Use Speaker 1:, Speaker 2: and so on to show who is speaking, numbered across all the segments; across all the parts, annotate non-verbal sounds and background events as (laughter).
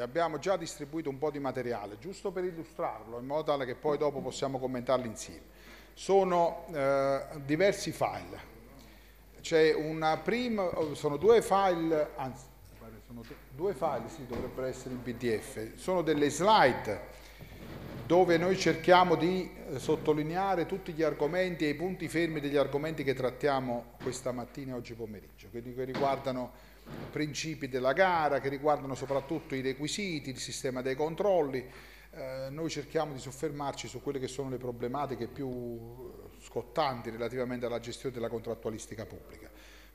Speaker 1: abbiamo già distribuito un po' di materiale, giusto per illustrarlo, in modo tale che poi dopo possiamo commentarli insieme. Sono eh, diversi file, C'è una prima, oh, sono due file, anzi, sono due file, sì, dovrebbero essere in PDF, sono delle slide dove noi cerchiamo di eh, sottolineare tutti gli argomenti e i punti fermi degli argomenti che trattiamo questa mattina e oggi pomeriggio, quindi che riguardano principi della gara che riguardano soprattutto i requisiti, il sistema dei controlli. Eh, noi cerchiamo di soffermarci su quelle che sono le problematiche più eh, scottanti relativamente alla gestione della contrattualistica pubblica.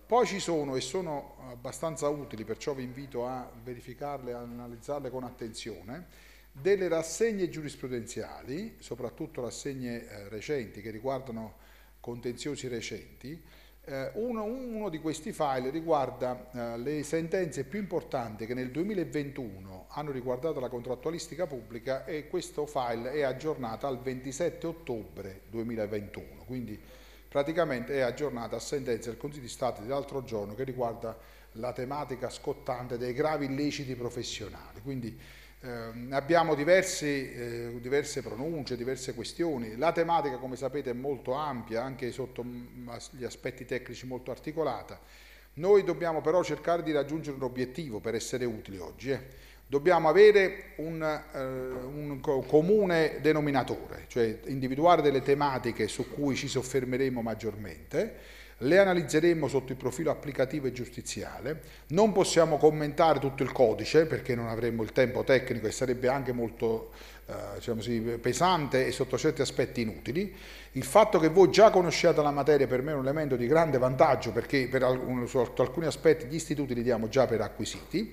Speaker 1: Poi ci sono e sono abbastanza utili, perciò vi invito a verificarle e a analizzarle con attenzione, delle rassegne giurisprudenziali, soprattutto rassegne eh, recenti che riguardano contenziosi recenti, eh, uno, uno, di questi file riguarda eh, le sentenze più importanti che nel 2021 hanno riguardato la contrattualistica pubblica e questo file è aggiornato al 27 ottobre 2021, quindi praticamente è aggiornata a sentenza del Consiglio di Stato dell'altro giorno che riguarda la tematica scottante dei gravi illeciti professionali. Quindi eh, abbiamo diverse, eh, diverse pronunce, diverse questioni, la tematica come sapete è molto ampia, anche sotto mm, gli aspetti tecnici molto articolata. Noi dobbiamo però cercare di raggiungere un obiettivo per essere utili oggi. Eh. Dobbiamo avere un, eh, un comune denominatore, cioè individuare delle tematiche su cui ci soffermeremo maggiormente le analizzeremo sotto il profilo applicativo e giustiziale, non possiamo commentare tutto il codice perché non avremmo il tempo tecnico e sarebbe anche molto eh, diciamo così, pesante e sotto certi aspetti inutili. Il fatto che voi già conosciate la materia per me è un elemento di grande vantaggio perché per alcun, sotto alcuni aspetti gli istituti li diamo già per acquisiti.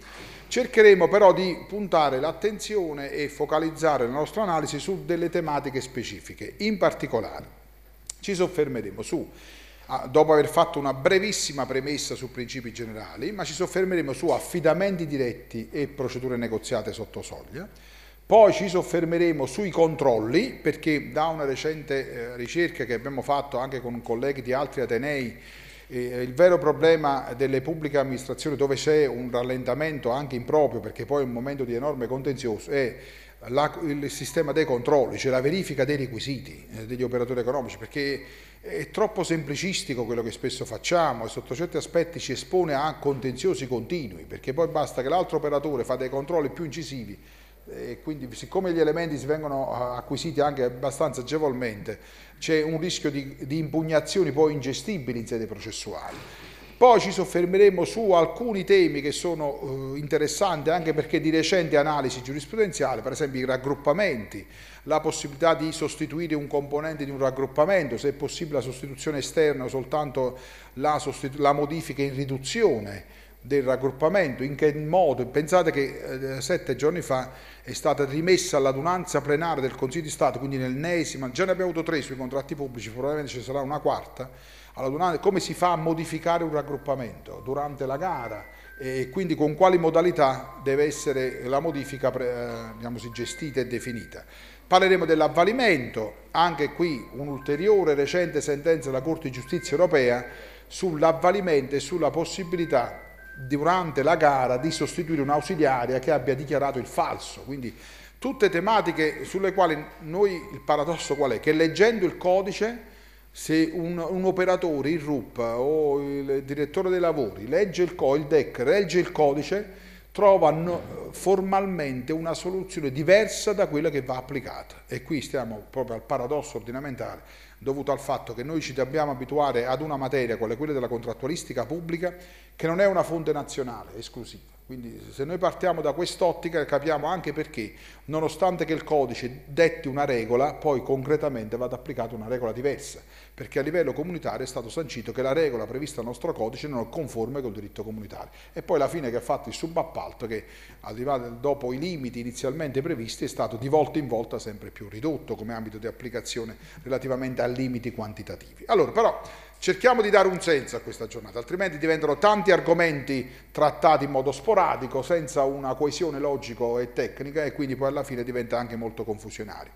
Speaker 1: Cercheremo però di puntare l'attenzione e focalizzare la nostra analisi su delle tematiche specifiche. In particolare ci soffermeremo su Ah, dopo aver fatto una brevissima premessa su principi generali, ma ci soffermeremo su affidamenti diretti e procedure negoziate sotto soglia. Poi ci soffermeremo sui controlli, perché da una recente eh, ricerca che abbiamo fatto anche con colleghi di altri Atenei, eh, il vero problema delle pubbliche amministrazioni dove c'è un rallentamento anche improprio, perché poi è un momento di enorme contenzioso, è la, il sistema dei controlli, cioè la verifica dei requisiti eh, degli operatori economici, perché è troppo semplicistico quello che spesso facciamo e sotto certi aspetti ci espone a contenziosi continui, perché poi basta che l'altro operatore fa dei controlli più incisivi eh, e quindi siccome gli elementi si vengono eh, acquisiti anche abbastanza agevolmente c'è un rischio di, di impugnazioni poi ingestibili in sede processuale. Poi ci soffermeremo su alcuni temi che sono eh, interessanti anche perché di recente analisi giurisprudenziale, per esempio i raggruppamenti, la possibilità di sostituire un componente di un raggruppamento, se è possibile la sostituzione esterna o soltanto la, la modifica in riduzione del raggruppamento, in che modo? Pensate che eh, sette giorni fa è stata rimessa all'adunanza plenaria del Consiglio di Stato, quindi nell'ennesima, già ne abbiamo avuto tre sui contratti pubblici, probabilmente ci sarà una quarta, come si fa a modificare un raggruppamento durante la gara e quindi con quali modalità deve essere la modifica eh, diciamo, gestita e definita. Parleremo dell'avvalimento, anche qui un'ulteriore recente sentenza della Corte di Giustizia europea sull'avvalimento e sulla possibilità durante la gara di sostituire un'ausiliaria che abbia dichiarato il falso. Quindi tutte tematiche sulle quali noi il paradosso qual è? Che leggendo il codice se un, un operatore, il RUP o il direttore dei lavori legge il, il DEC, legge il codice trovano eh, formalmente una soluzione diversa da quella che va applicata. E qui stiamo proprio al paradosso ordinamentale dovuto al fatto che noi ci dobbiamo abituare ad una materia, quale quella della contrattualistica pubblica, che non è una fonte nazionale esclusiva quindi se noi partiamo da quest'ottica capiamo anche perché, nonostante che il codice detti una regola, poi concretamente vada applicata una regola diversa, perché a livello comunitario è stato sancito che la regola prevista nel nostro codice non è conforme col diritto comunitario. E poi la fine che ha fatto il subappalto, che al di là dopo i limiti inizialmente previsti, è stato di volta in volta sempre più ridotto come ambito di applicazione relativamente a limiti quantitativi. Allora, però, Cerchiamo di dare un senso a questa giornata, altrimenti diventano tanti argomenti trattati in modo sporadico, senza una coesione logico e tecnica e quindi poi alla fine diventa anche molto confusionario.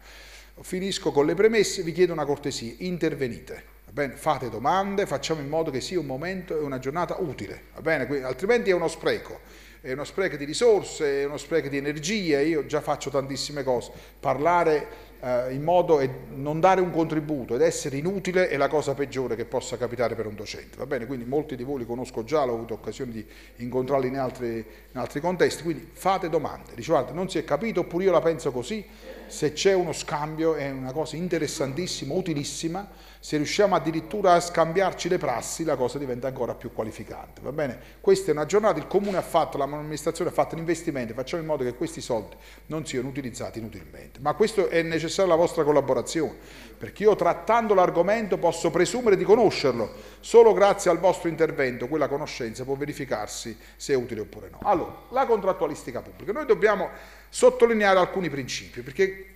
Speaker 1: Finisco con le premesse, vi chiedo una cortesia, intervenite. Bene, fate domande, facciamo in modo che sia un momento e una giornata utile, va quindi, altrimenti è uno spreco, è uno spreco di risorse, è uno spreco di energie, io già faccio tantissime cose, parlare eh, in modo e non dare un contributo ed essere inutile è la cosa peggiore che possa capitare per un docente. Va bene? Quindi molti di voi li conosco già, ho avuto occasione di incontrarli in altri, in altri contesti, quindi fate domande, dicevate non si è capito oppure io la penso così, se c'è uno scambio è una cosa interessantissima, utilissima se riusciamo addirittura a scambiarci le prassi, la cosa diventa ancora più qualificante. Va bene? Questa è una giornata, il comune ha fatto, l'amministrazione ha fatto un investimento, facciamo in modo che questi soldi non siano utilizzati inutilmente. Ma questo è necessario la vostra collaborazione, perché io trattando l'argomento posso presumere di conoscerlo, solo grazie al vostro intervento quella conoscenza può verificarsi se è utile oppure no. Allora, la contrattualistica pubblica. Noi dobbiamo sottolineare alcuni principi, perché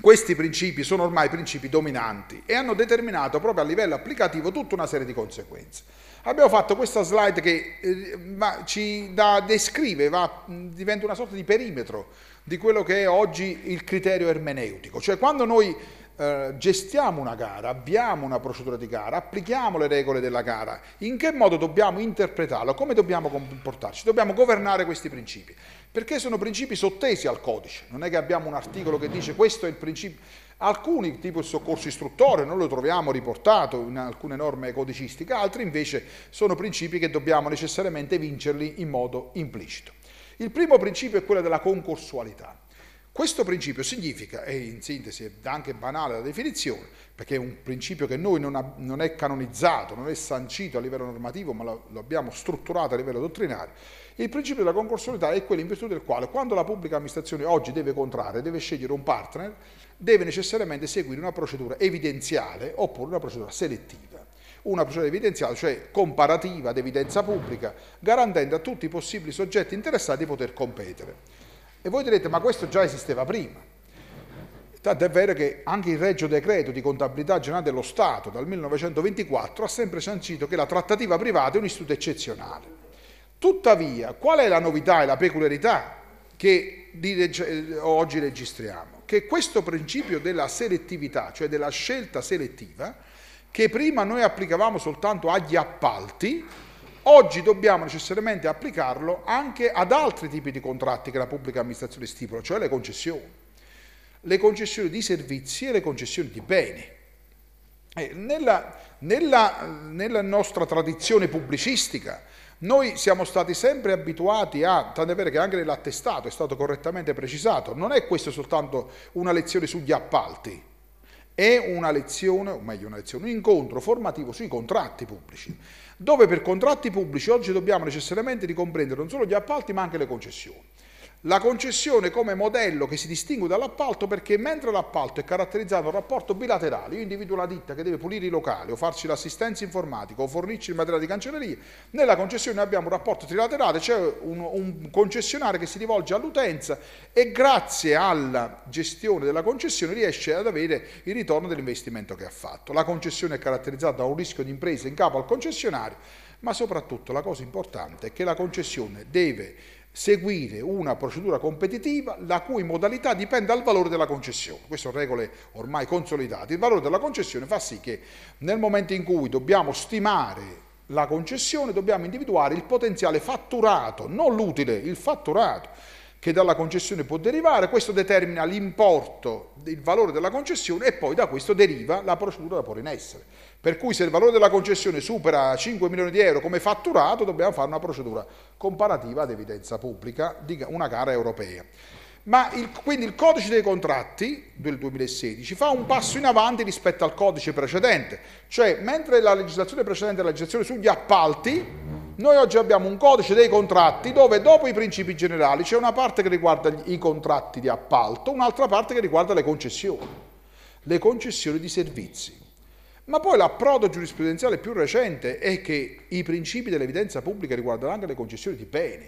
Speaker 1: questi principi sono ormai principi dominanti e hanno determinato proprio a livello applicativo tutta una serie di conseguenze. Abbiamo fatto questa slide che eh, ci da, descrive, va, diventa una sorta di perimetro di quello che è oggi il criterio ermeneutico, cioè quando noi eh, gestiamo una gara, abbiamo una procedura di gara, applichiamo le regole della gara, in che modo dobbiamo interpretarlo, come dobbiamo comportarci, dobbiamo governare questi principi perché sono principi sottesi al codice, non è che abbiamo un articolo che dice questo è il principio, alcuni tipo il soccorso istruttore non lo troviamo riportato in alcune norme codicistiche, altri invece sono principi che dobbiamo necessariamente vincerli in modo implicito. Il primo principio è quello della concorsualità. Questo principio significa, e in sintesi è anche banale la definizione, perché è un principio che noi non, ha, non è canonizzato, non è sancito a livello normativo, ma lo, lo abbiamo strutturato a livello dottrinario, il principio della concorsualità è quello in virtù del quale quando la pubblica amministrazione oggi deve contrarre, deve scegliere un partner, deve necessariamente seguire una procedura evidenziale oppure una procedura selettiva. Una procedura evidenziale, cioè comparativa ad evidenza pubblica, garantendo a tutti i possibili soggetti interessati di poter competere. E voi direte, ma questo già esisteva prima. Tanto è vero che anche il Regio Decreto di Contabilità Generale dello Stato dal 1924 ha sempre sancito che la trattativa privata è un istituto eccezionale. Tuttavia, qual è la novità e la peculiarità che oggi registriamo? Che questo principio della selettività, cioè della scelta selettiva, che prima noi applicavamo soltanto agli appalti, oggi dobbiamo necessariamente applicarlo anche ad altri tipi di contratti che la pubblica amministrazione stipula, cioè le concessioni. Le concessioni di servizi e le concessioni di beni. Eh, nella, nella, nella nostra tradizione pubblicistica, noi siamo stati sempre abituati a, tant'è vero che anche nell'attestato è stato correttamente precisato, non è questa soltanto una lezione sugli appalti, è una lezione, o meglio una lezione, un incontro formativo sui contratti pubblici, dove per contratti pubblici oggi dobbiamo necessariamente ricomprendere non solo gli appalti ma anche le concessioni la concessione come modello che si distingue dall'appalto perché mentre l'appalto è caratterizzato da un rapporto bilaterale, io individuo la ditta che deve pulire i locali o farci l'assistenza informatica o fornirci il materiale di cancelleria, nella concessione abbiamo un rapporto trilaterale, c'è cioè un, un concessionario che si rivolge all'utenza e grazie alla gestione della concessione riesce ad avere il ritorno dell'investimento che ha fatto. La concessione è caratterizzata da un rischio di impresa in capo al concessionario, ma soprattutto la cosa importante è che la concessione deve seguire una procedura competitiva la cui modalità dipende dal valore della concessione. Queste sono regole ormai consolidate. Il valore della concessione fa sì che nel momento in cui dobbiamo stimare la concessione dobbiamo individuare il potenziale fatturato, non l'utile, il fatturato che dalla concessione può derivare, questo determina l'importo, il valore della concessione e poi da questo deriva la procedura da porre in essere. Per cui se il valore della concessione supera 5 milioni di euro come fatturato dobbiamo fare una procedura comparativa ad evidenza pubblica di una gara europea. Ma il, quindi il codice dei contratti del 2016 fa un passo in avanti rispetto al codice precedente, cioè mentre la legislazione precedente era la legislazione sugli appalti, noi oggi abbiamo un codice dei contratti dove dopo i principi generali c'è una parte che riguarda i contratti di appalto, un'altra parte che riguarda le concessioni, le concessioni di servizi. Ma poi l'approdo giurisprudenziale più recente è che i principi dell'evidenza pubblica riguardano anche le concessioni di beni,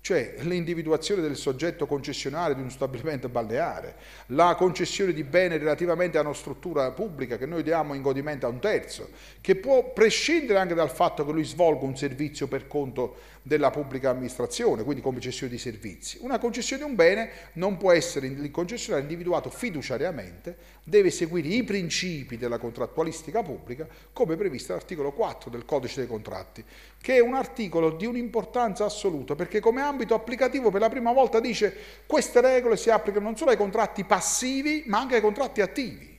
Speaker 1: cioè l'individuazione del soggetto concessionario di uno stabilimento balneare, la concessione di beni relativamente a una struttura pubblica che noi diamo in godimento a un terzo, che può prescindere anche dal fatto che lui svolga un servizio per conto della pubblica amministrazione, quindi come cessione di servizi. Una concessione di un bene non può essere il concessionario individuato fiduciariamente, deve seguire i principi della contrattualistica pubblica come previsto all'articolo 4 del codice dei contratti, che è un articolo di un'importanza assoluta perché come ambito applicativo per la prima volta dice queste regole si applicano non solo ai contratti passivi ma anche ai contratti attivi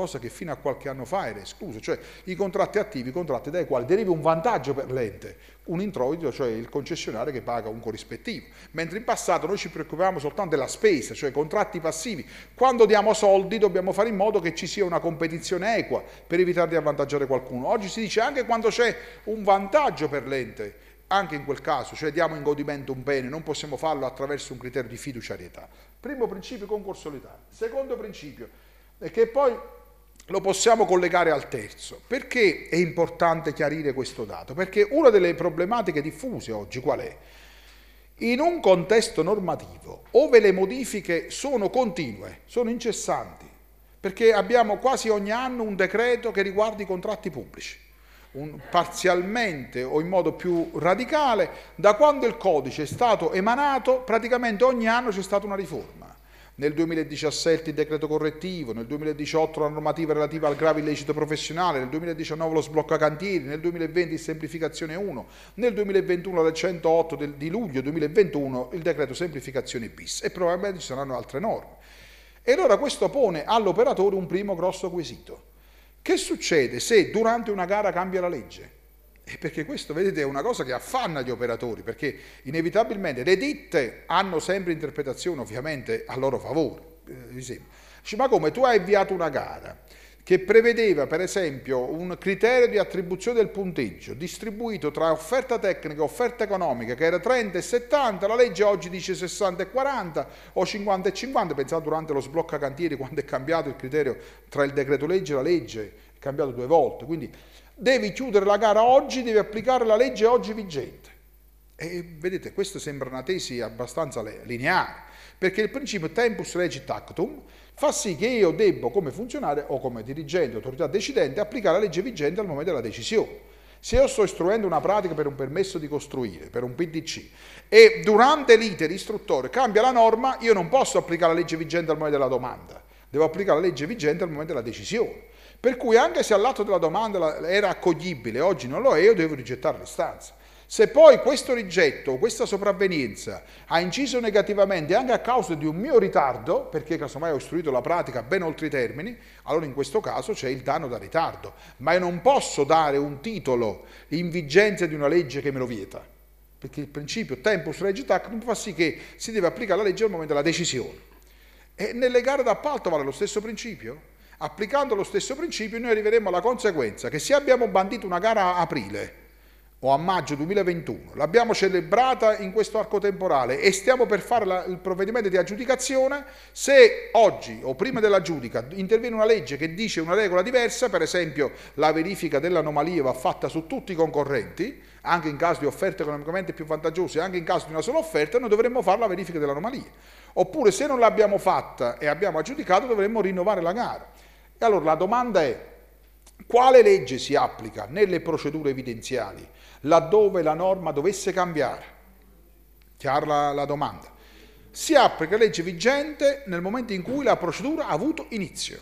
Speaker 1: cosa che fino a qualche anno fa era escluso, cioè i contratti attivi, i contratti dai quali deriva un vantaggio per l'ente, un introito, cioè il concessionario che paga un corrispettivo, mentre in passato noi ci preoccupavamo soltanto della spesa, cioè contratti passivi. Quando diamo soldi dobbiamo fare in modo che ci sia una competizione equa per evitare di avvantaggiare qualcuno. Oggi si dice anche quando c'è un vantaggio per l'ente, anche in quel caso, cioè diamo in godimento un bene, non possiamo farlo attraverso un criterio di fiduciarietà. Primo principio, concorsualità. Secondo principio, è che poi lo possiamo collegare al terzo. Perché è importante chiarire questo dato? Perché una delle problematiche diffuse oggi qual è? In un contesto normativo, ove le modifiche sono continue, sono incessanti, perché abbiamo quasi ogni anno un decreto che riguarda i contratti pubblici, un, parzialmente o in modo più radicale, da quando il codice è stato emanato praticamente ogni anno c'è stata una riforma nel 2017 il decreto correttivo, nel 2018 la normativa relativa al grave illecito professionale, nel 2019 lo sblocca cantieri, nel 2020 il semplificazione 1, nel 2021 la 108 del, di luglio 2021 il decreto semplificazione bis e probabilmente ci saranno altre norme. E allora questo pone all'operatore un primo grosso quesito. Che succede se durante una gara cambia la legge? perché questo, vedete, è una cosa che affanna gli operatori, perché inevitabilmente le ditte hanno sempre interpretazione ovviamente a loro favore. Eh, dice, ma come tu hai avviato una gara che prevedeva per esempio un criterio di attribuzione del punteggio distribuito tra offerta tecnica e offerta economica che era 30 e 70, la legge oggi dice 60 e 40 o 50 e 50, pensate durante lo sblocca cantieri quando è cambiato il criterio tra il decreto legge e la legge, è cambiato due volte, quindi devi chiudere la gara oggi, devi applicare la legge oggi vigente. E vedete, questa sembra una tesi abbastanza lineare, perché il principio tempus legit actum fa sì che io debba, come funzionario o come dirigente, autorità decidente, applicare la legge vigente al momento della decisione. Se io sto istruendo una pratica per un permesso di costruire, per un PDC, e durante l'iter istruttore cambia la norma, io non posso applicare la legge vigente al momento della domanda, devo applicare la legge vigente al momento della decisione. Per cui anche se al lato della domanda era accoglibile, oggi non lo è, io devo rigettare l'istanza. Se poi questo rigetto, questa sopravvenienza ha inciso negativamente anche a causa di un mio ritardo, perché casomai ho istruito la pratica ben oltre i termini, allora in questo caso c'è il danno da ritardo. Ma io non posso dare un titolo in vigenza di una legge che me lo vieta, perché il principio tempus legit actum fa sì che si deve applicare la legge al momento della decisione. E nelle gare d'appalto vale lo stesso principio? Applicando lo stesso principio noi arriveremo alla conseguenza che se abbiamo bandito una gara a aprile o a maggio 2021, l'abbiamo celebrata in questo arco temporale e stiamo per fare la, il provvedimento di aggiudicazione, se oggi o prima della giudica interviene una legge che dice una regola diversa, per esempio la verifica dell'anomalia va fatta su tutti i concorrenti, anche in caso di offerte economicamente più vantaggiose, anche in caso di una sola offerta, noi dovremmo fare la verifica dell'anomalia. Oppure se non l'abbiamo fatta e abbiamo aggiudicato dovremmo rinnovare la gara. E allora la domanda è, quale legge si applica nelle procedure evidenziali laddove la norma dovesse cambiare? Chiara la, la domanda. Si applica la legge vigente nel momento in cui la procedura ha avuto inizio.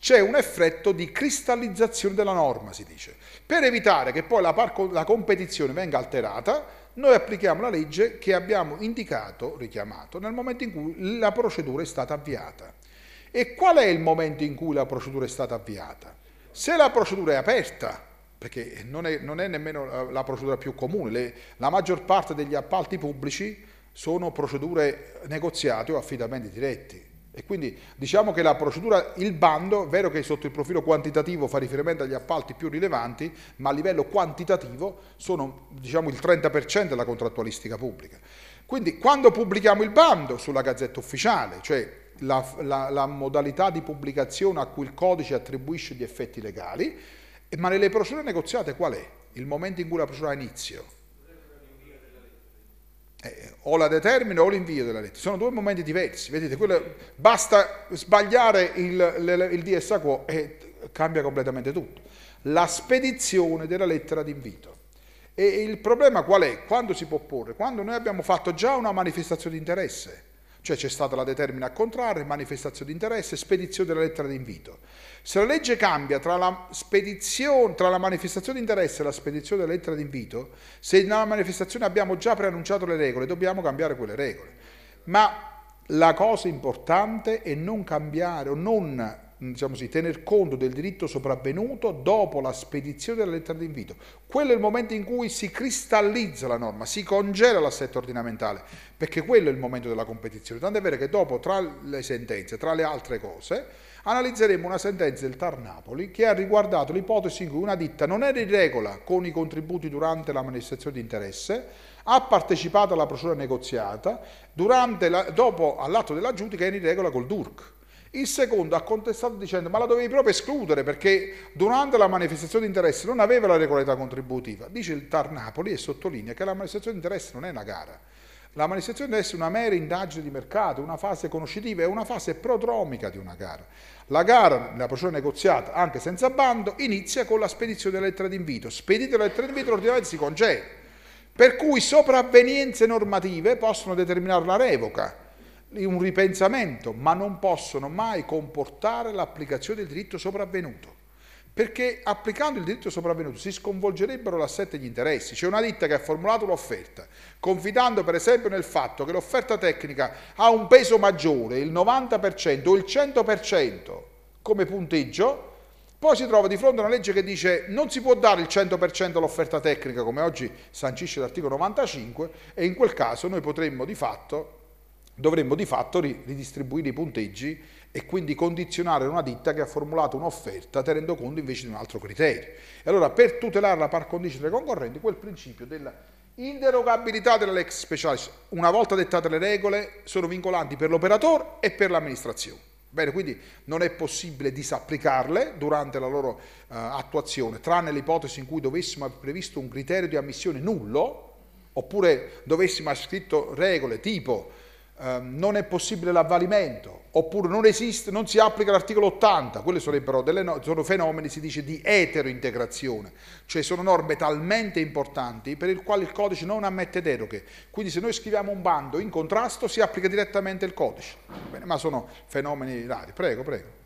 Speaker 1: C'è un effetto di cristallizzazione della norma, si dice. Per evitare che poi la, la competizione venga alterata, noi applichiamo la legge che abbiamo indicato, richiamato, nel momento in cui la procedura è stata avviata. E qual è il momento in cui la procedura è stata avviata? Se la procedura è aperta, perché non è, non è nemmeno eh, la procedura più comune, le, la maggior parte degli appalti pubblici sono procedure negoziate o affidamenti diretti. E quindi diciamo che la procedura, il bando, è vero che sotto il profilo quantitativo fa riferimento agli appalti più rilevanti, ma a livello quantitativo sono diciamo, il 30% della contrattualistica pubblica. Quindi quando pubblichiamo il bando sulla gazzetta ufficiale, cioè la, la, la modalità di pubblicazione a cui il codice attribuisce gli effetti legali, ma nelle procedure negoziate qual è? Il momento in cui la procedura ha inizio. Eh, o la determina o l'invio della lettera. Sono due momenti diversi. Vedete, quello, basta sbagliare il, il DSA quo e cambia completamente tutto. La spedizione della lettera d'invito. E il problema qual è? Quando si può porre? Quando noi abbiamo fatto già una manifestazione di interesse cioè c'è stata la determina a contrarre, manifestazione di interesse, spedizione della lettera d'invito. Se la legge cambia tra la, tra la manifestazione di interesse e la spedizione della lettera d'invito, se nella manifestazione abbiamo già preannunciato le regole, dobbiamo cambiare quelle regole. Ma la cosa importante è non cambiare o non diciamo così, tener conto del diritto sopravvenuto dopo la spedizione della lettera d'invito. Quello è il momento in cui si cristallizza la norma, si congela l'assetto ordinamentale, perché quello è il momento della competizione. Tant'è vero che dopo, tra le sentenze, tra le altre cose, analizzeremo una sentenza del Tar Napoli che ha riguardato l'ipotesi in cui una ditta non era in regola con i contributi durante la manifestazione di interesse, ha partecipato alla procedura negoziata, la, dopo all'atto della giudica è in regola col DURC il secondo ha contestato dicendo ma la dovevi proprio escludere perché durante la manifestazione di interesse non aveva la regolarità contributiva. Dice il Tar Napoli e sottolinea che la manifestazione di interesse non è una gara. La manifestazione di interesse è una mera indagine di mercato, una fase conoscitiva, è una fase prodromica di una gara. La gara, nella procedura negoziata, anche senza bando, inizia con la spedizione della lettera d'invito. Spedita la lettera d'invito, l'ordinamento si congela. Per cui sopravvenienze normative possono determinare la revoca un ripensamento, ma non possono mai comportare l'applicazione del diritto sopravvenuto. Perché applicando il diritto sopravvenuto si sconvolgerebbero l'assetto e gli interessi. C'è una ditta che ha formulato l'offerta, confidando per esempio nel fatto che l'offerta tecnica ha un peso maggiore, il 90% o il 100% come punteggio, poi si trova di fronte a una legge che dice non si può dare il 100% all'offerta tecnica come oggi sancisce l'articolo 95 e in quel caso noi potremmo di fatto dovremmo di fatto ridistribuire i punteggi e quindi condizionare una ditta che ha formulato un'offerta tenendo conto invece di un altro criterio. E allora per tutelare la par condicio dei concorrenti, quel principio della dell'ex della specialis, una volta dettate le regole, sono vincolanti per l'operatore e per l'amministrazione. Bene, quindi non è possibile disapplicarle durante la loro eh, attuazione, tranne l'ipotesi in cui dovessimo aver previsto un criterio di ammissione nullo, oppure dovessimo aver scritto regole tipo Ehm, non è possibile l'avvalimento, oppure non esiste, non si applica l'articolo 80, quelli sarebbero delle no sono fenomeni, si dice, di eterointegrazione, cioè sono norme talmente importanti per le quali il codice non ammette deroghe, quindi se noi scriviamo un bando in contrasto si applica direttamente il codice, Bene, ma sono fenomeni rari, prego, prego.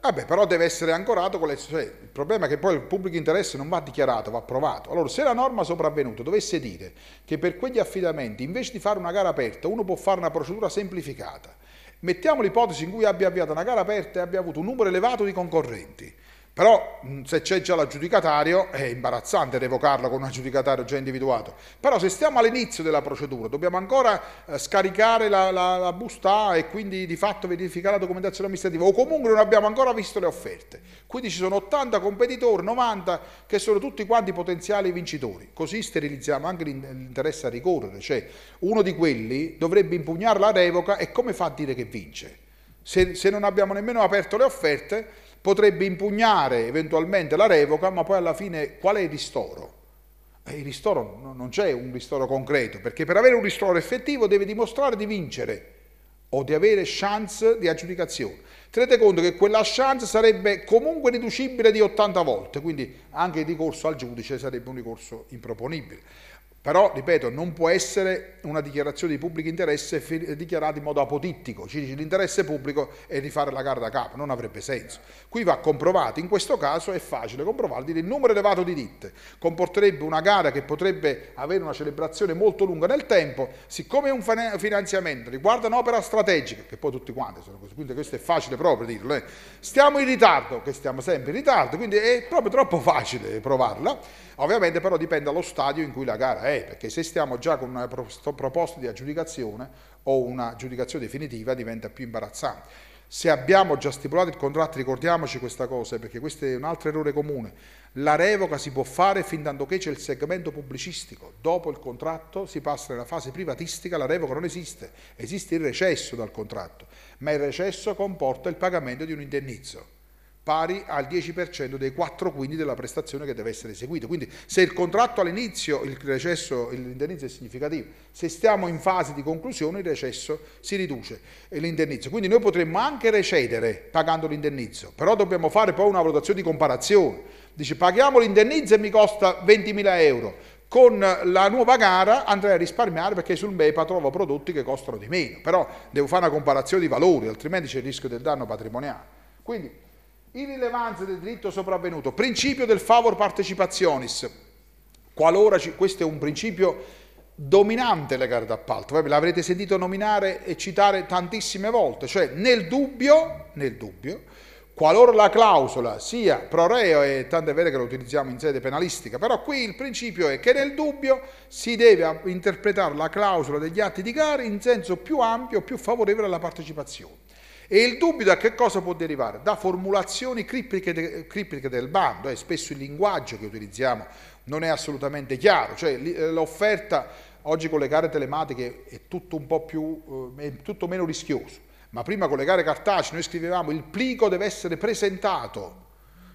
Speaker 1: Vabbè, però deve essere ancorato con le... Cioè, il problema è che poi il pubblico interesse non va dichiarato, va provato. Allora, se la norma sopravvenuta dovesse dire che per quegli affidamenti, invece di fare una gara aperta, uno può fare una procedura semplificata, mettiamo l'ipotesi in cui abbia avviato una gara aperta e abbia avuto un numero elevato di concorrenti, però se c'è già l'aggiudicatario è imbarazzante revocarla con un aggiudicatario già individuato. Però se stiamo all'inizio della procedura, dobbiamo ancora eh, scaricare la, la, la, busta e quindi di fatto verificare la documentazione amministrativa o comunque non abbiamo ancora visto le offerte. Quindi ci sono 80 competitori, 90 che sono tutti quanti potenziali vincitori. Così sterilizziamo anche l'interesse a ricorrere. Cioè uno di quelli dovrebbe impugnare la revoca e come fa a dire che vince? se, se non abbiamo nemmeno aperto le offerte potrebbe impugnare eventualmente la revoca, ma poi alla fine qual è il ristoro? Eh, il ristoro non c'è un ristoro concreto, perché per avere un ristoro effettivo deve dimostrare di vincere o di avere chance di aggiudicazione. Tenete conto che quella chance sarebbe comunque riducibile di 80 volte, quindi anche il ricorso al giudice sarebbe un ricorso improponibile. Però, ripeto, non può essere una dichiarazione di pubblico interesse dichiarata in modo apodittico, ci dice l'interesse pubblico è rifare la gara da capo, non avrebbe senso. Qui va comprovato, in questo caso è facile comprovare, dire il numero elevato di ditte comporterebbe una gara che potrebbe avere una celebrazione molto lunga nel tempo, siccome è un finanziamento, riguarda un'opera strategica, che poi tutti quanti sono così, quindi questo è facile proprio dirlo, eh. stiamo in ritardo, che stiamo sempre in ritardo, quindi è proprio troppo facile provarla Ovviamente però dipende dallo stadio in cui la gara è, perché se stiamo già con una proposta di aggiudicazione o una giudicazione definitiva diventa più imbarazzante. Se abbiamo già stipulato il contratto, ricordiamoci questa cosa, perché questo è un altro errore comune. La revoca si può fare fin tanto che c'è il segmento pubblicistico. Dopo il contratto si passa nella fase privatistica, la revoca non esiste. Esiste il recesso dal contratto, ma il recesso comporta il pagamento di un indennizzo pari al 10% dei 4 quinti della prestazione che deve essere eseguita. Quindi se il contratto all'inizio, il recesso, l'indennizzo è significativo, se stiamo in fase di conclusione il recesso si riduce eh, l'indennizzo. Quindi noi potremmo anche recedere pagando l'indennizzo, però dobbiamo fare poi una valutazione di comparazione. Dice paghiamo l'indennizzo e mi costa 20.000 euro, con la nuova gara andrei a risparmiare perché sul MEPA trovo prodotti che costano di meno, però devo fare una comparazione di valori, altrimenti c'è il rischio del danno patrimoniale. Quindi Irrilevanza del diritto sopravvenuto, principio del favor participationis. qualora ci, questo è un principio dominante le gare d'appalto, Vabbè, l'avrete sentito nominare e citare tantissime volte, cioè nel dubbio, nel dubbio, qualora la clausola sia pro reo, e tanto è vero che lo utilizziamo in sede penalistica, però qui il principio è che nel dubbio si deve interpretare la clausola degli atti di gara in senso più ampio, più favorevole alla partecipazione. E il dubbio da che cosa può derivare? Da formulazioni criptiche, de, criptiche del bando, eh. spesso il linguaggio che utilizziamo non è assolutamente chiaro, cioè eh, l'offerta oggi con le gare telematiche è tutto un po' più, eh, è tutto meno rischioso, ma prima con le gare cartacee noi scrivevamo il plico deve essere presentato,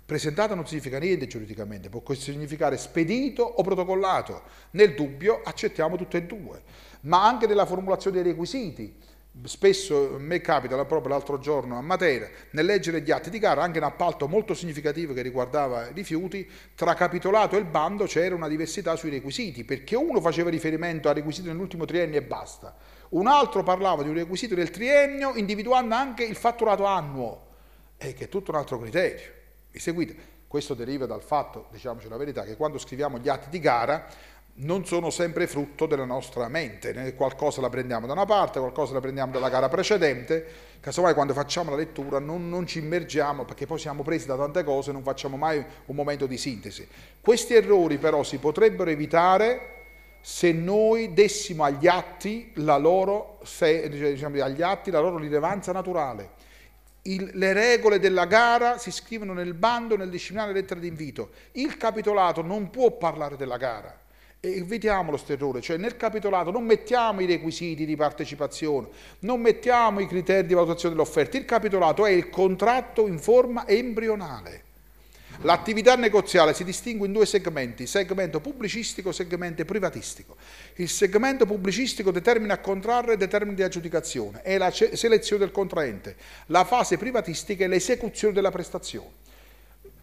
Speaker 1: presentato non significa niente giuridicamente, può significare spedito o protocollato, nel dubbio accettiamo tutte e due, ma anche nella formulazione dei requisiti, Spesso a me capita, proprio l'altro giorno a Matera, nel leggere gli atti di gara, anche un appalto molto significativo che riguardava i rifiuti, tra capitolato e il bando c'era una diversità sui requisiti, perché uno faceva riferimento al requisito dell'ultimo triennio e basta, un altro parlava di un requisito del triennio individuando anche il fatturato annuo, e che è tutto un altro criterio. Mi seguite? Questo deriva dal fatto, diciamoci la verità, che quando scriviamo gli atti di gara non sono sempre frutto della nostra mente, qualcosa la prendiamo da una parte, qualcosa la prendiamo dalla gara precedente, casomai quando facciamo la lettura non, non, ci immergiamo perché poi siamo presi da tante cose e non facciamo mai un momento di sintesi. Questi errori però si potrebbero evitare se noi dessimo agli atti la loro, se, cioè, diciamo, atti la loro rilevanza naturale. Il, le regole della gara si scrivono nel bando, nel disciplinare lettera d'invito. Il capitolato non può parlare della gara evitiamo lo errore, cioè nel capitolato non mettiamo i requisiti di partecipazione, non mettiamo i criteri di valutazione dell'offerta, il capitolato è il contratto in forma embrionale. L'attività negoziale si distingue in due segmenti, segmento pubblicistico e segmento privatistico. Il segmento pubblicistico determina a contrarre e determina di aggiudicazione, è la selezione del contraente. La fase privatistica è l'esecuzione della prestazione.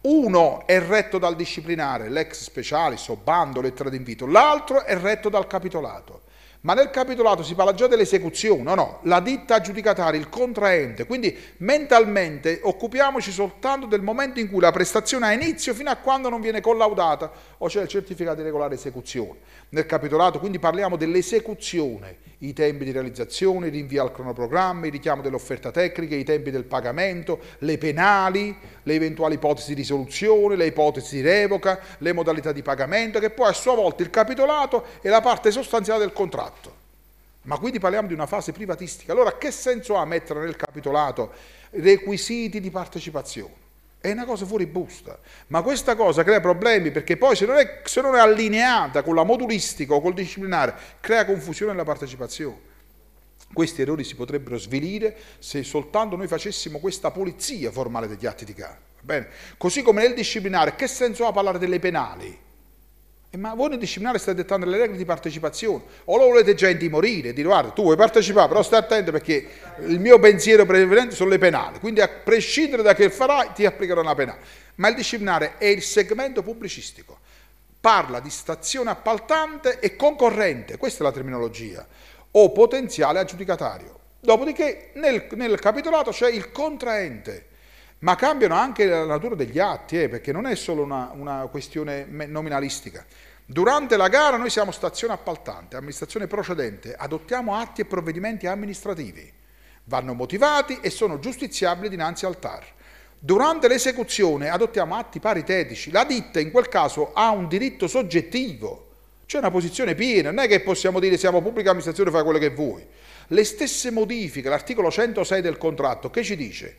Speaker 1: Uno è retto dal disciplinare, l'ex specialis o bando, lettera d'invito, l'altro è retto dal capitolato. Ma nel capitolato si parla già dell'esecuzione, no, no, la ditta aggiudicataria, il contraente, quindi mentalmente occupiamoci soltanto del momento in cui la prestazione ha inizio fino a quando non viene collaudata o c'è il certificato di regolare esecuzione. Nel capitolato quindi parliamo dell'esecuzione, i tempi di realizzazione, i rinvio al cronoprogramma, il richiamo dell'offerta tecnica, i tempi del pagamento, le penali, le eventuali ipotesi di risoluzione, le ipotesi di revoca, le modalità di pagamento, che poi a sua volta il capitolato è la parte sostanziale del contratto fatto. Ma quindi parliamo di una fase privatistica. Allora che senso ha mettere nel capitolato requisiti di partecipazione? È una cosa fuori busta, ma questa cosa crea problemi perché poi se non è, se non è allineata con la modulistica o col disciplinare crea confusione nella partecipazione. Questi errori si potrebbero svilire se soltanto noi facessimo questa pulizia formale degli atti di gara. Bene? Così come nel disciplinare, che senso ha parlare delle penali? Eh, ma voi nel disciplinare state dettando le regole di partecipazione, o lo volete già intimorire, dire guarda tu vuoi partecipare, però stai attento perché il mio pensiero prevalente sono le penali, quindi a prescindere da che farai ti applicherò una penale. Ma il disciplinare è il segmento pubblicistico, parla di stazione appaltante e concorrente, questa è la terminologia, o potenziale aggiudicatario. Dopodiché nel, nel capitolato c'è il contraente, ma cambiano anche la natura degli atti, eh, perché non è solo una, una, questione nominalistica. Durante la gara noi siamo stazione appaltante, amministrazione procedente, adottiamo atti e provvedimenti amministrativi, vanno motivati e sono giustiziabili dinanzi al TAR. Durante l'esecuzione adottiamo atti paritetici, la ditta in quel caso ha un diritto soggettivo, c'è cioè una posizione piena, non è che possiamo dire siamo pubblica amministrazione, fai quello che vuoi. Le stesse modifiche, l'articolo 106 del contratto, che ci dice?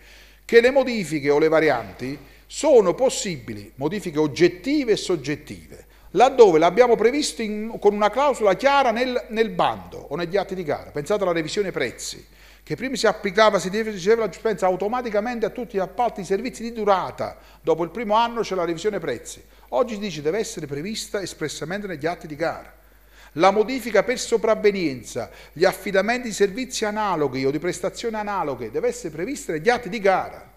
Speaker 1: che le modifiche o le varianti sono possibili, modifiche oggettive e soggettive, laddove l'abbiamo previsto in, con una clausola chiara nel, nel, bando o negli atti di gara. Pensate alla revisione prezzi, che prima si applicava, si diceva la giustizia automaticamente a tutti gli appalti di servizi di durata, dopo il primo anno c'è la revisione prezzi. Oggi si dice deve essere prevista espressamente negli atti di gara la modifica per sopravvenienza, gli affidamenti di servizi analoghi o di prestazioni analoghe deve essere prevista negli atti di gara.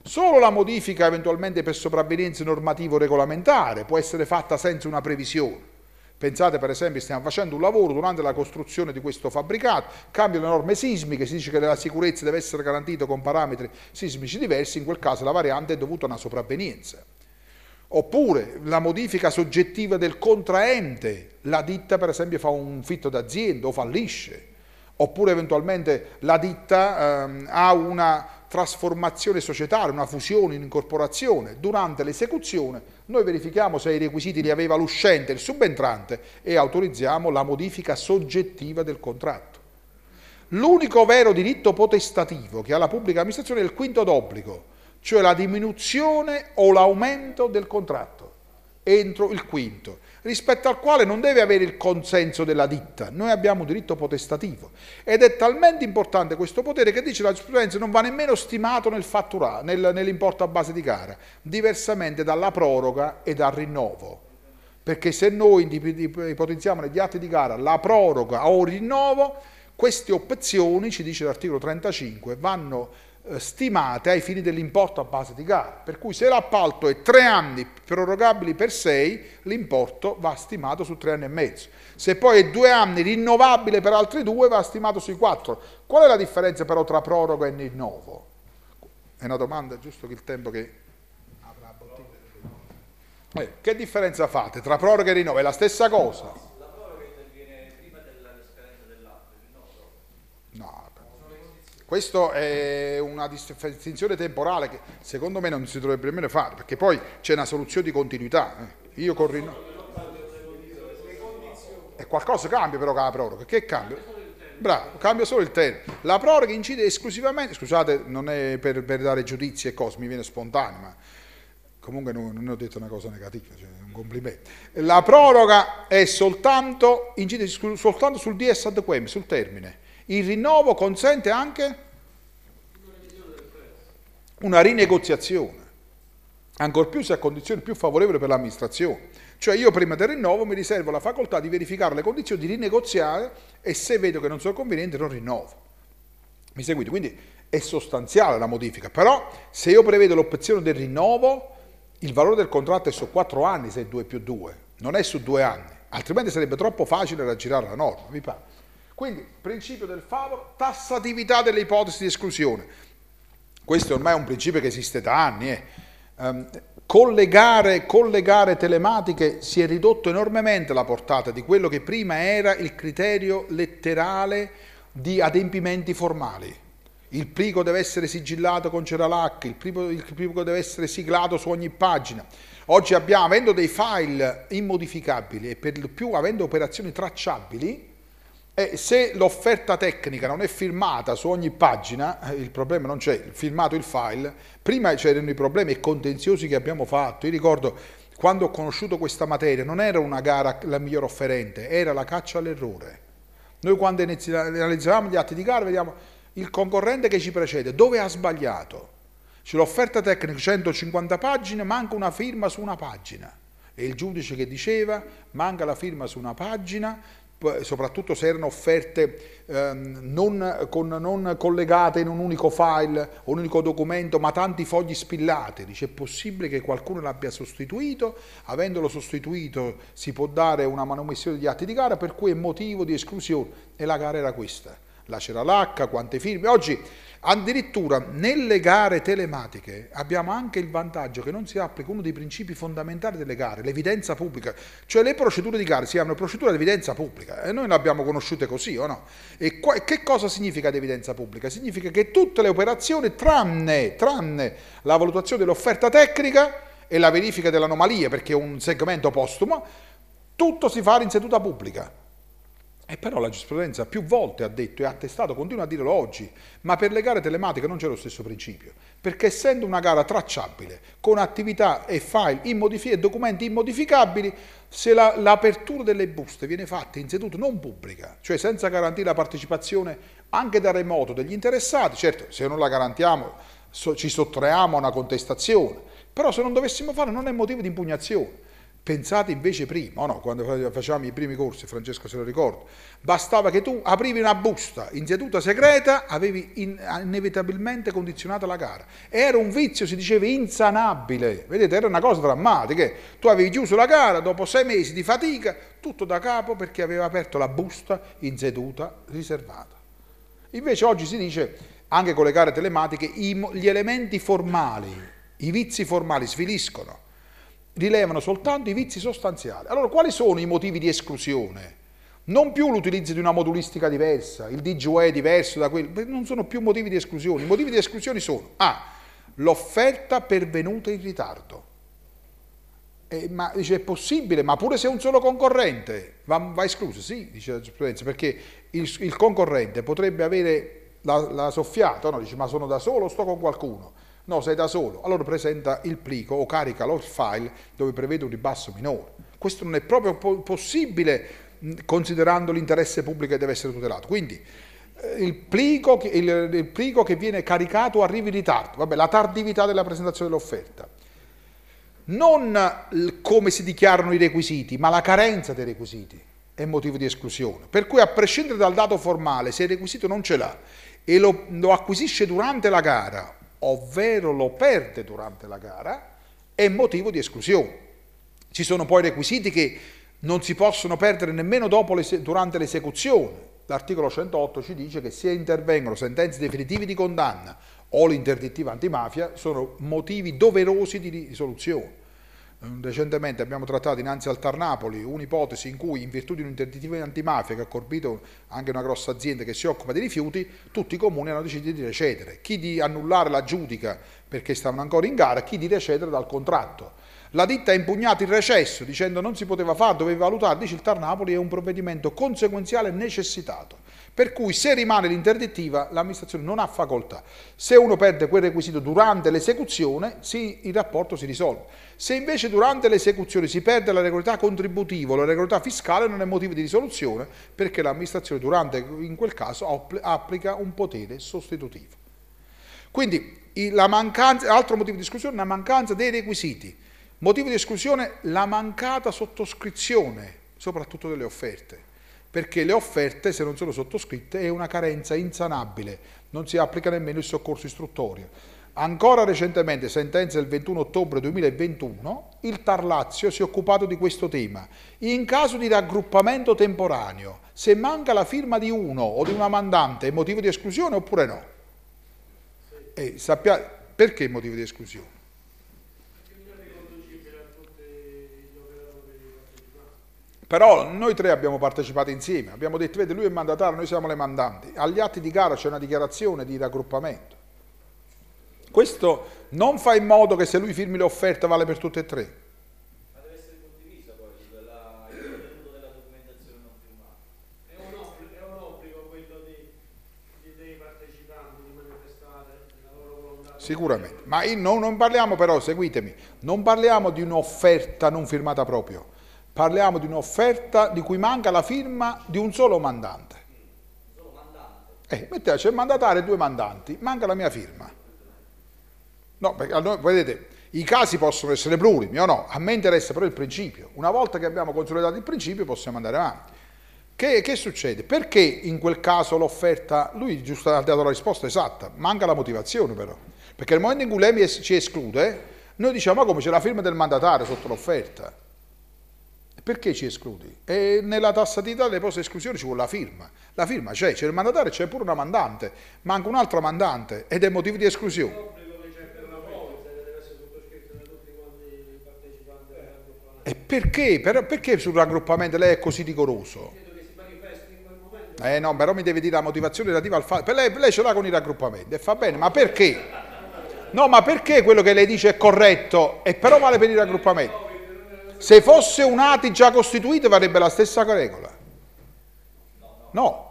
Speaker 1: Solo la modifica eventualmente per sopravvenienza normativa o regolamentare può essere fatta senza una previsione. Pensate per esempio, stiamo facendo un lavoro durante la costruzione di questo fabbricato, cambiano le norme sismiche, si dice che la sicurezza deve essere garantita con parametri sismici diversi, in quel caso la variante è dovuta a una sopravvenienza. Oppure la modifica soggettiva del contraente, la ditta per esempio fa un fitto d'azienda o fallisce, oppure eventualmente la ditta ehm, ha una trasformazione societaria, una fusione, un'incorporazione. Durante l'esecuzione noi verifichiamo se i requisiti li aveva l'uscente, il subentrante e autorizziamo la modifica soggettiva del contratto. L'unico vero diritto potestativo che ha la pubblica amministrazione è il quinto d'obbligo, cioè la diminuzione o l'aumento del contratto entro il quinto, rispetto al quale non deve avere il consenso della ditta. Noi abbiamo un diritto potestativo ed è talmente importante questo potere che dice la giurisprudenza non va nemmeno stimato nel nel, nell'importo a base di gara, diversamente dalla proroga e dal rinnovo. Perché se noi ipotizziamo negli atti di gara la proroga o il rinnovo, queste opzioni, ci dice l'articolo 35, vanno eh, stimate ai fini dell'importo a base di gara. Per cui se l'appalto è tre anni prorogabili per sei, l'importo va stimato su tre anni e mezzo. Se poi è due anni rinnovabile per altri due, va stimato sui quattro. Qual è la differenza però tra proroga e rinnovo? È una domanda, giusto che il tempo che avrà Eh, che differenza fate tra proroga e rinnovo? È la stessa cosa. Questa è una distinzione temporale che secondo me non si dovrebbe nemmeno fare, perché poi c'è una soluzione di continuità. Eh. Io con rinnovo... E qualcosa cambia però con la proroga. Che cambia? Bravo, cambia solo il termine. La proroga incide esclusivamente, scusate, non è per, per dare giudizi e cose, mi viene spontaneo, ma comunque non, non ho detto una cosa negativa, cioè un complimento. La proroga è soltanto, incide soltanto sul DS ad quem, sul termine. Il rinnovo consente anche una rinegoziazione, ancor più se a condizioni più favorevoli per l'amministrazione. Cioè io prima del rinnovo mi riservo la facoltà di verificare le condizioni, di rinegoziare e se vedo che non sono conveniente non rinnovo. Mi seguite? Quindi è sostanziale la modifica, però se io prevedo l'opzione del rinnovo, il valore del contratto è su 4 anni se è 2 più 2, non è su 2 anni, altrimenti sarebbe troppo facile raggirare la norma, mi pare. Quindi principio del favor, tassatività delle ipotesi di esclusione. Questo ormai è un principio che esiste da anni. Eh. Um, collegare, collegare telematiche si è ridotto enormemente la portata di quello che prima era il criterio letterale di adempimenti formali. Il plico deve essere sigillato con Ceralac, il plico, il plico deve essere siglato su ogni pagina. Oggi abbiamo, avendo dei file immodificabili e per lo più avendo operazioni tracciabili, e eh, se l'offerta tecnica non è firmata su ogni pagina, eh, il problema non c'è, firmato il file, prima c'erano i problemi contenziosi che abbiamo fatto, io ricordo quando ho conosciuto questa materia non era una gara la miglior offerente, era la caccia all'errore. Noi quando analizzavamo gli atti di gara vediamo il concorrente che ci precede, dove ha sbagliato? C'è l'offerta tecnica 150 pagine, manca una firma su una pagina. E il giudice che diceva, manca la firma su una pagina, soprattutto se erano offerte ehm, non, con, non, collegate in un unico file o un unico documento, ma tanti fogli spillati. Dice, è possibile che qualcuno l'abbia sostituito, avendolo sostituito si può dare una manomissione di atti di gara, per cui è motivo di esclusione. E la gara era questa. La c'era l'H, quante firme. Oggi Addirittura nelle gare telematiche abbiamo anche il vantaggio che non si applica uno dei principi fondamentali delle gare, l'evidenza pubblica, cioè le procedure di gare si chiamano procedure di evidenza pubblica e noi le abbiamo conosciute così o no? E che cosa significa evidenza pubblica? Significa che tutte le operazioni tranne, tranne la valutazione dell'offerta tecnica e la verifica dell'anomalia perché è un segmento postumo, tutto si fa in seduta pubblica. E però la giurisprudenza più volte ha detto e ha attestato, continua a dirlo oggi, ma per le gare telematiche non c'è lo stesso principio, perché essendo una gara tracciabile, con attività e file e documenti immodificabili, se l'apertura delle buste viene fatta in seduta non pubblica, cioè senza garantire la partecipazione anche da remoto degli interessati, certo se non la garantiamo so, ci sottraiamo a una contestazione, però se non dovessimo farlo non è motivo di impugnazione Pensate invece prima, no, quando facevamo i primi corsi, Francesco se lo ricordo, bastava che tu aprivi una busta in seduta segreta, avevi in, inevitabilmente condizionato la gara. Era un vizio, si diceva, insanabile. Vedete, era una cosa drammatica. Tu avevi chiuso la gara dopo sei mesi di fatica, tutto da capo perché aveva aperto la busta in seduta riservata. Invece oggi si dice, anche con le gare telematiche, gli elementi formali, i vizi formali sviliscono rilevano soltanto i vizi sostanziali. Allora, quali sono i motivi di esclusione? Non più l'utilizzo di una modulistica diversa, il DGUE diverso da quello, non sono più motivi di esclusione. I motivi di esclusione sono A, l'offerta pervenuta in ritardo. E, ma dice, è possibile, ma pure se è un solo concorrente, va, va escluso, sì, dice la giurisprudenza, perché il, il concorrente potrebbe avere la, la soffiata, no? dice, ma sono da solo, sto con qualcuno No, sei da solo. Allora presenta il plico o carica lo file dove prevede un ribasso minore. Questo non è proprio possibile considerando l'interesse pubblico che deve essere tutelato. Quindi eh, il plico, il, il plico che viene caricato arriva in ritardo, vabbè, la tardività della presentazione dell'offerta. Non come si dichiarano i requisiti, ma la carenza dei requisiti è motivo di esclusione. Per cui a prescindere dal dato formale, se il requisito non ce l'ha e lo, lo acquisisce durante la gara ovvero lo perde durante la gara, è motivo di esclusione. Ci sono poi requisiti che non si possono perdere nemmeno le, durante l'esecuzione. L'articolo 108 ci dice che se intervengono sentenze definitive di condanna o l'interdittiva antimafia sono motivi doverosi di risoluzione. Ehm, recentemente abbiamo trattato innanzi al Tar Napoli un'ipotesi in cui, in virtù di un un'interdittiva antimafia che ha colpito anche una grossa azienda che si occupa dei rifiuti, tutti i comuni hanno deciso di recedere. Chi di annullare la giudica perché stavano ancora in gara, chi di recedere dal contratto. La ditta ha impugnato il recesso dicendo non si poteva fare, dovevi valutare, dice il Tar Napoli è un provvedimento conseguenziale necessitato. Per cui se rimane l'interdittiva l'amministrazione non ha facoltà. Se uno perde quel requisito durante l'esecuzione, sì, il rapporto si risolve. Se invece durante l'esecuzione si perde la regolarità contributiva o la regolarità fiscale non è motivo di risoluzione perché l'amministrazione durante, in quel caso applica un potere sostitutivo. Quindi mancanza, altro motivo di esclusione è la mancanza dei requisiti. Motivo di esclusione è la mancata sottoscrizione, soprattutto delle offerte perché le offerte, se non sono sottoscritte, è una carenza insanabile, non si applica nemmeno il soccorso istruttorio. Ancora recentemente, sentenza del 21 ottobre 2021, il Tar Lazio si è occupato di questo tema. In caso di raggruppamento temporaneo, se manca la firma di uno o di una mandante, è motivo di esclusione oppure no? Eh, sappia... perché motivo di esclusione? Però noi tre abbiamo partecipato insieme, abbiamo detto, vedi, lui è mandatario, noi siamo le mandanti. Agli atti di gara c'è una dichiarazione di raggruppamento. Questo non fa in modo che se lui firmi l'offerta vale per tutte e tre. Ma deve essere condivisa poi della, il contenuto della documentazione non firmata. È un obbligo, è un obbligo quello di, di, dei partecipanti di manifestare la loro volontà. Sicuramente, ma non, non parliamo però, seguitemi, non parliamo di un'offerta non firmata proprio Parliamo di un'offerta di cui manca la firma di un solo mandante. Eh, metteva, c'è il mandatario e due mandanti, manca la mia firma. No, perché allora, vedete, i casi possono essere plurimi o no, a me interessa però il principio. Una volta che abbiamo consolidato il principio possiamo andare avanti. Che, che succede? Perché in quel caso l'offerta, lui giusto ha dato la risposta esatta, manca la motivazione però. Perché nel momento in cui lei ci esclude, noi diciamo ma come c'è la firma del mandatario sotto l'offerta? Perché ci escludi? E nella di delle poste esclusione ci vuole la firma. La firma c'è, c'è il mandatario, c'è pure una mandante, manca un'altra mandante ed è motivo di esclusione. E perché? Però perché sul raggruppamento lei è così rigoroso? Eh no, però mi deve dire la motivazione relativa al fatto. lei, lei ce l'ha con i raggruppamenti e fa bene, ma perché? No, ma perché quello che lei dice è corretto e però vale per i raggruppamenti? Se fosse un ati già costituito varrebbe la stessa regola. No.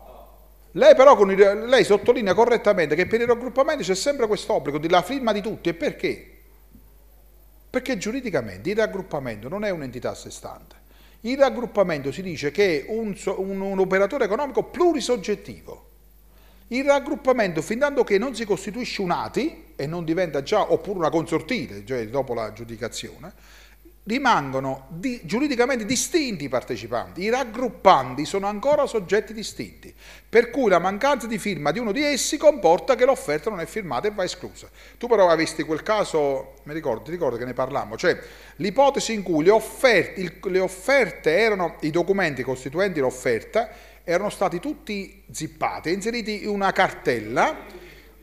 Speaker 1: Lei però il, lei sottolinea correttamente che per i raggruppamenti c'è sempre questo obbligo della firma di tutti. E perché? Perché giuridicamente il raggruppamento non è un'entità a sé stante. Il raggruppamento si dice che è un, un, un operatore economico plurisoggettivo. Il raggruppamento, fin tanto che non si costituisce un ATI e non diventa già, oppure una consortile, cioè dopo la giudicazione, rimangono di, giuridicamente distinti i partecipanti, i raggruppanti sono ancora soggetti distinti, per cui la mancanza di firma di uno di essi comporta che l'offerta non è firmata e va esclusa. Tu però avesti quel caso, mi ricordo, ti ricordo che ne parlammo, cioè l'ipotesi in cui le offerte, il, le offerte erano i documenti costituenti l'offerta erano stati tutti zippati, inseriti in una cartella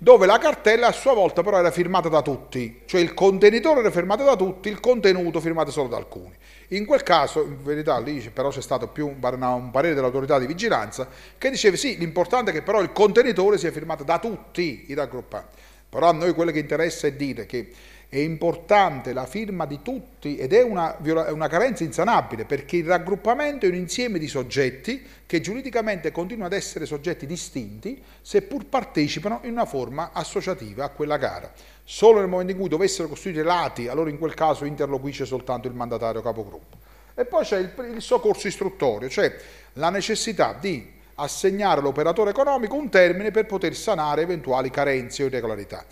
Speaker 1: dove la cartella a sua volta però era firmata da tutti, cioè il contenitore era firmato da tutti, il contenuto firmato solo da alcuni. In quel caso, in verità, lì però c'è stato più un parere dell'autorità di vigilanza che diceva sì, l'importante è che però il contenitore sia firmato da tutti i raggruppanti. Però a noi quello che interessa è dire che è importante la firma di tutti ed è una, una, carenza insanabile perché il raggruppamento è un insieme di soggetti che giuridicamente continuano ad essere soggetti distinti seppur partecipano in una forma associativa a quella gara. Solo nel momento in cui dovessero costruire lati, allora in quel caso interloquisce soltanto il mandatario capogruppo. E poi c'è il, il soccorso istruttorio, cioè la necessità di assegnare all'operatore economico un termine per poter sanare eventuali carenze o irregolarità.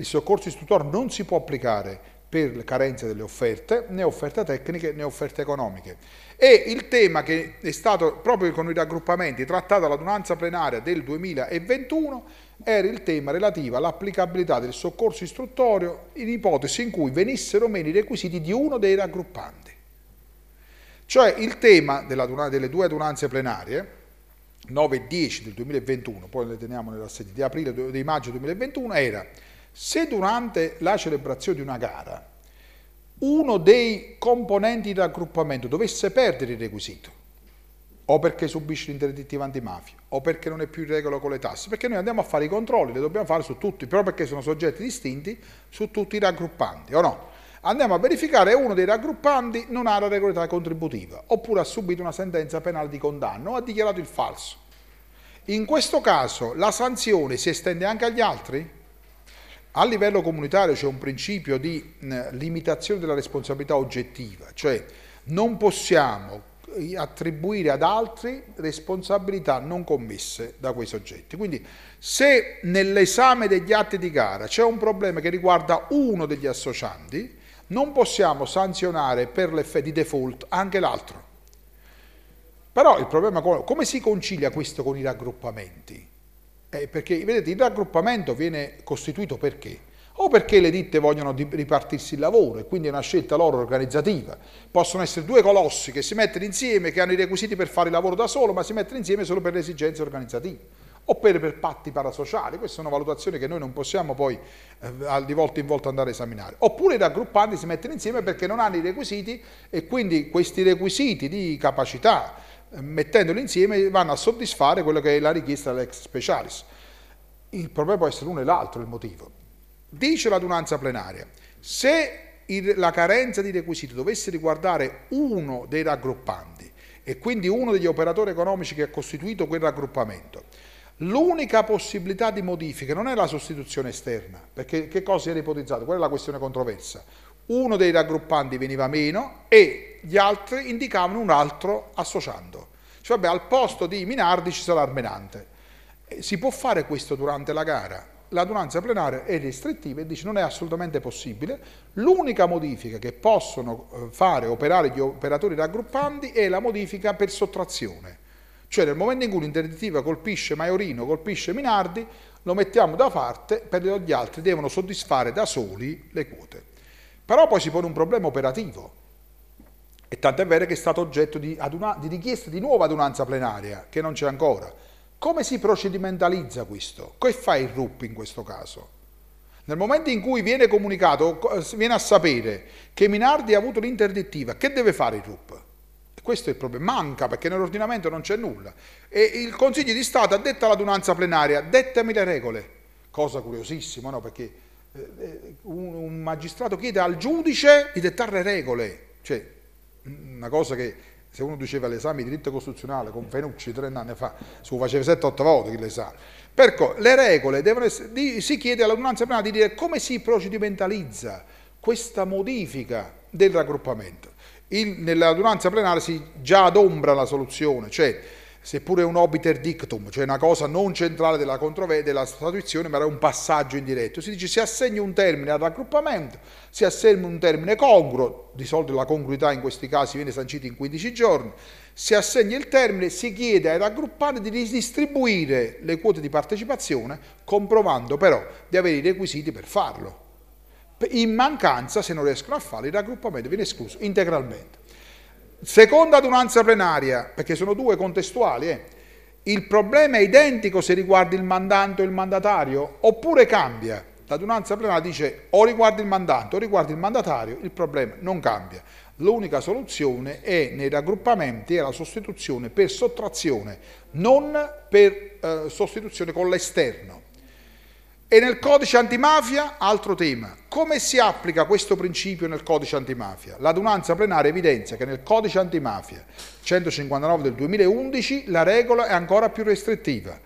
Speaker 1: Il soccorso istruttorio non si può applicare per carenze delle offerte, né offerte tecniche né offerte economiche. E il tema che è stato proprio con i raggruppamenti trattato all'adunanza plenaria del 2021 era il tema relativo all'applicabilità del soccorso istruttorio in ipotesi in cui venissero meno i requisiti di uno dei raggruppanti. Cioè il tema delle due adunanze plenarie, 9 e 10 del 2021, poi le teniamo nella sedia di aprile di maggio 2021, era se durante la celebrazione di una gara uno dei componenti di raggruppamento dovesse perdere il requisito, o perché subisce l'interdittiva antimafia, o perché non è più in regola con le tasse, perché noi andiamo a fare i controlli, li dobbiamo fare su tutti, però perché sono soggetti distinti, su tutti i raggruppanti, o no? Andiamo a verificare se uno dei raggruppanti non ha la regolarità contributiva, oppure ha subito una sentenza penale di condanna, o ha dichiarato il falso. In questo caso la sanzione si estende anche agli altri? A livello comunitario c'è un principio di limitazione della responsabilità oggettiva, cioè non possiamo eh, attribuire ad altri responsabilità non commesse da quei soggetti. Quindi se nell'esame degli atti di gara c'è un problema che riguarda uno degli associanti, non possiamo sanzionare per l'effetto di default anche l'altro. Però il problema è come si concilia questo con i raggruppamenti? Eh, perché vedete il raggruppamento viene costituito perché? o perché le ditte vogliono ripartirsi il lavoro e quindi è una scelta loro organizzativa. Possono essere due colossi che si mettono insieme, che hanno i requisiti per fare il lavoro da solo, ma si mettono insieme solo per le esigenze organizzative o per, per patti parasociali, queste sono valutazioni che noi non possiamo poi eh, di volta in volta andare a esaminare. Oppure i raggruppanti si mettono insieme perché non hanno i requisiti e quindi questi requisiti di capacità, mettendoli insieme vanno a soddisfare quella che è la richiesta dell'ex specialis. Il problema può essere l'uno e l'altro il motivo. Dice l'adunanza plenaria, se il, la carenza di requisiti dovesse riguardare uno dei raggruppanti e quindi uno degli operatori economici che ha costituito quel raggruppamento, l'unica possibilità di modifica non è la sostituzione esterna, perché che cosa si era ipotizzato? Qual è la questione controversa. Uno dei raggruppanti veniva meno e gli altri indicavano un altro associando. Cioè, vabbè, al posto di Minardi ci sarà Armenante. Eh, si può fare questo durante la gara. L'adunanza plenaria è restrittiva e dice non è assolutamente possibile. L'unica modifica che possono eh, fare operare gli operatori raggruppanti è la modifica per sottrazione. Cioè nel momento in cui l'interdittiva colpisce Maiorino, colpisce Minardi, lo mettiamo da parte perché gli altri devono soddisfare da soli le quote. Però poi si pone un problema operativo e tanto è vero che è stato oggetto di, aduna, di richiesta di nuova adunanza plenaria, che non c'è ancora. Come si procedimentalizza questo? Che fa il RUP in questo caso? Nel momento in cui viene comunicato, viene a sapere che Minardi ha avuto l'interdittiva, che deve fare il RUP? Questo è il problema, manca perché nell'ordinamento non c'è nulla. E il Consiglio di Stato ha detto all'adunanza plenaria, dettami le regole, cosa curiosissima, no? perché eh, eh, un magistrato chiede al giudice di dettare le regole, cioè una cosa che se uno diceva l'esame di diritto costituzionale con Fenucci tre anni fa, su faceva 7-8 volte l'esame. Perciò le regole devono essere, si chiede all'adunanza penale di dire come si procedimentalizza questa modifica del raggruppamento. nell'adunanza plenaria si già adombra la soluzione, cioè seppure un obiter dictum, cioè una cosa non centrale della, della statuizione, ma era un passaggio indiretto. Si dice si assegna un termine al raggruppamento, si assegna un termine congruo, di solito la congruità in questi casi viene sancita in 15 giorni, si assegna il termine, si chiede ai raggruppati di ridistribuire le quote di partecipazione, comprovando però di avere i requisiti per farlo. In mancanza, se non riescono a farlo, il raggruppamento viene escluso integralmente. Seconda adunanza plenaria, perché sono due contestuali, eh. il problema è identico se riguarda il mandante o il mandatario, oppure cambia. L'adunanza plenaria dice o riguarda il mandante o riguarda il mandatario, il problema non cambia. L'unica soluzione è nei raggruppamenti e la sostituzione per sottrazione, non per eh, sostituzione con l'esterno. E nel codice antimafia, altro tema, come si applica questo principio nel codice antimafia? L'adunanza plenaria evidenzia che nel codice antimafia 159 del 2011 la regola è ancora più restrittiva,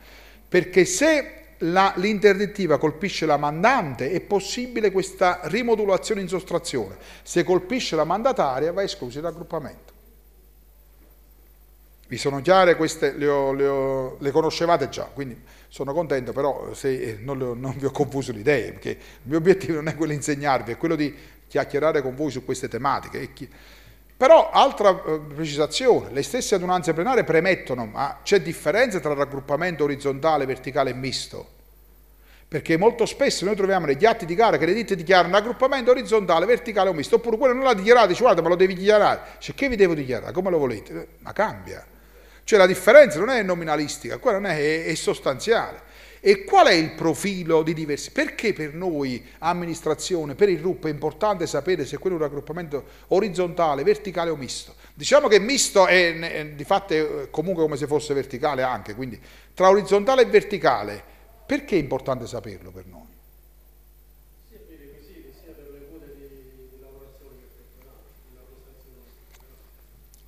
Speaker 1: perché se l'interdittiva colpisce la mandante è possibile questa rimodulazione in sostrazione, se colpisce la mandataria va escluso il raggruppamento vi sono chiare queste, le, ho, le, ho, le, conoscevate già, quindi sono contento, però se eh, non, ho, non vi ho confuso le idee, perché il mio obiettivo non è quello di insegnarvi, è quello di chiacchierare con voi su queste tematiche. Però, altra eh, precisazione, le stesse adunanze plenarie premettono, ma c'è differenza tra raggruppamento orizzontale, verticale e misto? Perché molto spesso noi troviamo negli atti di gara che le ditte dichiarano raggruppamento orizzontale, verticale o misto, oppure quello non l'ha dichiarato, dice guarda ma lo devi dichiarare, cioè che vi devo dichiarare, come lo volete? Ma cambia. Cioè la differenza non è nominalistica, quella non è, è sostanziale. E qual è il profilo di diversi? Perché per noi, amministrazione, per il RUP è importante sapere se quello è un raggruppamento orizzontale, verticale o misto? Diciamo che misto è, è di fatto eh, comunque come se fosse verticale anche, quindi tra orizzontale e verticale, perché è importante saperlo per noi?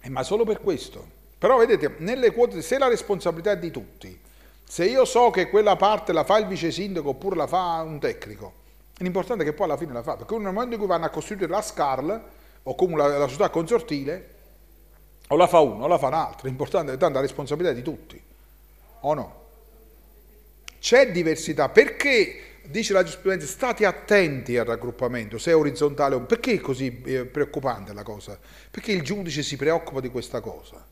Speaker 1: Eh, ma solo per questo? Però vedete, nelle quote, se la responsabilità è di tutti, se io so che quella parte la fa il vice sindaco oppure la fa un tecnico, l'importante è che poi alla fine la fa, perché nel momento in cui vanno a costruire la SCARL o comunque la, la società consortile, o la fa uno o la fa un altro, l'importante è tanto la responsabilità di tutti, o no? C'è diversità, perché dice la giurisprudenza state attenti al raggruppamento, se è orizzontale o perché è così eh, preoccupante la cosa? Perché il giudice si preoccupa di questa cosa?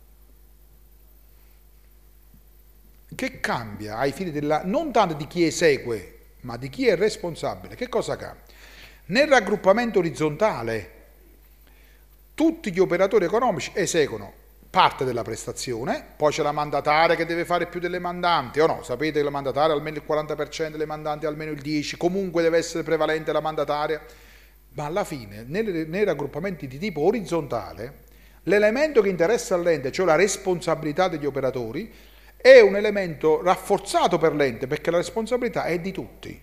Speaker 1: che cambia ai fini della, non tanto di chi esegue, ma di chi è responsabile. Che cosa cambia? Nel raggruppamento orizzontale tutti gli operatori economici eseguono parte della prestazione, poi c'è la mandataria che deve fare più delle mandanti, o no, sapete che la mandataria almeno il 40% le mandanti, almeno il 10%, comunque deve essere prevalente la mandataria, ma alla fine nei, nei raggruppamenti di tipo orizzontale l'elemento che interessa all'ente, cioè la responsabilità degli operatori, è un elemento rafforzato per l'ente perché la responsabilità è di tutti.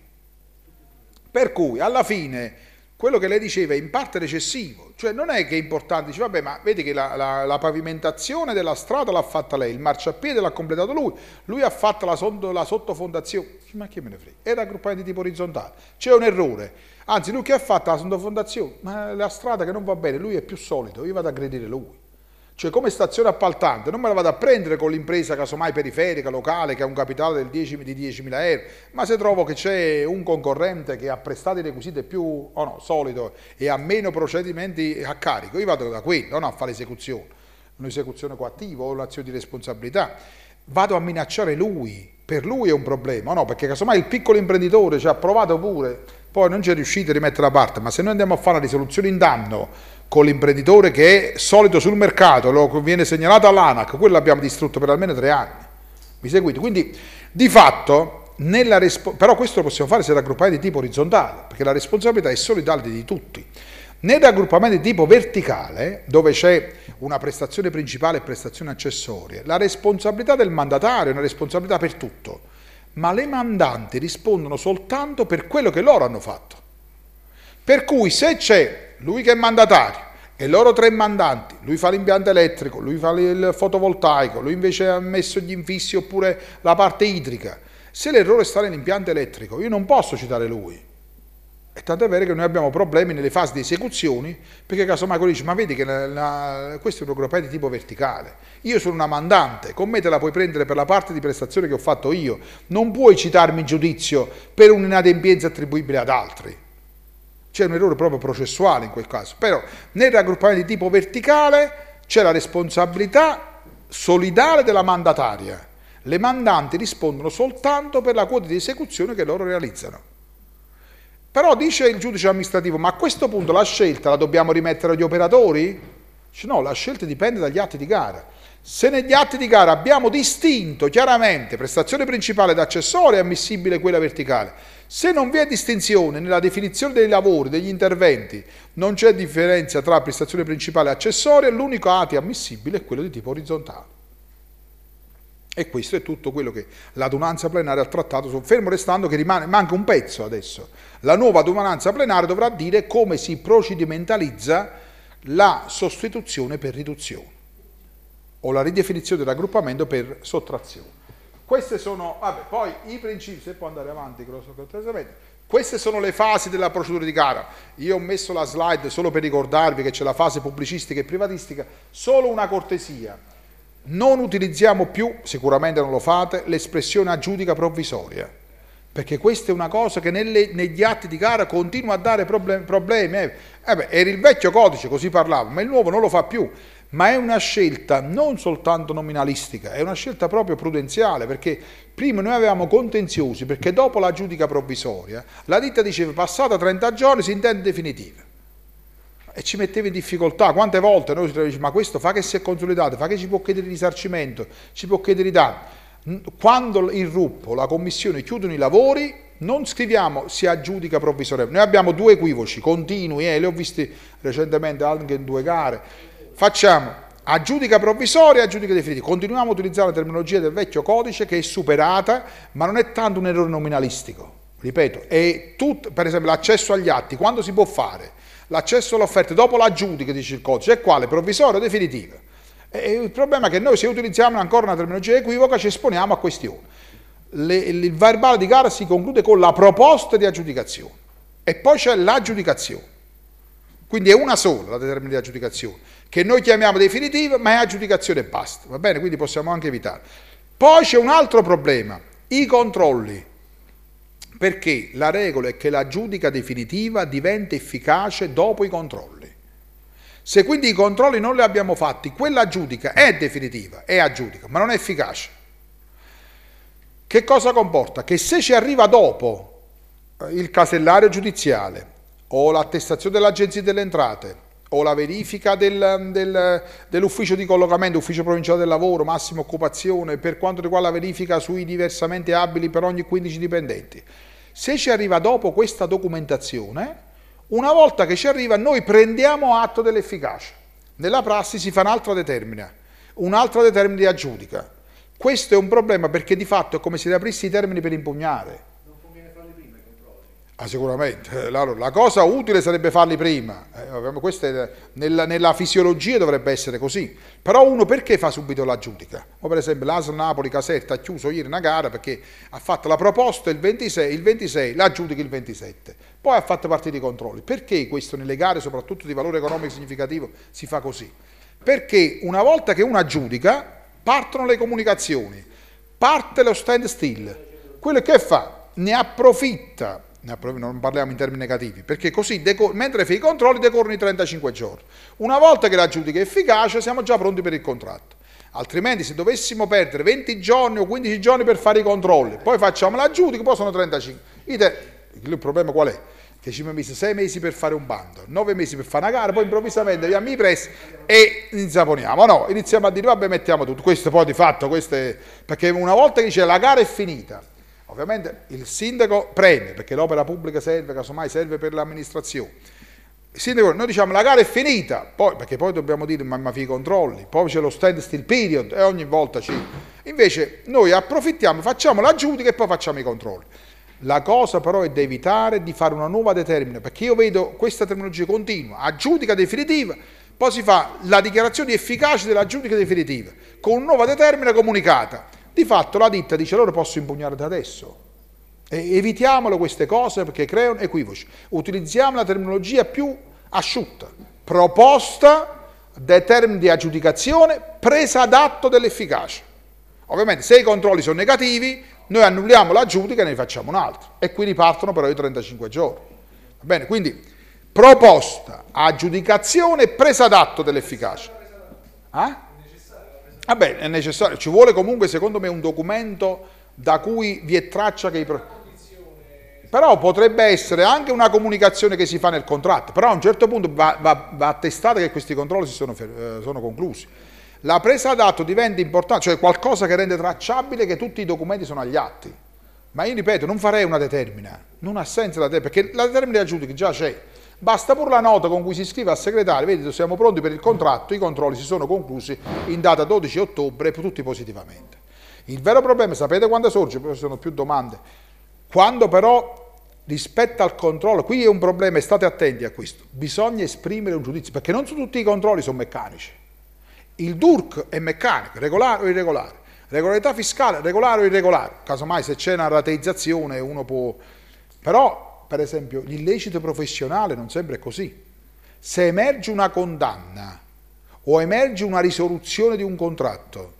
Speaker 1: Per cui alla fine quello che lei diceva è in parte recessivo, cioè non è che è importante, dice vabbè ma vedi che la, la, la pavimentazione della strada l'ha fatta lei, il marciapiede l'ha completato lui, lui ha fatto la, la sottofondazione, ma chi me ne frega, era aggruppata di tipo orizzontale, c'è un errore, anzi lui che ha fatto la sottofondazione, ma la strada che non va bene, lui è più solido, io vado a aggredire lui. Cioè come stazione appaltante non me la vado a prendere con l'impresa casomai periferica, locale, che ha un capitale 10, di 10.000 euro, ma se trovo che c'è un concorrente che ha prestato i requisiti più oh no, solido e ha meno procedimenti a carico, io vado da quello, non a fare l'esecuzione, un'esecuzione coattiva o un'azione di responsabilità, vado a minacciare lui, per lui è un problema, oh no? perché casomai il piccolo imprenditore ci ha provato pure, poi non ci è riuscito a rimettere da parte, ma se noi andiamo a fare la risoluzione in danno con l'imprenditore che è solito sul mercato, lo viene segnalato all'ANAC, quello l'abbiamo distrutto per almeno tre anni. Mi seguite? Quindi di fatto, nella però questo lo possiamo fare se raggruppati di tipo orizzontale, perché la responsabilità è solidale di tutti. Nel raggruppamento di tipo verticale, dove c'è una prestazione principale e prestazione accessorie, la responsabilità del mandatario è una responsabilità per tutto, ma le mandanti rispondono soltanto per quello che loro hanno fatto. Per cui se c'è lui che è mandatario e loro tre mandanti, lui fa l'impianto elettrico, lui fa il fotovoltaico, lui invece ha messo gli infissi oppure la parte idrica. Se l'errore sta nell'impianto elettrico, io non posso citare lui. E è vero che noi abbiamo problemi nelle fasi di esecuzione, perché casomai quello dice, ma vedi che la, la, questo è un programma di tipo verticale, io sono una mandante, con me te la puoi prendere per la parte di prestazione che ho fatto io, non puoi citarmi in giudizio per un'inadempienza attribuibile ad altri c'è un errore proprio processuale in quel caso, però nel raggruppamento di tipo verticale c'è la responsabilità solidale della mandataria. Le mandanti rispondono soltanto per la quota di esecuzione che loro realizzano. Però dice il giudice amministrativo, ma a questo punto la scelta la dobbiamo rimettere agli operatori? Dice, no, la scelta dipende dagli atti di gara. Se negli atti di gara abbiamo distinto chiaramente prestazione principale ed accessoria, è ammissibile quella verticale. Se non vi è distinzione nella definizione dei lavori, degli interventi, non c'è differenza tra prestazione principale e accessoria, l'unico atto ammissibile è quello di tipo orizzontale. E questo è tutto quello che l'adunanza plenaria ha trattato, fermo restando che rimane, manca un pezzo adesso. La nuova adunanza plenaria dovrà dire come si procedimentalizza la sostituzione per riduzione o la ridefinizione del raggruppamento per sottrazione. Queste sono, vabbè, poi i principi, se può andare avanti queste sono le fasi della procedura di gara. Io ho messo la slide solo per ricordarvi che c'è la fase pubblicistica e privatistica, solo una cortesia. Non utilizziamo più, sicuramente non lo fate, l'espressione aggiudica provvisoria, perché questa è una cosa che nelle, negli atti di gara continua a dare problem, problemi. Eh, eh beh, era il vecchio codice, così parlavo, ma il nuovo non lo fa più ma è una scelta non soltanto nominalistica, è una scelta proprio prudenziale, perché prima noi avevamo contenziosi, perché dopo la giudica provvisoria la ditta diceva passata 30 giorni si intende definitiva e ci metteva in difficoltà. Quante volte noi ci troviamo, ma questo fa che si è consolidato, fa che ci può chiedere risarcimento, ci può chiedere i danno. Quando il RUP o la commissione chiudono i lavori, non scriviamo si aggiudica provvisoriamente. Noi abbiamo due equivoci continui, eh, li ho visti recentemente anche in due gare Facciamo aggiudica provvisoria e aggiudica definitiva. Continuiamo a utilizzare la terminologia del vecchio codice che è superata, ma non è tanto un errore nominalistico. Ripeto, è tutto, per esempio l'accesso agli atti, quando si può fare? L'accesso alle offerte, dopo l'aggiudica, dice il codice, è quale? Provvisoria o definitiva? E il problema è che noi se utilizziamo ancora una terminologia equivoca ci esponiamo a questioni. Le, il verbale di gara si conclude con la proposta di aggiudicazione e poi c'è l'aggiudicazione. Quindi è una sola la determinata di aggiudicazione che noi chiamiamo definitiva, ma è aggiudicazione e basta, va bene? Quindi possiamo anche evitare. Poi c'è un altro problema, i controlli, perché la regola è che la giudica definitiva diventa efficace dopo i controlli. Se quindi i controlli non li abbiamo fatti, quella giudica è definitiva, è aggiudica, ma non è efficace. Che cosa comporta? Che se ci arriva dopo eh, il casellario giudiziale o l'attestazione dell'Agenzia delle Entrate o la verifica del, del, dell'ufficio di collocamento, ufficio provinciale del lavoro, massima occupazione, per quanto riguarda la verifica sui diversamente abili per ogni 15 dipendenti. Se ci arriva dopo questa documentazione, una volta che ci arriva noi prendiamo atto dell'efficacia. Nella prassi si fa un'altra determina, un'altra determina di aggiudica. Questo è un problema perché di fatto è come se riaprissi i termini per impugnare. Ah, sicuramente, eh, la cosa utile sarebbe farli prima, eh, Questa è, nella, nella, fisiologia dovrebbe essere così, però uno perché fa subito la giudica? O per esempio l'Asl Napoli Caserta ha chiuso ieri una gara perché ha fatto la proposta il 26, il 26 la giudica il 27, poi ha fatto partire i controlli, perché questo nelle gare soprattutto di valore economico significativo si fa così? Perché una volta che uno aggiudica partono le comunicazioni, parte lo stand still, quello che fa? Ne approfitta non parliamo in termini negativi, perché così mentre fai i controlli decorrono i 35 giorni. Una volta che la giudica è efficace siamo già pronti per il contratto. Altrimenti se dovessimo perdere 20 giorni o 15 giorni per fare i controlli, poi facciamo la giudica, poi sono 35. Il problema qual è? Che ci abbiamo messo 6 mesi per fare un bando, 9 mesi per fare una gara, poi improvvisamente abbiamo i press e inzaponiamo. No, iniziamo a dire vabbè mettiamo tutto. Questo poi di fatto, questo è... perché una volta che dice la gara è finita, Ovviamente il sindaco preme, perché l'opera pubblica serve, casomai serve per l'amministrazione. Il sindaco, noi diciamo la gara è finita, poi, perché poi dobbiamo dire mamma fia i controlli, poi c'è lo standstill period e ogni volta ci... Invece noi approfittiamo, facciamo la giudica e poi facciamo i controlli. La cosa però è da evitare di fare una nuova determina, perché io vedo questa terminologia continua, a giudica definitiva, poi si fa la dichiarazione di efficacia della giudica definitiva, con una nuova determina comunicata. Di fatto la ditta dice loro posso impugnare da adesso. E evitiamolo queste cose perché creano equivoci. Utilizziamo la terminologia più asciutta. Proposta dei termini di aggiudicazione presa ad atto dell'efficacia. Ovviamente se i controlli sono negativi, noi annulliamo la giudica e ne facciamo un altro. E qui ripartono però i 35 giorni. Va bene? Quindi proposta, aggiudicazione presa ad atto dell'efficacia. Eh? Vabbè, ah è necessario, ci vuole comunque secondo me un documento da cui vi è traccia che i... Pro... Però potrebbe essere anche una comunicazione che si fa nel contratto, però a un certo punto va, va, va attestata che questi controlli si sono, eh, sono conclusi. La presa d'atto diventa importante, cioè qualcosa che rende tracciabile che tutti i documenti sono agli atti. Ma io ripeto, non farei una determina, non ha senso la determina, perché la determina della giudice già c'è Basta pure la nota con cui si scrive al segretario, vedete siamo pronti per il contratto, i controlli si sono conclusi in data 12 ottobre, tutti positivamente. Il vero problema, sapete quando sorge? Poi ci sono più domande. Quando però rispetto al controllo, qui è un problema, state attenti a questo, bisogna esprimere un giudizio, perché non su tutti i controlli sono meccanici. Il DURC è meccanico, regolare o irregolare. Regolarità fiscale, regolare o irregolare. Casomai se c'è una rateizzazione uno può... Però per esempio, l'illecito professionale non sempre è così. Se emerge una condanna o emerge una risoluzione di un contratto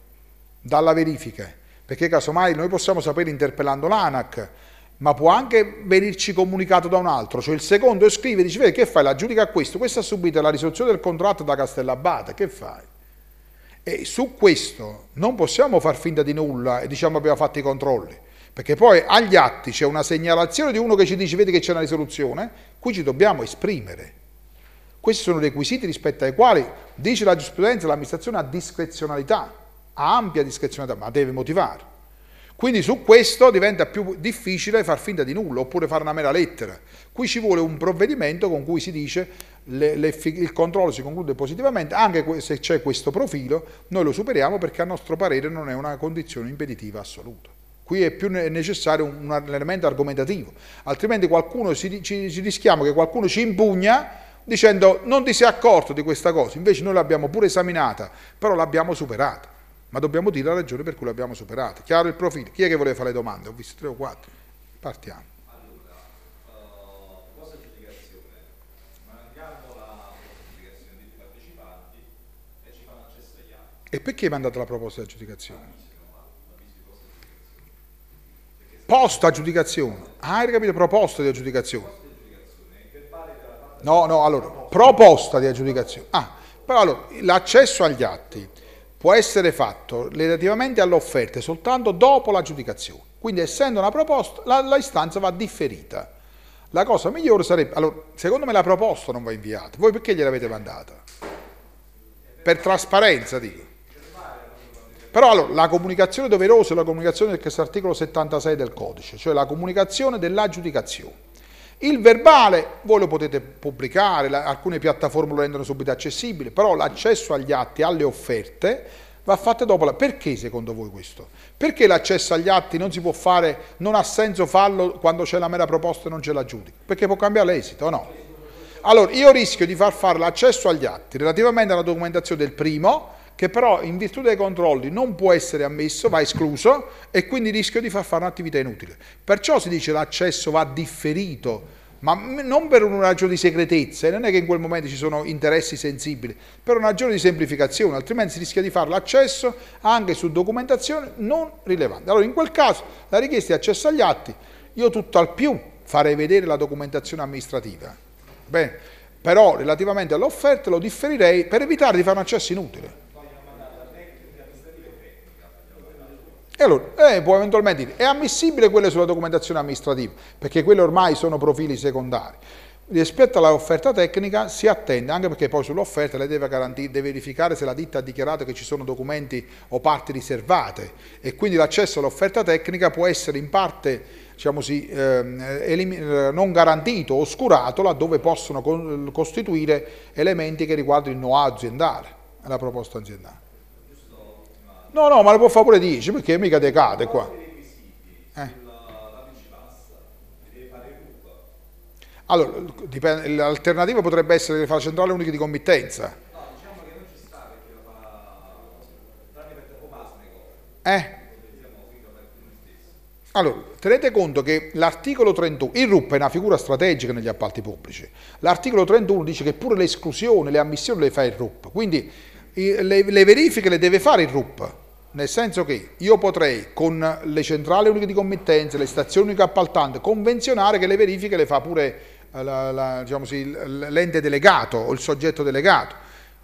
Speaker 1: dalla verifica, perché casomai noi possiamo sapere interpellando l'ANAC, ma può anche venirci comunicato da un altro, cioè il secondo scrive e dice, vedi che fai, la giudica questo, questo ha subito la risoluzione del contratto da Castellabate, che fai? E su questo non possiamo far finta di nulla e diciamo abbiamo fatto i controlli. Perché poi agli atti c'è una segnalazione di uno che ci dice vedi che c'è una risoluzione, qui ci dobbiamo esprimere. Questi sono requisiti rispetto ai quali, dice la giurisprudenza, l'amministrazione ha discrezionalità, ha ampia discrezionalità, ma deve motivare. Quindi su questo diventa più difficile far finta di nulla oppure fare una mera lettera. Qui ci vuole un provvedimento con cui si dice le, le, il controllo si conclude positivamente, anche se c'è questo profilo, noi lo superiamo perché a nostro parere non è una condizione impeditiva assoluta. Qui è più necessario un elemento argomentativo, altrimenti qualcuno si, ci, ci rischiamo che qualcuno ci impugna dicendo non ti sei accorto di questa cosa, invece noi l'abbiamo pure esaminata, però l'abbiamo superata. Ma dobbiamo dire la ragione per cui l'abbiamo superata. Chiaro il profilo. Chi è che voleva fare le domande? Ho visto tre o quattro. Partiamo. Eh, e perché hai mandato la proposta di aggiudicazione? posto aggiudicazione. Ah, hai capito? Proposta di aggiudicazione. No, no, allora, proposta di aggiudicazione. Ah, però allora, l'accesso agli atti può essere fatto relativamente alle offerte soltanto dopo l'aggiudicazione. Quindi essendo una proposta, la, la, istanza va differita. La cosa migliore sarebbe, allora, secondo me la proposta non va inviata. Voi perché gliel'avete mandata? Per trasparenza, dico. Però allora, la comunicazione doverosa è la comunicazione del che articolo 76 del codice, cioè la comunicazione dell'aggiudicazione. Il verbale voi lo potete pubblicare, la, alcune piattaforme lo rendono subito accessibile, però l'accesso agli atti, alle offerte, va fatto dopo la... Perché secondo voi questo? Perché l'accesso agli atti non si può fare, non ha senso farlo quando c'è la mera proposta e non ce la giudica? Perché può cambiare l'esito o no? Allora, io rischio di far fare l'accesso agli atti relativamente alla documentazione del primo, che però in virtù dei controlli non può essere ammesso, va escluso e quindi rischio di far fare un'attività inutile. Perciò si dice l'accesso va differito, ma non per una ragione di segretezza, non è che in quel momento ci sono interessi sensibili, per una ragione di semplificazione, altrimenti si rischia di fare l'accesso anche su documentazione non rilevante. Allora in quel caso la richiesta di accesso agli atti, io tutto al più farei vedere la documentazione amministrativa. Bene, però relativamente all'offerta lo differirei per evitare di fare un accesso inutile. E allora, eh, può eventualmente dire, è ammissibile quelle sulla documentazione amministrativa, perché quelle ormai sono profili secondari. Rispetto all'offerta tecnica si attende, anche perché poi sull'offerta lei deve, deve, verificare se la ditta ha dichiarato che ci sono documenti o parti riservate e quindi l'accesso all'offerta tecnica può essere in parte diciamo sì, eh, non garantito, oscurato, laddove possono co costituire elementi che riguardano il know-how aziendale, la proposta aziendale. No, no, ma lo può fare pure 10, perché mica decade qua. Eh. Allora, l'alternativa potrebbe essere che fa la centrale unica di committenza. No, diciamo che non ci sta perché la fa tramite Omasnego. Eh? Allora, tenete conto che l'articolo 31, il RUP è una figura strategica negli appalti pubblici, l'articolo 31 dice che pure l'esclusione, le ammissioni le fa il RUP, quindi le, le verifiche le deve fare il RUP, nel senso che io potrei con le centrali uniche di committenza, le stazioni uniche appaltanti, convenzionare che le verifiche le fa pure eh, diciamo l'ente diciamo delegato o il soggetto delegato,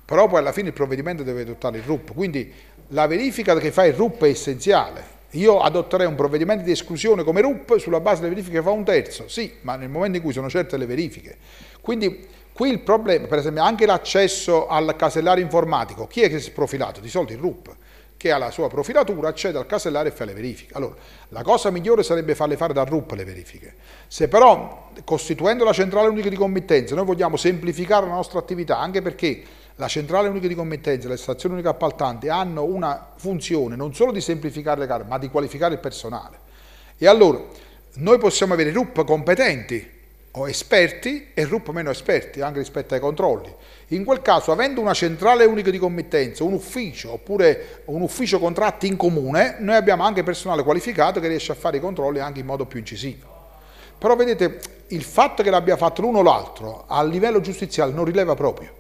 Speaker 1: però poi alla fine il provvedimento deve adottare il RUP, quindi la verifica che fa il RUP è essenziale. Io adotterei un provvedimento di esclusione come RUP sulla base delle verifiche che fa un terzo, sì, ma nel momento in cui sono certe le verifiche. Quindi qui il problema, per esempio, anche l'accesso al casellario informatico, chi è che si è profilato? Di solito il RUP che ha la sua profilatura, accede al casellario e fa le verifiche. Allora, la cosa migliore sarebbe farle fare dal RUP le verifiche. Se però, costituendo la centrale unica di committenza, noi vogliamo semplificare la nostra attività, anche perché la centrale unica di committenza e le stazioni uniche appaltanti hanno una funzione non solo di semplificare le gare, ma di qualificare il personale. E allora, noi possiamo avere RUP competenti, o esperti e RUP meno esperti anche rispetto ai controlli. In quel caso, avendo una centrale unica di committenza, un ufficio oppure un ufficio contratti in comune, noi abbiamo anche personale qualificato che riesce a fare i controlli anche in modo più incisivo. Però vedete, il fatto che l'abbia fatto l'uno o l'altro a livello giudiziale non rileva proprio.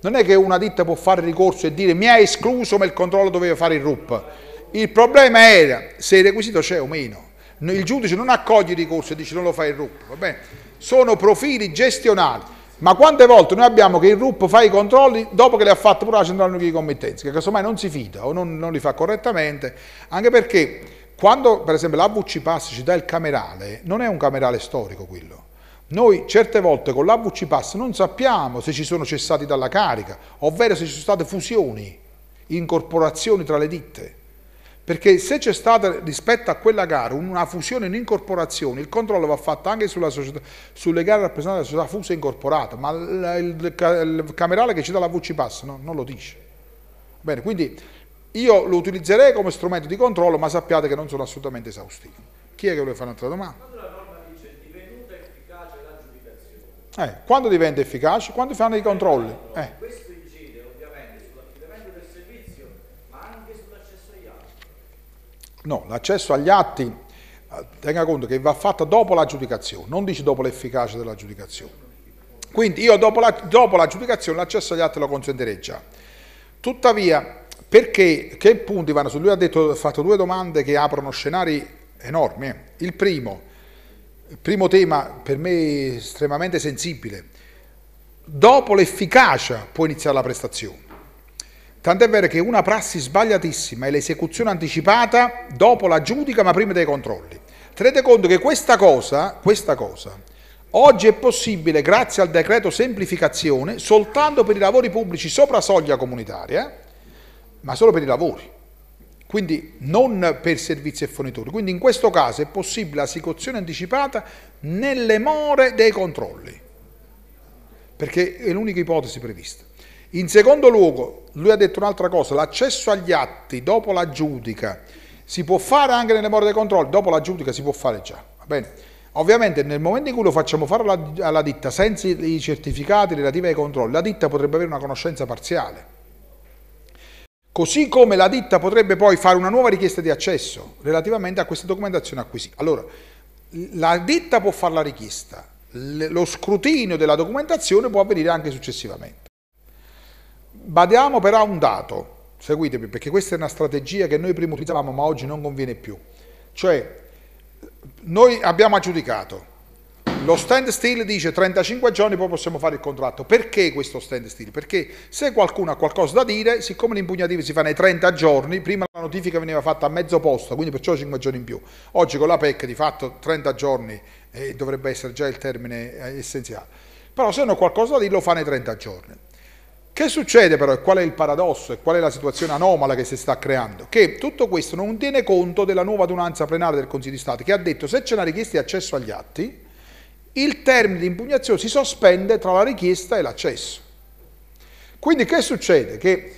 Speaker 1: Non è che una ditta può fare ricorso e dire mi ha escluso ma il controllo doveva fare il RUP. Il problema era se il requisito c'è o meno. Il giudice non accoglie il ricorso e dice non lo fa il RUP. Va bene? sono profili gestionali. Ma quante volte noi abbiamo che il RUP fa i controlli dopo che li ha fatti pure la centrale di committenza, che casomai non si fida o non, non li fa correttamente, anche perché quando per esempio l'AVC Pass ci dà il camerale, non è un camerale storico quello. Noi certe volte con l'AVC Pass non sappiamo se ci sono cessati dalla carica, ovvero se ci sono state fusioni, incorporazioni tra le ditte. Perché se c'è stata rispetto a quella gara una fusione in incorporazione, il controllo va fatto anche società, sulle gare rappresentate dalla società fusa incorporata, ma il, il, il, camerale che ci dà la voce Pass no, non lo dice. Bene, quindi io lo utilizzerei come strumento di controllo, ma sappiate che non sono assolutamente esaustivo. Chi è che vuole fare un'altra domanda? Quando la norma dice divenuta efficace l'aggiudicazione? Eh, quando diventa efficace? Quando fanno i controlli? Eh. No, l'accesso agli atti, eh, tenga conto che va fatta dopo la giudicazione, non dice dopo l'efficacia della giudicazione. Quindi io dopo la, dopo la giudicazione l'accesso agli atti lo consentirei già. Tuttavia, perché, che punti vanno su? Lui ha, detto, ha fatto due domande che aprono scenari enormi. Eh. Il primo, il primo tema per me estremamente sensibile, dopo l'efficacia può iniziare la prestazione. Tant'è vero che una prassi sbagliatissima è l'esecuzione anticipata dopo la giudica ma prima dei controlli. Tenete conto che questa cosa, questa cosa, oggi è possibile grazie al decreto semplificazione soltanto per i lavori pubblici sopra soglia comunitaria, ma solo per i lavori, quindi non per servizi e fornitori. Quindi in questo caso è possibile l'esecuzione anticipata nelle more dei controlli, perché è l'unica ipotesi prevista. In secondo luogo, lui ha detto un'altra cosa, l'accesso agli atti dopo la giudica si può fare anche nelle more dei controlli, dopo la giudica si può fare già, va bene? Ovviamente nel momento in cui lo facciamo fare alla, alla ditta senza i certificati relativi ai controlli, la ditta potrebbe avere una conoscenza parziale. Così come la ditta potrebbe poi fare una nuova richiesta di accesso relativamente a questa documentazione acquisita. Allora, la ditta può fare la richiesta, lo scrutinio della documentazione può avvenire anche successivamente. Badiamo però a un dato, seguitemi, perché questa è una strategia che noi prima utilizzavamo ma oggi non conviene più. Cioè, noi abbiamo aggiudicato, lo standstill dice 35 giorni poi possiamo fare il contratto. Perché questo standstill? Perché se qualcuno ha qualcosa da dire, siccome l'impugnativa si fa nei 30 giorni, prima la notifica veniva fatta a mezzo posto, quindi perciò 5 giorni in più. Oggi con la PEC di fatto 30 giorni eh, dovrebbe essere già il termine eh, essenziale. Però se hanno qualcosa da dire lo fa nei 30 giorni. Che succede però e qual è il paradosso e qual è la situazione anomala che si sta creando? Che tutto questo non tiene conto della nuova adunanza plenaria del Consiglio di Stato che ha detto se c'è una richiesta di accesso agli atti, il termine di impugnazione si sospende tra la richiesta e l'accesso. Quindi che succede? Che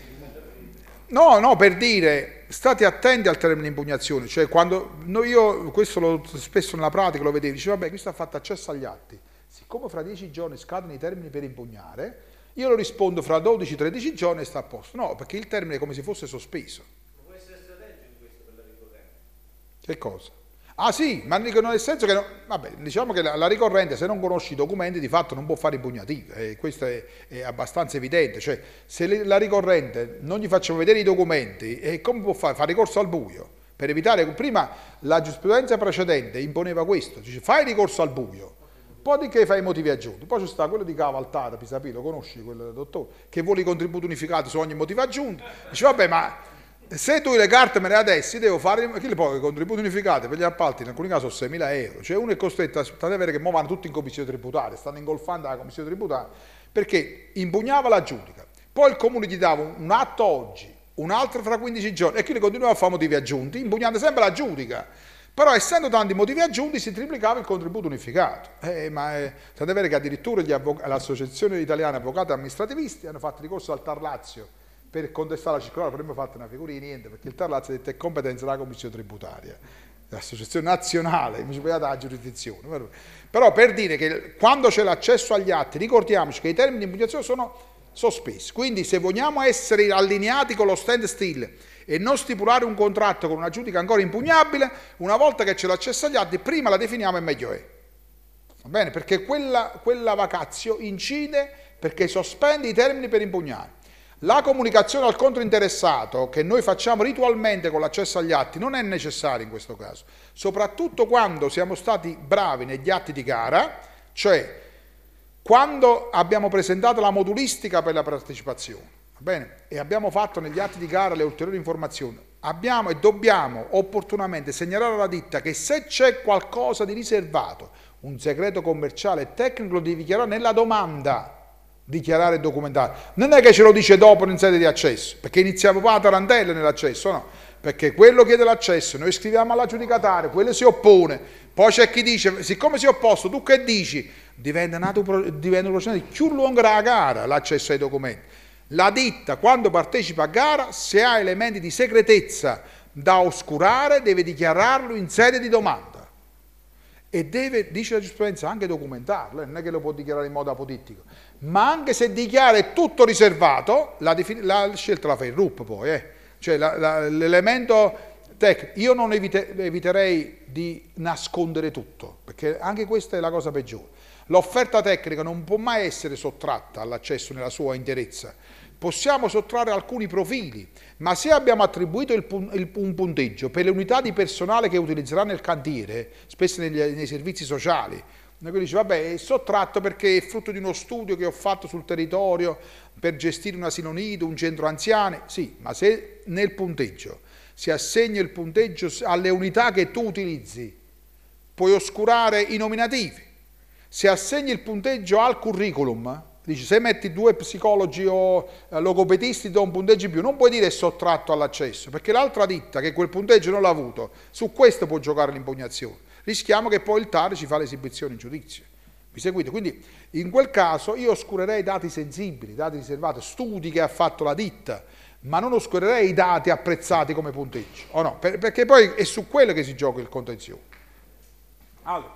Speaker 1: no, no, per dire state attenti al termine di impugnazione, cioè quando no, io questo lo, spesso nella pratica lo vedevo, dicevo vabbè, questo ha fatto accesso agli atti. Siccome fra dieci giorni scadono i termini per impugnare, io lo rispondo fra 12-13 giorni e sta a posto. No, perché il termine è come se fosse sospeso. Non può essere strategico questo per la ricorrenza. Che cosa? Ah sì, ma nel senso che, no, vabbè, diciamo che la, la, ricorrente se non conosce i documenti di fatto non può fare impugnativa, eh, questo è, è, abbastanza evidente, cioè se le, la ricorrente non gli facciamo vedere i documenti, eh, come può fare? Fa ricorso al buio, per evitare, prima la giurisprudenza precedente imponeva questo, dice fai ricorso al buio, poi di che fai i motivi aggiunti, poi c'è sta quello di Cavaltata, Pisapì, lo conosci quel dottore, che vuole i contributi unificati su ogni motivo aggiunto, dice vabbè ma se tu le carte me le adessi devo fare che poi i contributi unificati per gli appalti in alcuni casi sono 6.000 euro, cioè uno è costretto a state vere che mo vanno tutti in commissione tributaria, stanno ingolfando la commissione tributaria perché impugnava la giudica, poi il comune gli dava un atto oggi, un altro fra 15 giorni e chi le continuava a fare motivi aggiunti, impugnando sempre la giudica. Però essendo tanti motivi aggiunti si triplicava il contributo unificato. Eh, ma eh, è è vero che addirittura l'Associazione Italiana Avvocati Amministrativisti hanno fatto ricorso al Tar per contestare la circolare, avremmo fatto una figura di niente, perché il Tar ha detto è competenza della Commissione Tributaria, l'Associazione Nazionale, mi municipalità dalla giurisdizione. Però per dire che quando c'è l'accesso agli atti, ricordiamoci che i termini di impugnazione sono sospesi, quindi se vogliamo essere allineati con lo stand still e non stipulare un contratto con una giudica ancora impugnabile, una volta che c'è l'accesso agli atti, prima la definiamo e meglio è. Va bene? Perché quella, quella vacazio incide perché sospende i termini per impugnare. La comunicazione al controinteressato che noi facciamo ritualmente con l'accesso agli atti non è necessaria in questo caso, soprattutto quando siamo stati bravi negli atti di gara, cioè quando abbiamo presentato la modulistica per la partecipazione Bene, e abbiamo fatto negli atti di gara le ulteriori informazioni. Abbiamo e dobbiamo opportunamente segnalare alla ditta che se c'è qualcosa di riservato, un segreto commerciale e tecnico lo devi dichiarare nella domanda, dichiarare e documentare. Non è che ce lo dice dopo in sede di accesso, perché iniziamo qua a tarantella nell'accesso, no? Perché quello chiede l'accesso, noi scriviamo alla giudicataria, quello si oppone, poi c'è chi dice, siccome si è opposto, tu che dici? Diventa, nato, diventa un procedimento più lungo la gara l'accesso ai documenti la ditta, quando partecipa a gara, se ha elementi di segretezza da oscurare, deve dichiararlo in sede di domanda. E deve, dice la giustizia, anche documentarlo, eh, non è che lo può dichiarare in modo apodittico. Ma anche se dichiara tutto riservato, la, la, scelta la fa il RUP poi, eh. cioè l'elemento tecnico. Io non evite eviterei di nascondere tutto, perché anche questa è la cosa peggiore. L'offerta tecnica non può mai essere sottratta all'accesso nella sua interezza possiamo sottrarre alcuni profili, ma se abbiamo attribuito il, il, un punteggio per le unità di personale che utilizzerà nel cantiere, spesso negli, nei servizi sociali, noi quindi dice vabbè è sottratto perché è frutto di uno studio che ho fatto sul territorio per gestire una asilo un centro anziani, sì, ma se nel punteggio si assegna il punteggio alle unità che tu utilizzi, puoi oscurare i nominativi, se assegni il punteggio al curriculum, Dici, se metti due psicologi o eh, logopedisti do un punteggio in più, non puoi dire sottratto all'accesso, perché l'altra ditta che quel punteggio non l'ha avuto, su questo può giocare l'impugnazione. Rischiamo che poi il TAR ci fa l'esibizione in giudizio. Mi seguite? Quindi in quel caso io oscurerei dati sensibili, dati riservati, studi che ha fatto la ditta, ma non oscurerei i dati apprezzati come punteggio, o no? perché poi è su quello che si gioca il contenzioso. Allora.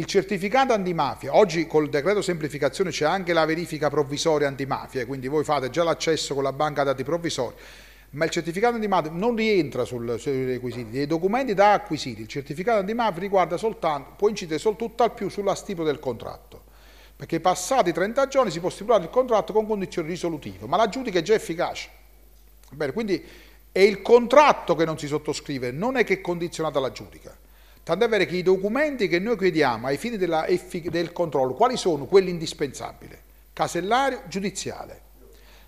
Speaker 1: Il certificato antimafia, oggi col decreto semplificazione c'è anche la verifica provvisoria antimafia, quindi voi fate già l'accesso con la banca dati provvisori, ma il certificato antimafia non rientra sul, sui requisiti, dei documenti da acquisire, il certificato antimafia riguarda soltanto, può incidere soltanto al più sulla stipula del contratto, perché passati 30 giorni si può stipulare il contratto con condizioni risolutive, ma la giudica è già efficace. Bene, quindi è il contratto che non si sottoscrive, non è che è condizionata la giudica. Tant'è vero che i documenti che noi chiediamo ai fini della, del controllo, quali sono? Quelli indispensabili. Casellario giudiziale.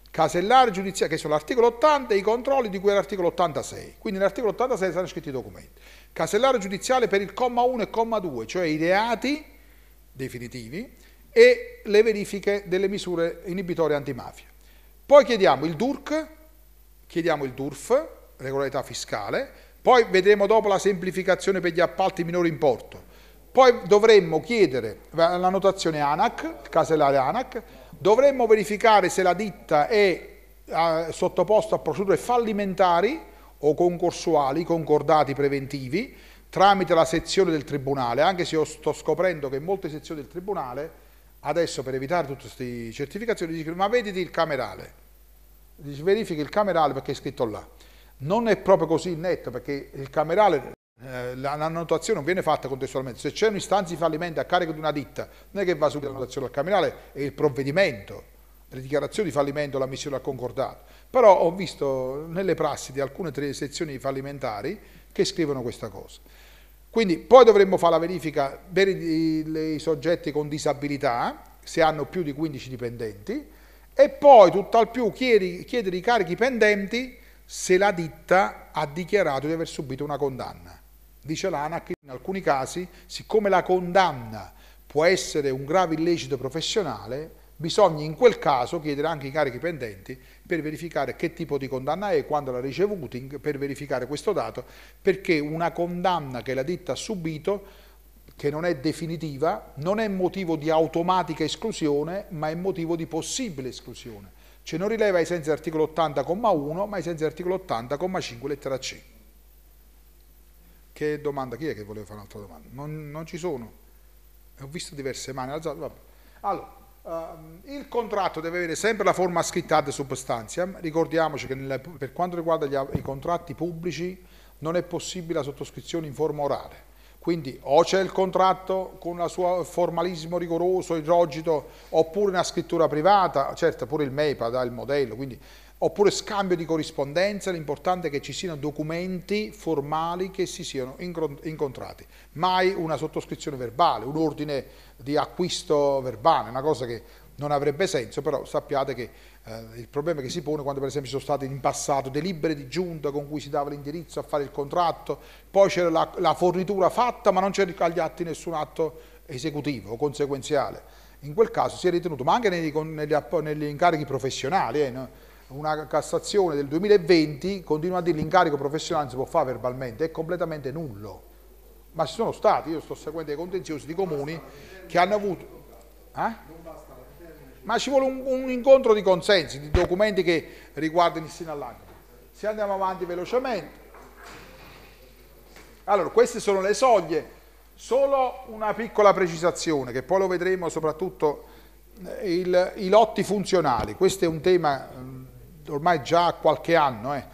Speaker 1: Casellario giudiziale, che sono l'articolo 80 e i controlli di cui è l'articolo 86. Quindi nell'articolo 86 saranno scritti i documenti. Casellario giudiziale per il comma 1 e comma 2, cioè i reati definitivi e le verifiche delle misure inibitorie antimafia. Poi chiediamo il DURC, chiediamo il DURF, regolarità fiscale, poi vedremo dopo la semplificazione per gli appalti minore importo. Poi dovremmo chiedere la notazione ANAC, il casellare ANAC, dovremmo verificare se la ditta è sottoposta a procedure fallimentari o concorsuali, concordati preventivi, tramite la sezione del Tribunale, anche se io sto scoprendo che in molte sezioni del Tribunale, adesso per evitare tutte queste certificazioni, dicono ma vediti il camerale, verifichi il camerale perché è scritto là non è proprio così netto perché il camerale eh, la, notazione non viene fatta contestualmente, se c'è un'istanza di fallimento a carico di una ditta, non è che va subito la notazione al camerale, è il provvedimento, le dichiarazioni di fallimento, l'ammissione ha concordato. Però ho visto nelle prassi di alcune tre sezioni fallimentari che scrivono questa cosa. Quindi poi dovremmo fare la verifica per i, i soggetti con disabilità, se hanno più di 15 dipendenti, e poi tutt'al più chiedere, chiedere i carichi pendenti se la ditta ha dichiarato di aver subito una condanna. Dice l'ANAC, in alcuni casi, siccome la condanna può essere un grave illecito professionale, bisogna in quel caso chiedere anche i carichi pendenti per verificare che tipo di condanna è, quando l'ha ricevuta, per verificare questo dato, perché una condanna che la ditta ha subito, che non è definitiva, non è motivo di automatica esclusione, ma è motivo di possibile esclusione cioè non rileva ai sensi dell'articolo 80,1 ma ai sensi dell'articolo 80,5 lettera C. Che domanda? Chi è che voleva fare un'altra domanda? Non, non, ci sono. Ho visto diverse mani alzate. Vabbè. Allora, ehm, il contratto deve avere sempre la forma scritta ad substantiam. Ricordiamoci che nel, per quanto riguarda gli, i contratti pubblici non è possibile la sottoscrizione in forma orale quindi o c'è il contratto con il suo formalismo rigoroso, idrogito, oppure una scrittura privata, certo pure il MEPA dà il modello, quindi, oppure scambio di corrispondenza, l'importante è che ci siano documenti formali che si siano incontrati, mai una sottoscrizione verbale, un ordine di acquisto verbale, una cosa che non avrebbe senso, però sappiate che eh, il problema che si pone quando per esempio ci sono state in passato delibere di giunta con cui si dava l'indirizzo a fare il contratto, poi c'era la, la, fornitura fatta ma non c'era agli atti nessun atto esecutivo o conseguenziale. In quel caso si è ritenuto, ma anche nei, negli, negli, incarichi professionali, eh, no? una Cassazione del 2020 continua a dire l'incarico professionale si può fare verbalmente, è completamente nullo. Ma ci sono stati, io sto seguendo i contenziosi di comuni che hanno avuto... Eh? ma ci vuole un, un incontro di consensi, di documenti che riguardano il Sinallante. Se andiamo avanti velocemente. Allora, queste sono le soglie. Solo una piccola precisazione, che poi lo vedremo soprattutto eh, il, i lotti funzionali. Questo è un tema mm, ormai già qualche anno, eh.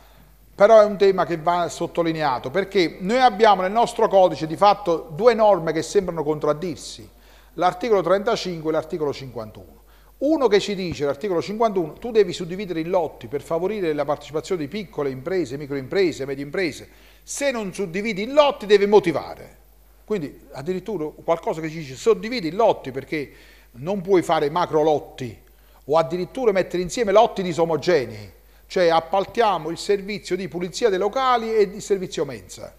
Speaker 1: però è un tema che va sottolineato, perché noi abbiamo nel nostro codice di fatto due norme che sembrano contraddirsi, l'articolo 35 e l'articolo 51. Uno che ci dice, l'articolo 51, tu devi suddividere in lotti per favorire la partecipazione di piccole imprese, microimprese, medie imprese. Se non suddividi in lotti devi motivare. Quindi addirittura qualcosa che ci dice suddividi in lotti perché non puoi fare macro lotti o addirittura mettere insieme lotti disomogenei. Cioè appaltiamo il servizio di pulizia dei locali e il servizio mensa.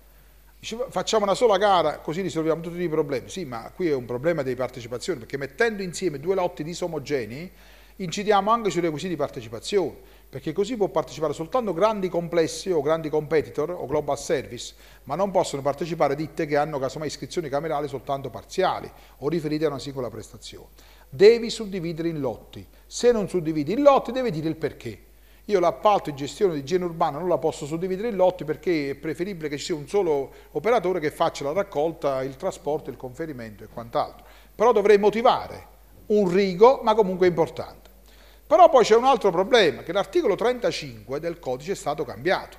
Speaker 1: Dice, facciamo una sola gara così risolviamo tutti i problemi. Sì, ma qui è un problema di partecipazione, perché mettendo insieme due lotti disomogenei incidiamo anche sui requisiti di partecipazione, perché così può partecipare soltanto grandi complessi o grandi competitor o global service, ma non possono partecipare ditte che hanno casomai iscrizioni camerali soltanto parziali o riferite a una singola prestazione. Devi suddividere in lotti. Se non suddividi in lotti devi dire il perché io l'appalto e gestione di igiene urbana non la posso suddividere in lotti perché è preferibile che ci sia un solo operatore che faccia la raccolta, il trasporto, il conferimento e quant'altro. Però dovrei motivare un rigo, ma comunque è importante. Però poi c'è un altro problema, che l'articolo 35 del codice è stato cambiato.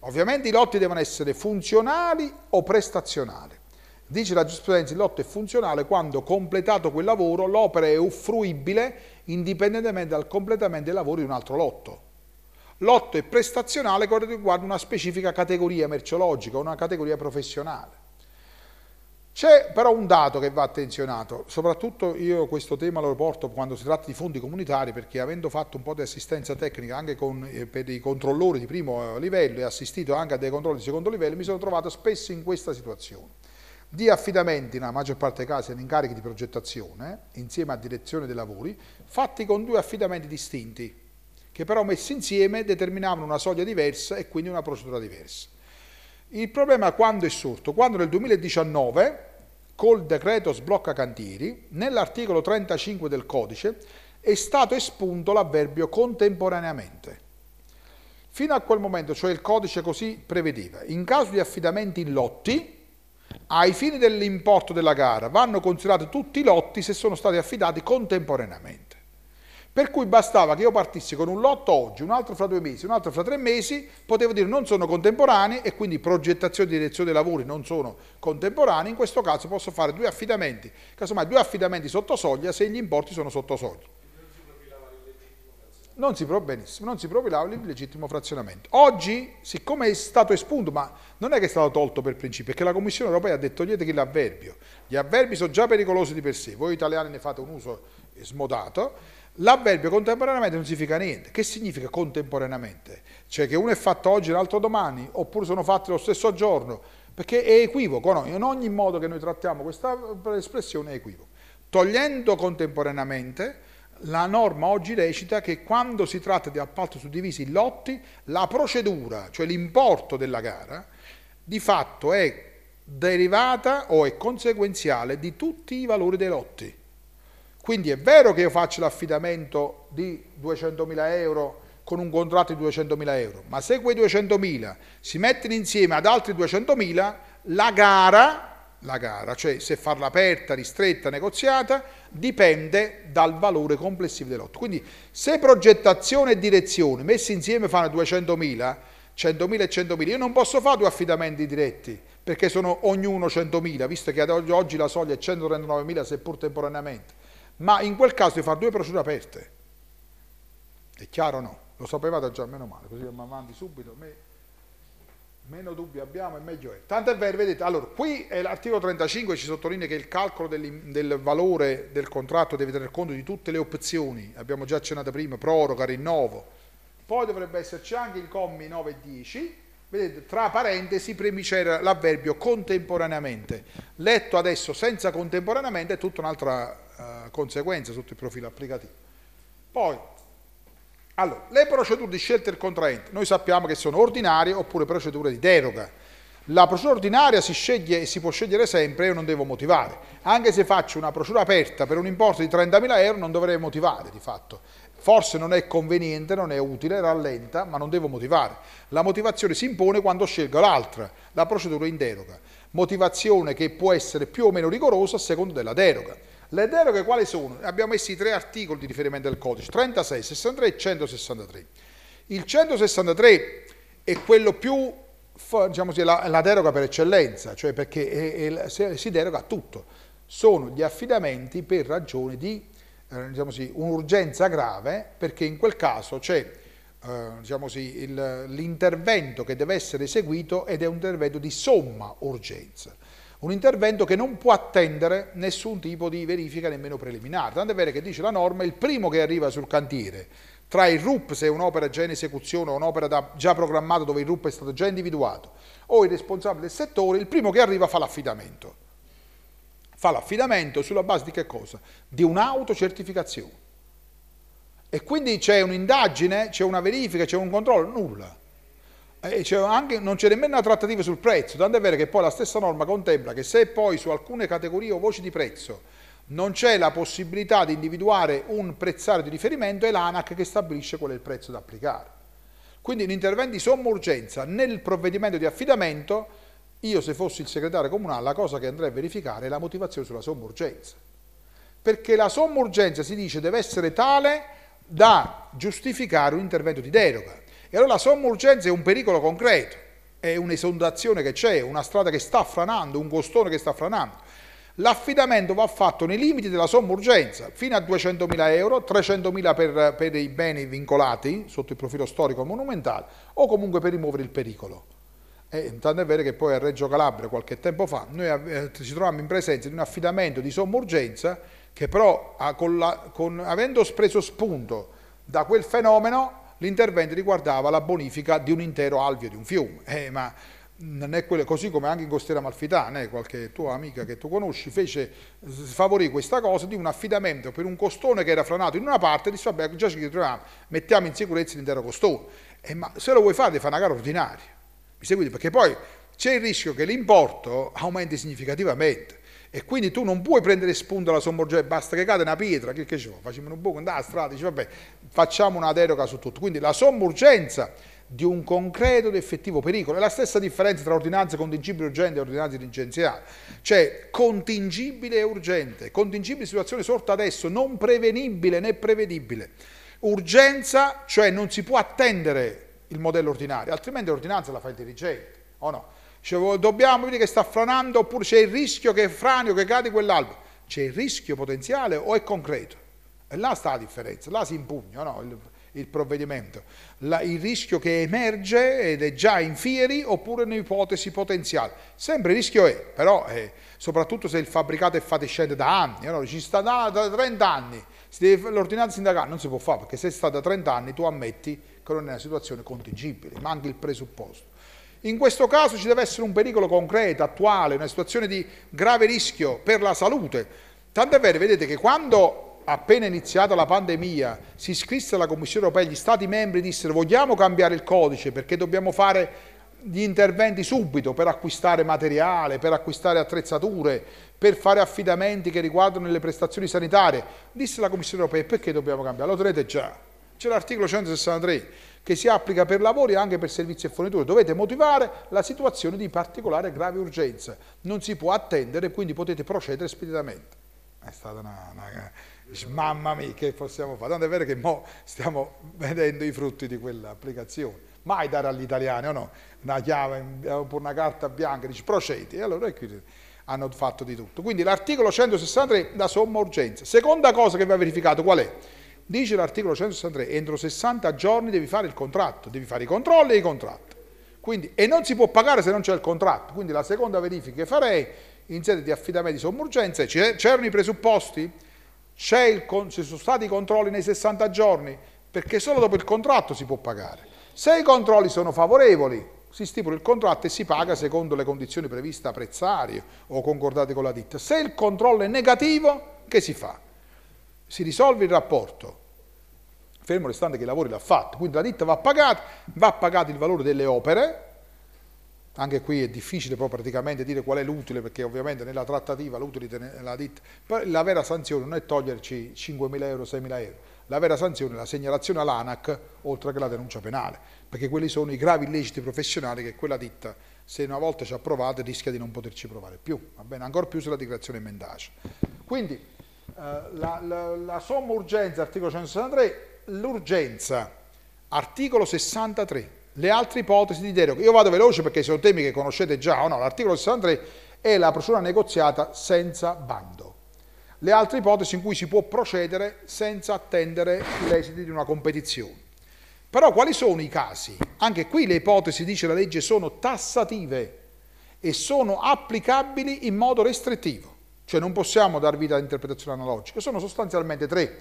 Speaker 1: Ovviamente i lotti devono essere funzionali o prestazionali. Dice la giurisprudenza il lotto è funzionale quando completato quel lavoro l'opera è offruibile indipendentemente dal completamento dei lavori di un altro lotto. Lotto è prestazionale quando riguarda una specifica categoria merceologica, una categoria professionale. C'è però un dato che va attenzionato, soprattutto io questo tema lo porto quando si tratta di fondi comunitari perché avendo fatto un po' di assistenza tecnica anche con, eh, per i controllori di primo eh, livello e assistito anche a dei controlli di secondo livello mi sono trovato spesso in questa situazione di affidamenti, nella maggior parte dei casi, in incarichi di progettazione insieme a direzione dei lavori, fatti con due affidamenti distinti, che però messi insieme determinavano una soglia diversa e quindi una procedura diversa. Il problema quando è sorto? Quando nel 2019, col decreto sblocca cantieri, nell'articolo 35 del codice è stato espunto l'avverbio contemporaneamente. Fino a quel momento, cioè il codice così prevedeva, in caso di affidamenti in lotti, ai fini dell'importo della gara vanno considerati tutti i lotti se sono stati affidati contemporaneamente. Per cui bastava che io partissi con un lotto oggi, un altro fra due mesi, un altro fra tre mesi, potevo dire non sono contemporanei e quindi progettazione e direzione dei lavori non sono contemporanei, in questo caso posso fare due affidamenti, casomai due affidamenti sotto soglia se gli importi sono sotto soglia. Non si, benissimo, non si propilava l'illegittimo frazionamento. Oggi, siccome è stato espunto, ma non è che è stato tolto per principio, perché la Commissione europea ha detto togliete l'avverbio. Gli avverbi sono già pericolosi di per sé, voi italiani ne fate un uso smodato, L'avverbio contemporaneamente non significa niente. Che significa contemporaneamente? Cioè che uno è fatto oggi e l'altro domani, oppure sono fatti lo stesso giorno, perché è equivoco. No? In ogni modo che noi trattiamo questa espressione è equivoco. Togliendo contemporaneamente, la norma oggi recita che quando si tratta di appalto suddivisi in lotti, la procedura, cioè l'importo della gara, di fatto è derivata o è conseguenziale di tutti i valori dei lotti. Quindi è vero che io faccio l'affidamento di 200.000 euro con un contratto di 200.000 euro, ma se quei 200.000 si mettono insieme ad altri 200.000, la gara, la gara, cioè se farla aperta, ristretta, negoziata, dipende dal valore complessivo del lotto. Quindi se progettazione e direzione messi insieme fanno 200.000, 100.000 e 100.000. Io non posso fare due affidamenti diretti perché sono ognuno 100.000, visto che ad oggi la soglia è 139.000 seppur temporaneamente ma in quel caso di fare due procedure aperte. È chiaro o no? Lo sapevate già, meno male, così andiamo avanti subito. Me, meno dubbi abbiamo e meglio è. Tanto è vero, vedete, allora qui è l'articolo 35 ci sottolinea che il calcolo del, del valore del contratto deve tener conto di tutte le opzioni, abbiamo già accennato prima, proroga, rinnovo. Poi dovrebbe esserci anche il commi 9 e 10, vedete, tra parentesi c'era l'avverbio contemporaneamente. Letto adesso senza contemporaneamente è tutta un'altra eh, conseguenza sotto il profilo applicativo. Poi, allora, le procedure di scelta del contraente, noi sappiamo che sono ordinarie oppure procedure di deroga. La procedura ordinaria si sceglie e si può scegliere sempre, io non devo motivare. Anche se faccio una procedura aperta per un importo di 30.000 euro non dovrei motivare di fatto. Forse non è conveniente, non è utile, rallenta, ma non devo motivare. La motivazione si impone quando scelgo l'altra, la procedura in deroga. Motivazione che può essere più o meno rigorosa a seconda della deroga. Le deroghe quali sono? Abbiamo messo i tre articoli di riferimento del codice, 36, 63 e 163. Il 163 è quello più, diciamo così, la, la deroga per eccellenza, cioè perché è, è, si deroga a tutto. Sono gli affidamenti per ragioni di eh, diciamo così, un'urgenza grave, perché in quel caso c'è eh, diciamo l'intervento che deve essere eseguito ed è un intervento di somma urgenza un intervento che non può attendere nessun tipo di verifica nemmeno preliminare. Tanto è vero che dice la norma, il primo che arriva sul cantiere, tra il RUP se è un'opera già in esecuzione o un'opera già programmata dove il RUP è stato già individuato, o il responsabile del settore, il primo che arriva fa l'affidamento. Fa l'affidamento sulla base di che cosa? Di un'autocertificazione. E quindi c'è un'indagine, c'è una verifica, c'è un controllo? Nulla. Eh, anche, non c'è nemmeno una trattativa sul prezzo, tanto è vero che poi la stessa norma contempla che se poi su alcune categorie o voci di prezzo non c'è la possibilità di individuare un prezzario di riferimento, è l'ANAC che stabilisce qual è il prezzo da applicare. Quindi un intervento di somma urgenza nel provvedimento di affidamento, io se fossi il segretario comunale la cosa che andrei a verificare è la motivazione sulla somma urgenza. Perché la somma urgenza si dice deve essere tale da giustificare un intervento di deroga e allora la somma urgenza è un pericolo concreto, è un'esondazione che c'è, una strada che sta franando, un costone che sta franando. L'affidamento va fatto nei limiti della somma urgenza, fino a 200.000 euro, 300.000 per, per i beni vincolati sotto il profilo storico monumentale o comunque per rimuovere il pericolo. E, tanto è vero che poi a Reggio Calabria qualche tempo fa noi eh, ci troviamo in presenza di un affidamento di somma urgenza che però con la, con, avendo preso spunto da quel fenomeno l'intervento riguardava la bonifica di un intero alveo di un fiume, eh, ma non è quello, così come anche in Costiera Malfitana, eh, qualche tua amica che tu conosci, fece favorire questa cosa di un affidamento per un costone che era franato in una parte, disse vabbè già ci ritroviamo, mettiamo in sicurezza l'intero costone, eh, ma se lo vuoi fare devi fare una gara ordinaria, mi seguite? Perché poi c'è il rischio che l'importo aumenti significativamente, e quindi tu non puoi prendere spunto alla sommorgia e basta che cade una pietra, che, che ci fa? Facciamo un buco, andiamo a strada, dici vabbè, facciamo una deroga su tutto. Quindi la sommorgenza di un concreto ed effettivo pericolo. È la stessa differenza tra ordinanza contingibile urgente e ordinanza dirigenziale. Cioè contingibile e urgente, contingibile situazione sorta adesso, non prevenibile né prevedibile. Urgenza, cioè non si può attendere il modello ordinario, altrimenti l'ordinanza la fa il dirigente, o no? Cioè, dobbiamo dire che sta franando oppure c'è il rischio che frani o che cade quell'albero. C'è il rischio potenziale o è concreto? E là sta la differenza, là si impugna no? il, il, provvedimento. La, il rischio che emerge ed è già in fieri oppure in ipotesi potenziale. Sempre il rischio è, però, è, eh, soprattutto se il fabbricato è fatiscente da anni, allora ci sta da, da 30 anni, l'ordinanza sindacale non si può fare perché se sta da 30 anni tu ammetti che non è una situazione contingibile, manca il presupposto. In questo caso ci deve essere un pericolo concreto, attuale, una situazione di grave rischio per la salute. Tant'è vero, vedete che quando appena iniziata la pandemia si iscrisse alla Commissione europea, gli Stati membri dissero vogliamo cambiare il codice perché dobbiamo fare gli interventi subito per acquistare materiale, per acquistare attrezzature, per fare affidamenti che riguardano le prestazioni sanitarie. Disse la Commissione europea perché dobbiamo cambiare? Lo tenete già. C'è l'articolo 163 che si applica per lavori e anche per servizi e forniture. Dovete motivare la situazione di particolare grave urgenza. Non si può attendere, quindi potete procedere speditamente. È stata una... una eh, mamma mia, che possiamo fare? Tanto è vero che stiamo vedendo i frutti di quell'applicazione. Mai dare agli italiani, o no? Una chiave, una carta bianca, dici procedi. E allora qui hanno fatto di tutto. Quindi l'articolo 163, la somma urgenza. Seconda cosa che va verificato qual è? Dice l'articolo 163, entro 60 giorni devi fare il contratto, devi fare i controlli e i contratti. Quindi, e non si può pagare se non c'è il contratto. Quindi la seconda verifica che farei in sede di affidamento di sommergenza è c'erano i presupposti? Il, ci sono stati i controlli nei 60 giorni? Perché solo dopo il contratto si può pagare. Se i controlli sono favorevoli, si stipula il contratto e si paga secondo le condizioni previste a prezzario o concordate con la ditta. Se il controllo è negativo, che si fa? si risolve il rapporto, fermo restante che i lavori l'ha fatto, quindi la ditta va pagata, va pagato il valore delle opere, anche qui è difficile poi praticamente dire qual è l'utile, perché ovviamente nella trattativa l'utile della ditta, la vera sanzione non è toglierci 5.000 euro, 6.000 euro, la vera sanzione è la segnalazione all'ANAC, oltre che la denuncia penale, perché quelli sono i gravi illeciti professionali che quella ditta, se una volta ci ha provato, rischia di non poterci provare più, va bene? ancora più sulla dichiarazione mendace. Quindi, eh, la, la, la somma urgenza, articolo 163, l'urgenza, articolo 63, le altre ipotesi di deroga. Io vado veloce perché sono temi che conoscete già o no. L'articolo 63 è la procedura negoziata senza bando. Le altre ipotesi in cui si può procedere senza attendere l'esito di una competizione. Però quali sono i casi? Anche qui le ipotesi, dice la legge, sono tassative e sono applicabili in modo restrittivo. Cioè non possiamo dar vita all'interpretazione analogica, sono sostanzialmente tre.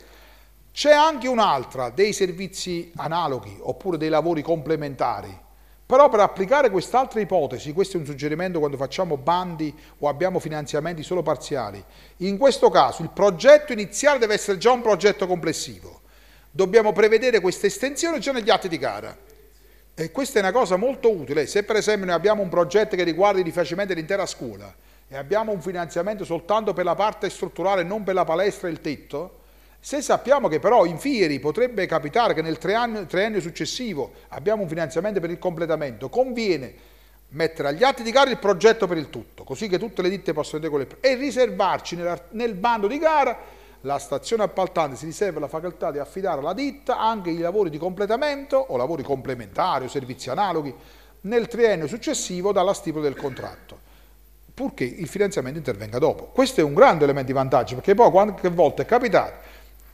Speaker 1: C'è anche un'altra, dei servizi analoghi oppure dei lavori complementari. Però per applicare quest'altra ipotesi, questo è un suggerimento quando facciamo bandi o abbiamo finanziamenti solo parziali, in questo caso il progetto iniziale deve essere già un progetto complessivo. Dobbiamo prevedere questa estensione già negli atti di gara. E questa è una cosa molto utile. Se per esempio noi abbiamo un progetto che riguarda il rifacimento dell'intera scuola, e abbiamo un finanziamento soltanto per la parte strutturale, non per la palestra e il tetto, se sappiamo che però in Fieri potrebbe capitare che nel triennio, successivo abbiamo un finanziamento per il completamento, conviene mettere agli atti di gara il progetto per il tutto, così che tutte le ditte possano vedere quelle e riservarci nel, nel bando di gara la stazione appaltante si riserva la facoltà di affidare alla ditta anche i lavori di completamento o lavori complementari o servizi analoghi nel triennio successivo dalla stipula del contratto purché il finanziamento intervenga dopo. Questo è un grande elemento di vantaggio, perché poi qualche volta è capitato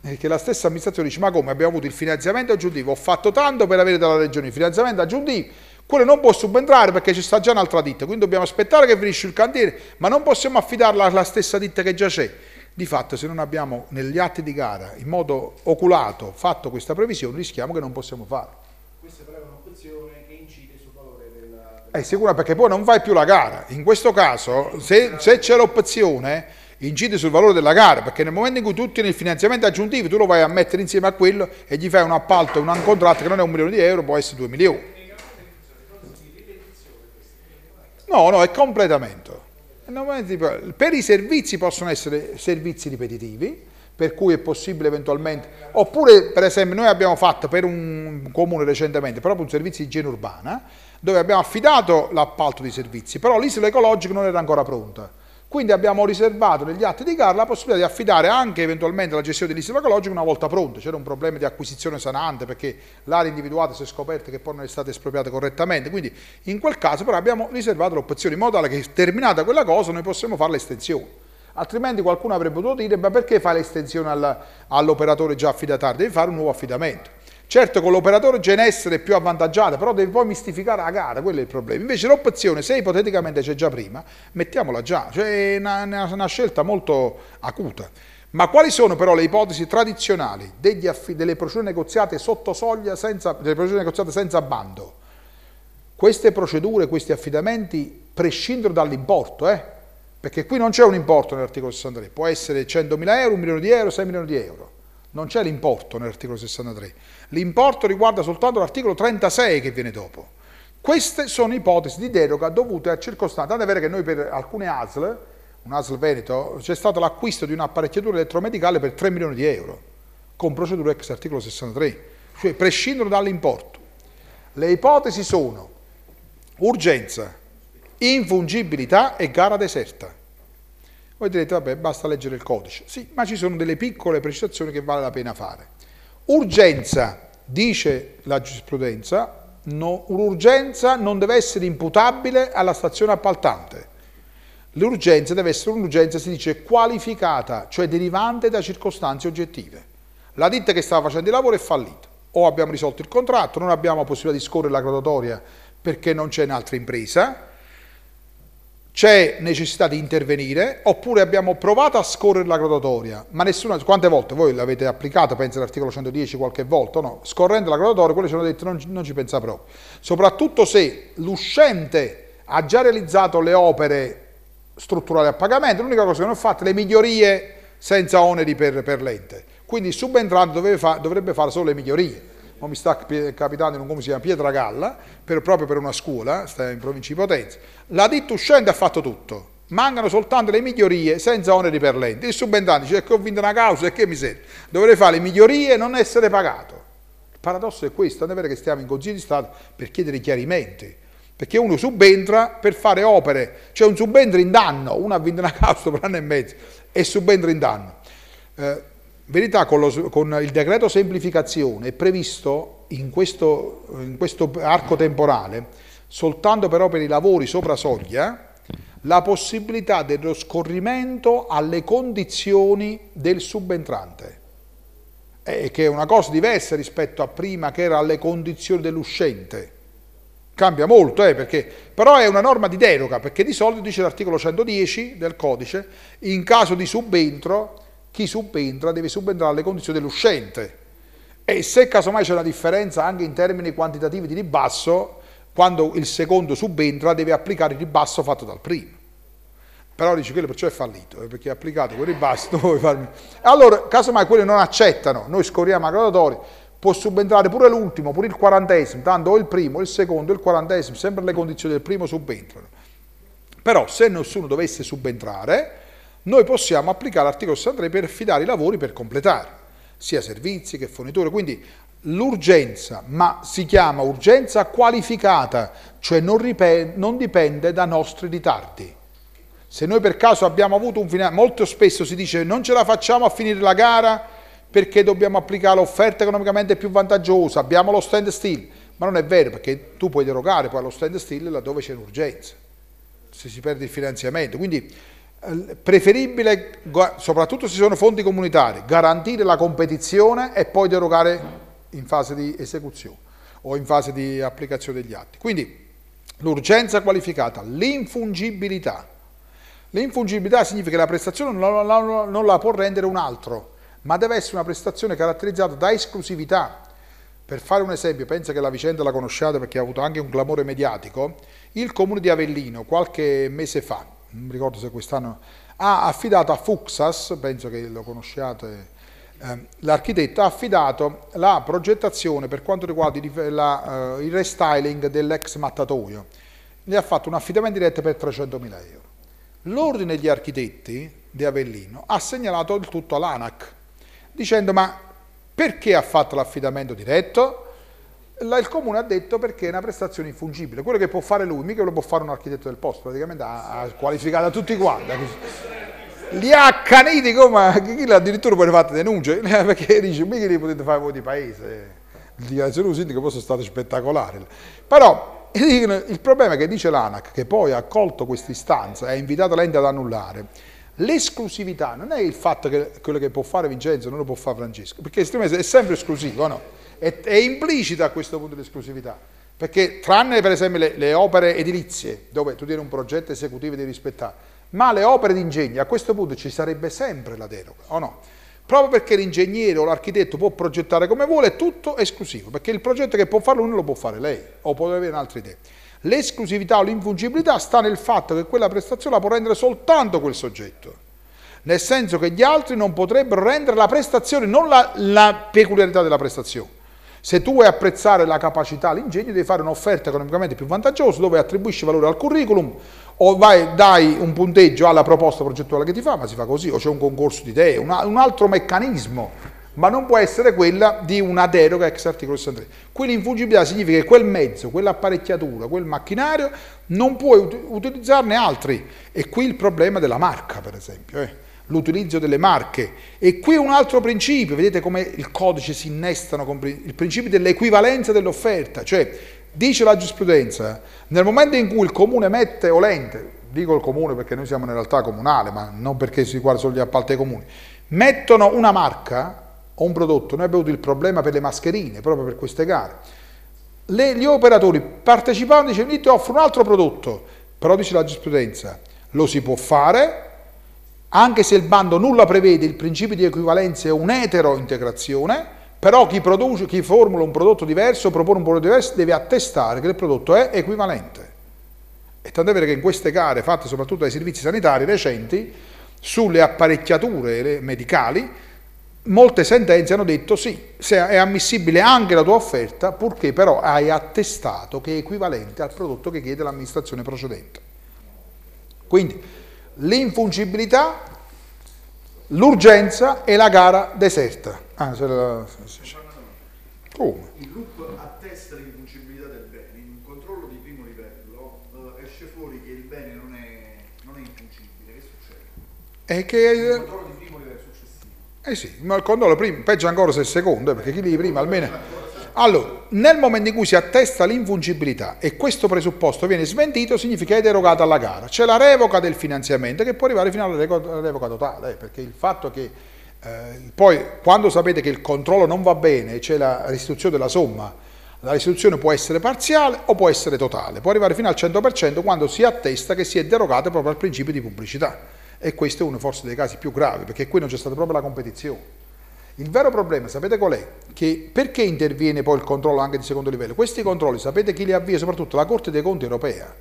Speaker 1: eh, che la stessa amministrazione dice ma come abbiamo avuto il finanziamento aggiuntivo, ho fatto tanto per avere dalla regione il finanziamento aggiuntivo, quello non può subentrare perché ci sta già un'altra ditta, quindi dobbiamo aspettare che finisce il cantiere, ma non possiamo affidarla alla stessa ditta che già c'è. Di fatto se non abbiamo negli atti di gara in modo oculato fatto questa previsione rischiamo che non possiamo farlo. È sicura perché poi non vai più la gara. In questo caso, se, se c'è l'opzione, incide sul valore della gara, perché nel momento in cui tu tieni il finanziamento aggiuntivo, tu lo vai a mettere insieme a quello e gli fai un appalto, un contratto che non è un milione di euro, può essere due milioni. No, no, è completamento. Per i servizi possono essere servizi ripetitivi, per cui è possibile eventualmente, oppure per esempio noi abbiamo fatto per un comune recentemente proprio un servizio di igiene urbana, dove abbiamo affidato l'appalto di servizi, però l'isola ecologica non era ancora pronta. Quindi abbiamo riservato negli atti di gara la possibilità di affidare anche eventualmente la gestione dell'isola ecologica una volta pronta. C'era un problema di acquisizione sanante perché l'area individuata si è scoperta che poi non è stata espropriata correttamente. Quindi in quel caso però abbiamo riservato l'opzione in modo tale che terminata quella cosa noi possiamo fare l'estensione. Altrimenti qualcuno avrebbe potuto dire ma perché fai l'estensione all'operatore già affidatario? Devi fare un nuovo affidamento. Certo con l'operatore genestere è più avvantaggiata, però devi poi mistificare la gara, quello è il problema. Invece l'opzione, se ipoteticamente c'è già prima, mettiamola già, cioè è una, una, scelta molto acuta. Ma quali sono però le ipotesi tradizionali delle procedure negoziate sotto soglia, senza, delle procedure negoziate senza bando? Queste procedure, questi affidamenti prescindono dall'importo, eh? perché qui non c'è un importo nell'articolo 63, può essere 100.000 euro, 1 milione di euro, 6 milioni di euro non c'è l'importo nell'articolo 63, l'importo riguarda soltanto l'articolo 36 che viene dopo. Queste sono ipotesi di deroga dovute a circostanze, è vero che noi per alcune ASL, un ASL Veneto, c'è stato l'acquisto di un'apparecchiatura elettromedicale per 3 milioni di euro, con procedura ex articolo 63, cioè prescindono dall'importo. Le ipotesi sono urgenza, infungibilità e gara deserta. Voi direte, vabbè, basta leggere il codice. Sì, ma ci sono delle piccole precisazioni che vale la pena fare. Urgenza, dice la giurisprudenza, no, un'urgenza non deve essere imputabile alla stazione appaltante. L'urgenza deve essere un'urgenza, si dice, qualificata, cioè derivante da circostanze oggettive. La ditta che stava facendo il lavoro è fallita. O abbiamo risolto il contratto, non abbiamo possibilità di scorrere la graduatoria perché non c'è un'altra impresa, c'è necessità di intervenire oppure abbiamo provato a scorrere la graduatoria, ma nessuno, quante volte voi l'avete applicata, penso all'articolo 110 qualche volta, no, scorrendo la graduatoria quello ci hanno detto non, non ci pensa proprio, soprattutto se l'uscente ha già realizzato le opere strutturali a pagamento, l'unica cosa che non ho fatto è le migliorie senza oneri per, per l'ente, quindi il subentrante fa, dovrebbe fare solo le migliorie, o mi sta capitando in un comune si chiama Pietragalla, per, proprio per una scuola, sta in provincia di Potenza, la ditta uscente ha fatto tutto, mancano soltanto le migliorie senza oneri per l'ente. Il subentrante dice che ho vinto una causa e che mi serve? dovrei fare le migliorie e non essere pagato. Il paradosso è questo, non è vero che stiamo in Consiglio di Stato per chiedere chiarimenti, perché uno subentra per fare opere, cioè un subentra in danno, uno ha vinto una causa per un anno e mezzo e subentra in danno. Eh, verità con, lo, con, il decreto semplificazione è previsto in questo, in questo arco temporale soltanto però per i lavori sopra soglia la possibilità dello scorrimento alle condizioni del subentrante, eh, che è una cosa diversa rispetto a prima che era alle condizioni dell'uscente. Cambia molto, eh, perché, però è una norma di deroga, perché di solito dice l'articolo 110 del codice, in caso di subentro chi subentra deve subentrare alle condizioni dell'uscente. E se casomai c'è una differenza anche in termini quantitativi di ribasso, quando il secondo subentra deve applicare il ribasso fatto dal primo. Però dice quello perciò è fallito, eh, perché ha applicato quel ribasso. (laughs) Allora, casomai quelli non accettano, noi scorriamo a gradatori, può subentrare pure l'ultimo, pure il quarantesimo, tanto o il primo, il secondo, il quarantesimo, sempre le condizioni del primo subentrano. Però se nessuno dovesse subentrare, noi possiamo applicare l'articolo 63 per affidare i lavori per completare, sia servizi che forniture. Quindi l'urgenza, ma si chiama urgenza qualificata, cioè non, ripende, non, dipende da nostri ritardi. Se noi per caso abbiamo avuto un finale, molto spesso si dice non ce la facciamo a finire la gara perché dobbiamo applicare l'offerta economicamente più vantaggiosa, abbiamo lo stand still, ma non è vero perché tu puoi derogare poi allo stand still laddove c'è un'urgenza, se si perde il finanziamento. Quindi preferibile, soprattutto se sono fondi comunitari, garantire la competizione e poi derogare in fase di esecuzione o in fase di applicazione degli atti. Quindi l'urgenza qualificata, l'infungibilità. L'infungibilità significa che la prestazione non la, non la può rendere un altro, ma deve essere una prestazione caratterizzata da esclusività, per fare un esempio, penso che la vicenda la conosciate perché ha avuto anche un clamore mediatico, il comune di Avellino qualche mese fa non mi ricordo se quest'anno, ha affidato a Fuxas, penso che lo conosciate, ehm, l'architetto ha affidato la progettazione per quanto riguarda eh, il, restyling dell'ex mattatoio. gli ha fatto un affidamento diretto per 300.000 euro. L'ordine degli architetti di Avellino ha segnalato il tutto all'ANAC, dicendo ma perché ha fatto l'affidamento diretto? il comune ha detto perché è una prestazione infungibile, quello che può fare lui, mica lo può fare un architetto del posto, praticamente ha, ha qualificato tutti quanti. Li ha accaniti come chi addirittura poi le fate denunce, (laughs) perché dice mica li potete fare voi di paese. Le dichiarazioni del sindaco poi sono stato spettacolare. Però (laughs) il problema è che dice l'ANAC, che poi ha accolto questa istanza e ha invitato l'ente ad annullare, l'esclusività non è il fatto che quello che può fare Vincenzo non lo può fare Francesco, perché è sempre esclusivo, no? è, è implicita a questo punto l'esclusività, perché tranne per esempio le, le opere edilizie, dove tu tieni un progetto esecutivo e devi rispettare, ma le opere d'ingegno, a questo punto ci sarebbe sempre la deroga, o no? Proprio perché l'ingegnere o l'architetto può progettare come vuole, è tutto esclusivo, perché il progetto che può farlo uno lo può fare lei, o può avere un'altra idea. L'esclusività o l'infungibilità sta nel fatto che quella prestazione la può rendere soltanto quel soggetto, nel senso che gli altri non potrebbero rendere la prestazione, non la, la peculiarità della prestazione. Se tu vuoi apprezzare la capacità, l'ingegno, devi fare un'offerta economicamente più vantaggiosa dove attribuisci valore al curriculum o vai, dai un punteggio alla proposta progettuale che ti fa, ma si fa così, o c'è un concorso di idee, una, un altro meccanismo ma non può essere quella di una deroga ex articolo 63. Qui l'infungibilità significa che quel mezzo, quell'apparecchiatura, quel macchinario non puoi utilizzarne altri e qui il problema della marca per esempio. Eh l'utilizzo delle marche. E qui un altro principio, vedete come il codice si innestano con il principio dell'equivalenza dell'offerta, cioè dice la giurisprudenza, nel momento in cui il comune mette o l'ente, dico il comune perché noi siamo in realtà comunale, ma non perché si riguarda solo gli appalti comuni, mettono una marca o un prodotto, noi abbiamo avuto il problema per le mascherine, proprio per queste gare, le, gli operatori partecipavano dicevano io ti offro un altro prodotto, però dice la giurisprudenza, lo si può fare anche se il bando nulla prevede il principio di equivalenza è un'eterointegrazione, però chi, produce, chi formula un prodotto diverso, propone un prodotto diverso, deve attestare che il prodotto è equivalente. E tant'è vero che in queste gare, fatte soprattutto dai servizi sanitari recenti, sulle apparecchiature medicali, molte sentenze hanno detto sì, è ammissibile anche la tua offerta, purché però hai attestato che è equivalente al prodotto che chiede l'amministrazione procedente. Quindi, l'infungibilità, l'urgenza e la gara deserta. Ah, se la... Come? Diciamo oh. Il loop attesta l'infungibilità del bene. In un controllo di primo livello eh, esce fuori che il bene non è, non è infungibile. Che succede? È che... Eh, il controllo di primo livello è successivo. Eh sì, ma il controllo primo, peggio ancora se è secondo, eh, perché chi lì prima almeno cioè, allora, nel momento in cui si attesta l'infungibilità e questo presupposto viene smentito, significa che è derogata alla gara. C'è la revoca del finanziamento che può arrivare fino alla revoca totale, eh, perché il fatto che eh, poi quando sapete che il controllo non va bene, c'è la restituzione della somma, la restituzione può essere parziale o può essere totale, può arrivare fino al 100% quando si attesta che si è derogato proprio al principio di pubblicità. E questo è uno forse dei casi più gravi, perché qui non c'è stata proprio la competizione. Il vero problema, sapete qual è? Che perché interviene poi il controllo anche di secondo livello? Questi controlli, sapete chi li avvia? Soprattutto la Corte dei Conti europea.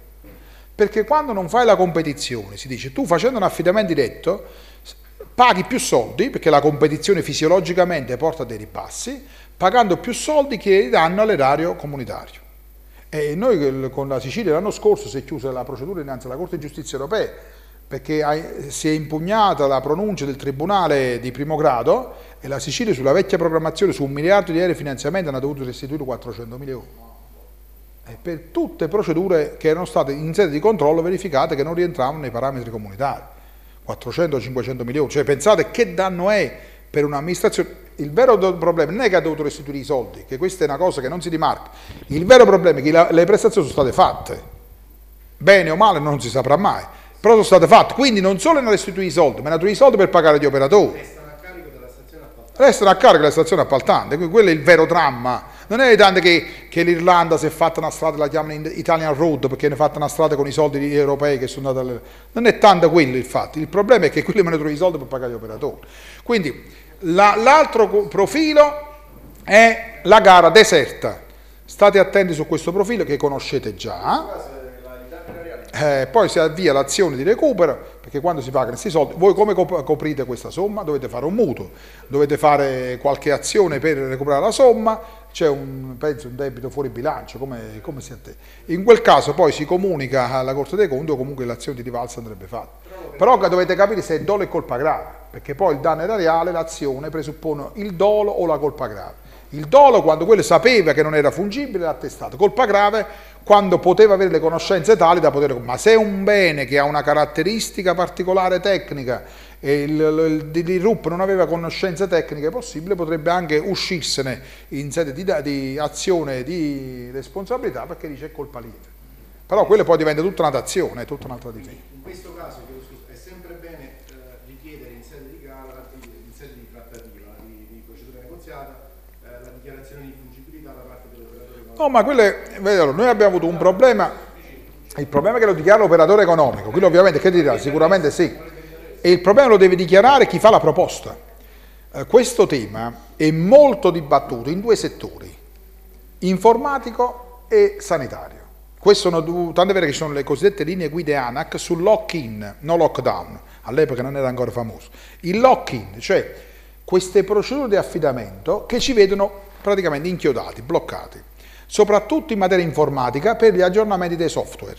Speaker 1: Perché quando non fai la competizione, si dice, tu facendo un affidamento diretto paghi più soldi, perché la competizione fisiologicamente porta dei ripassi, pagando più soldi che danno all'erario comunitario. E noi con la Sicilia l'anno scorso si è chiusa la procedura innanzi alla Corte di Giustizia europea perché si è impugnata la pronuncia del Tribunale di primo grado e la Sicilia sulla vecchia programmazione su un miliardo di euro di finanziamento hanno dovuto restituire 400 mila euro. E per tutte procedure che erano state in sede di controllo verificate che non rientravano nei parametri comunitari. 400-500 milioni, cioè pensate che danno è per un'amministrazione. Il vero problema non è che ha dovuto restituire i soldi, che questa è una cosa che non si rimarca. Il vero problema è che le prestazioni sono state fatte. Bene o male non si saprà mai però sono state fatte, quindi non solo hanno restituito i soldi, ma hanno restituito i soldi per pagare gli operatori. Restano a carico della stazione appaltante. Restano a carico della stazione appaltante, quello è il vero dramma. Non è tanto che, che l'Irlanda si è fatta una strada, la chiamano Italian Road perché ne è fatta una strada con i soldi europei che sono andati alle... Non è tanto quello il fatto, il problema è che quelli mi hanno trovato i soldi per pagare gli operatori. Quindi l'altro la, profilo è la gara deserta. State attenti su questo profilo che conoscete già eh, poi si avvia l'azione di recupero, perché quando si pagano questi soldi, voi come coprite questa somma? Dovete fare un mutuo, dovete fare qualche azione per recuperare la somma, c'è un, un debito fuori bilancio, come, come si attende. In quel caso poi si comunica alla Corte dei Conti o comunque l'azione di rivalsa andrebbe fatta. Però dovete capire se è dolo e colpa grave, perché poi il danno erariale, l'azione presuppone il dolo o la colpa grave. Il dolo quando quello sapeva che non era fungibile l'ha testato. Colpa grave quando poteva avere le conoscenze tali da poter... Ma se è un bene che ha una caratteristica particolare tecnica e il, il, il, il RUP non aveva conoscenze tecniche possibili, potrebbe anche uscirsene in sede di, di azione di responsabilità perché dice colpa lieve. Però quello poi diventa tutta una tazione, è tutta un'altra difesa. In questo caso No, ma quello è, vedete, noi abbiamo avuto un problema, il problema è che lo dichiara l'operatore economico, quello ovviamente che dirà? Sicuramente sì. E il problema lo deve dichiarare chi fa la proposta. Eh, questo tema è molto dibattuto in due settori, informatico e sanitario. Sono, tante vero che sono le cosiddette linee guide ANAC sul lock-in, no lockdown, all'epoca non era ancora famoso. Il lock-in, cioè queste procedure di affidamento che ci vedono praticamente inchiodati, bloccati soprattutto in materia informatica per gli aggiornamenti dei software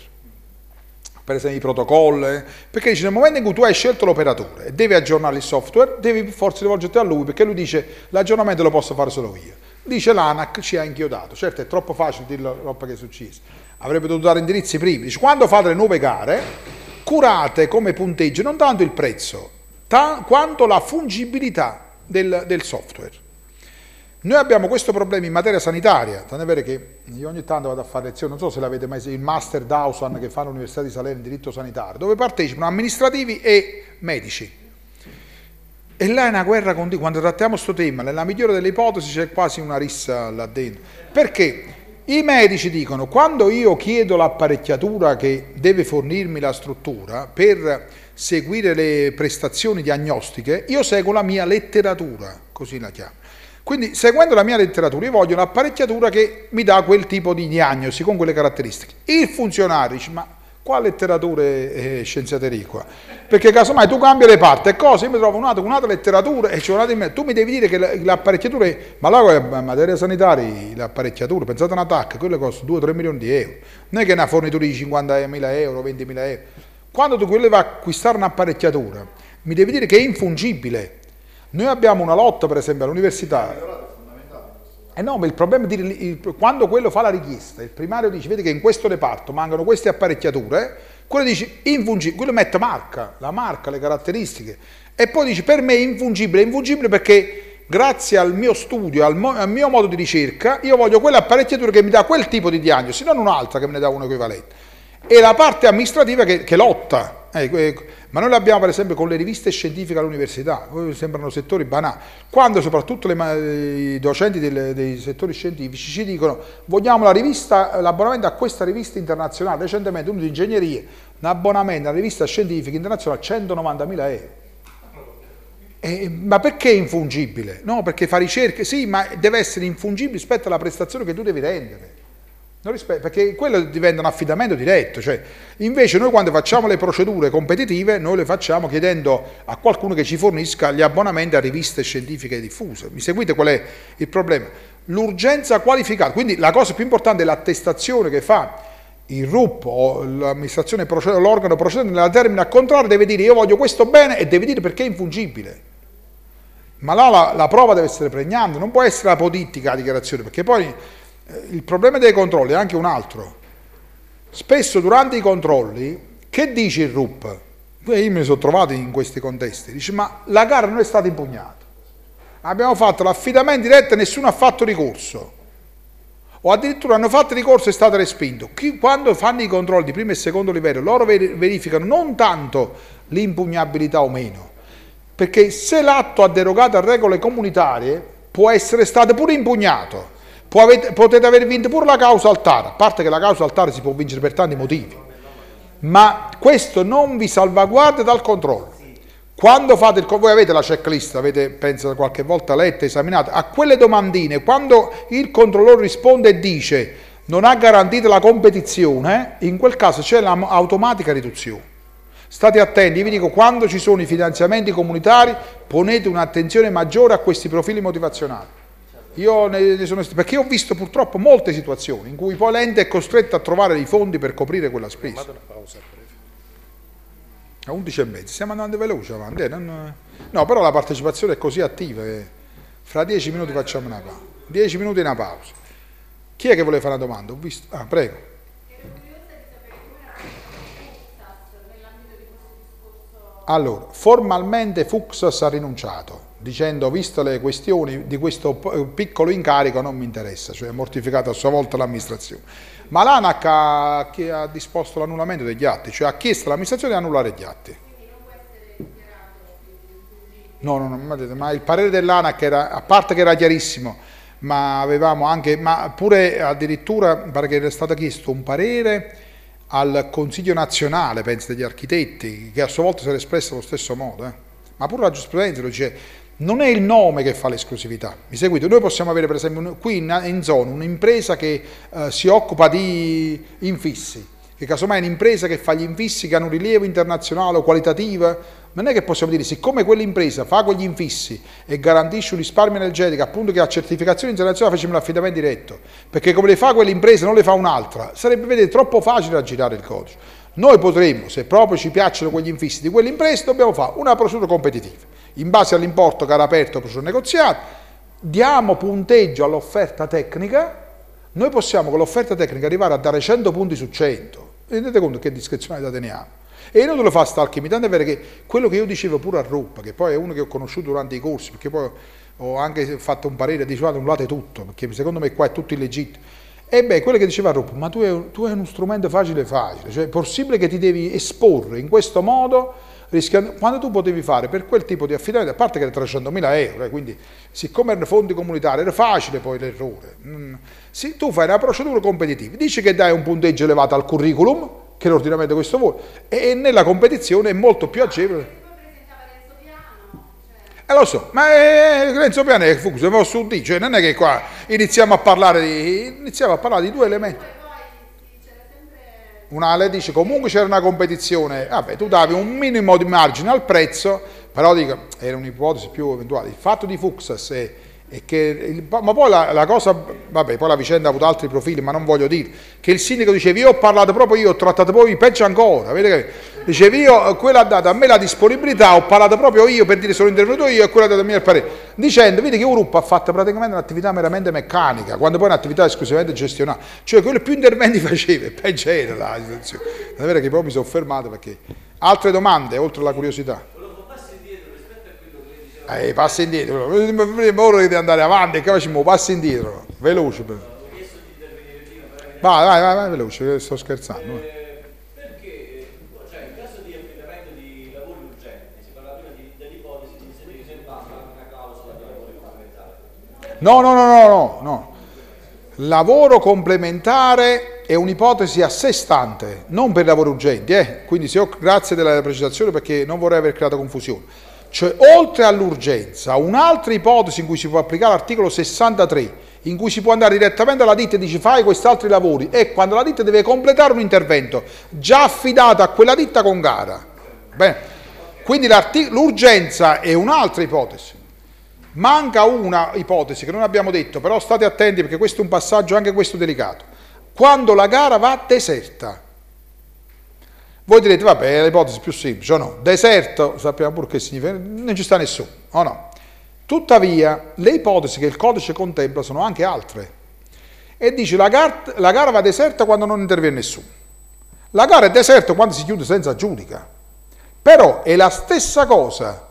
Speaker 1: per esempio i protocolli, perché dice nel momento in cui tu hai scelto l'operatore e devi aggiornare il software, devi forse rivolgerti a lui perché lui dice l'aggiornamento lo posso fare solo io. Dice l'ANAC ci ha inchiodato, certo è troppo facile dire la roba che è successa, avrebbe dovuto dare indirizzi primi. Dice, quando fate le nuove gare, curate come punteggio non tanto il prezzo, ta- quanto la fungibilità del, del software. Noi abbiamo questo problema in materia sanitaria, tant'è vero che io ogni tanto vado a fare lezioni, non so se l'avete mai visto, il master Dawson che fa all'Università di Salerno in diritto sanitario, dove partecipano amministrativi e medici. E là è una guerra continua, quando trattiamo questo tema, nella migliore delle ipotesi c'è quasi una rissa là dentro. Perché i medici dicono, quando io chiedo l'apparecchiatura che deve fornirmi la struttura per seguire le prestazioni diagnostiche, io seguo la mia letteratura, così la chiamo. Quindi seguendo la mia letteratura io voglio un'apparecchiatura che mi dà quel tipo di diagnosi con quelle caratteristiche. Il funzionario dice ma quale letteratura è scienziata qua? Perché casomai tu cambi le parti e cose, io mi trovo un'altra, un'altra letteratura e c'è un'altra in Tu mi devi dire che l'apparecchiatura, è, ma là è materia sanitaria l'apparecchiatura, pensate a un attacco, quello costa 2-3 milioni di euro, non è che è una fornitura di 50.000 euro, 20.000 euro. Quando tu quello va a acquistare un'apparecchiatura, mi devi dire che è infungibile, noi abbiamo una lotta, per esempio, all'università. Eh no, ma il problema è dire, il, quando quello fa la richiesta, il primario dice, vedi che in questo reparto mancano queste apparecchiature, quello dice infungibile, quello mette marca, la marca, le caratteristiche, e poi dice per me è infungibile, è infungibile perché grazie al mio studio, al, mo al mio modo di ricerca, io voglio quell'apparecchiatura che mi dà quel tipo di diagnosi, non un'altra che me ne dà un equivalente e la parte amministrativa che, che lotta. Eh, ma noi l'abbiamo per esempio con le riviste scientifiche all'università, sembrano settori banali, quando soprattutto le, i docenti delle, dei settori scientifici ci dicono vogliamo la rivista, l'abbonamento a questa rivista internazionale, recentemente uno di ingegneria, un abbonamento alla rivista scientifica internazionale 190.000 euro. Eh, ma perché è infungibile? No, perché fa ricerche, sì, ma deve essere infungibile rispetto alla prestazione che tu devi rendere perché quello diventa un affidamento diretto, cioè, invece noi quando facciamo le procedure competitive noi le facciamo chiedendo a qualcuno che ci fornisca gli abbonamenti a riviste scientifiche diffuse. Mi seguite qual è il problema? L'urgenza qualificata, quindi la cosa più importante è l'attestazione che fa il RUP o l'amministrazione l'organo procedente nella termina contrario deve dire io voglio questo bene e deve dire perché è infungibile. Ma là la, la prova deve essere pregnante, non può essere apodittica la dichiarazione, perché poi eh, il problema dei controlli è anche un altro. Spesso durante i controlli, che dice il RUP? Io mi sono trovato in questi contesti, dice ma la gara non è stata impugnata. Abbiamo fatto l'affidamento diretto e nessuno ha fatto ricorso. O addirittura hanno fatto ricorso e è stato respinto. Quando fanno i controlli di primo e secondo livello, loro verificano non tanto l'impugnabilità o meno, perché se l'atto ha derogato a regole comunitarie, può essere stato pure impugnato avete, potete aver vinto pure la causa altare, a parte che la causa altare si può vincere per tanti motivi, ma questo non vi salvaguarda dal controllo. Quando fate il voi avete la checklist, avete penso qualche volta letta, esaminata, a quelle domandine, quando il controllore risponde e dice non ha garantito la competizione, in quel caso c'è l'automatica riduzione. State attenti, io vi dico, quando ci sono i finanziamenti comunitari, ponete un'attenzione maggiore a questi profili motivazionali. Io ne sono, perché ho visto purtroppo molte situazioni in cui poi l'ente è costretto a trovare dei fondi per coprire quella spesa. A 11 e mezzo, stiamo andando veloce avanti. Eh, non, no, però la partecipazione è così attiva che fra 10 minuti facciamo una pausa. 10 minuti una pausa. Chi è che vuole fare una domanda? Ho visto. Ah, prego. Allora, formalmente Fuxas ha rinunciato dicendo visto le questioni di questo eh, piccolo incarico non mi interessa, cioè ha mortificato a sua volta l'amministrazione. Ma l'ANAC ha, ha, disposto l'annullamento degli atti, cioè ha chiesto all'amministrazione di annullare gli atti. No, no, no, ma il parere dell'ANAC era, a parte che era chiarissimo, ma avevamo anche, ma pure addirittura pare che era stato chiesto un parere al Consiglio nazionale, penso, degli architetti, che a sua volta si era espresso allo stesso modo. Eh ma pure la giurisprudenza lo dice, non è il nome che fa l'esclusività, mi seguite? Noi possiamo avere per esempio qui in, zona un'impresa che eh, si occupa di infissi, che casomai è un'impresa che fa gli infissi che hanno un rilievo internazionale o qualitativo, non è che possiamo dire siccome quell'impresa fa quegli infissi e garantisce un risparmio energetico appunto che ha certificazione internazionale facciamo l'affidamento diretto perché come le fa quell'impresa non le fa un'altra sarebbe vedete, troppo facile aggirare il codice noi potremmo, se proprio ci piacciono quegli infissi di quelle dobbiamo fare una procedura competitiva. In base all'importo che era aperto procedura negoziata, diamo punteggio all'offerta tecnica, noi possiamo con l'offerta tecnica arrivare a dare 100 punti su 100. Rendete conto che discrezionalità teniamo. E non lo fa sta mi tanto è vero che quello che io dicevo pure a Ruppa, che poi è uno che ho conosciuto durante i corsi, perché poi ho anche fatto un parere, dicevate un lato tutto, perché secondo me qua è tutto illegittimo e beh, quello che diceva Rupp, ma tu hai, tu hai uno strumento facile facile, cioè è possibile che ti devi esporre in questo modo rischiando, quando tu potevi fare per quel tipo di affidamento, a parte che era 300.000 euro, eh, quindi siccome erano fondi comunitari era facile poi l'errore, mm. sì, tu fai una procedura competitiva, dici che dai un punteggio elevato al curriculum, che l'ordinamento questo vuole, e nella competizione è molto più agevole eh, lo so, ma eh, eh Renzo Piano è fuso, è su D, cioè non è che qua iniziamo a parlare di, iniziamo a parlare di due elementi. Un'ale dice comunque c'era una competizione, vabbè tu davi un minimo di margine al prezzo, però dico, era un'ipotesi più eventuale. Il fatto di Fuxas è il, ma poi la, la, cosa, vabbè, poi la vicenda ha avuto altri profili, ma non voglio dire, che il sindaco diceva io ho parlato proprio io, ho trattato poi peggio ancora, Dicevi io, eh, quella ha dato a me la disponibilità, ho parlato proprio io per dire sono intervenuto io e quella ha dato a me il parere, dicendo, vedi che Europa ha fatto praticamente un'attività meramente meccanica, quando poi un'attività esclusivamente gestionale, cioè quello più interventi (laughs) faceva, peggio era la situazione. è vero che poi mi sono fermato perché... Altre domande, oltre alla curiosità? Eh, passa indietro, prima ora devi andare avanti, che facciamo? Passa indietro, veloce. Però. Vai, vai, vai, vai, veloce, sto scherzando. Vai. No, no, no, no, no, no. Lavoro complementare è un'ipotesi a sé stante, non per lavori urgenti, eh? quindi se ho, grazie della precisazione perché non vorrei aver creato confusione. Cioè, oltre all'urgenza, un'altra ipotesi in cui si può applicare l'articolo 63, in cui si può andare direttamente alla ditta e dici fai questi altri lavori, è quando la ditta deve completare un intervento già affidato a quella ditta con gara. Bene. Quindi l'urgenza è un'altra ipotesi. Manca una ipotesi che non abbiamo detto, però state attenti perché questo è un passaggio anche questo delicato. Quando la gara va deserta, voi direte, vabbè, è l'ipotesi più semplice, o no? Deserto, sappiamo pure che significa, non ci sta nessuno, o no? Tuttavia, le ipotesi che il codice contempla sono anche altre. E dice, la, gar- la gara va deserta quando non interviene nessuno. La gara è deserta quando si chiude senza giudica. Però è la stessa cosa,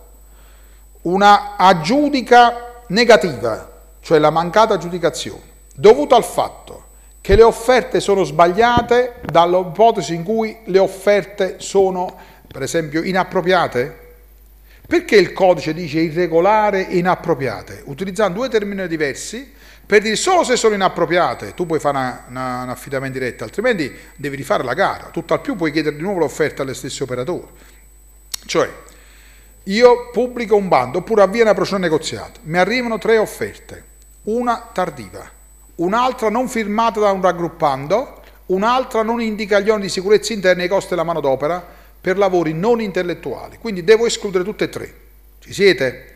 Speaker 1: una aggiudica negativa, cioè la mancata aggiudicazione, dovuta al fatto che le offerte sono sbagliate dall'ipotesi in cui le offerte sono, per esempio, inappropriate? Perché il codice dice irregolare e inappropriate? Utilizzando due termini diversi per dire solo se sono inappropriate tu puoi fare un affidamento diretto, altrimenti devi rifare la gara, tutt'al più puoi chiedere di nuovo l'offerta alle stesse operatori. Cioè, io pubblico un bando oppure avvia una procedura negoziata, mi arrivano tre offerte, una tardiva un'altra non firmata da un raggruppando, un'altra non indica gli oneri di sicurezza interna e i costi della manodopera per lavori non intellettuali. Quindi devo escludere tutte e tre. Ci siete?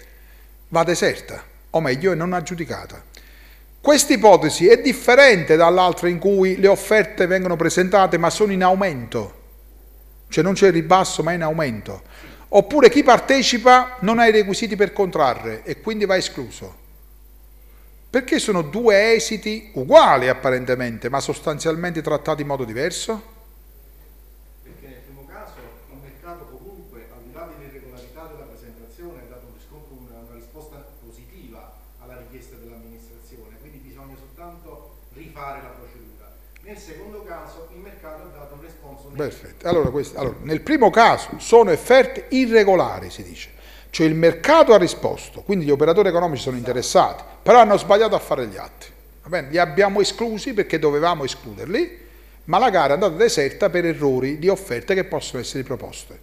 Speaker 1: Va deserta, o meglio è non aggiudicata. Questa ipotesi è differente dall'altra in cui le offerte vengono presentate ma sono in aumento, cioè non c'è il ribasso ma è in aumento. Oppure chi partecipa non ha i requisiti per contrarre e quindi va escluso. Perché sono due esiti uguali apparentemente, ma sostanzialmente trattati in modo diverso? Perché nel primo caso il mercato comunque, al di là dell'irregolarità della presentazione, ha dato un riscontro, una, una risposta positiva alla richiesta dell'amministrazione, quindi bisogna soltanto rifare la procedura. Nel secondo caso il mercato ha dato un
Speaker 2: risponso... negativo. Perfetto, allora, questo, allora
Speaker 1: nel primo caso sono offerte irregolari, si dice. Cioè il mercato ha risposto, quindi gli operatori economici sono esatto. interessati, però hanno sbagliato a fare gli atti. Li abbiamo esclusi perché dovevamo escluderli, ma la gara è andata deserta per errori di offerte che possono essere proposte.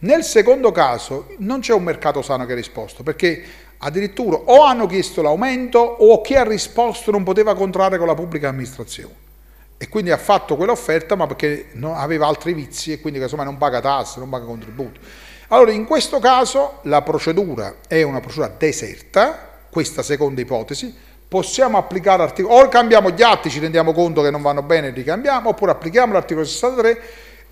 Speaker 1: Nel secondo caso non c'è un mercato sano che ha risposto, perché addirittura o hanno chiesto l'aumento o chi ha risposto non poteva contrarre con la pubblica amministrazione e quindi ha fatto quell'offerta ma perché aveva altri vizi e quindi casomai non paga tasse, non paga contributi. Allora, in questo caso la procedura è una procedura deserta, questa seconda ipotesi, possiamo applicare l'articolo, o cambiamo gli atti, ci rendiamo conto che non vanno bene e li cambiamo, oppure applichiamo l'articolo 63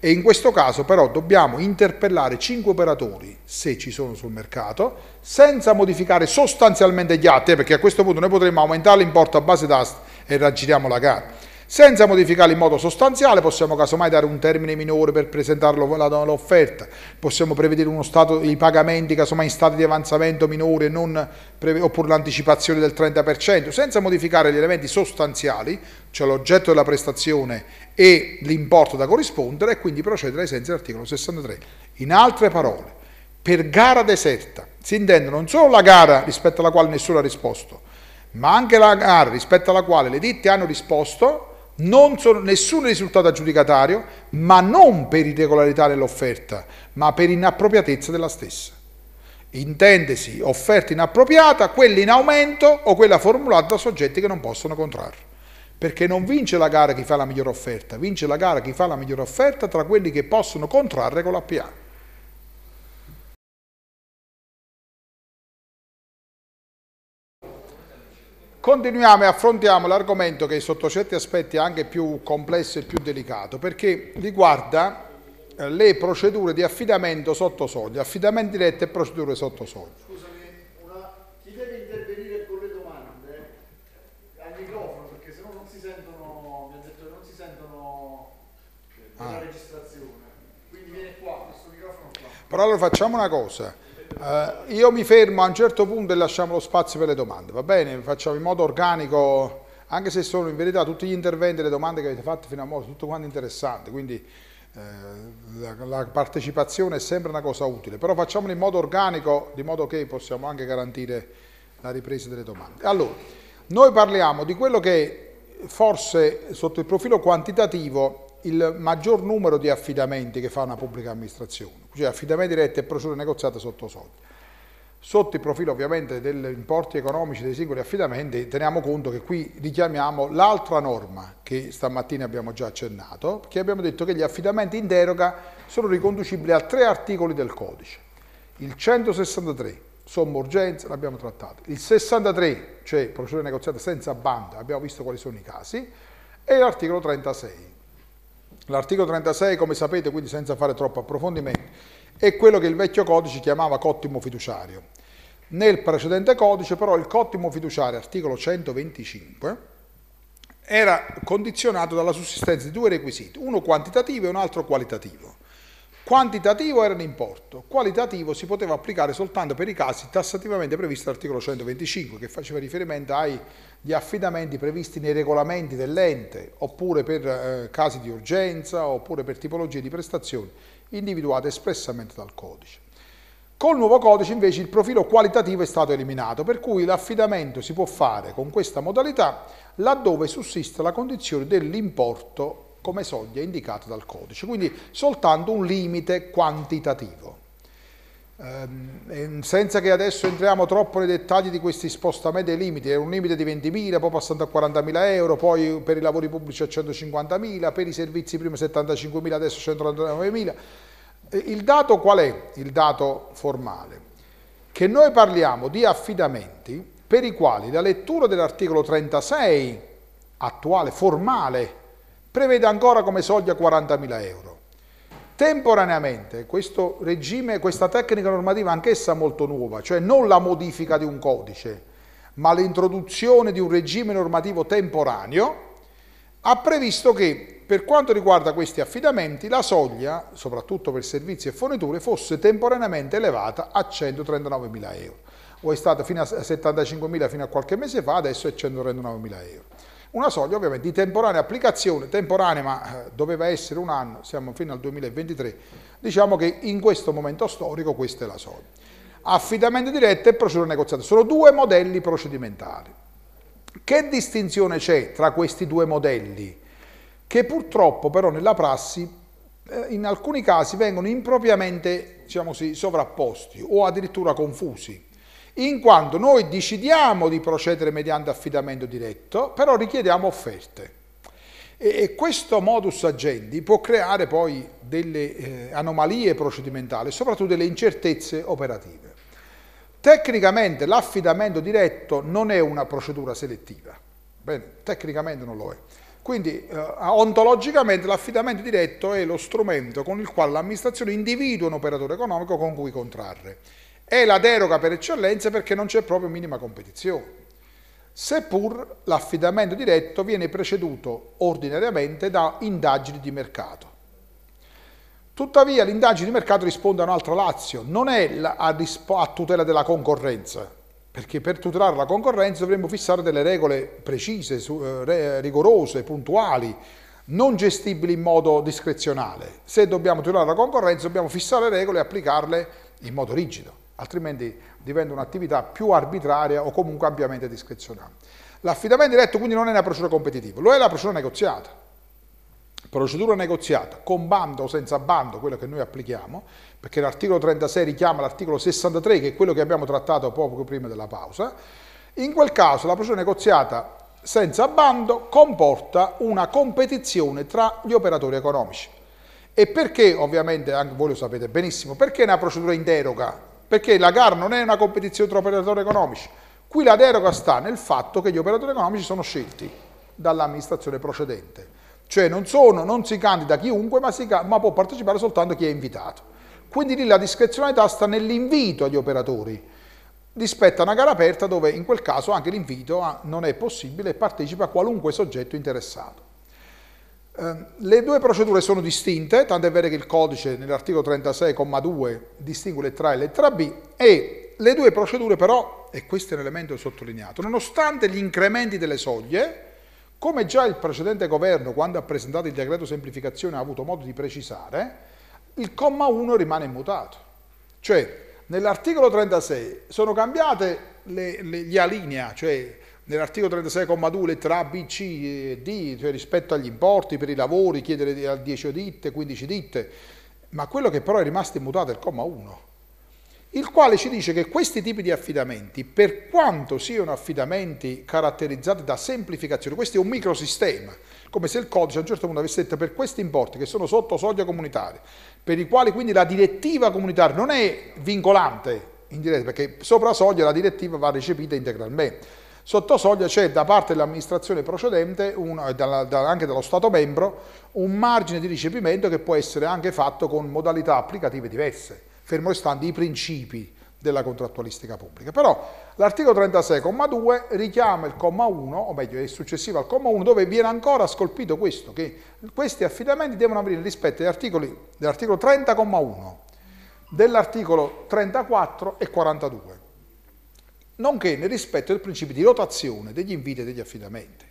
Speaker 1: e in questo caso però dobbiamo interpellare 5 operatori, se ci sono sul mercato, senza modificare sostanzialmente gli atti, eh, perché a questo punto noi potremmo aumentare l'importo a base d'asta e raggiriamo la gara senza modificarli in modo sostanziale possiamo casomai dare un termine minore per presentarlo l'offerta, possiamo prevedere uno stato di pagamenti casomai in stato di avanzamento minore preve, oppure l'anticipazione del 30%, senza modificare gli elementi sostanziali, cioè l'oggetto della prestazione e l'importo da corrispondere e quindi procedere ai sensi dell'articolo 63. In altre parole, per gara deserta si intende non solo la gara rispetto alla quale nessuno ha risposto, ma anche la gara rispetto alla quale le ditte hanno risposto non sono nessun risultato aggiudicatario, ma non per irregolarità dell'offerta, ma per inappropriatezza della stessa. Intendesi offerta inappropriata, quella in aumento o quella formulata da soggetti che non possono contrarre. Perché non vince la gara chi fa la migliore offerta, vince la gara chi fa la migliore offerta tra quelli che possono contrarre con la PA. Continuiamo e affrontiamo l'argomento che sotto certi aspetti è anche più complesso e più delicato perché riguarda eh, le procedure di affidamento sotto soglia, affidamento diretto e procedure sotto soglia. Scusami, chi deve intervenire con le domande al microfono perché se non si sentono, mi eh, ah. registrazione, quindi viene qua, questo microfono qua. Però allora facciamo una cosa, Uh, io mi fermo a un certo punto e lasciamo lo spazio per le domande, va bene? Facciamo in modo organico, anche se sono in verità tutti gli interventi e le domande che avete fatto fino a ora, tutto quanto interessante, quindi eh, la, la, partecipazione è sempre una cosa utile, però facciamolo in modo organico, di modo che possiamo anche garantire la ripresa delle domande. Allora, noi parliamo di quello che forse sotto il profilo quantitativo il maggior numero di affidamenti che fa una pubblica amministrazione, cioè affidamenti diretti e procedure negoziate sotto soglia. Sotto il profilo ovviamente degli importi economici dei singoli affidamenti teniamo conto che qui richiamiamo l'altra norma che stamattina abbiamo già accennato, perché abbiamo detto che gli affidamenti in deroga sono riconducibili a tre articoli del codice. Il 163, somma urgenza, l'abbiamo trattato. Il 63, cioè procedure negoziate senza banda, abbiamo visto quali sono i casi, e l'articolo 36, L'articolo 36, come sapete, quindi senza fare troppo approfondimento, è quello che il vecchio codice chiamava cottimo fiduciario. Nel precedente codice però il cottimo fiduciario, articolo 125, era condizionato dalla sussistenza di due requisiti, uno quantitativo e un altro qualitativo. Quantitativo era l'importo, qualitativo si poteva applicare soltanto per i casi tassativamente previsti dall'articolo 125 che faceva riferimento agli affidamenti previsti nei regolamenti dell'ente oppure per eh, casi di urgenza oppure per tipologie di prestazioni individuate espressamente dal codice. Col nuovo codice invece il profilo qualitativo è stato eliminato, per cui l'affidamento si può fare con questa modalità laddove sussiste la condizione dell'importo come soglia indicato dal codice, quindi soltanto un limite quantitativo. Ehm, ehm, senza che adesso entriamo troppo nei dettagli di questi spostamenti dei limiti, è un limite di 20.000, poi passando a 40.000 euro, poi per i lavori pubblici a 150.000, per i servizi prima 75.000, adesso 199.000. Eh, il dato qual è? Il dato formale. Che noi parliamo di affidamenti per i quali la lettura dell'articolo 36 attuale, formale prevede ancora come soglia 40.000 euro. Temporaneamente questo regime, questa tecnica normativa anch'essa molto nuova, cioè non la modifica di un codice, ma l'introduzione di un regime normativo temporaneo, ha previsto che per quanto riguarda questi affidamenti la soglia, soprattutto per servizi e forniture, fosse temporaneamente elevata a 139.000 euro. O è stata fino a 75.000 fino a qualche mese fa, adesso è 139.000 euro. Una soglia ovviamente di temporanea applicazione, temporanea ma eh, doveva essere un anno, siamo fino al 2023, diciamo che in questo momento storico questa è la soglia. Affidamento diretto e procedura negoziata, sono due modelli procedimentali. Che distinzione c'è tra questi due modelli? Che purtroppo però nella prassi eh, in alcuni casi vengono impropriamente diciamo così, sovrapposti o addirittura confusi in quanto noi decidiamo di procedere mediante affidamento diretto, però richiediamo offerte. E, questo modus agendi può creare poi delle eh, anomalie procedimentali, soprattutto delle incertezze operative. Tecnicamente l'affidamento diretto non è una procedura selettiva, Bene, tecnicamente non lo è. Quindi eh, ontologicamente l'affidamento diretto è lo strumento con il quale l'amministrazione individua un operatore economico con cui contrarre. È la deroga per eccellenza perché non c'è proprio minima competizione, seppur l'affidamento diretto viene preceduto ordinariamente da indagini di mercato. Tuttavia l'indagine di mercato risponde a un altro lazio, non è a, a tutela della concorrenza, perché per tutelare la concorrenza dovremmo fissare delle regole precise, eh, rigorose, puntuali, non gestibili in modo discrezionale. Se dobbiamo tutelare la concorrenza dobbiamo fissare regole e applicarle in modo rigido altrimenti diventa un'attività più arbitraria o comunque ampiamente discrezionale. L'affidamento diretto quindi non è una procedura competitiva, lo è la procedura negoziata. Procedura negoziata, con bando o senza bando, quello che noi applichiamo, perché l'articolo 36 richiama l'articolo 63, che è quello che abbiamo trattato poco prima della pausa, in quel caso la procedura negoziata senza bando comporta una competizione tra gli operatori economici. E perché, ovviamente, anche voi lo sapete benissimo, perché è una procedura in deroga perché la gara non è una competizione tra operatori economici. Qui la deroga sta nel fatto che gli operatori economici sono scelti dall'amministrazione procedente, cioè non, sono, non si candida chiunque ma, si, ma può partecipare soltanto chi è invitato. Quindi lì la discrezionalità sta nell'invito agli operatori, rispetto a una gara aperta dove in quel caso anche l'invito ah, non è possibile e partecipa qualunque soggetto interessato. Ehm, le due procedure sono distinte, tant'è vero che il codice nell'articolo 36,2 distingue lettera A e lettera B e le due procedure però, e questo è un elemento sottolineato, nonostante gli incrementi delle soglie, come già il precedente governo quando ha presentato il decreto semplificazione ha avuto modo di precisare, il comma 1 rimane immutato. Cioè nell'articolo 36 sono cambiate le, le, gli alinea, cioè Nell'articolo 36,2 lettera B, C e D, cioè rispetto agli importi per i lavori, chiedere a 10 ditte, 15 ditte, ma quello che però è rimasto immutato è il comma 1, il quale ci dice che questi tipi di affidamenti, per quanto siano affidamenti caratterizzati da semplificazione, questo è un microsistema, come se il codice a un certo punto avesse detto per questi importi che sono sotto soglia comunitaria, per i quali quindi la direttiva comunitaria non è vincolante, in diretta, perché sopra soglia la direttiva va recepita integralmente Sotto soglia c'è da parte dell'amministrazione procedente, un, eh, anche dallo Stato membro, un margine di ricepimento che può essere anche fatto con modalità applicative diverse, fermo restando i principi della contrattualistica pubblica. Però l'articolo 36,2 richiama il comma 1, o meglio è successivo al comma 1, dove viene ancora scolpito questo, che questi affidamenti devono avvenire rispetto agli articoli dell'articolo 30,1, dell'articolo 34 e 42 nonché nel rispetto del principio di rotazione degli inviti e degli affidamenti.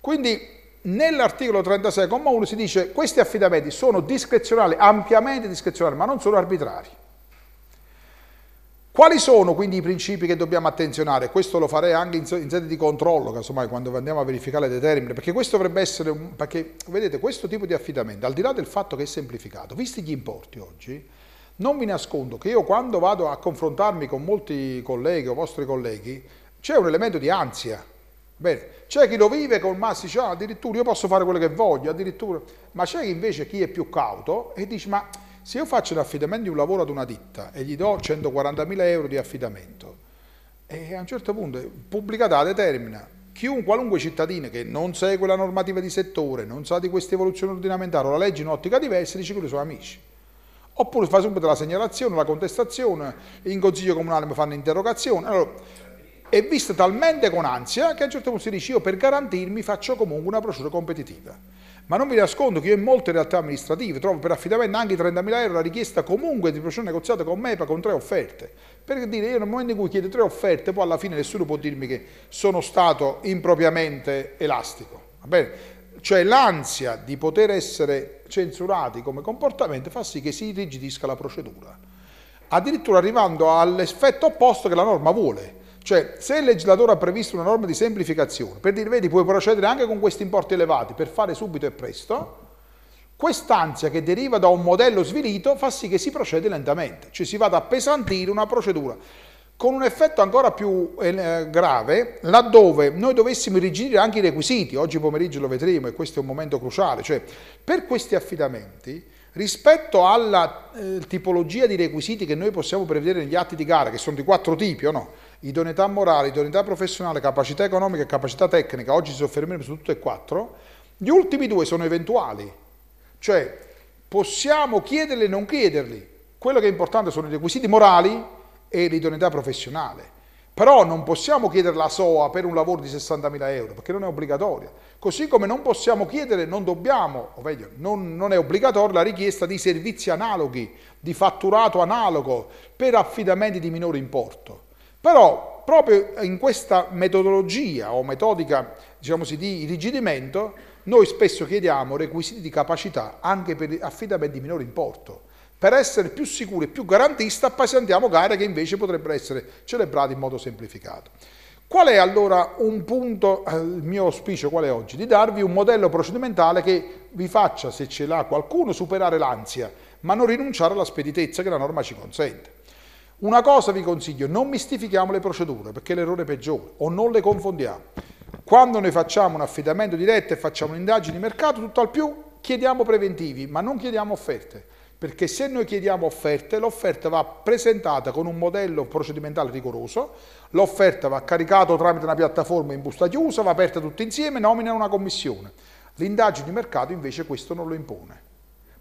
Speaker 1: Quindi nell'articolo 36, comma 1 si dice che questi affidamenti sono discrezionali, ampiamente discrezionali, ma non sono arbitrari. Quali sono quindi i principi che dobbiamo attenzionare? Questo lo farei anche in, in sede di controllo, casomai quando andiamo a verificare le determine, perché questo dovrebbe essere, un, perché vedete questo tipo di affidamento, al di là del fatto che è semplificato, visti gli importi oggi, non vi nascondo che io quando vado a confrontarmi con molti colleghi o vostri colleghi, c'è un elemento di ansia. c'è chi lo vive con massimo, cioè, ah, addirittura io posso fare quello che voglio, addirittura, ma c'è invece chi è più cauto e dice ma se io faccio l'affidamento di un lavoro ad una ditta e gli do 140.000 euro di affidamento, e a un certo punto eh, pubblica data determina chiunque, qualunque cittadino che non segue la normativa di settore, non sa di questa evoluzione ordinamentale o la legge in ottica diversa, dice che sono amici. Oppure fa subito la segnalazione, la contestazione, in consiglio comunale mi fanno interrogazione. Allora, è vista talmente con ansia che a un certo punto si dice io per garantirmi faccio comunque una procedura competitiva. Ma non vi nascondo che io in molte realtà amministrative trovo per affidamento anche 30.000 euro la richiesta comunque di procedura negoziata con MEPA con tre offerte. Perché dire, io nel momento in cui chiedo tre offerte, poi alla fine nessuno può dirmi che sono stato impropriamente elastico. Va bene? Cioè l'ansia di poter essere censurati come comportamento fa sì che si irrigidisca la procedura, addirittura arrivando all'effetto opposto che la norma vuole. Cioè, se il legislatore ha previsto una norma di semplificazione, per dire, vedi, puoi procedere anche con questi importi elevati per fare subito e presto, quest'ansia che deriva da un modello svilito fa sì che si procede lentamente, cioè si vada a pesantire una procedura con un effetto ancora più eh, grave laddove noi dovessimo irrigidire anche i requisiti, oggi pomeriggio lo vedremo e questo è un momento cruciale, cioè per questi affidamenti rispetto alla eh, tipologia di requisiti che noi possiamo prevedere negli atti di gara, che sono di quattro tipi o no? Idoneità morale, idoneità professionale, capacità economica e capacità tecnica, oggi ci soffermeremo su tutte e quattro, gli ultimi due sono eventuali, cioè possiamo chiederli e non chiederli, quello che è importante sono i requisiti morali, e l'idoneità professionale. Però non possiamo chiedere la SOA per un lavoro di 60.000 euro, perché non è obbligatoria. Così come non possiamo chiedere, non dobbiamo, o meglio, non, non è obbligatoria la richiesta di servizi analoghi, di fatturato analogo per affidamenti di minore importo. Però proprio in questa metodologia o metodica diciamo così, di irrigidimento noi spesso chiediamo requisiti di capacità anche per affidamenti di minore importo per essere più sicuri e più garantista appesantiamo gare che invece potrebbero essere celebrate in modo semplificato. Qual è allora un punto, eh, il mio auspicio qual è oggi? Di darvi un modello procedimentale che vi faccia, se ce l'ha qualcuno, superare l'ansia, ma non rinunciare alla speditezza che la norma ci consente. Una cosa vi consiglio, non mistifichiamo le procedure, perché è l'errore peggiore, o non le confondiamo. Quando noi facciamo un affidamento diretto e facciamo un'indagine di mercato, tutto al più chiediamo preventivi, ma non chiediamo offerte perché se noi chiediamo offerte, l'offerta va presentata con un modello procedimentale rigoroso, l'offerta va caricata tramite una piattaforma in busta chiusa, va aperta tutti insieme, nomina una commissione. L'indagine di mercato invece questo non lo impone.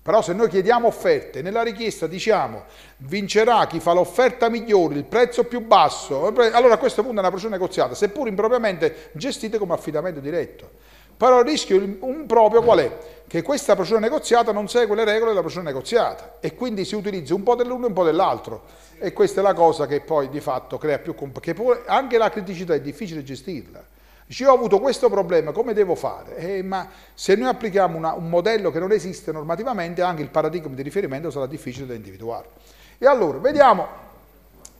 Speaker 1: Però se noi chiediamo offerte, nella richiesta diciamo vincerà chi fa l'offerta migliore, il prezzo più basso, allora a questo punto è una procedura negoziata, seppur impropriamente gestita come affidamento diretto. Però il rischio un proprio qual è? Che questa procedura negoziata non segue le regole della procedura negoziata e quindi si utilizza un po' dell'uno e un po' dell'altro e questa è la cosa che poi di fatto crea più complicazioni, che anche la criticità è difficile gestirla. Dici, ho avuto questo problema, come devo fare? Eh, ma se noi applichiamo una, un modello che non esiste normativamente, anche il paradigma di riferimento sarà difficile da individuare. E allora, vediamo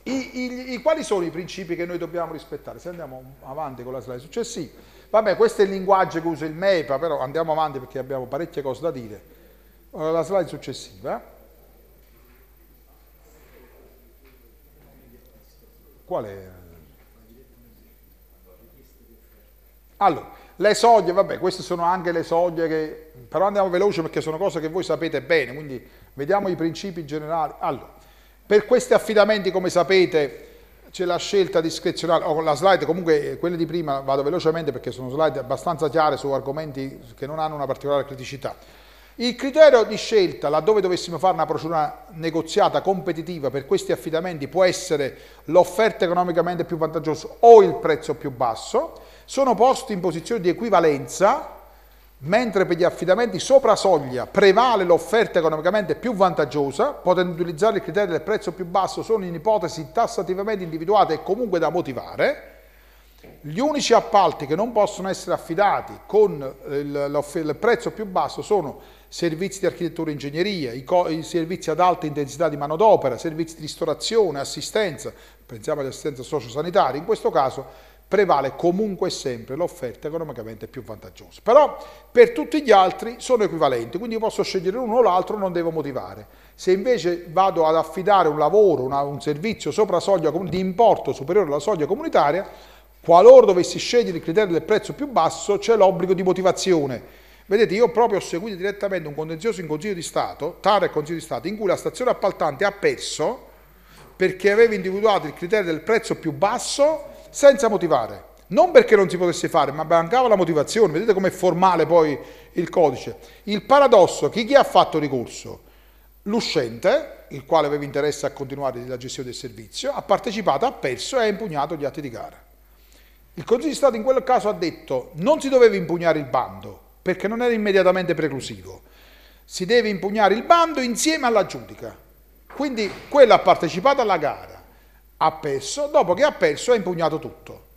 Speaker 1: i, i, i, quali sono i principi che noi dobbiamo rispettare. Se andiamo avanti con la slide cioè successiva Vabbè, questo è il linguaggio che usa il MEPA, però andiamo avanti perché abbiamo parecchie cose da dire. La slide successiva. Qual è? Allora, le soglie, vabbè, queste sono anche le soglie che... Però andiamo veloce perché sono cose che voi sapete bene, quindi vediamo i principi generali. Allora, per questi affidamenti, come sapete, c'è la scelta discrezionale, ho la slide, comunque eh, quelle di prima vado velocemente perché sono slide abbastanza chiare su argomenti che non hanno una particolare criticità. Il criterio di scelta, laddove dovessimo fare una procedura negoziata competitiva per questi affidamenti, può essere l'offerta economicamente più vantaggiosa o il prezzo più basso, sono posti in posizione di equivalenza Mentre per gli affidamenti sopra soglia prevale l'offerta economicamente più vantaggiosa, potendo utilizzare il criterio del prezzo più basso solo in ipotesi tassativamente individuate e comunque da motivare, gli unici appalti che non possono essere affidati con eh, il, prezzo più basso sono servizi di architettura e ingegneria, i, i servizi ad alta intensità di manodopera, servizi di ristorazione, assistenza, pensiamo all'assistenza sociosanitaria, in questo caso prevale comunque e sempre l'offerta economicamente più vantaggiosa. Però per tutti gli altri sono equivalenti, quindi io posso scegliere l'uno o l'altro, non devo motivare. Se invece vado ad affidare un lavoro, una, un servizio sopra soglia di importo superiore alla soglia comunitaria, qualora dovessi scegliere il criterio del prezzo più basso c'è l'obbligo di motivazione. Vedete, io proprio ho seguito direttamente un contenzioso in Consiglio di Stato, TAR e Consiglio di Stato, in cui la stazione appaltante ha perso perché aveva individuato il criterio del prezzo più basso senza motivare. Non perché non si potesse fare, ma mancava la motivazione. Vedete com'è formale poi il codice. Il paradosso che chi ha fatto ricorso? L'uscente, il quale aveva interesse a continuare la gestione del servizio, ha partecipato, ha perso e ha impugnato gli atti di gara. Il Consiglio di Stato in quel caso ha detto non si doveva impugnare il bando perché non era immediatamente preclusivo. Si deve impugnare il bando insieme alla giudica. Quindi quella ha partecipato alla gara, ha perso, dopo che ha perso ha impugnato tutto.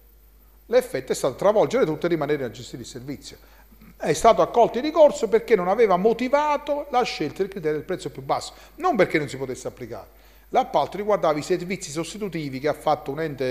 Speaker 1: L'effetto è stato travolgere tutto e rimanere a gestire il servizio. È stato accolto il ricorso perché non aveva motivato la scelta del criterio del prezzo più basso, non perché non si potesse applicare. L'appalto riguardava i servizi sostitutivi che ha fatto un ente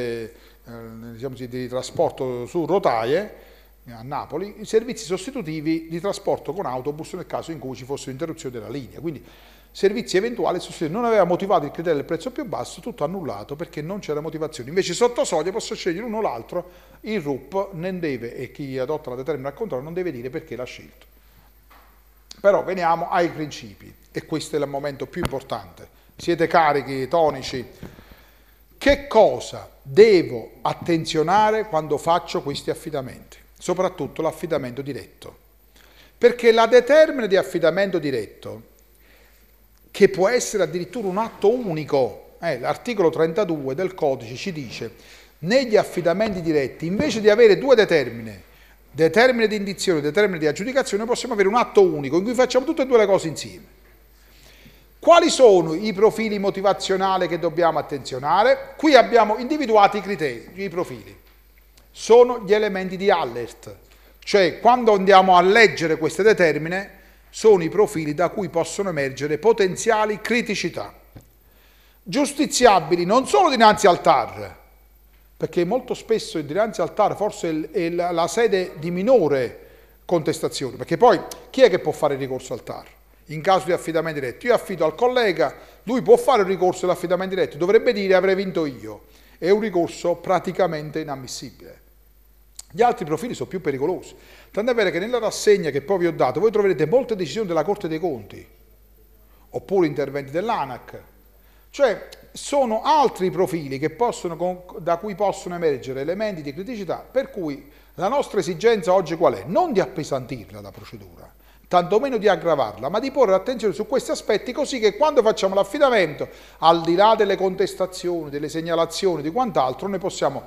Speaker 1: eh, diciamo così, di trasporto su rotaie a Napoli, i servizi sostitutivi di trasporto con autobus nel caso in cui ci fosse un'interruzione della linea. Quindi servizi eventuali se Non aveva motivato il criterio del prezzo più basso, tutto annullato perché non c'era motivazione. Invece sotto soglia posso scegliere uno o l'altro, il RUP non deve, e chi adotta la determina al controllo non deve dire perché l'ha scelto. Però veniamo ai principi, e questo è il momento più importante. Siete carichi, tonici. Che cosa devo attenzionare quando faccio questi affidamenti? Soprattutto l'affidamento diretto. Perché la determina di affidamento diretto che può essere addirittura un atto unico. Eh, l'articolo 32 del codice ci dice, negli affidamenti diretti, invece di avere due determine, determine di indizione e determine di aggiudicazione, possiamo avere un atto unico in cui facciamo tutte e due le cose insieme. Quali sono i profili motivazionali che dobbiamo attenzionare? Qui abbiamo individuati i criteri, i profili. Sono gli elementi di alert, cioè quando andiamo a leggere queste determine sono i profili da cui possono emergere potenziali criticità, giustiziabili non solo dinanzi al TAR, perché molto spesso dinanzi al TAR forse è la sede di minore contestazione, perché poi chi è che può fare ricorso al TAR? In caso di affidamento diretto, io affido al collega, lui può fare un ricorso all'affidamento diretto, dovrebbe dire avrei vinto io. È un ricorso praticamente inammissibile gli altri profili sono più pericolosi. Tant'è vero che nella rassegna che poi vi ho dato voi troverete molte decisioni della Corte dei Conti, oppure interventi dell'ANAC. Cioè sono altri profili possono, da cui possono emergere elementi di criticità, per cui la nostra esigenza oggi qual è? Non di appesantirla la procedura, tantomeno di aggravarla, ma di porre attenzione su questi aspetti così che quando facciamo l'affidamento, al di là delle contestazioni, delle segnalazioni, di quant'altro, noi possiamo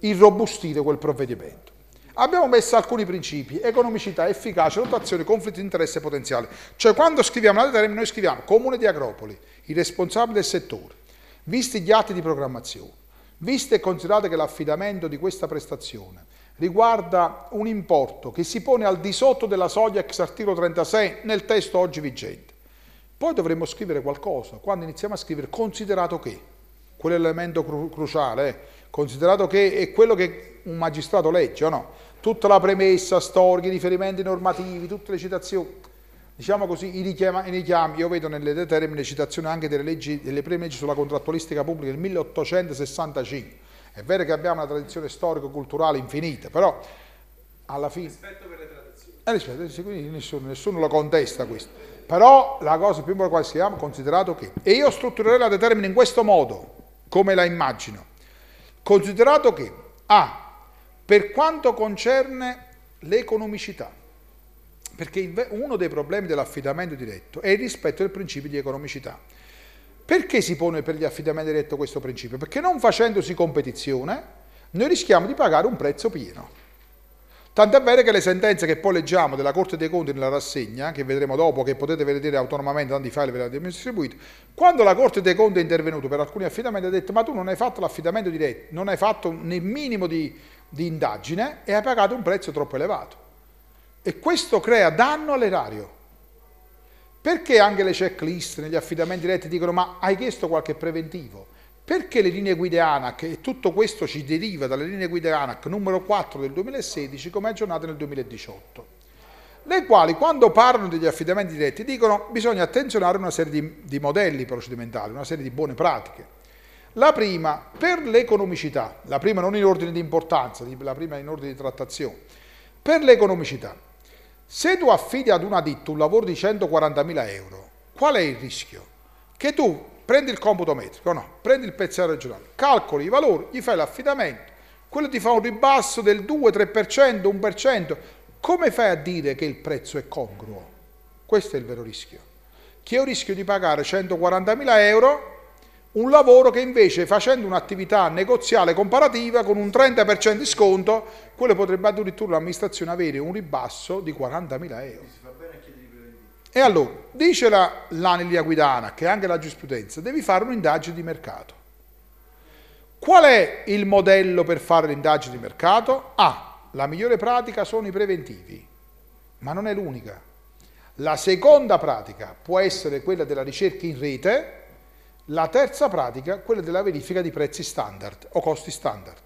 Speaker 1: irrobustire quel provvedimento. Abbiamo messo alcuni principi, economicità, efficacia, rotazione, conflitto di interesse potenziale. Cioè quando scriviamo la termine noi scriviamo Comune di Agropoli, il responsabile del settore, visti gli atti di programmazione, visto e considerato che l'affidamento di questa prestazione riguarda un importo che si pone al di sotto della soglia ex articolo 36 nel testo oggi vigente. Poi dovremmo scrivere qualcosa, quando iniziamo a scrivere considerato che, quell'elemento cru cruciale, eh. considerato che è quello che un magistrato legge no? Tutta la premessa storica, i riferimenti normativi, tutte le citazioni, diciamo così, i richiami, i richiami io vedo nelle determine citazioni anche delle, leggi, delle prime leggi sulla contrattualistica pubblica del 1865. È vero che abbiamo una tradizione storico-culturale infinita, però alla fine... Rispetto per le tradizioni. Eh, rispetto, nessuno, nessuno, lo contesta questo. Però la cosa più importante è considerato che... E io strutturerei la determina in questo modo come la immagino. Considerato che A, per quanto concerne l'economicità, perché uno dei problemi dell'affidamento diretto è il rispetto del principio di economicità. Perché si pone per gli affidamenti diretto questo principio? Perché non facendosi competizione noi rischiamo di pagare un prezzo pieno. Tant'è vero che le sentenze che poi leggiamo della Corte dei Conti nella rassegna, che vedremo dopo, che potete vedere autonomamente, tanti file ve li abbiamo distribuiti, quando la Corte dei Conti è intervenuta per alcuni affidamenti ha detto ma tu non hai fatto l'affidamento diretto, non hai fatto nel minimo di, di indagine e hai pagato un prezzo troppo elevato. E questo crea danno all'erario. Perché anche le checklist negli affidamenti diretti dicono ma hai chiesto qualche preventivo? Perché le linee guida ANAC e tutto questo ci deriva dalle linee guida ANAC numero 4 del 2016 come aggiornate nel 2018, le quali quando parlano degli affidamenti diretti dicono che bisogna attenzionare una serie di, di modelli procedimentali, una serie di buone pratiche. La prima per l'economicità, la prima non in ordine di importanza, la prima in ordine di trattazione, per l'economicità. Se tu affidi ad una ditta un lavoro di 140.000 euro, qual è il rischio? Che tu prendi il computo metrico, no, prendi il pezziere regionale, calcoli i valori, gli fai l'affidamento, quello ti fa un ribasso del 2-3%, 1%, come fai a dire che il prezzo è congruo? Questo è il vero rischio. Che io rischio di pagare 140.000 euro un lavoro che invece facendo un'attività negoziale comparativa con un 30% di sconto, quello potrebbe addirittura l'amministrazione avere un ribasso di 40.000 euro. E allora, dice la, Guidana, che è anche la giurisprudenza, devi fare un'indagine di mercato. Qual è il modello per fare l'indagine di mercato? A. Ah, la migliore pratica sono i preventivi, ma non è l'unica. La seconda pratica può essere quella della ricerca in rete, la terza pratica quella della verifica di prezzi standard o costi standard.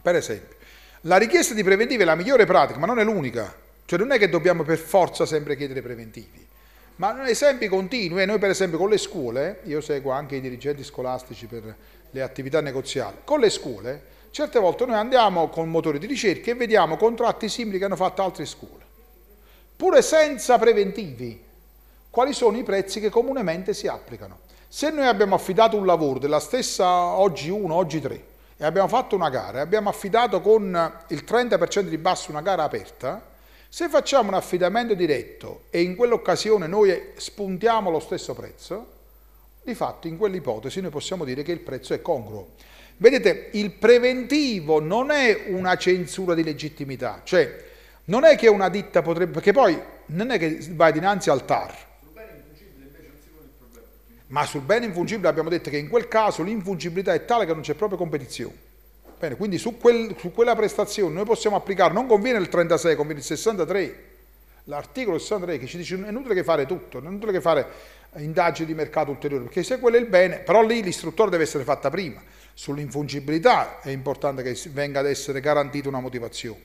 Speaker 1: Per esempio, la richiesta di preventivi è la migliore pratica, ma non è l'unica. Cioè non è che dobbiamo per forza sempre chiedere preventivi, ma esempi continui. Eh. Noi per esempio con le scuole, io seguo anche i dirigenti scolastici per le attività negoziali, con le scuole certe volte noi andiamo con motori di ricerca e vediamo contratti simili che hanno fatto altre scuole, pure senza preventivi. Quali sono i prezzi che comunemente si applicano? Se noi abbiamo affidato un lavoro della stessa oggi 1, oggi 3 e abbiamo fatto una gara e abbiamo affidato con il 30% di basso una gara aperta, se facciamo un affidamento diretto e in quell'occasione noi spuntiamo lo stesso prezzo, di fatto in quell'ipotesi noi possiamo dire che il prezzo è congruo. Vedete, il preventivo non è una censura di legittimità, cioè non è che una ditta potrebbe, perché poi non è che vai dinanzi al TAR. Ma sul bene infungibile abbiamo detto che in quel caso l'infungibilità è tale che non c'è proprio competizione. Bene, quindi su, quel, su, quella prestazione noi possiamo applicare, non conviene il 36, conviene il 63. L'articolo 63 che ci dice è inutile che fare tutto, è inutile che fare indagini di mercato ulteriori, perché se quello è il bene, però lì l'istruttore deve essere fatta prima. Sull'infungibilità è importante che venga ad essere garantita una motivazione.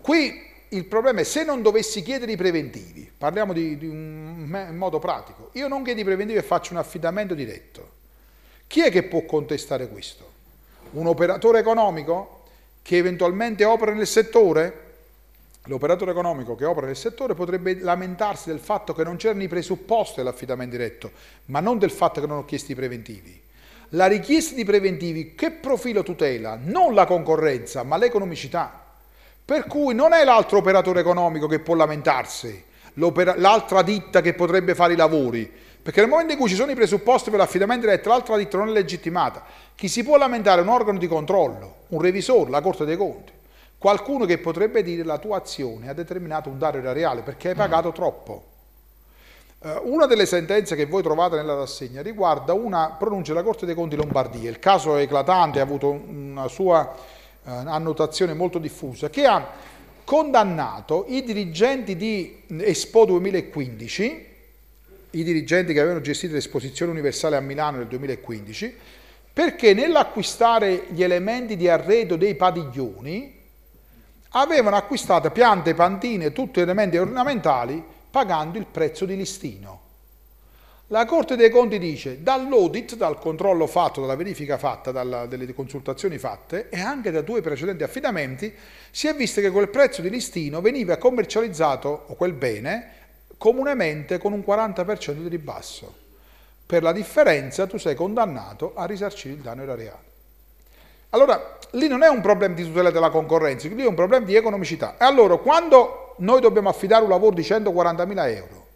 Speaker 1: Qui il problema è se non dovessi chiedere i preventivi, parliamo di, di un modo pratico, io non chiedo i preventivi e faccio un affidamento diretto. Chi è che può contestare questo? un operatore economico che eventualmente opera nel settore, l'operatore economico che opera nel settore potrebbe lamentarsi del fatto che non c'erano i presupposti dell'affidamento diretto, ma non del fatto che non ho chiesto i preventivi. La richiesta di preventivi che profilo tutela? Non la concorrenza, ma l'economicità. Per cui non è l'altro operatore economico che può lamentarsi, l'altra ditta che potrebbe fare i lavori, perché nel momento in cui ci sono i presupposti per l'affidamento l'altra ditta non è legittimata, chi si può lamentare un organo di controllo, un revisore, la Corte dei Conti, qualcuno che potrebbe dire la tua azione ha determinato un dare erariale perché hai mm. pagato troppo. Eh, una delle sentenze che voi trovate nella rassegna riguarda una pronuncia della Corte dei Conti Lombardia, il caso è eclatante, ha avuto una sua eh, annotazione molto diffusa, che ha condannato i dirigenti di Expo 2015 i dirigenti che avevano gestito l'esposizione universale a Milano nel 2015, perché nell'acquistare gli elementi di arredo dei padiglioni avevano acquistato piante, pantine, tutti elementi ornamentali pagando il prezzo di listino. La Corte dei Conti dice dall'audit, dal controllo fatto, dalla verifica fatta, dalla, dalle consultazioni fatte e anche da due precedenti affidamenti si è visto che quel prezzo di listino veniva commercializzato o quel bene comunemente con un 40% di ribasso. Per la differenza tu sei condannato a risarcire il danno erariale. Allora, lì non è un problema di tutela della concorrenza, lì è un problema di economicità. E allora, quando noi dobbiamo affidare un lavoro di 140.000 euro,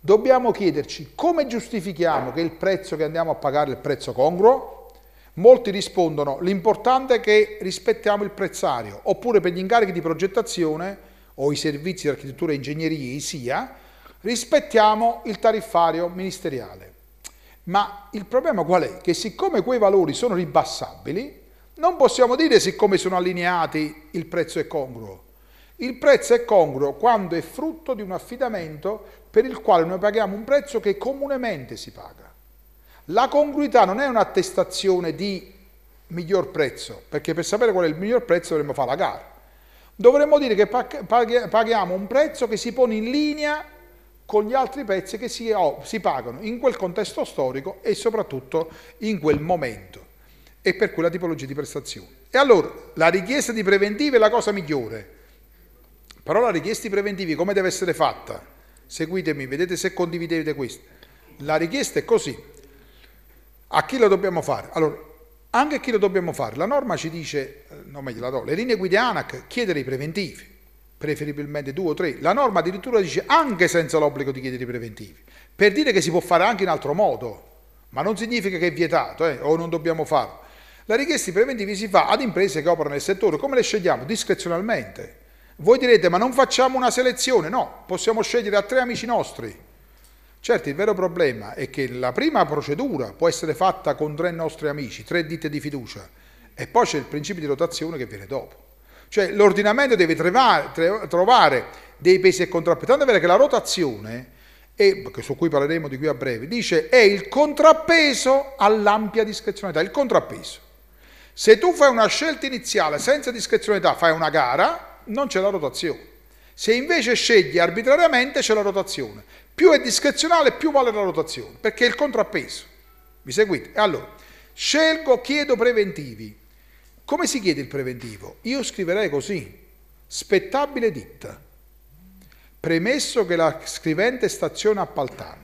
Speaker 1: dobbiamo chiederci come giustifichiamo che il prezzo che andiamo a pagare è il prezzo congruo? Molti rispondono l'importante è che rispettiamo il prezzario, oppure per gli incarichi di progettazione o i servizi di architettura e ingegneria, i SIA, rispettiamo il tariffario ministeriale. Ma il problema qual è? Che siccome quei valori sono ribassabili, non possiamo dire siccome sono allineati il prezzo è congruo. Il prezzo è congruo quando è frutto di un affidamento per il quale noi paghiamo un prezzo che comunemente si paga. La congruità non è un'attestazione di miglior prezzo, perché per sapere qual è il miglior prezzo dovremmo fare la gara. Dovremmo dire che paghiamo un prezzo che si pone in linea con gli altri pezzi che si, oh, si pagano in quel contesto storico e soprattutto in quel momento e per quella tipologia di prestazione. E allora la richiesta di preventivi è la cosa migliore, però la richiesta di preventivi come deve essere fatta? Seguitemi, vedete se condividete questo. La richiesta è così. A chi lo dobbiamo fare? Allora, anche a chi lo dobbiamo fare? La norma ci dice, eh, no meglio la do, le linee guida ANAC chiedere i preventivi preferibilmente due o tre. La norma addirittura dice anche senza l'obbligo di chiedere i preventivi, per dire che si può fare anche in altro modo, ma non significa che è vietato eh, o non dobbiamo farlo. La richiesta di preventivi si fa ad imprese che operano nel settore, come le scegliamo? Discrezionalmente. Voi direte ma non facciamo una selezione, no, possiamo scegliere a tre amici nostri. Certo, il vero problema è che la prima procedura può essere fatta con tre nostri amici, tre ditte di fiducia, e poi c'è il principio di rotazione che viene dopo. Cioè l'ordinamento deve trovare, trovare dei pesi e contrappesi. Tanto è vero che la rotazione, è, su cui parleremo di qui a breve, dice è il contrappeso all'ampia discrezionalità, il contrappeso. Se tu fai una scelta iniziale senza discrezionalità, fai una gara, non c'è la rotazione. Se invece scegli arbitrariamente c'è la rotazione. Più è discrezionale, più vale la rotazione, perché è il contrappeso. Mi seguite? allora, scelgo, chiedo preventivi. Come si chiede il preventivo? Io scriverei così, spettabile ditta, premesso che la scrivente stazione appaltante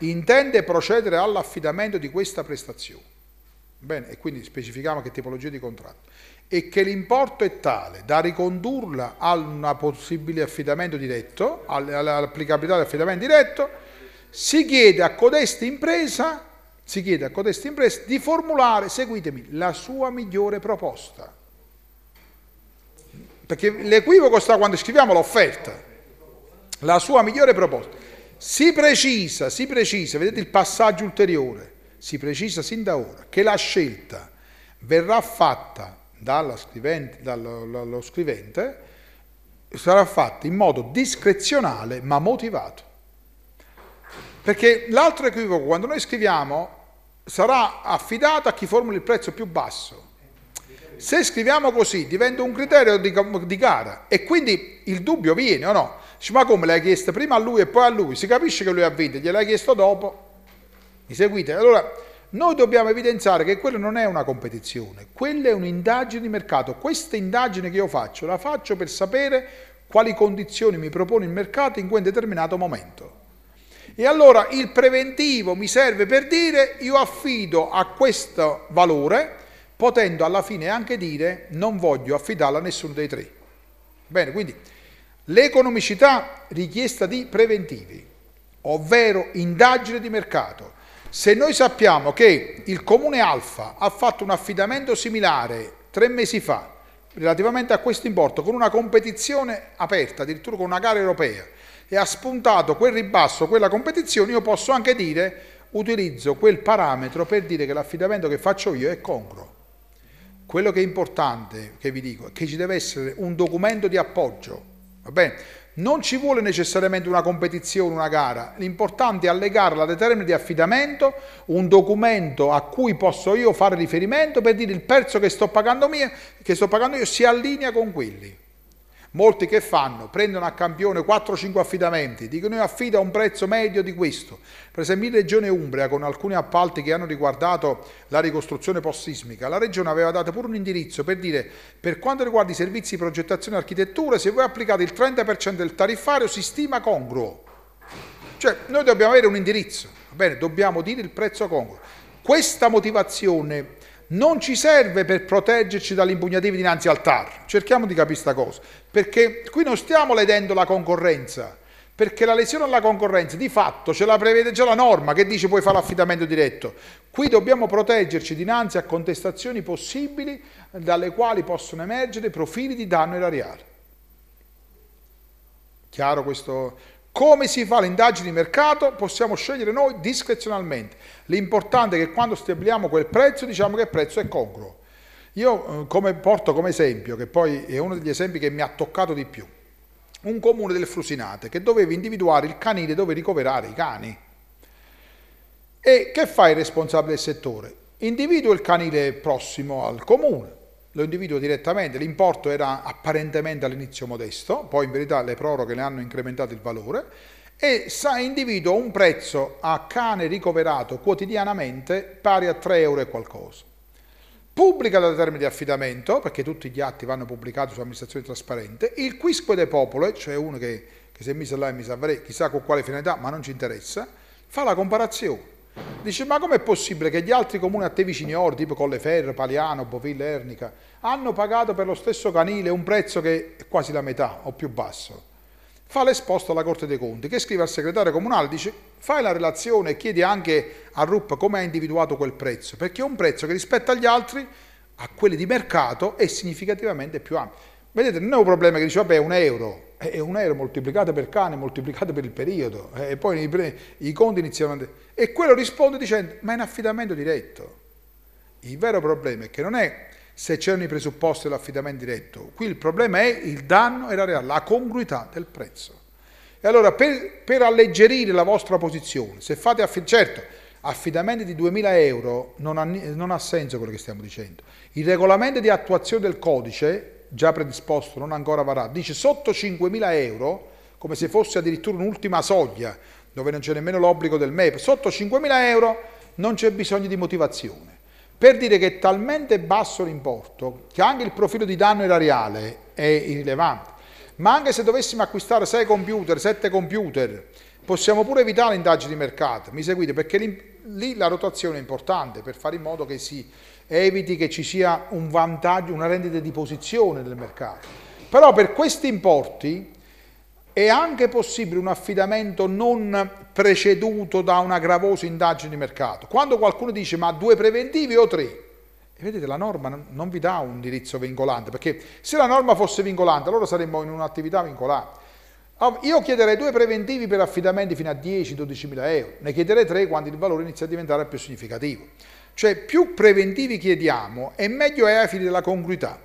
Speaker 1: intende procedere all'affidamento di questa prestazione, bene, e quindi specifichiamo che tipologia di contratto, e che l'importo è tale da ricondurla a un possibile affidamento diretto, all'applicabilità dell'affidamento diretto, si chiede a codesta impresa si chiede a codesta impresa di formulare, seguitemi, la sua migliore proposta. Perché l'equivoco sta quando scriviamo l'offerta. La sua migliore proposta. Si precisa, si precisa, vedete il passaggio ulteriore, si precisa sin da ora che la scelta verrà fatta scrivente, dallo scrivente, sarà fatta in modo discrezionale ma motivato. Perché l'altro equivoco, quando noi scriviamo, sarà affidato a chi formula il prezzo più basso. Se scriviamo così diventa un criterio di, di gara e quindi il dubbio viene o no? Dice, ma come l'hai chiesto prima a lui e poi a lui? Si capisce che lui ha vinto, gliel'hai chiesto dopo. Mi seguite? Allora, noi dobbiamo evidenziare che quella non è una competizione, quella è un'indagine di mercato. Questa indagine che io faccio, la faccio per sapere quali condizioni mi propone il mercato in quel determinato momento. E allora il preventivo mi serve per dire io affido a questo valore, potendo alla fine anche dire non voglio affidarla a nessuno dei tre. Bene, quindi l'economicità richiesta di preventivi, ovvero indagine di mercato. Se noi sappiamo che il comune Alfa ha fatto un affidamento similare tre mesi fa relativamente a questo importo con una competizione aperta, addirittura con una gara europea, e ha spuntato quel ribasso, quella competizione, io posso anche dire utilizzo quel parametro per dire che l'affidamento che faccio io è congruo. Quello che è importante, che vi dico, è che ci deve essere un documento di appoggio. Va bene? Non ci vuole necessariamente una competizione, una gara, l'importante è allegare alla determina di affidamento un documento a cui posso io fare riferimento per dire il prezzo che sto pagando, mia, che sto pagando io si allinea con quelli. Molti che fanno? Prendono a campione 4-5 affidamenti, dicono io affido a un prezzo medio di questo. Per esempio in Regione Umbria, con alcuni appalti che hanno riguardato la ricostruzione post-sismica, la Regione aveva dato pure un indirizzo per dire per quanto riguarda i servizi di progettazione e architettura, se voi applicate il 30% del tariffario si stima congruo. Cioè noi dobbiamo avere un indirizzo, bene, dobbiamo dire il prezzo congruo. Questa motivazione non ci serve per proteggerci dall'impugnativo dinanzi al TAR. Cerchiamo di capire questa cosa, perché qui non stiamo ledendo la concorrenza, perché la lesione alla concorrenza di fatto ce la prevede già la norma che dice puoi fare l'affidamento diretto. Qui dobbiamo proteggerci dinanzi a contestazioni possibili dalle quali possono emergere profili di danno erariale. Chiaro questo? Come si fa l'indagine di mercato possiamo scegliere noi discrezionalmente. L'importante è che quando stabiliamo quel prezzo diciamo che il prezzo è congruo. Io eh, come porto come esempio, che poi è uno degli esempi che mi ha toccato di più, un comune del Frusinate che doveva individuare il canile dove ricoverare i cani. E che fa il responsabile del settore? Individua il canile prossimo al comune, lo individuo direttamente, l'importo era apparentemente all'inizio modesto, poi in verità le proroghe ne hanno incrementato il valore, e individuo un prezzo a cane ricoverato quotidianamente pari a 3 euro e qualcosa. Pubblica da termine di affidamento, perché tutti gli atti vanno pubblicati su amministrazione trasparente, il quisque de popolo, eh, cioè uno che, che si è messo là e mi sa chissà con quale finalità, ma non ci interessa, fa la comparazione Dice, ma com'è possibile che gli altri comuni a te vicini Or, tipo Colleferro, Paliano, Boville, Ernica, hanno pagato per lo stesso canile un prezzo che è quasi la metà o più basso? Fa l'esposto alla Corte dei Conti, che scrive al segretario comunale, dice, fai la relazione e chiedi anche a RUP come ha individuato quel prezzo, perché è un prezzo che rispetto agli altri, a quelli di mercato, è significativamente più ampio. Vedete, non è un problema che dice, vabbè, un euro, e eh, un euro moltiplicato per cane, moltiplicato per il periodo, eh, e poi i, i conti iniziano a... E quello risponde dicendo, ma è in affidamento diretto. Il vero problema è che non è se c'erano i presupposti dell'affidamento diretto, qui il problema è il danno e la reale, la congruità del prezzo. E allora per, per alleggerire la vostra posizione, se fate affidamento, certo, affidamenti di 2.000 euro non ha, non ha senso quello che stiamo dicendo, il regolamento di attuazione del codice già predisposto, non ancora varato, dice sotto 5.000 euro, come se fosse addirittura un'ultima soglia, dove non c'è nemmeno l'obbligo del MEP, sotto 5.000 euro non c'è bisogno di motivazione. Per dire che è talmente basso l'importo che anche il profilo di danno erariale è irrilevante. Ma anche se dovessimo acquistare 6 computer, 7 computer, possiamo pure evitare indagini di mercato. Mi seguite? Perché lì la rotazione è importante per fare in modo che si eviti che ci sia un vantaggio, una rendita di posizione del mercato. Però per questi importi è anche possibile un affidamento non preceduto da una gravosa indagine di mercato. Quando qualcuno dice ma due preventivi o tre? E vedete la norma non vi dà un indirizzo vincolante, perché se la norma fosse vincolante allora saremmo in un'attività vincolante. Io chiederei due preventivi per affidamenti fino a 10-12 mila euro, ne chiederei tre quando il valore inizia a diventare più significativo. Cioè più preventivi chiediamo e meglio è ai fini della congruità.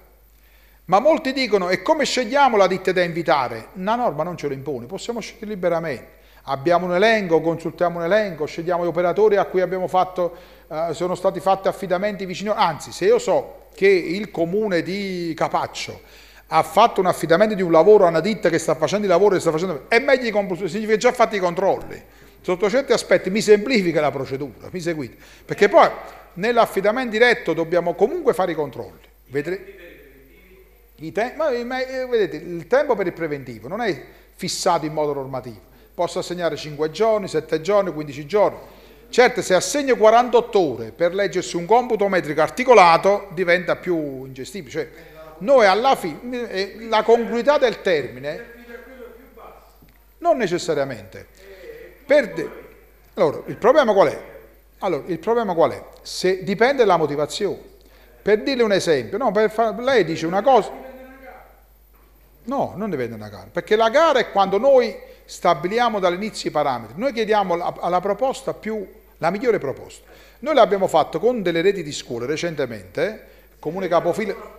Speaker 1: Ma molti dicono e come scegliamo la ditta da invitare? La norma non ce lo impone, possiamo scegliere liberamente. Abbiamo un elenco, consultiamo un elenco, scegliamo gli operatori a cui abbiamo fatto, eh, sono stati fatti affidamenti vicino. Anzi, se io so che il comune di Capaccio ha fatto un affidamento di un lavoro a una ditta che sta facendo il lavoro che sta facendo, è meglio significa già fatti i controlli. Sotto certi aspetti mi semplifica la procedura, mi seguite? Perché poi nell'affidamento diretto dobbiamo comunque fare i controlli. Vedrete. Te ma, ma, eh, vedete, il tempo per il preventivo non è fissato in modo normativo. Posso assegnare 5 giorni, 7 giorni, 15 giorni. Certo, se assegno 48 ore per leggersi un computo metrico articolato diventa più ingestibile. Cioè, esatto. noi alla fine, eh, la congruità del termine... Non necessariamente. Per, allora, il problema qual è? Allora, il problema qual è? Se dipende dalla motivazione. Per dirle un esempio, no, far, lei dice una cosa... No, non dipende da una gara, perché la gara è quando noi stabiliamo dall'inizio i parametri. Noi chiediamo alla proposta più, la migliore proposta. Noi l'abbiamo fatto con delle reti di scuole recentemente, eh? Comune Capofilo...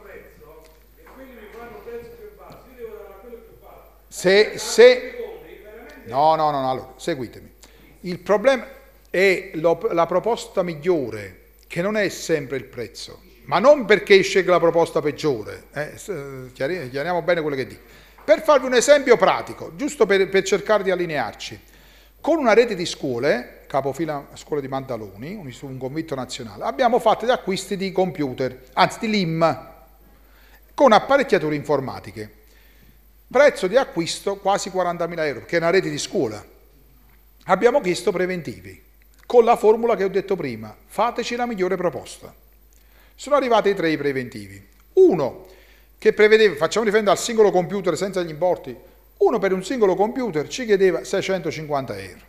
Speaker 1: Se, se... No, no, no, no, allora, seguitemi. Il problema, è lo, la proposta migliore, che non è sempre il prezzo, ma non perché sceglie la proposta peggiore, eh, eh chiariamo bene quello che dico. Per farvi un esempio pratico, giusto per, per cercare di allinearci, con una rete di scuole, capofila scuola di Mandaloni, un, un convitto nazionale, abbiamo fatto gli acquisti di computer, anzi di LIM, con apparecchiature informatiche. Prezzo di acquisto quasi 40.000 euro, che è una rete di scuola. Abbiamo chiesto preventivi con la formula che ho detto prima, fateci la migliore proposta. Sono arrivati tre preventivi. Uno che prevedeva, facciamo riferimento al singolo computer senza gli importi, uno per un singolo computer ci chiedeva 650 euro,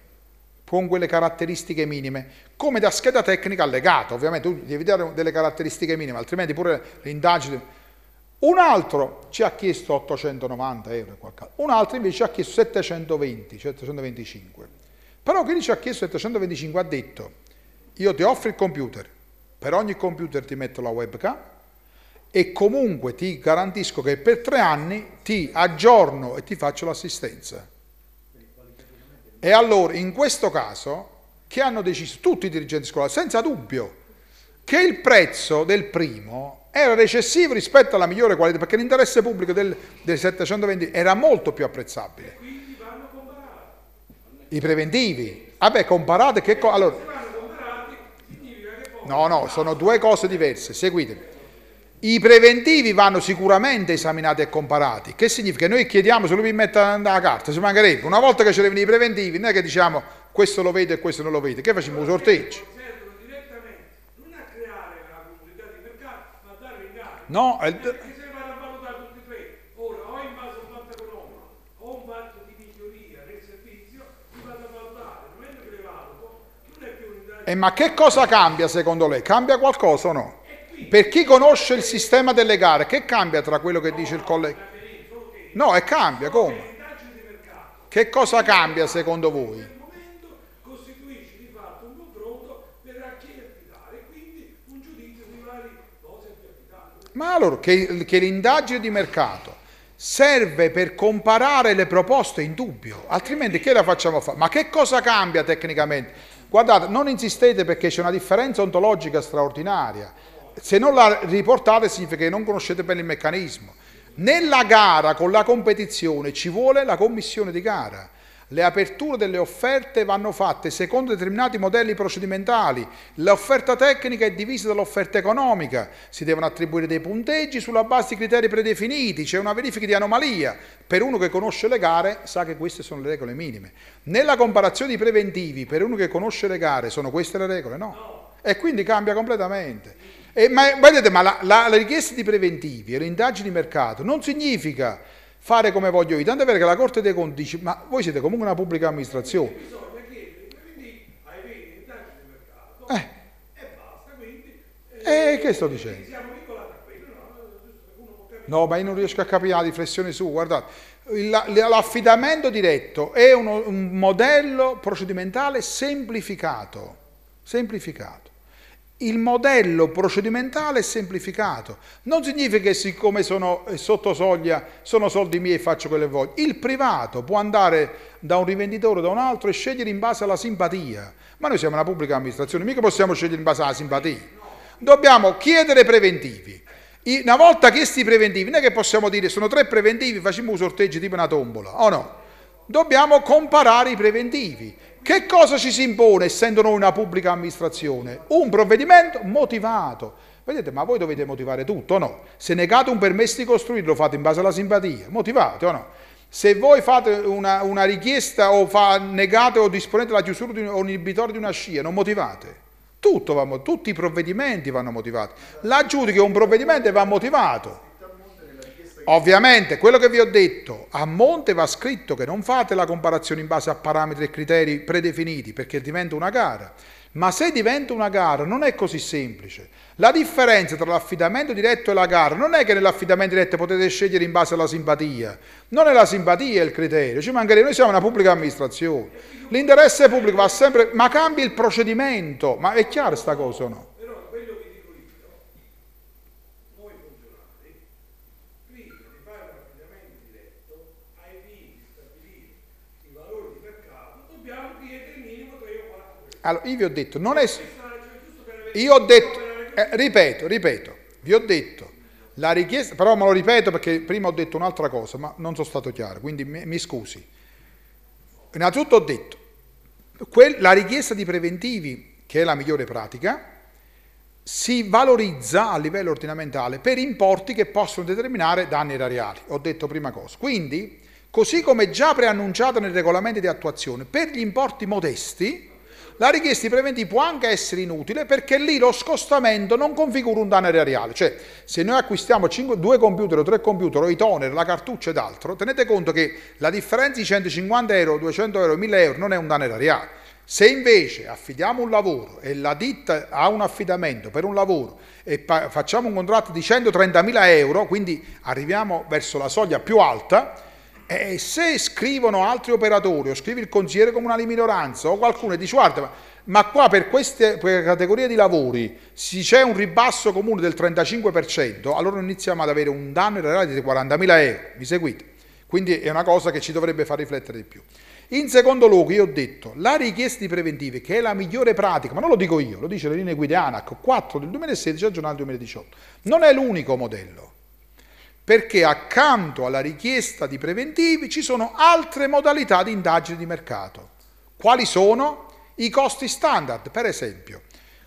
Speaker 1: con quelle caratteristiche minime, come da scheda tecnica allegata, ovviamente tu devi dare delle caratteristiche minime, altrimenti pure l'indagine... Un altro ci ha chiesto 890 euro, un altro invece ci ha chiesto 720, 725 però Grilli ci ha chiesto il 325, ha detto, io ti offro il computer, per ogni computer ti metto la webcam e comunque ti garantisco che per tre anni ti aggiorno e ti faccio l'assistenza. E allora, in questo caso, che hanno deciso tutti i dirigenti scolastici, senza dubbio, che il prezzo del primo era recessivo rispetto alla migliore qualità, perché l'interesse pubblico del, del 720 era molto più apprezzabile i preventivi. Vabbè, comparate che cosa... Allora, no, no, sono due cose diverse, seguitemi. I preventivi vanno sicuramente esaminati e comparati. Che significa? Noi chiediamo se lui mi mette la carta, se mancherebbe. Una volta che ci arrivano i preventivi, non è che diciamo questo lo vede e questo non lo vede. Che facciamo? Un sorteggio. No, è... Eh, ma che cosa cambia secondo lei? Cambia qualcosa o no? Per chi conosce il sistema delle gare, che cambia tra quello che dice il collega? No, e cambia, come? Che cosa cambia secondo voi? Ma allora, che, che l'indagine di mercato serve per comparare le proposte in dubbio, altrimenti che la facciamo fare? Ma che cosa cambia tecnicamente? Guardate, non insistete perché c'è una differenza ontologica straordinaria. Se non la riportate significa che non conoscete bene il meccanismo. Nella gara con la competizione ci vuole la commissione di gara. Le aperture delle offerte vanno fatte secondo determinati modelli procedimentali. L'offerta tecnica è divisa dall'offerta economica. Si devono attribuire dei punteggi sulla base di criteri predefiniti. C'è una verifica di anomalia. Per uno che conosce le gare sa che queste sono le regole minime. Nella comparazione di preventivi, per uno che conosce le gare, sono queste le regole? No. E quindi cambia completamente. E, ma, vedete, ma la, la, la richiesta di preventivi e le indagini di mercato non significa fare come voglio io. Tanto è vero che la Corte dei Conti dice, ma voi siete comunque una pubblica amministrazione. Eh. E eh, eh, che sto dicendo? No, ma io non riesco a capire la riflessione su, guardate, l'affidamento diretto è uno, un modello procedimentale semplificato, semplificato il modello procedimentale è semplificato. Non significa che siccome sono eh, sotto soglia sono soldi miei e faccio quello che voglio. Il privato può andare da un rivenditore o da un altro e scegliere in base alla simpatia. Ma noi siamo una pubblica amministrazione, mica possiamo scegliere in base alla simpatia. Dobbiamo chiedere preventivi. Una volta chiesti i preventivi, non è che possiamo dire sono tre preventivi, facciamo un sorteggio tipo una tombola, o no? Dobbiamo comparare i preventivi che cosa ci si impone, essendo noi una pubblica amministrazione? Un provvedimento motivato. Vedete, ma voi dovete motivare tutto o no? Se negate un permesso di costruire, lo fate in base alla simpatia. Motivate o no? Se voi fate una, una richiesta o fa, negate o disponete la chiusura di, o un inibitore di una scia, non motivate. Va, tutti i provvedimenti vanno motivati. La giudica un provvedimento e va motivato. Ovviamente, quello che vi ho detto, a monte va scritto che non fate la comparazione in base a parametri e criteri predefiniti, perché diventa una gara. Ma se diventa una gara non è così semplice. La differenza tra l'affidamento diretto e la gara non è che nell'affidamento diretto potete scegliere in base alla simpatia. Non è la simpatia il criterio, ci mancherebbe, noi siamo una pubblica amministrazione. L'interesse pubblico va sempre, ma cambia il procedimento, ma è chiaro sta cosa o no? Allora, io vi ho detto, non è... Io ho detto, eh, ripeto, ripeto, vi ho detto, la richiesta, però me lo ripeto perché prima ho detto un'altra cosa, ma non sono stato chiaro, quindi mi, mi scusi. Innanzitutto ho detto, quel, la richiesta di preventivi, che è la migliore pratica, si valorizza a livello ordinamentale per importi che possono determinare danni erariali. Ho detto prima cosa. Quindi, così come già preannunciato nei regolamenti di attuazione, per gli importi modesti, la richiesta di preventivi può anche essere inutile perché lì lo scostamento non configura un danno erariale. Cioè, se noi acquistiamo 5, 2 computer o 3 computer o i toner, la cartuccia ed altro, tenete conto che la differenza di 150 euro, 200 euro, 1000 euro non è un danno erariale. Se invece affidiamo un lavoro e la ditta ha un affidamento per un lavoro e facciamo un contratto di 130.000 euro, quindi arriviamo verso la soglia più alta, e se scrivono altri operatori o scrive il consigliere comunale di minoranza o qualcuno e dice guarda, ma qua per queste per categorie di lavori se c'è un ribasso comune del 35%, allora iniziamo ad avere un danno in realtà di 40.000 euro, mi seguite? Quindi è una cosa che ci dovrebbe far riflettere di più. In secondo luogo, io ho detto, la richiesta di preventivi, che è la migliore pratica, ma non lo dico io, lo dice le linee guida ANAC 4 del 2016 aggiornate al 2018, non è l'unico modello perché accanto alla richiesta di preventivi ci sono altre modalità di indagine di mercato. Quali sono? I costi standard, per esempio.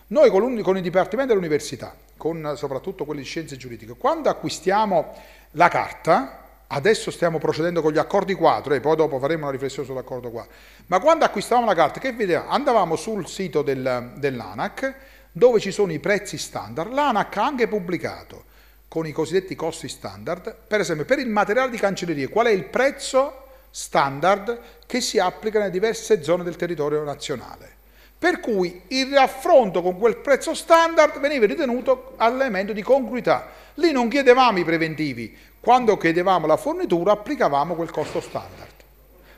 Speaker 1: Noi con, con il Dipartimento dell'Università, con soprattutto quelli di scienze giuridiche, quando acquistiamo la carta, adesso stiamo procedendo con gli accordi quadro e poi dopo faremo una riflessione sull'accordo quadro, ma quando acquistavamo la carta, che vedevamo? Andavamo sul sito del, dell'ANAC, dove ci sono i prezzi standard, l'ANAC ha anche pubblicato con i cosiddetti costi standard. Per esempio, per il materiale di cancellerie, qual è il prezzo standard che si applica nelle diverse zone del territorio nazionale? Per cui il raffronto con quel prezzo standard veniva ritenuto elemento di congruità. Lì non chiedevamo i preventivi, quando chiedevamo la fornitura applicavamo quel costo standard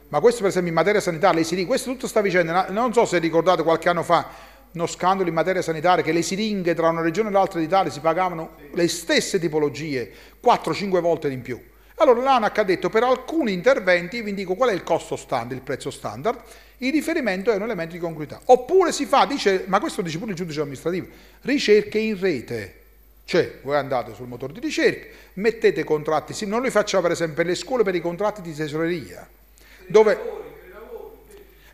Speaker 1: ma questo per esempio in materia sanitaria, lei si dice, questo tutto sta vicenda, non so se ricordate qualche anno fa uno scandalo in materia sanitaria, che le siringhe tra una regione e l'altra d'Italia si pagavano le stesse tipologie, 4-5 volte in più. Allora l'ANAC ha detto per alcuni interventi vi dico qual è il costo standard, il prezzo standard, il riferimento è un elemento di congruità. Oppure si fa, dice, ma questo dice pure il giudice amministrativo, ricerche in rete. Cioè, voi andate sul motore di ricerca, mettete contratti, non li facciamo per esempio per le scuole per i contratti di tesoreria, dove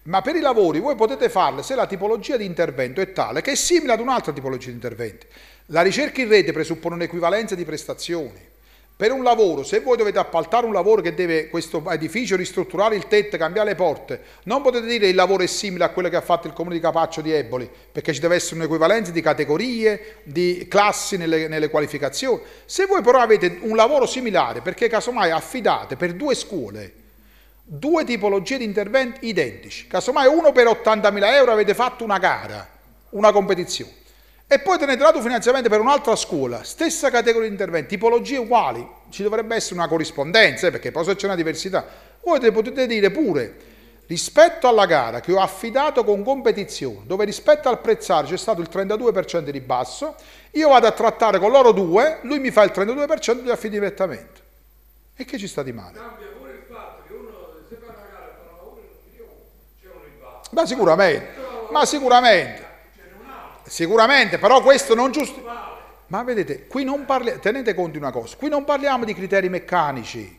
Speaker 1: ma per i lavori voi potete farle se la tipologia di intervento è tale che è simile ad un'altra tipologia di intervento. La ricerca in rete presuppone un'equivalenza di prestazioni. Per un lavoro, se voi dovete appaltare un lavoro che deve questo edificio ristrutturare il tetto, cambiare le porte, non potete dire che il lavoro è simile a quello che ha fatto il comune di Capaccio di Eboli, perché ci deve essere un'equivalenza di categorie, di classi nelle, nelle qualificazioni. Se voi però avete un lavoro similare, perché casomai affidate per due scuole due tipologie di interventi identici. Casomai uno per 80.000 euro avete fatto una gara, una competizione. E poi tenete lato finanziamento per un'altra scuola, stessa categoria di interventi, tipologie uguali, ci dovrebbe essere una corrispondenza, eh, perché poi se c'è una diversità, voi potete dire pure, rispetto alla gara che ho affidato con competizione, dove rispetto al prezzare c'è stato il 32% di basso, io vado a trattare con loro due, lui mi fa il 32% e gli affidi direttamente. E che ci sta di male? Ma sicuramente, ma sicuramente, sicuramente, però questo non giustifica. Ma vedete, qui non parliamo, tenete conto di una cosa, qui non parliamo di criteri meccanici.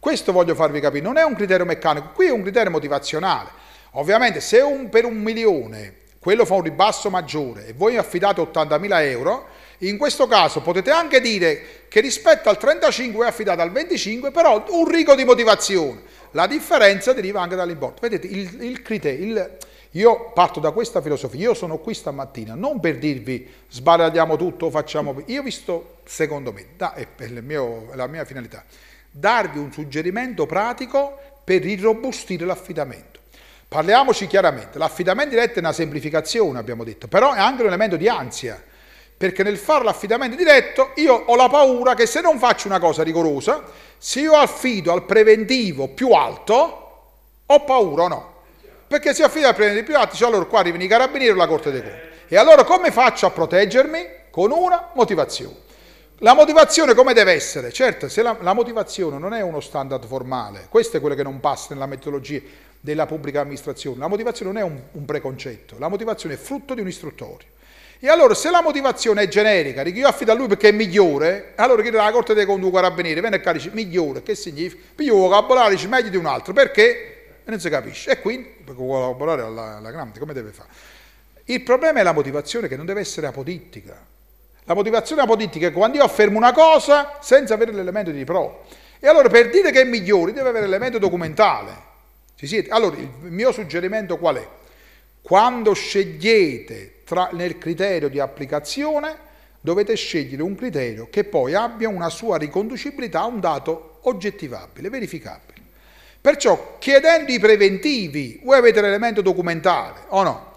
Speaker 1: Questo voglio farvi capire, non è un criterio meccanico, qui è un criterio motivazionale. Ovviamente se un, per un milione quello fa un ribasso maggiore e voi affidate 80.000 euro, in questo caso potete anche dire che rispetto al 35 è affidato al 25, però un rigo di motivazione. La differenza deriva anche dall'importo. Vedete, il, il criterio, io parto da questa filosofia, io sono qui stamattina, non per dirvi sbagliamo tutto, facciamo... Io ho visto, secondo me, da, è per mio, la mia finalità, darvi un suggerimento pratico per irrobustire l'affidamento. Parliamoci chiaramente, l'affidamento diretto è una semplificazione, abbiamo detto, però è anche un elemento di ansia, perché nel fare l'affidamento diretto io ho la paura che se non faccio una cosa rigorosa, se io affido al preventivo più alto, ho paura o no? Perché se affido al preventivo più alto, cioè allora qua arrivano i carabinieri o la Corte dei Conti. E allora come faccio a proteggermi? Con una motivazione. La motivazione come deve essere? Certo, se la, la, motivazione non è uno standard formale, questo è quello che non passa nella metodologia della pubblica amministrazione, la motivazione non è un, un preconcetto, la motivazione è frutto di un istruttorio. E allora se la motivazione è generica, di chi io affido a lui perché è migliore, allora chiede alla Corte dei Conti un carabinieri, viene a dice migliore, che significa? Pigliò cabolare, dice meglio di un altro, perché? E non si capisce. E quindi, perché vuole cabolare alla, alla grande, come deve fare? Il problema è la motivazione che non deve essere apodittica. La motivazione apodittica è quando io affermo una cosa senza avere l'elemento di prova. E allora per dire che è migliore deve avere l'elemento documentale. Allora il mio suggerimento qual è? Quando scegliete tra, nel criterio di applicazione dovete scegliere un criterio che poi abbia una sua riconducibilità a un dato oggettivabile, verificabile. Perciò chiedendo i preventivi, voi avete l'elemento documentale o no?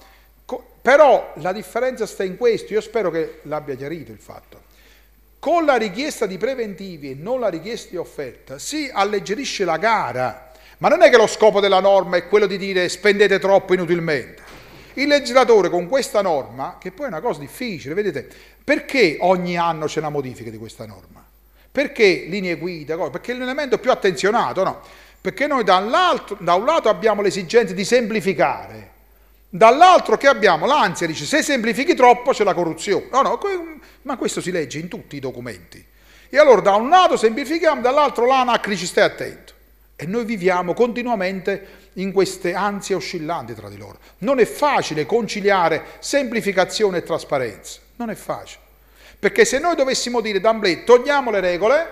Speaker 1: Però la differenza sta in questo, io spero che l'abbia chiarito il fatto. Con la richiesta di preventivi e non la richiesta di offerta si alleggerisce la gara, ma non è che lo scopo della norma è quello di dire spendete troppo inutilmente. Il legislatore con questa norma, che poi è una cosa difficile, vedete, perché ogni anno c'è una modifica di questa norma? Perché linee guida? Perché l'elemento più attenzionato, no? Perché noi da un lato abbiamo l'esigenza di semplificare, dall'altro che abbiamo l'ansia, dice se semplifichi troppo c'è la corruzione. No, no, ma questo si legge in tutti i documenti. E allora da un lato semplifichiamo, dall'altro l'ANAC ci stai attento. E noi viviamo continuamente in queste ansie oscillanti tra di loro. Non è facile conciliare semplificazione e trasparenza, non è facile. Perché se noi dovessimo dire d'amblè togliamo le regole,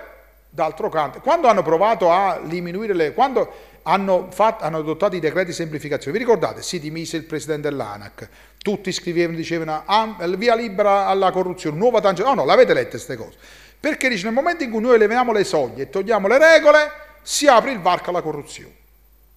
Speaker 1: d'altro canto, quando hanno provato a diminuire le quando hanno, fatto, hanno adottato i decreti di semplificazione, vi ricordate? Si dimise il presidente dell'ANAC, tutti scrivevano, dicevano via libera alla corruzione, nuova tangente, no no, l'avete lette queste cose. Perché dice nel momento in cui noi eleviamo le soglie e togliamo le regole, si apre il varco alla corruzione.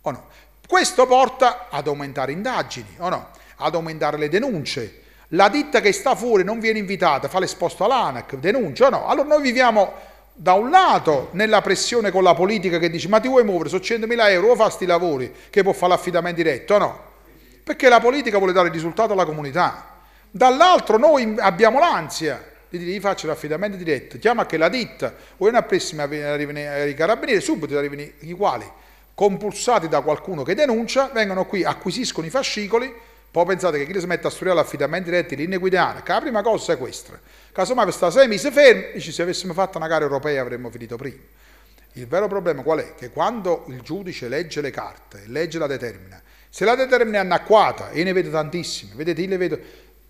Speaker 1: O no? Questo porta ad aumentare indagini, o no? Ad aumentare le denunce. La ditta che sta fuori non viene invitata, fa l'esposto all'ANAC, denuncia o no? Allora noi viviamo da un lato nella pressione con la politica che dice ma ti vuoi muovere su 100.000 euro o fa sti lavori che può fare l'affidamento diretto o no? Perché la politica vuole dare risultato alla comunità. Dall'altro noi abbiamo l'ansia di dire gli faccio l'affidamento diretto, chiama che la ditta o è una pressima a arrivare ai carabinieri, subito arrivano i quali? compulsati da qualcuno che denuncia, vengono qui, acquisiscono i fascicoli, poi pensate che chi li smette a studiare l'affidamento diretto in linea guidana, la prima cosa è questa, casomai per stare sei mesi fermi, dice se avessimo fatto una gara europea avremmo finito prima. Il vero problema qual è? Che quando il giudice legge le carte, legge la determina, se la determina è anacquata, e ne vedo tantissime, vedete, io le vedo,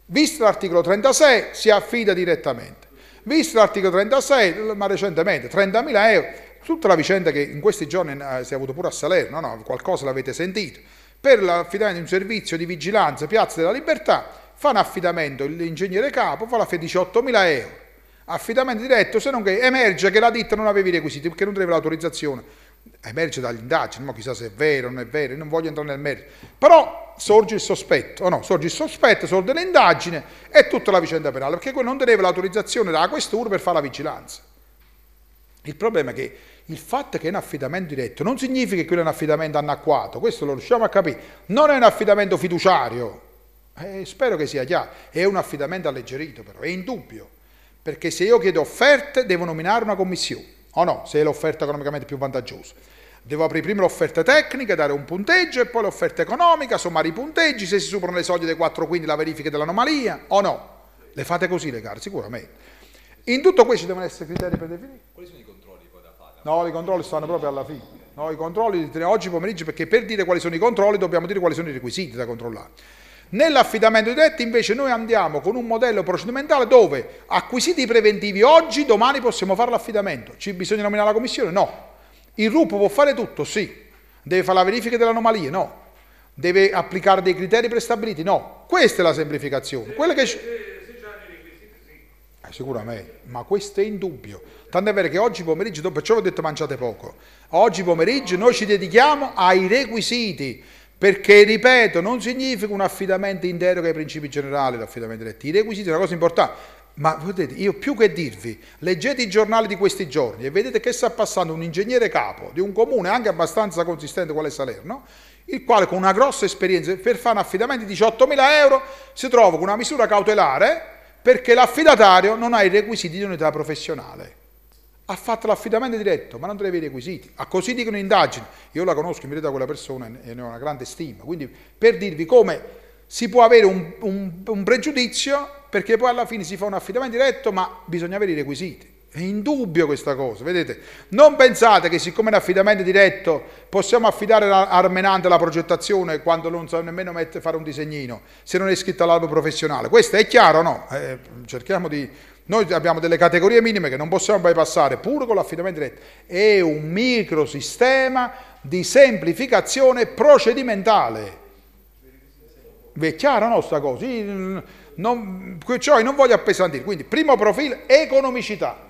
Speaker 1: visto l'articolo 36 si affida direttamente, visto l'articolo 36, ma recentemente, 30.000 euro, Tutta la vicenda che in questi giorni eh, si è avuto pure a Salerno, no? qualcosa l'avete sentito, per l'affidamento di un servizio di vigilanza Piazza della Libertà, fanno affidamento l'ingegnere capo, fa la FE 18.000 euro. Affidamento diretto, se non che emerge che la ditta non aveva i requisiti perché non aveva l'autorizzazione. Emerge dall'indagine, ma chissà se è vero o non è vero, non voglio entrare nel merito. Però sorge il sospetto, o no, sorge il sospetto, sorge l'indagine e tutta la vicenda penale, perché quello non teneva l'autorizzazione da questura per fare la vigilanza. Il problema è che il fatto che è un affidamento diretto non significa che quello è un affidamento anacquato, questo lo riusciamo a capire. Non è un affidamento fiduciario, eh, spero che sia chiaro, è un affidamento alleggerito però, è indubbio, perché se io chiedo offerte devo nominare una commissione, o no, se è l'offerta economicamente più vantaggiosa. Devo aprire prima l'offerta tecnica, dare un punteggio e poi l'offerta economica, sommare i punteggi, se si superano le soglie dei 4 quindi la verifica dell'anomalia o no. Le fate così le gare, sicuramente. In tutto questo ci devono essere criteri predefiniti. Quali sono i No, i controlli stanno proprio alla fine. No, i controlli oggi pomeriggio, perché per dire quali sono i controlli dobbiamo dire quali sono i requisiti da controllare. Nell'affidamento diretto invece noi andiamo con un modello procedimentale dove acquisiti i preventivi oggi, domani possiamo fare l'affidamento. Ci bisogna nominare la commissione? No. Il RUP può fare tutto? Sì. Deve fare la verifica delle anomalie? No. Deve applicare dei criteri prestabiliti? No. Questa è la semplificazione. Se, che... se, se, se già nei sì. Eh, sicuramente, ma questo è indubbio. dubbio. Tant'è vero che oggi pomeriggio, dopo ciò ho detto mangiate poco, oggi pomeriggio noi ci dedichiamo ai requisiti, perché ripeto, non significa un affidamento in deroga ai principi generali l'affidamento diretto, i requisiti è una cosa importante. Ma vedete, io più che dirvi, leggete i giornali di questi giorni e vedete che sta passando un ingegnere capo di un comune anche abbastanza consistente quale Salerno, il quale con una grossa esperienza per fare un affidamento di 18.000 euro si trova con una misura cautelare perché l'affidatario non ha i requisiti di unità professionale ha fatto l'affidamento diretto, ma non deve i requisiti. A così dicono indagini. Io la conosco in verità quella persona e ne ho una grande stima. Quindi per dirvi come si può avere un, un, un pregiudizio perché poi alla fine si fa un affidamento diretto, ma bisogna avere i requisiti. È indubbio questa cosa, vedete? Non pensate che siccome è un affidamento diretto possiamo affidare a Menante la progettazione quando non sa nemmeno fare un disegnino, se non è iscritto all'albo professionale. Questo è chiaro o no? Eh, cerchiamo di noi abbiamo delle categorie minime che non possiamo bypassare pure con l'affidamento diretto. È un microsistema di semplificazione procedimentale. è chiaro no sta cosa? non, cioè non voglio appesantire. Quindi primo profilo, economicità.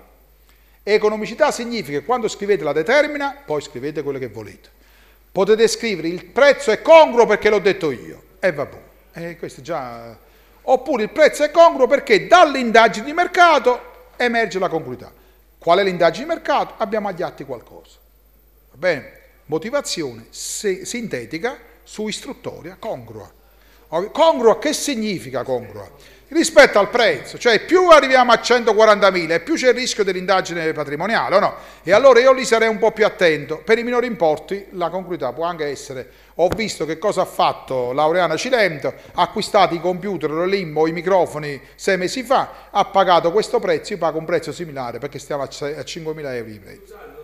Speaker 1: Economicità significa che quando scrivete la determina, poi scrivete quello che volete. Potete scrivere il prezzo è congruo perché l'ho detto io. E eh, vabbè, eh, questo già oppure il prezzo è congruo perché dall'indagine di mercato emerge la congruità. Qual è l'indagine di mercato? Abbiamo agli atti qualcosa. Va bene? Motivazione sintetica su istruttoria congrua. Congrua che significa congrua? rispetto al prezzo, cioè più arriviamo a 140.000 più c'è il rischio dell'indagine patrimoniale o no? E allora io lì sarei un po' più attento, per i minori importi la congruità può anche essere, ho visto che cosa ha fatto Laureana Cilento, ha acquistato i computer, lo limbo, i microfoni sei mesi fa, ha pagato questo prezzo, io pago un prezzo similare perché stiamo a 5.000 euro di prezzo.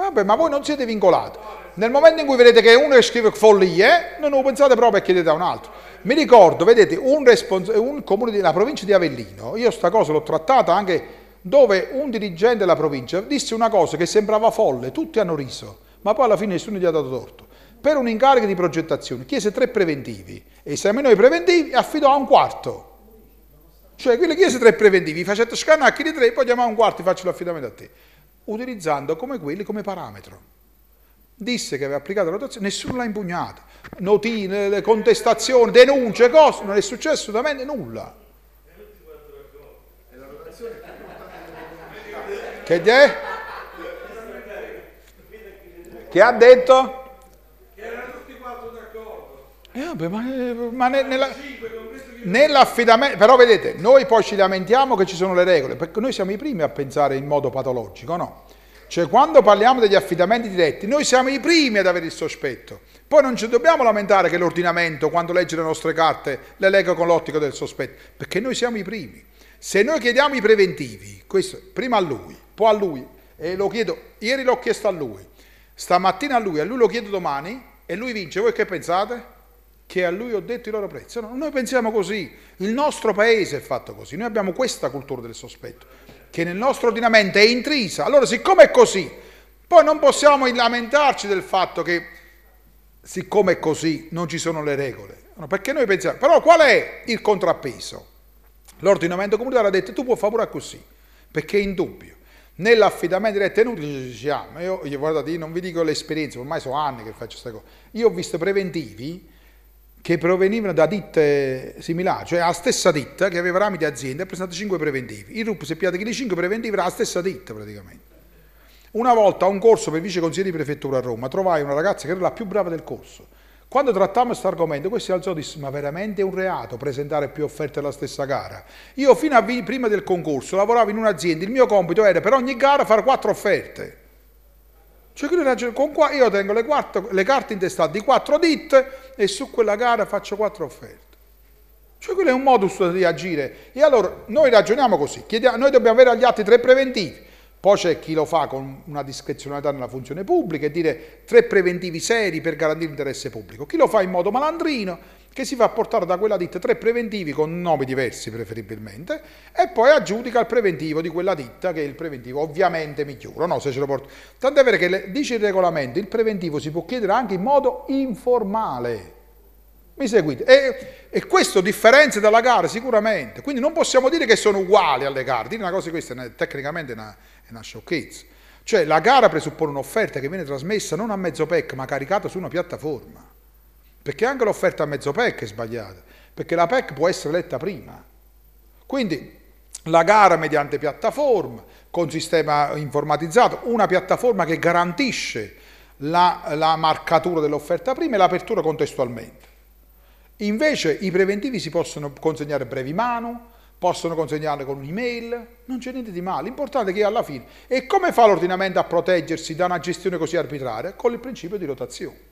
Speaker 1: Vabbè, ma voi non siete vincolati. Nel momento in cui vedete che uno scrive follie, non lo pensate proprio e chiedete a un altro. Mi ricordo, vedete, un, respons- un comune della provincia di Avellino, io sta cosa l'ho trattata anche dove un dirigente della provincia disse una cosa che sembrava folle, tutti hanno riso, ma poi alla fine nessuno gli ha dato torto. Per un incarico di progettazione chiese tre preventivi, esaminò i preventivi e affidò a un quarto. Cioè, quelli chiese tre preventivi, facete scannacchi di tre, poi chiamava un quarto e faccio l'affidamento a te utilizzando come quelli come parametro. Disse che aveva applicato la rotazione, nessuno l'ha impugnata. Notine, contestazioni, denunce, cose, non è successo da me nulla. Che è? Che ha detto? Che erano tutti quattro d'accordo. Eh, vabbè, ma, eh, ma ne, nella... Nell'affidamento, però vedete, noi poi ci lamentiamo che ci sono le regole, perché noi siamo i primi a pensare in modo patologico, no? Cioè quando parliamo degli affidamenti diretti, noi siamo i primi ad avere il sospetto. Poi non ci dobbiamo lamentare che l'ordinamento, quando legge le nostre carte, le legge con l'ottica del sospetto, perché noi siamo i primi. Se noi chiediamo i preventivi, questo, prima a lui, poi a lui, e lo chiedo, ieri l'ho chiesto a lui, stamattina a lui, a lui lo chiedo domani, e lui vince, voi che pensate? che a lui ho detto il loro prezzo. No, noi pensiamo così, il nostro paese è fatto così, noi abbiamo questa cultura del sospetto, che nel nostro ordinamento è intrisa. Allora, siccome è così, poi non possiamo lamentarci del fatto che, siccome è così, non ci sono le regole. No, perché noi pensiamo, però qual è il contrappeso? L'ordinamento comunitario ha detto tu puoi fare pure così, perché è in dubbio. Nell'affidamento diretto è inutile, ci diciamo, io, guardate, io non vi dico l'esperienza, ormai sono anni che faccio questa cosa, io ho visto preventivi che provenivano da ditte similari, cioè la stessa ditta che aveva rami di azienda e ha presentato 5 preventivi. Il RUP si è piato che i 5 preventivi era la stessa ditta praticamente. Una volta a un corso per vice consigliere di prefettura a Roma trovai una ragazza che era la più brava del corso. Quando trattammo questo argomento, questo si alzò e disse, ma veramente è un reato presentare più offerte alla stessa gara? Io fino a prima del concorso lavoravo in un'azienda, il mio compito era per ogni gara fare quattro offerte. Cioè che lui con qua, io tengo le, quattro, le carte intestate di quattro ditte e su quella gara faccio quattro offerte. Cioè quello è un modus di agire. E allora noi ragioniamo così, chiediamo, noi dobbiamo avere agli atti tre preventivi, poi c'è chi lo fa con una discrezionalità nella funzione pubblica e dire tre preventivi seri per garantire l'interesse pubblico. Chi lo fa in modo malandrino che si fa portare da quella ditta tre preventivi con nomi diversi preferibilmente e poi aggiudica il preventivo di quella ditta che è il preventivo ovviamente migliore, no? se ce lo porto. Tant'è vero che le, dice il regolamento, il preventivo si può chiedere anche in modo informale. Mi seguite? E, e questo differenzia dalla gara sicuramente, quindi non possiamo dire che sono uguali alle gare, dire una cosa di questa è tecnicamente una, è una sciocchezza. Cioè la gara presuppone un'offerta che viene trasmessa non a mezzo PEC ma caricata su una piattaforma perché anche l'offerta a mezzo PEC è sbagliata, perché la PEC può essere letta prima. Quindi la gara mediante piattaforma, con sistema informatizzato, una piattaforma che garantisce la, la marcatura dell'offerta prima e l'apertura contestualmente. Invece i preventivi si possono consegnare brevi mano, possono consegnarle con un'email, non c'è niente di male, l'importante è che alla fine... E come fa l'ordinamento a proteggersi da una gestione così arbitraria? Con il principio di rotazione.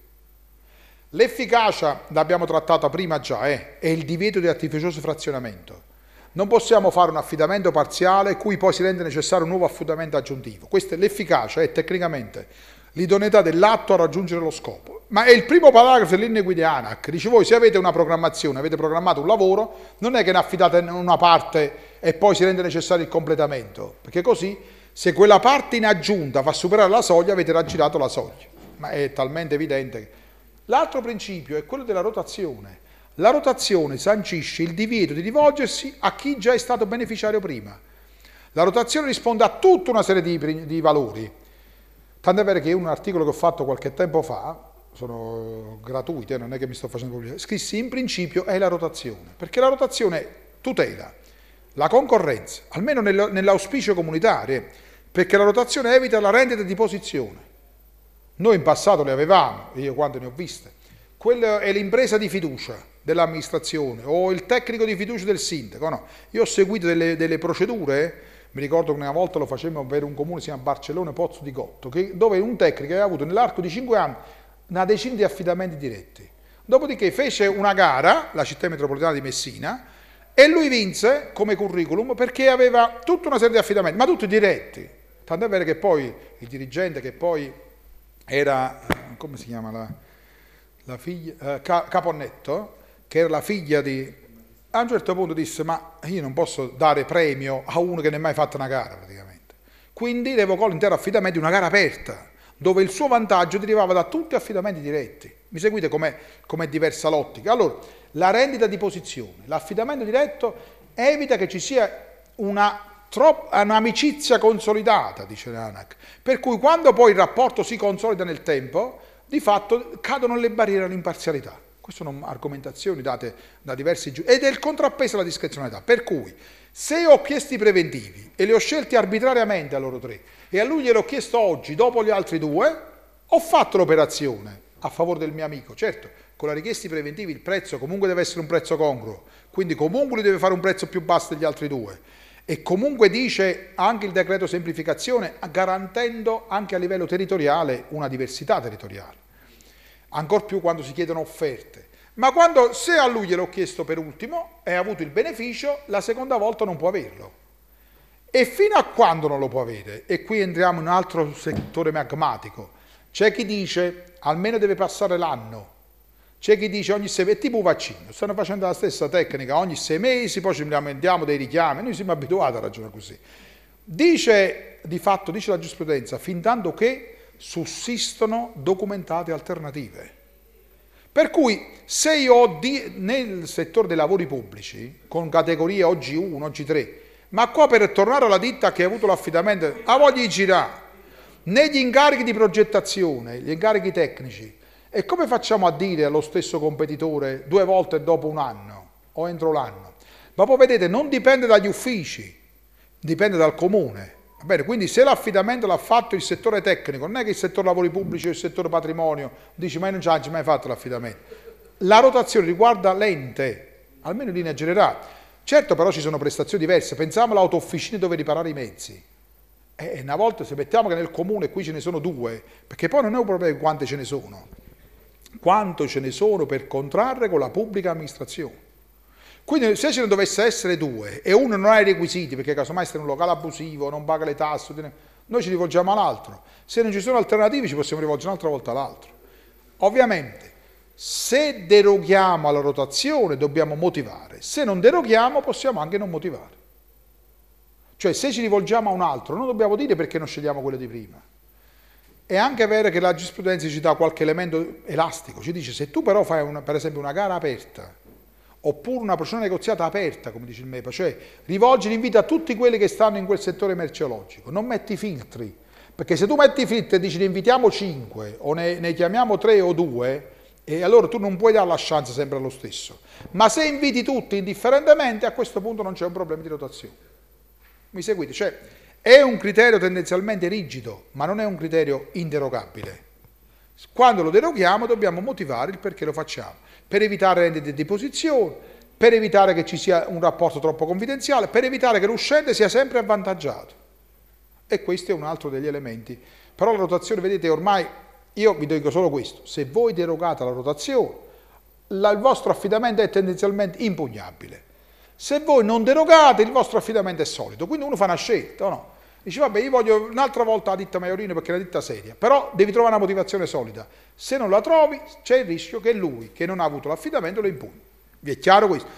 Speaker 1: L'efficacia, l'abbiamo trattata prima già, eh, è il divieto di artificioso frazionamento. Non possiamo fare un affidamento parziale cui poi si rende necessario un nuovo affidamento aggiuntivo. Questa è l'efficacia, è tecnicamente l'idoneità dell'atto a raggiungere lo scopo. Ma è il primo paragrafo dell'inne guida ANAC. Dice voi se avete una programmazione, avete programmato un lavoro, non è che ne affidate una parte e poi si rende necessario il completamento, perché così se quella parte in aggiunta fa superare la soglia avete raggirato la soglia. Ma è talmente evidente che L'altro principio è quello della rotazione. La rotazione sancisce il divieto di rivolgersi a chi già è stato beneficiario prima. La rotazione risponde a tutta una serie di, di valori. Tant'è vero che un articolo che ho fatto qualche tempo fa, sono gratuite, non è che mi sto facendo pubblicità, scrissi in principio è la rotazione, perché la rotazione tutela la concorrenza, almeno nell'auspicio comunitario, perché la rotazione evita la rendita di posizione. Noi in passato le avevamo, io quando ne ho viste. Quella è l'impresa di fiducia dell'amministrazione o il tecnico di fiducia del sindaco. No. Io ho seguito delle, delle procedure, mi ricordo che una volta lo facevamo per un comune, si chiama Barcellona Pozzo di Cotto, che, dove un tecnico aveva avuto nell'arco di 5 anni una decina di affidamenti diretti. Dopodiché fece una gara, la città metropolitana di Messina, e lui vinse come curriculum perché aveva tutta una serie di affidamenti, ma tutti diretti. Tant'è vero che poi il dirigente che poi era, come si chiama la, la figlia, eh, Caponnetto, che era la figlia di... A un certo punto disse, ma io non posso dare premio a uno che non ha mai fatto una gara praticamente. Quindi revocò l'intero affidamento di una gara aperta, dove il suo vantaggio derivava da tutti gli affidamenti diretti. Mi seguite com'è, com diversa l'ottica? Allora, la rendita di posizione, l'affidamento diretto evita che ci sia una un'amicizia consolidata, dice l'ANAC, per cui quando poi il rapporto si consolida nel tempo, di fatto cadono le barriere all'imparzialità. Queste sono argomentazioni date da diversi giudici. Ed è il contrappeso alla discrezionalità. Per cui, se ho chiesto i preventivi e li ho scelti arbitrariamente a loro tre, e a lui gliel'ho chiesto oggi, dopo gli altri due, ho fatto l'operazione a favore del mio amico. Certo, con la richiesta di preventivi il prezzo comunque deve essere un prezzo congruo, quindi comunque lui deve fare un prezzo più basso degli altri due e comunque dice anche il decreto semplificazione, garantendo anche a livello territoriale una diversità territoriale, ancor più quando si chiedono offerte. Ma quando se a lui gliel'ho chiesto per ultimo e ha avuto il beneficio, la seconda volta non può averlo. E fino a quando non lo può avere? E qui entriamo in un altro settore magmatico. C'è chi dice almeno deve passare l'anno c'è chi dice ogni sei mesi, è tipo vaccino, stanno facendo la stessa tecnica, ogni sei mesi poi ci lamentiamo dei richiami, noi siamo abituati a ragionare così. Dice, di fatto, dice la giurisprudenza, fin tanto che sussistono documentate alternative. Per cui se io ho di, nel settore dei lavori pubblici, con categorie oggi 1, oggi 3, ma qua per tornare alla ditta che ha avuto l'affidamento, a voglia di girare, negli incarichi di progettazione, gli incarichi tecnici, e come facciamo a dire allo stesso competitore due volte dopo un anno o entro l'anno? Ma poi vedete, non dipende dagli uffici, dipende dal comune. Va bene, quindi se l'affidamento l'ha fatto il settore tecnico, non è che il settore lavori pubblici o il settore patrimonio, dici mai non ci ha mai fatto l'affidamento. La rotazione riguarda l'ente, almeno in linea generale. Certo però ci sono prestazioni diverse, pensiamo all'autofficina dove riparare i mezzi. Eh, e una volta se mettiamo che nel comune qui ce ne sono due, perché poi non è un problema di quante ce ne sono, quanto ce ne sono per contrarre con la pubblica amministrazione. Quindi se ce ne dovesse essere due e uno non ha i requisiti perché casomai se è un locale abusivo, non paga le tasse, noi ci rivolgiamo all'altro. Se non ci sono alternative ci possiamo rivolgere un'altra volta all'altro. Ovviamente se deroghiamo alla rotazione dobbiamo motivare, se non deroghiamo possiamo anche non motivare. Cioè se ci rivolgiamo a un altro non dobbiamo dire perché non scegliamo quello di prima. È anche vero che la giurisprudenza ci dà qualche elemento elastico, ci dice se tu però fai una, per esempio una gara aperta, oppure una procedura negoziata aperta, come dice il MEPA, cioè rivolgi l'invito a tutti quelli che stanno in quel settore merceologico, non metti filtri, perché se tu metti filtri e dici ne invitiamo 5 o ne, ne chiamiamo 3 o 2, e allora tu non puoi dare la chance sempre allo stesso. Ma se inviti tutti indifferentemente, a questo punto non c'è un problema di rotazione. Mi seguite? Cioè, è un criterio tendenzialmente rigido, ma non è un criterio inderogabile. Quando lo deroghiamo dobbiamo motivare il perché lo facciamo, per evitare rendite di posizione, per evitare che ci sia un rapporto troppo confidenziale, per evitare che l'uscente sia sempre avvantaggiato. E questo è un altro degli elementi. Però la rotazione, vedete, ormai io vi dico solo questo, se voi derogate la rotazione, la, il vostro affidamento è tendenzialmente impugnabile. Se voi non derogate, il vostro affidamento è solido. Quindi uno fa una scelta, o no? Dici, vabbè, io voglio un'altra volta la ditta Maiorino perché è una ditta seria, però devi trovare una motivazione solida. Se non la trovi, c'è il rischio che lui, che non ha avuto l'affidamento, lo impugni. Vi è chiaro questo?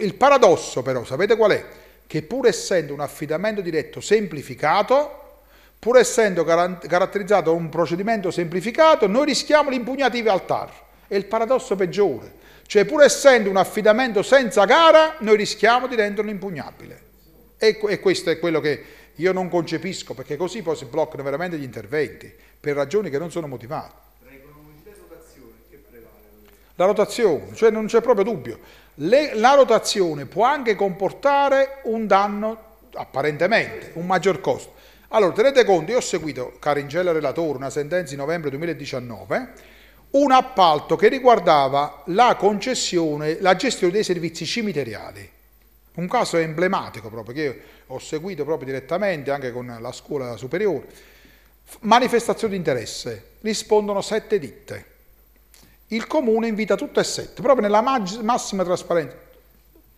Speaker 1: Il paradosso però, sapete qual è? Che pur essendo un affidamento diretto semplificato, pur essendo caratterizzato da un procedimento semplificato, noi rischiamo l'impugnativa al TAR. È il paradosso peggiore. Cioè, pur essendo un affidamento senza gara, noi rischiamo di renderlo impugnabile. E, questo è quello che io non concepisco, perché così poi si bloccano veramente gli interventi, per ragioni che non sono motivate. Tra economicità La rotazione, cioè non c'è proprio dubbio. Le, la rotazione può anche comportare un danno, apparentemente, un maggior costo. Allora, tenete conto, io ho seguito, Caringella relatore, una sentenza di novembre 2019, un appalto che riguardava la concessione, la gestione dei servizi cimiteriali un caso emblematico proprio, che ho seguito proprio direttamente anche con la scuola superiore. Manifestazione di interesse, rispondono sette ditte. Il comune invita tutte e sette, proprio nella massima trasparenza,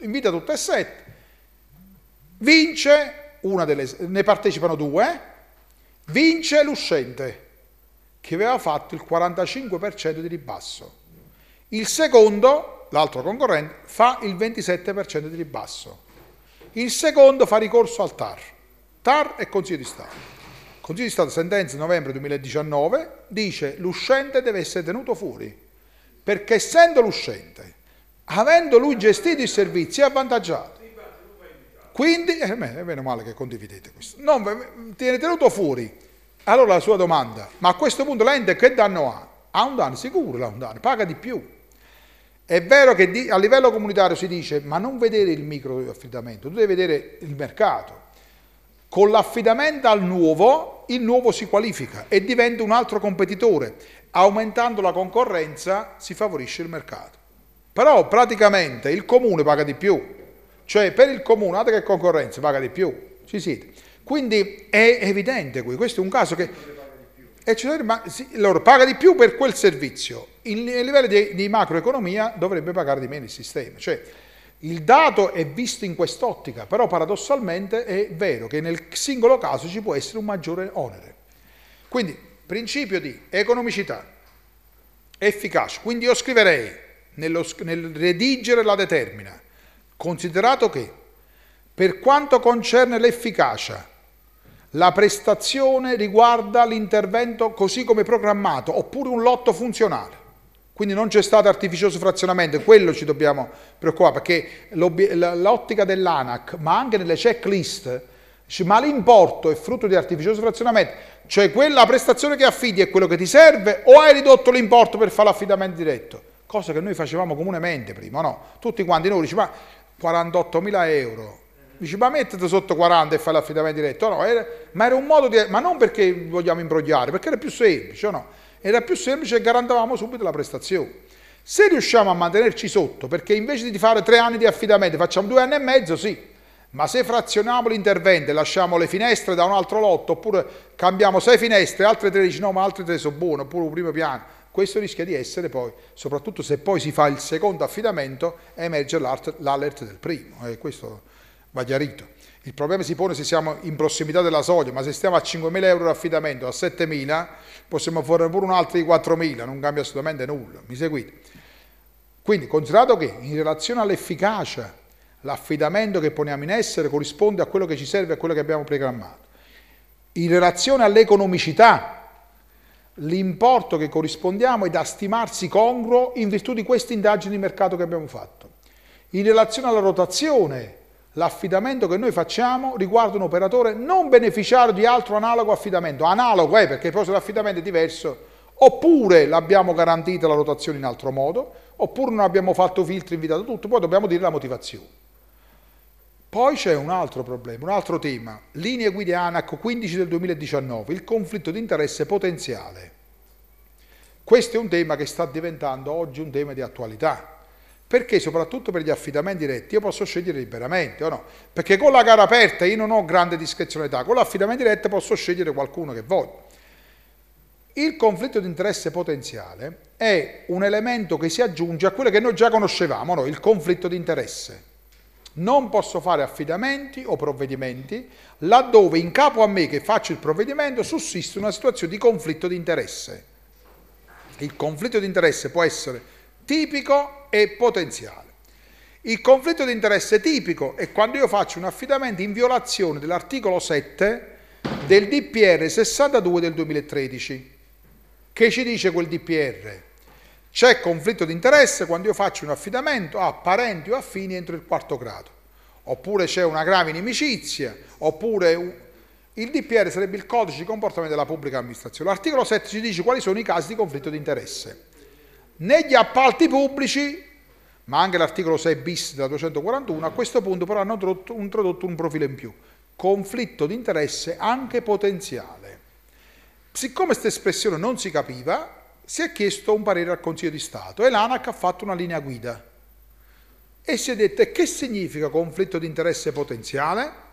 Speaker 1: invita tutte e sette, vince una delle, ne partecipano due, vince l'uscente che aveva fatto il 45% di ribasso. Il secondo l'altro concorrente, fa il 27% di ribasso. Il secondo fa ricorso al TAR. TAR è Consiglio di Stato. Consiglio di Stato sentenza novembre 2019 dice l'uscente deve essere tenuto fuori perché essendo l'uscente, avendo lui gestito i servizi, è avvantaggiato. Quindi, eh, eh, meno male che condividete questo. Non tiene tenuto fuori. Allora la sua domanda, ma a questo punto l'ente che danno ha? Ha un danno sicuro, ha un danno, paga di più è vero che a livello comunitario si dice, ma non vedere il microaffidamento, tu devi vedere il mercato. Con l'affidamento al nuovo, il nuovo si qualifica e diventa un altro competitore. Aumentando la concorrenza si favorisce il mercato. Però praticamente il comune paga di più. Cioè per il comune, altro che concorrenza, paga di più. Ci siete. Quindi è evidente qui, questo è un caso che eccetera, ma sì, loro paga di più per quel servizio. Il, a livello di, di, macroeconomia dovrebbe pagare di meno il sistema. Cioè, il dato è visto in quest'ottica, però paradossalmente è vero che nel singolo caso ci può essere un maggiore onere. Quindi, principio di economicità, efficacia. Quindi io scriverei, nello, nel redigere la determina, considerato che per quanto concerne l'efficacia, la prestazione riguarda l'intervento così come programmato, oppure un lotto funzionale. Quindi non c'è stato artificioso frazionamento, quello ci dobbiamo preoccupare, perché l'ottica dell'ANAC, ma anche nelle checklist, ma l'importo è frutto di artificioso frazionamento, cioè quella prestazione che affidi è quello che ti serve o hai ridotto l'importo per fare l'affidamento diretto, cosa che noi facevamo comunemente prima, no? Tutti quanti noi diciamo, ma 48.000 euro dici ma mettete sotto 40 e fai l'affidamento diretto, no, era, ma era un modo di, ma non perché vogliamo imbrogliare, perché era più semplice, no? Era più semplice e garantavamo subito la prestazione. Se riusciamo a mantenerci sotto, perché invece di fare tre anni di affidamento facciamo due anni e mezzo, sì, ma se frazioniamo l'intervento e lasciamo le finestre da un altro lotto, oppure cambiamo sei finestre, altre 13 no, ma altre tre sono buone, oppure un primo piano, questo rischia di essere poi, soprattutto se poi si fa il secondo affidamento, emerge l'alert del primo. E questo va chiarito. Il problema si pone se siamo in prossimità della soglia, ma se stiamo a 5.000 euro di affidamento, a 7.000, possiamo fare pure un altro di 4.000, non cambia assolutamente nulla, mi seguite? Quindi, considerato che in relazione all'efficacia, l'affidamento che poniamo in essere corrisponde a quello che ci serve a quello che abbiamo programmato, in relazione all'economicità, l'importo che corrispondiamo è da stimarsi congruo in virtù di queste indagini di mercato che abbiamo fatto. In relazione alla rotazione, l'affidamento che noi facciamo riguarda un operatore non beneficiario di altro analogo affidamento, analogo è eh, perché poi se l'affidamento è diverso, oppure l'abbiamo garantita la rotazione in altro modo, oppure non abbiamo fatto filtri, invitato tutto, poi dobbiamo dire la motivazione. Poi c'è un altro problema, un altro tema, linee guida ANAC ecco, 15 del 2019, il conflitto di interesse potenziale. Questo è un tema che sta diventando oggi un tema di attualità perché soprattutto per gli affidamenti diretti io posso scegliere liberamente o no? Perché con la gara aperta io non ho grande discrezionalità, con l'affidamento diretto posso scegliere qualcuno che voglio. Il conflitto di interesse potenziale è un elemento che si aggiunge a quello che noi già conoscevamo, no? il conflitto di interesse. Non posso fare affidamenti o provvedimenti laddove in capo a me che faccio il provvedimento sussiste una situazione di conflitto di interesse. Il conflitto di interesse può essere tipico e potenziale. Il conflitto di interesse tipico è quando io faccio un affidamento in violazione dell'articolo 7 del DPR 62 del 2013. Che ci dice quel DPR? C'è conflitto di interesse quando io faccio un affidamento a parenti o affini entro il quarto grado, oppure c'è una grave inimicizia, oppure il DPR sarebbe il codice di comportamento della pubblica amministrazione. L'articolo 7 ci dice quali sono i casi di conflitto di interesse negli appalti pubblici, ma anche l'articolo 6 bis della 241, a questo punto però hanno introdotto, un profilo in più, conflitto di interesse anche potenziale. Siccome questa espressione non si capiva, si è chiesto un parere al Consiglio di Stato e l'ANAC ha fatto una linea guida e si è detto che significa conflitto di interesse potenziale?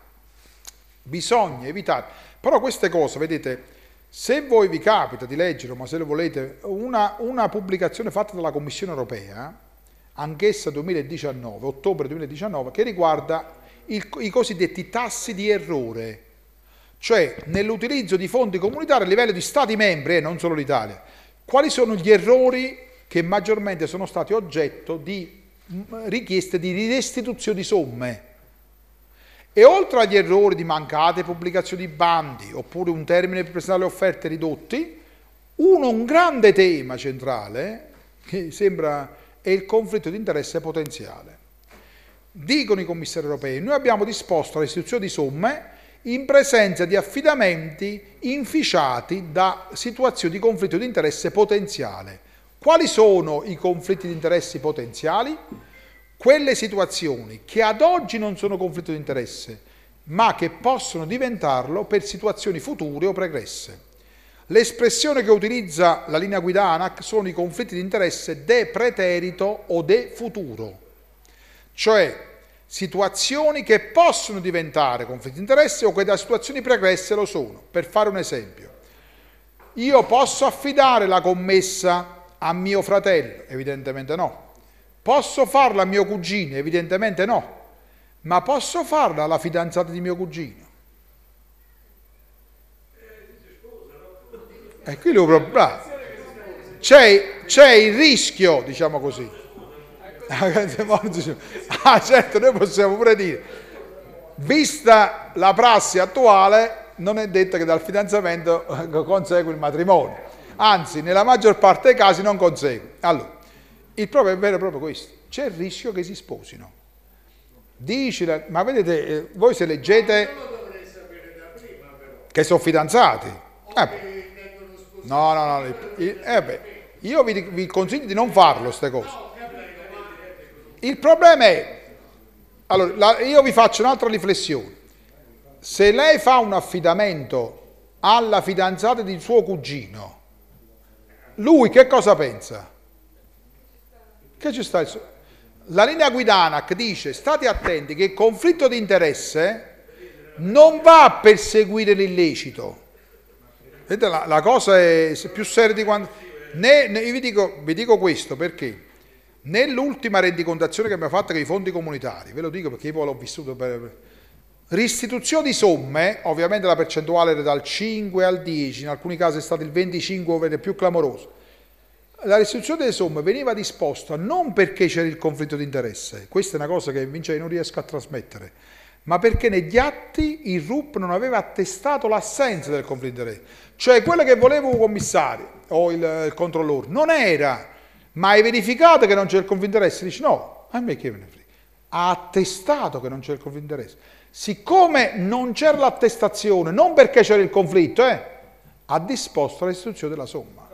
Speaker 1: Bisogna evitare, però queste cose, vedete, se voi vi capita di leggere, ma se lo volete, una, una pubblicazione fatta dalla Commissione europea, anch'essa 2019, ottobre 2019, che riguarda il, i cosiddetti tassi di errore, cioè nell'utilizzo di fondi comunitari a livello di Stati membri e eh, non solo l'Italia. Quali sono gli errori che maggiormente sono stati oggetto di richieste di restituzione di somme? E oltre agli errori di mancate pubblicazioni di bandi, oppure un termine per presentare le offerte ridotti, uno, un grande tema centrale, che sembra, è il conflitto di interesse potenziale. Dicono i commissari europei, noi abbiamo disposto la restituzione di somme in presenza di affidamenti inficiati da situazioni di conflitto di interesse potenziale. Quali sono i conflitti di interessi potenziali? quelle situazioni che ad oggi non sono conflitto di interesse, ma che possono diventarlo per situazioni future o pregresse. L'espressione che utilizza la linea guida ANAC sono i conflitti di interesse de preterito o de futuro, cioè situazioni che possono diventare conflitti di interesse o che da situazioni pregresse lo sono. Per fare un esempio, io posso affidare la commessa a mio fratello? Evidentemente no, Posso farla a mio cugino? Evidentemente no, ma posso farla alla fidanzata di mio cugino? E eh, qui lui problema. C'è, c'è il rischio, diciamo così. (laughs) Ah, certo, noi possiamo pure dire, vista la prassi attuale, non è detto che dal fidanzamento (laughs) consegue il matrimonio. Anzi, nella maggior parte dei casi non consegue. Allora, il problema è vero proprio questo, c'è il rischio che si sposino. Dici, ma vedete, eh, voi se leggete... che sono fidanzati. Eh, no, no, no, eh, io vi, vi, consiglio di non farlo queste cose. Il problema è, allora, la, io vi faccio un'altra riflessione. Se lei fa un affidamento alla fidanzata di suo cugino, lui che cosa pensa? Che ci sta? La linea guida ANAC dice state attenti che il conflitto di interesse non va a perseguire l'illecito. La, la, cosa è più seria di quando... Ne, ne, io vi dico, vi dico questo perché nell'ultima rendicontazione che abbiamo fatto con i fondi comunitari, ve lo dico perché io poi l'ho vissuto per... Ristituzione di somme, ovviamente la percentuale era dal 5 al 10, in alcuni casi è stato il 25 per più clamoroso la restituzione delle somme veniva disposta non perché c'era il conflitto di interesse, questa è una cosa che Vincei non riesco a trasmettere, ma perché negli atti il RUP non aveva attestato l'assenza del conflitto di interesse. Cioè quello che voleva un commissario o il, il controllore non era, ma hai verificato che non c'è il conflitto di interesse? Dici no, a me che me ne frega. Ha attestato che non c'è il conflitto di interesse. Siccome non c'era l'attestazione, non perché c'era il conflitto, eh, ha disposto la restituzione della somma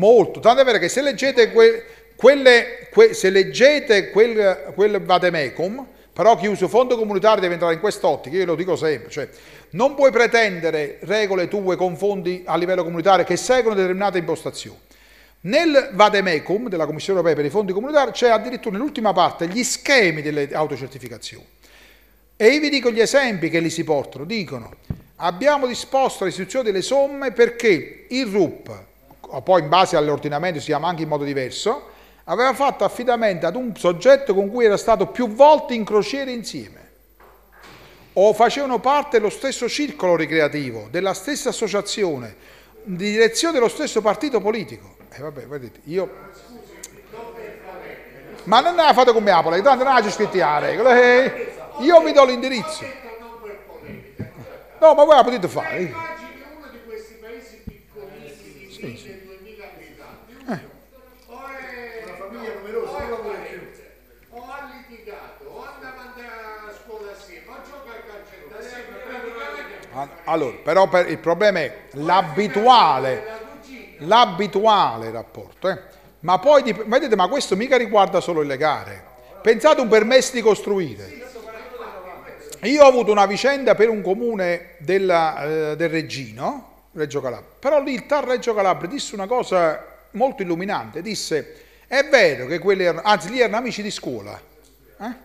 Speaker 1: molto, tanto è vero che se leggete, que, quelle, que, se leggete quel, quel vademecum, però chi usa fondo comunitario deve entrare in quest'ottica, io lo dico sempre, cioè non puoi pretendere regole tue con fondi a livello comunitario che seguono determinate impostazioni. Nel vademecum della Commissione europea per i fondi comunitari c'è addirittura nell'ultima parte gli schemi delle autocertificazioni. E io vi dico gli esempi che lì si portano, dicono abbiamo disposto l'istituzione delle somme perché il RUP poi in base all'ordinamento si chiama anche in modo diverso, aveva fatto affidamento ad un soggetto con cui era stato più volte in crociere insieme o facevano parte dello stesso circolo ricreativo, della stessa associazione, di direzione dello stesso partito politico. E eh, vabbè, vedete, io... Ma non la fate come Apole, tanto non la c'è scritta la io vi do l'indirizzo. No, ma voi la potete fare. io o solo parente, o ha litigato, o andava a scuola assieme, o gioca a calcetto assieme, praticamente... Allora, però per, il problema è l'abituale l'abituale rapporto. Eh? Ma poi, vedete, ma questo mica riguarda solo le gare. Pensate un permesso di costruire. Io ho avuto una vicenda per un comune della, eh, del Reggino, Reggio Calabria, però lì il TAR Reggio Calabria disse una cosa molto illuminante, disse è vero che quelli erano, anzi, lì erano amici di scuola. Eh?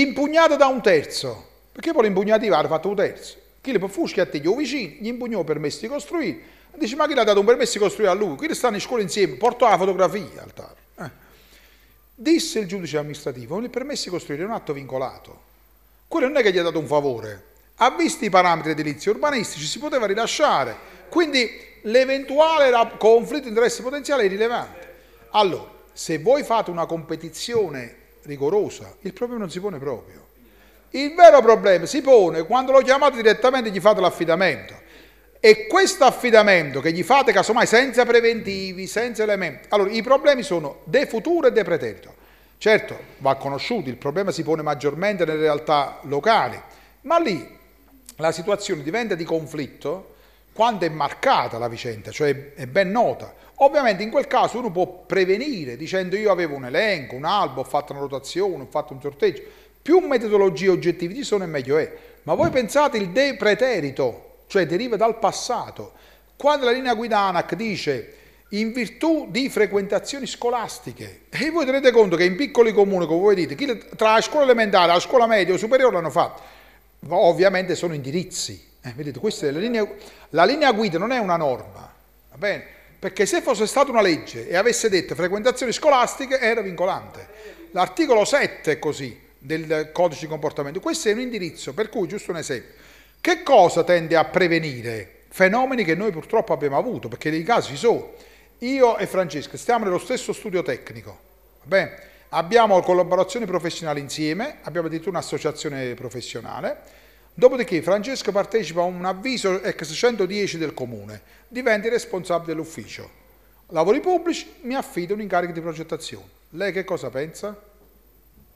Speaker 1: Impugnato da un terzo, perché poi l'impugnativa hanno fatto un terzo. Chi le può fuschi a te, gli vicini, gli impugnò il permesso di costruire. Dice, ma chi le ha dato un permesso di costruire a lui? Quelli stanno in scuola insieme, Portò la fotografia al tavolo. Eh. Disse il giudice amministrativo, il permesso di costruire è un atto vincolato. Quello non è che gli ha dato un favore. Ha visto i parametri edilizi urbanistici, si poteva rilasciare. Quindi l'eventuale conflitto di interesse potenziale è rilevante. Allora, se voi fate una competizione rigorosa, il problema non si pone proprio. Il vero problema si pone quando lo chiamate direttamente e gli fate l'affidamento. E questo affidamento che gli fate casomai senza preventivi, senza elementi, allora i problemi sono de futuro e de preterito. Certo, va conosciuto, il problema si pone maggiormente nelle realtà locali, ma lì la situazione diventa di conflitto quando è marcata la vicenda, cioè è ben nota. Ovviamente in quel caso uno può prevenire dicendo io avevo un elenco, un albo, ho fatto una rotazione, ho fatto un sorteggio. Più metodologie oggettive ci sono e meglio è. Ma voi pensate il de preterito, cioè deriva dal passato. Quando la linea guida ANAC dice in virtù di frequentazioni scolastiche. E voi tenete conto che in piccoli comuni, come voi dite, tra la scuola elementare, la scuola media o superiore l'hanno fatto. ovviamente sono indirizzi. Eh, vedete, questa è la linea, la linea guida non è una norma, va bene? Perché se fosse stata una legge e avesse detto frequentazioni scolastiche era vincolante. L'articolo 7 è così del codice di comportamento, questo è un indirizzo, per cui giusto un esempio, che cosa tende a prevenire? Fenomeni che noi purtroppo abbiamo avuto, perché dei casi ci sono. Io e Francesca stiamo nello stesso studio tecnico, abbiamo collaborazioni professionali insieme, abbiamo addirittura un'associazione professionale, Dopodiché Francesco partecipa a un avviso ex 110 del comune, diventi responsabile dell'ufficio. Lavori pubblici, mi affida un incarico di progettazione. Lei che cosa pensa?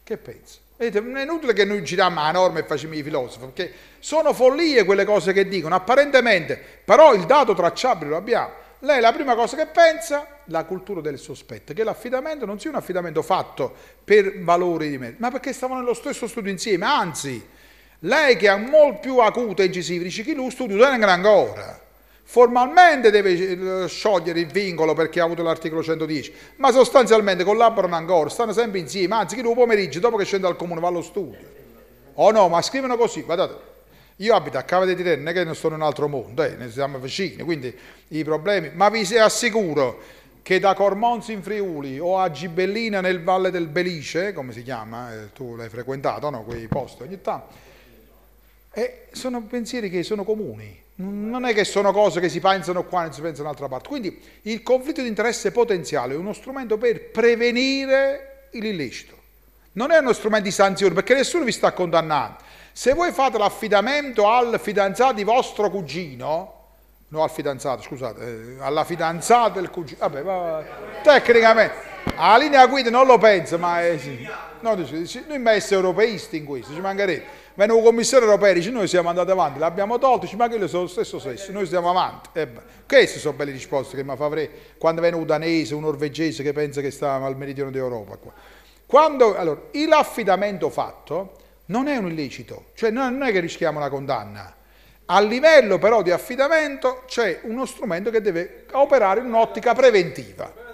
Speaker 1: Che pensa? Vedete, non è inutile che noi giriamo la norma e facciamo i filosofi, perché sono follie quelle cose che dicono, apparentemente, però il dato tracciabile lo abbiamo. Lei la prima cosa che pensa, la cultura del sospetto, che l'affidamento non sia un affidamento fatto per valori di merito, ma perché stavano nello stesso studio insieme, anzi, lei che ha molto più acuto e incisivo, dice che lo studio non è ancora. Formalmente deve eh, sciogliere il vincolo perché ha avuto l'articolo 110, ma sostanzialmente collaborano ancora, stanno sempre insieme, anzi chi lo pomeriggio dopo che scende al comune va allo studio. Oh no, ma scrivono così, guardate, io abito a Cava di Tirreni, non che non sono in un altro mondo, eh, ne siamo vicini, quindi i problemi, ma vi assicuro che da Cormonzi in Friuli o a Gibellina nel Valle del Belice, come si chiama, eh, tu l'hai frequentato, no, quei posti ogni tanto, e sono pensieri che sono comuni, non è che sono cose che si pensano qua e non si pensano in un'altra parte. Quindi il conflitto di interesse potenziale è uno strumento per prevenire l'illecito. Non è uno strumento di sanzione perché nessuno vi sta condannando. Se voi fate l'affidamento al fidanzato di vostro cugino, no al fidanzato, scusate, eh, alla fidanzata del cugino, vabbè, vabbè, tecnicamente, alla linea guida non lo penso, ma eh, sì. no, noi ma essere europeisti in questo, ci mancherebbe Viene una commissario europeo, e dice noi siamo andati avanti, l'abbiamo tolto, dice ma che io sono lo stesso sesso, noi siamo avanti. Eh, queste sono belle risposte che mi fa avrei quando viene un danese, un norvegese che pensa che sta al meridione d'Europa. Qua. Quando, allora, l'affidamento fatto non è un illecito, cioè non è che rischiamo la condanna. A livello però di affidamento c'è uno strumento che deve operare in un'ottica preventiva.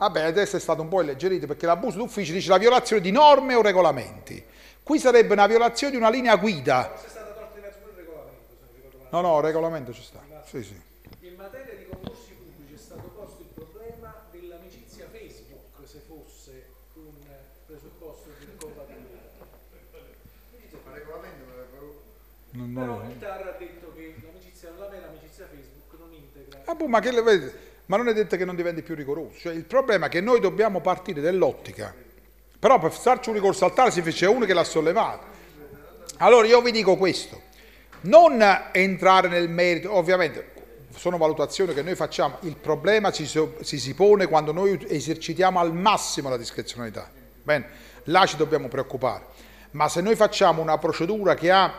Speaker 1: vabbè adesso è stato un po' alleggerito perché l'abuso d'ufficio dice la violazione di norme o regolamenti. Qui sarebbe una violazione di una linea guida. No, no, regolamento ci sta. Esatto. Sì, sì. In materia di concorsi pubblici è stato posto il problema dell'amicizia Facebook, se fosse un presupposto di incompatibilità.
Speaker 2: No, no. Però il
Speaker 1: TAR ha detto che l'amicizia alla mela, l'amicizia Facebook non integra. Ah, boh, ma che le vedete? ma non è detto che non diventi più rigoroso. Cioè, il problema è che noi dobbiamo partire dall'ottica, però per farci un ricorso altare si fece uno che l'ha sollevato. Allora io vi dico questo, non entrare nel merito, ovviamente sono valutazioni che noi facciamo, il problema ci si, si pone quando noi esercitiamo al massimo la discrezionalità, Bene, là ci dobbiamo preoccupare, ma se noi facciamo una procedura che ha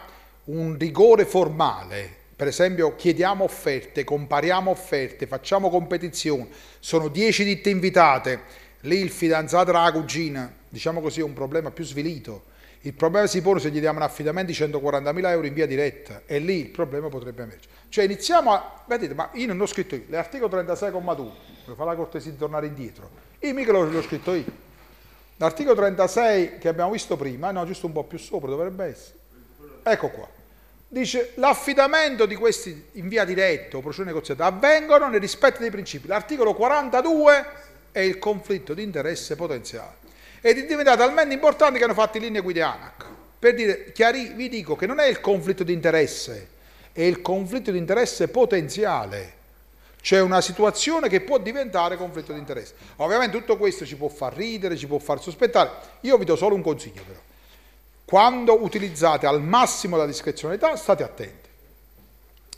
Speaker 1: un rigore formale per esempio chiediamo offerte, compariamo offerte, facciamo competizione, sono 10 ditte invitate, lì il fidanzato la cugina, diciamo così, è un problema più svilito. Il problema si pone se gli diamo un affidamento di 140.000 euro in via diretta e lì il problema potrebbe emergere. Cioè iniziamo a, vedete, ma io non ho scritto io, l'articolo 36,2, mi fa la cortesia di tornare indietro, io mica l'ho, l'ho scritto io. L'articolo 36 che abbiamo visto prima, no, giusto un po' più sopra dovrebbe essere. Ecco qua. Dice l'affidamento di questi in via diretta o procedura negoziata avvengono nel rispetto dei principi. L'articolo 42 è il conflitto di interesse potenziale. Ed è diventato talmente importante che hanno fatto in linea guida ANAC. Per dire, chiarì, vi dico che non è il conflitto di interesse, è il conflitto di interesse potenziale. C'è una situazione che può diventare conflitto di interesse. Ovviamente tutto questo ci può far ridere, ci può far sospettare. Io vi do solo un consiglio però quando utilizzate al massimo la discrezionalità, state attenti.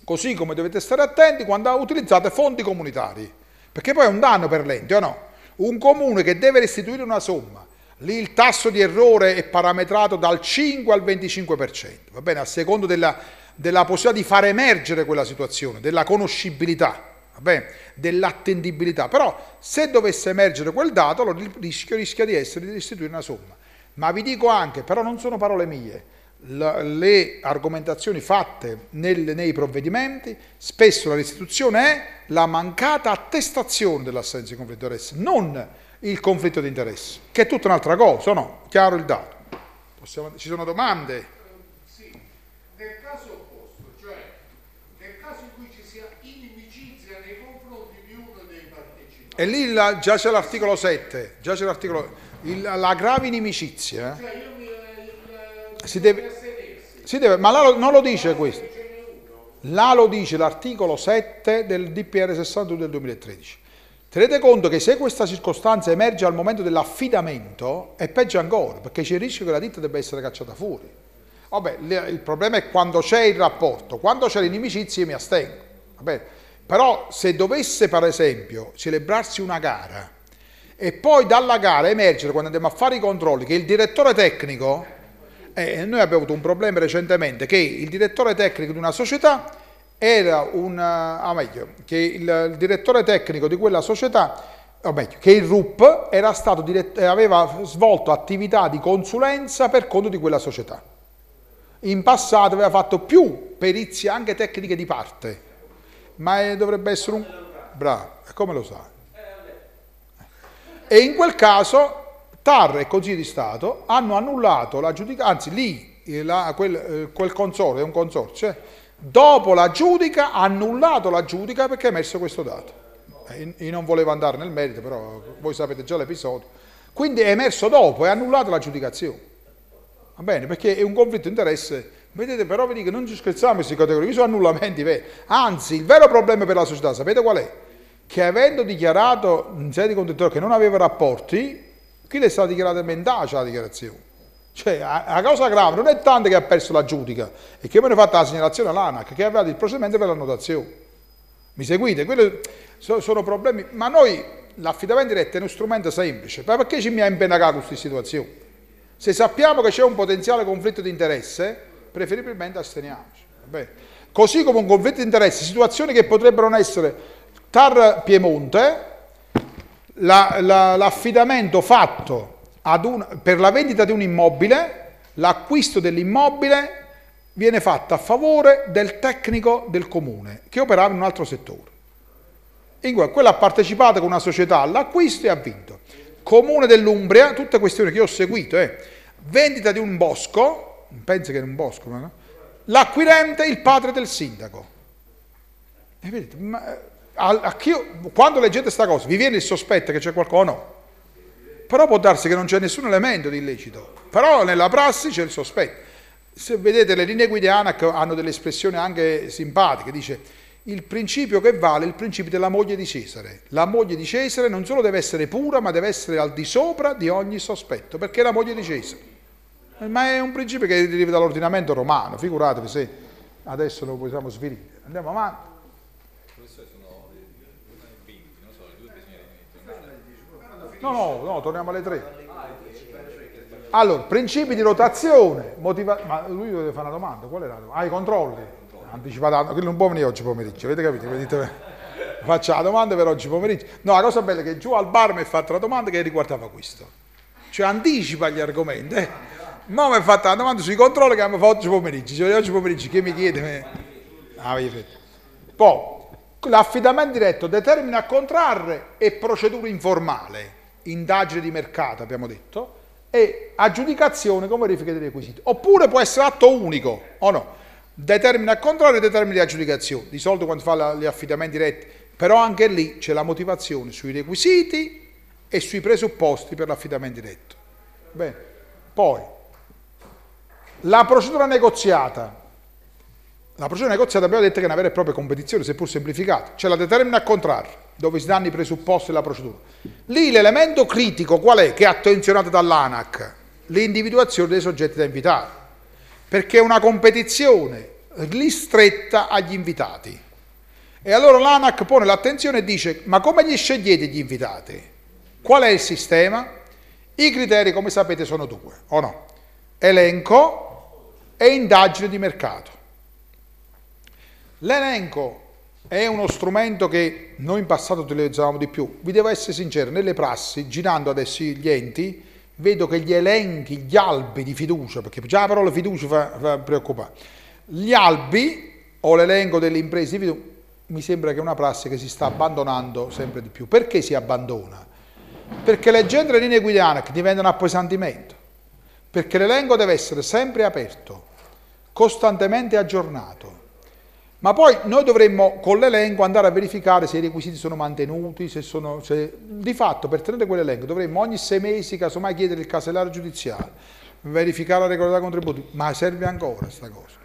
Speaker 1: Così come dovete stare attenti quando utilizzate fondi comunitari, perché poi è un danno per l'ente o no? Un comune che deve restituire una somma, lì il tasso di errore è parametrato dal 5 al 25%, va bene, a secondo della, della possibilità di far emergere quella situazione, della conoscibilità, va bene, dell'attendibilità, però se dovesse emergere quel dato, allora il rischio rischia di essere di restituire una somma. Ma vi dico anche, però non sono parole mie, le argomentazioni fatte nel, nei provvedimenti, spesso la restituzione è la mancata attestazione dell'assenza di conflitto di interesse, non il conflitto di interesse, che è tutta un'altra cosa, no? Chiaro il dato. Possiamo, ci sono domande? sì, nel caso opposto, cioè nel caso in cui ci sia inimicizia nei confronti di uno dei partecipanti. E lì la, già c'è l'articolo 7, già c'è l'articolo il, la grave inimicizia eh? cioè, eh, eh, si, deve, si deve, ma là, non lo dice questo. Là lo dice l'articolo 7 del DPR 61 del 2013. Tenete conto che se questa circostanza emerge al momento dell'affidamento è peggio ancora, perché c'è il rischio che la ditta debba essere cacciata fuori. Vabbè, il problema è quando c'è il rapporto, quando c'è l'inimicizia io mi astengo. Vabbè. Però se dovesse, per esempio, celebrarsi una gara e poi dalla gara emerge quando andiamo a fare i controlli che il direttore tecnico, eh, noi abbiamo avuto un problema recentemente, che il direttore tecnico di una società era un, ah meglio, che il, il direttore tecnico di quella società o meglio, che il RUP diretto, eh, aveva svolto attività di consulenza per conto di quella società. In passato aveva fatto più perizie anche tecniche di parte, ma eh, dovrebbe essere un... Bravo, come lo sai? e in quel caso TAR e Consiglio di Stato hanno annullato la giudica, anzi lì eh, la, quel, eh, quel consorzio, è un consorzio, dopo la giudica ha annullato la giudica perché ha emesso questo dato. Eh, io non volevo andare nel merito, però voi sapete già l'episodio. Quindi è emerso dopo, è annullata la giudicazione. Va bene? Perché è un conflitto di interesse. Vedete, però vi dico, non ci scherziamo queste categorie, sono annullamenti veri. Anzi, il vero problema per la società, sapete qual è? che avendo dichiarato in sede di contenitore che non aveva rapporti, qui le è stata dichiarata mendace la dichiarazione. Cioè, la causa grave non è tanto che ha perso la giudica, è che mi hanno fatto la segnalazione all'ANAC, che aveva il procedimento per l'annotazione. Mi seguite? Quelli sono problemi, ma noi l'affidamento diretto è uno strumento semplice, ma perché ci mi ha impenagato questa situazione? Se sappiamo che c'è un potenziale conflitto di interesse, preferibilmente asteniamoci. Così come un conflitto di interesse, situazioni che potrebbero non essere Tar Piemonte, l'affidamento la, la, fatto un, per la vendita di un immobile, l'acquisto dell'immobile viene fatto a favore del tecnico del comune che operava in un altro settore. In cui quello ha partecipato con una società all'acquisto e ha vinto. Comune dell'Umbria, tutte questioni che io ho seguito, eh. vendita di un bosco, non che era un bosco, no? l'acquirente, il padre del sindaco. E vedete, ma eh, a chi, quando leggete questa cosa vi viene il sospetto che c'è qualcosa o no? Però può darsi che non c'è nessun elemento di illecito, però nella prassi c'è il sospetto. Se vedete le linee guida ANAC hanno delle espressioni anche simpatiche, dice il principio che vale è il principio della moglie di Cesare. La moglie di Cesare non solo deve essere pura, ma deve essere al di sopra di ogni sospetto, perché è la moglie di Cesare. Ma è un principio che deriva dall'ordinamento romano, figuratevi se adesso lo possiamo svilire. Andiamo avanti. No, no, no, torniamo alle 3. Allora, principi di rotazione, ma lui deve fare una domanda, qual è la domanda? Ah, i controlli, anticipata, quello non può venire oggi pomeriggio, avete capito? Vedete? Eh, Faccia la domanda per oggi pomeriggio. No, la cosa bella è che giù al bar mi ha fatto la domanda che riguardava questo, cioè anticipa gli argomenti. Eh. no, mi ha fatto la domanda sui controlli che abbiamo fatto oggi pomeriggio, cioè oggi pomeriggio che mi chiede? Me... Ah, Poi, l'affidamento diretto determina a contrarre e procedura informale indagine di mercato, abbiamo detto, e aggiudicazione con verifica dei requisiti. Oppure può essere atto unico, o no? Determina il contrario e determina l'aggiudicazione. Di solito quando fa la, gli affidamenti diretti, però anche lì c'è la motivazione sui requisiti e sui presupposti per l'affidamento diretto. Bene. Poi, la procedura negoziata. La procedura negoziata abbiamo detto che è una vera e propria competizione, seppur semplificata. C'è cioè, la determina al contrario dove si danno i presupposti della procedura. Lì l'elemento critico qual è? Che è attenzionato dall'ANAC, l'individuazione dei soggetti da invitare, perché è una competizione ristretta agli invitati. E allora l'ANAC pone l'attenzione e dice, ma come li scegliete gli invitati? Qual è il sistema? I criteri, come sapete, sono due, o no? Elenco e indagine di mercato. L'elenco è uno strumento che noi in passato utilizzavamo di più. Vi devo essere sincero, nelle prassi, girando adesso gli enti, vedo che gli elenchi, gli albi di fiducia, perché già la parola fiducia fa, fa preoccupare, gli albi o l'elenco delle imprese di fiducia, mi sembra che è una prassi che si sta abbandonando sempre di più. Perché si abbandona? Perché leggendo le linee guidane diventa un appesantimento, perché l'elenco deve essere sempre aperto, costantemente aggiornato, ma poi noi dovremmo con l'elenco andare a verificare se i requisiti sono mantenuti, se sono, se... di fatto per tenere quell'elenco dovremmo ogni sei mesi casomai chiedere il casellario giudiziario, verificare la regolarità contributiva, ma serve ancora questa cosa.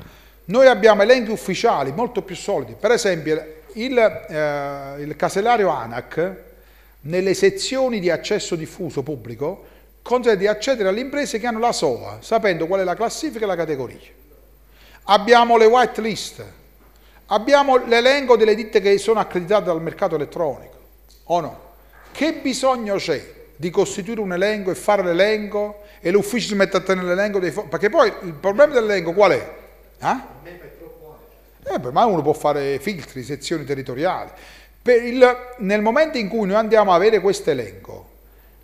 Speaker 1: Noi abbiamo elenchi ufficiali molto più solidi, per esempio il, eh, il casellario ANAC nelle sezioni di accesso diffuso pubblico consente di accedere alle imprese che hanno la SOA, sapendo qual è la classifica e la categoria. Abbiamo le white list, Abbiamo l'elenco delle ditte che sono accreditate dal mercato elettronico, o no? Che bisogno c'è di costituire un elenco e fare l'elenco e l'ufficio si mette a tenere l'elenco dei fondi? Perché poi il problema dell'elenco qual è? Eh? Eh, beh, ma uno può fare filtri, sezioni territoriali. Il, nel momento in cui noi andiamo a avere questo elenco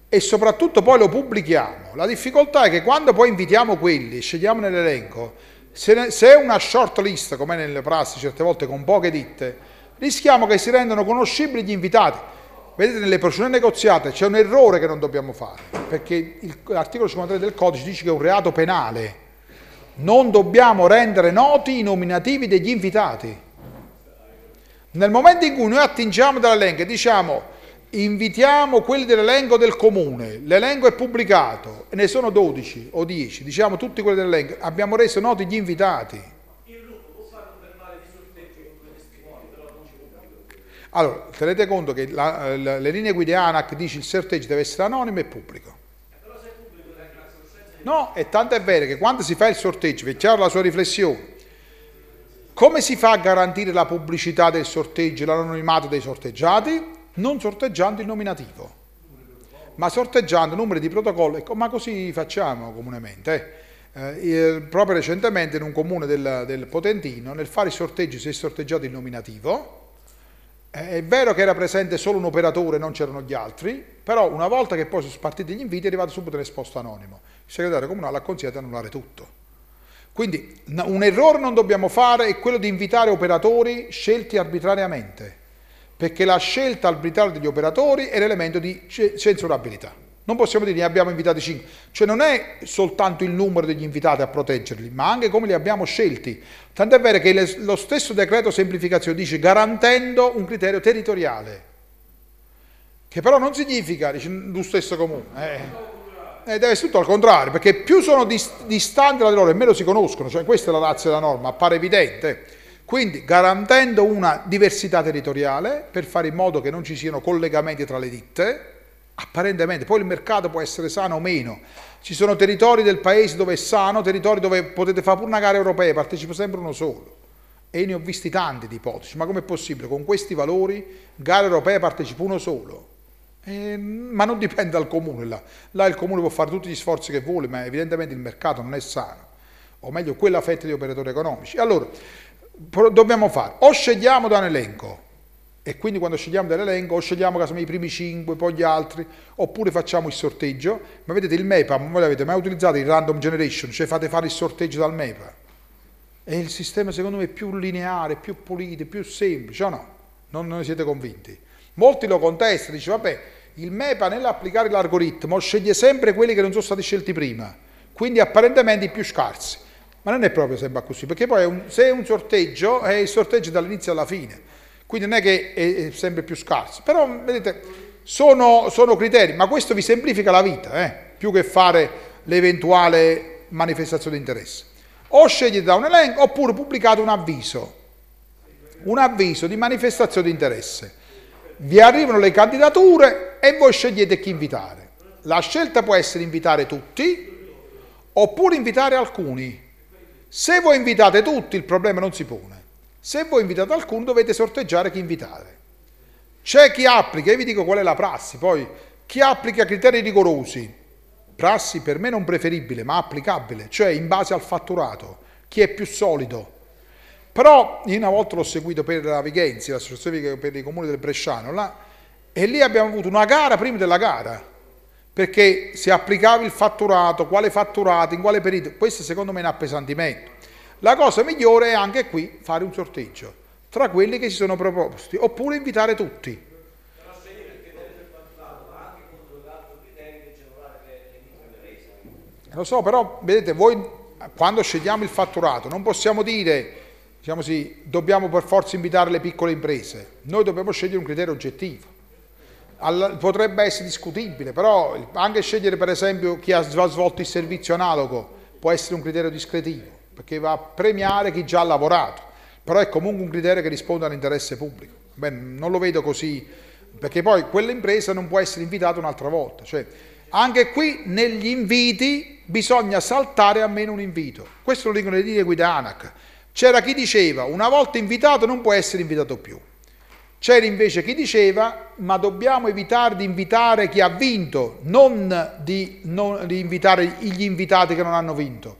Speaker 1: e soprattutto poi lo pubblichiamo, la difficoltà è che quando poi invitiamo quelli, e scegliamo nell'elenco, se, è una short list, come nelle prassi certe volte con poche ditte, rischiamo che si rendano conoscibili gli invitati. Vedete, nelle procedure negoziate c'è un errore che non dobbiamo fare, perché l'articolo 53 del codice dice che è un reato penale. Non dobbiamo rendere noti i nominativi degli invitati. Nel momento in cui noi attingiamo dalla e diciamo invitiamo quelli dell'elenco del comune, l'elenco è pubblicato, ne sono 12 o 10, diciamo tutti quelli dell'elenco, abbiamo reso noti gli invitati. Allora, tenete conto che la, la, le linee guida ANAC dice il sorteggio deve essere anonimo e pubblico. No, e tanto è vero che quando si fa il sorteggio, vi la sua riflessione, come si fa a garantire la pubblicità del sorteggio e l'anonimato dei sorteggiati? non sorteggiando il nominativo, ma sorteggiando numeri di protocollo, ecco, ma così facciamo comunemente. Eh, eh proprio recentemente in un comune del, del, Potentino, nel fare i sorteggi si è sorteggiato il nominativo, eh, è vero che era presente solo un operatore, non c'erano gli altri, però una volta che poi sono spartiti gli inviti è arrivato subito l'esposto anonimo. Il segretario comunale ha consigliato di annullare tutto. Quindi un errore non dobbiamo fare è quello di invitare operatori scelti arbitrariamente perché la scelta arbitraria degli operatori è l'elemento di censurabilità. Non possiamo dire ne abbiamo invitati 5, cioè non è soltanto il numero degli invitati a proteggerli, ma anche come li abbiamo scelti. Tant'è vero che lo stesso decreto semplificazione dice garantendo un criterio territoriale, che però non significa dice, lo stesso comune. Eh. Eh, deve essere tutto al contrario, perché più sono dist distanti da loro e meno si conoscono, cioè questa è la razza della norma, appare evidente. Quindi garantendo una diversità territoriale per fare in modo che non ci siano collegamenti tra le ditte, apparentemente, poi il mercato può essere sano o meno, ci sono territori del paese dove è sano, territori dove potete fare pure una gara europea, partecipa sempre uno solo. E ne ho visti tanti di ipotesi, ma com'è possibile con questi valori gara europea partecipa uno solo? Eh, ma non dipende dal comune, là. là il comune può fare tutti gli sforzi che vuole, ma evidentemente il mercato non è sano, o meglio quella fetta di operatori economici. Allora, dobbiamo fare, o scegliamo da un elenco, e quindi quando scegliamo dall'elenco o scegliamo caso, i primi 5, poi gli altri, oppure facciamo il sorteggio, ma vedete il MEPA, voi l'avete mai utilizzato il random generation, cioè fate fare il sorteggio dal MEPA, è il sistema secondo me più lineare, più pulito, più semplice, o no? Non ne siete convinti? Molti lo contestano, dice vabbè, il MEPA nell'applicare l'algoritmo sceglie sempre quelli che non sono stati scelti prima, quindi apparentemente i più scarsi. Ma non è proprio sempre così, perché poi è un, se è un sorteggio, è il sorteggio dall'inizio alla fine, quindi non è che è, è sempre più scarso. Però, vedete, sono, sono, criteri, ma questo vi semplifica la vita, eh? più che fare l'eventuale manifestazione di interesse. O scegliete da un elenco, oppure pubblicate un avviso, un avviso di manifestazione di interesse. Vi arrivano le candidature e voi scegliete chi invitare. La scelta può essere invitare tutti oppure invitare alcuni. Se voi invitate tutti il problema non si pone. Se voi invitate alcuno dovete sorteggiare chi invitate. C'è chi applica, io vi dico qual è la prassi, poi chi applica criteri rigorosi, prassi per me non preferibile ma applicabile, cioè in base al fatturato, chi è più solido. Però io una volta l'ho seguito per la Vigenzi, l'associazione per i comuni del Bresciano, là, e lì abbiamo avuto una gara prima della gara perché se applicavi il fatturato, quale fatturato, in quale periodo, questo secondo me è un appesantimento. La cosa migliore è anche qui fare un sorteggio tra quelli che si sono proposti, oppure invitare tutti. Lo so, però vedete, voi quando scegliamo il fatturato non possiamo dire, diciamo sì, dobbiamo per forza invitare le piccole imprese, noi dobbiamo scegliere un criterio oggettivo potrebbe essere discutibile, però anche scegliere per esempio chi ha svolto il servizio analogo può essere un criterio discretivo, perché va a premiare chi già ha lavorato, però è comunque un criterio che risponde all'interesse pubblico. Beh, non lo vedo così, perché poi quell'impresa non può essere invitata un'altra volta. Cioè, anche qui negli inviti bisogna saltare almeno un invito. Questo lo dicono le linee guida ANAC. C'era chi diceva una volta invitato non può essere invitato più. C'era invece chi diceva ma dobbiamo evitare di invitare chi ha vinto, non di, non, di invitare gli invitati che non hanno vinto.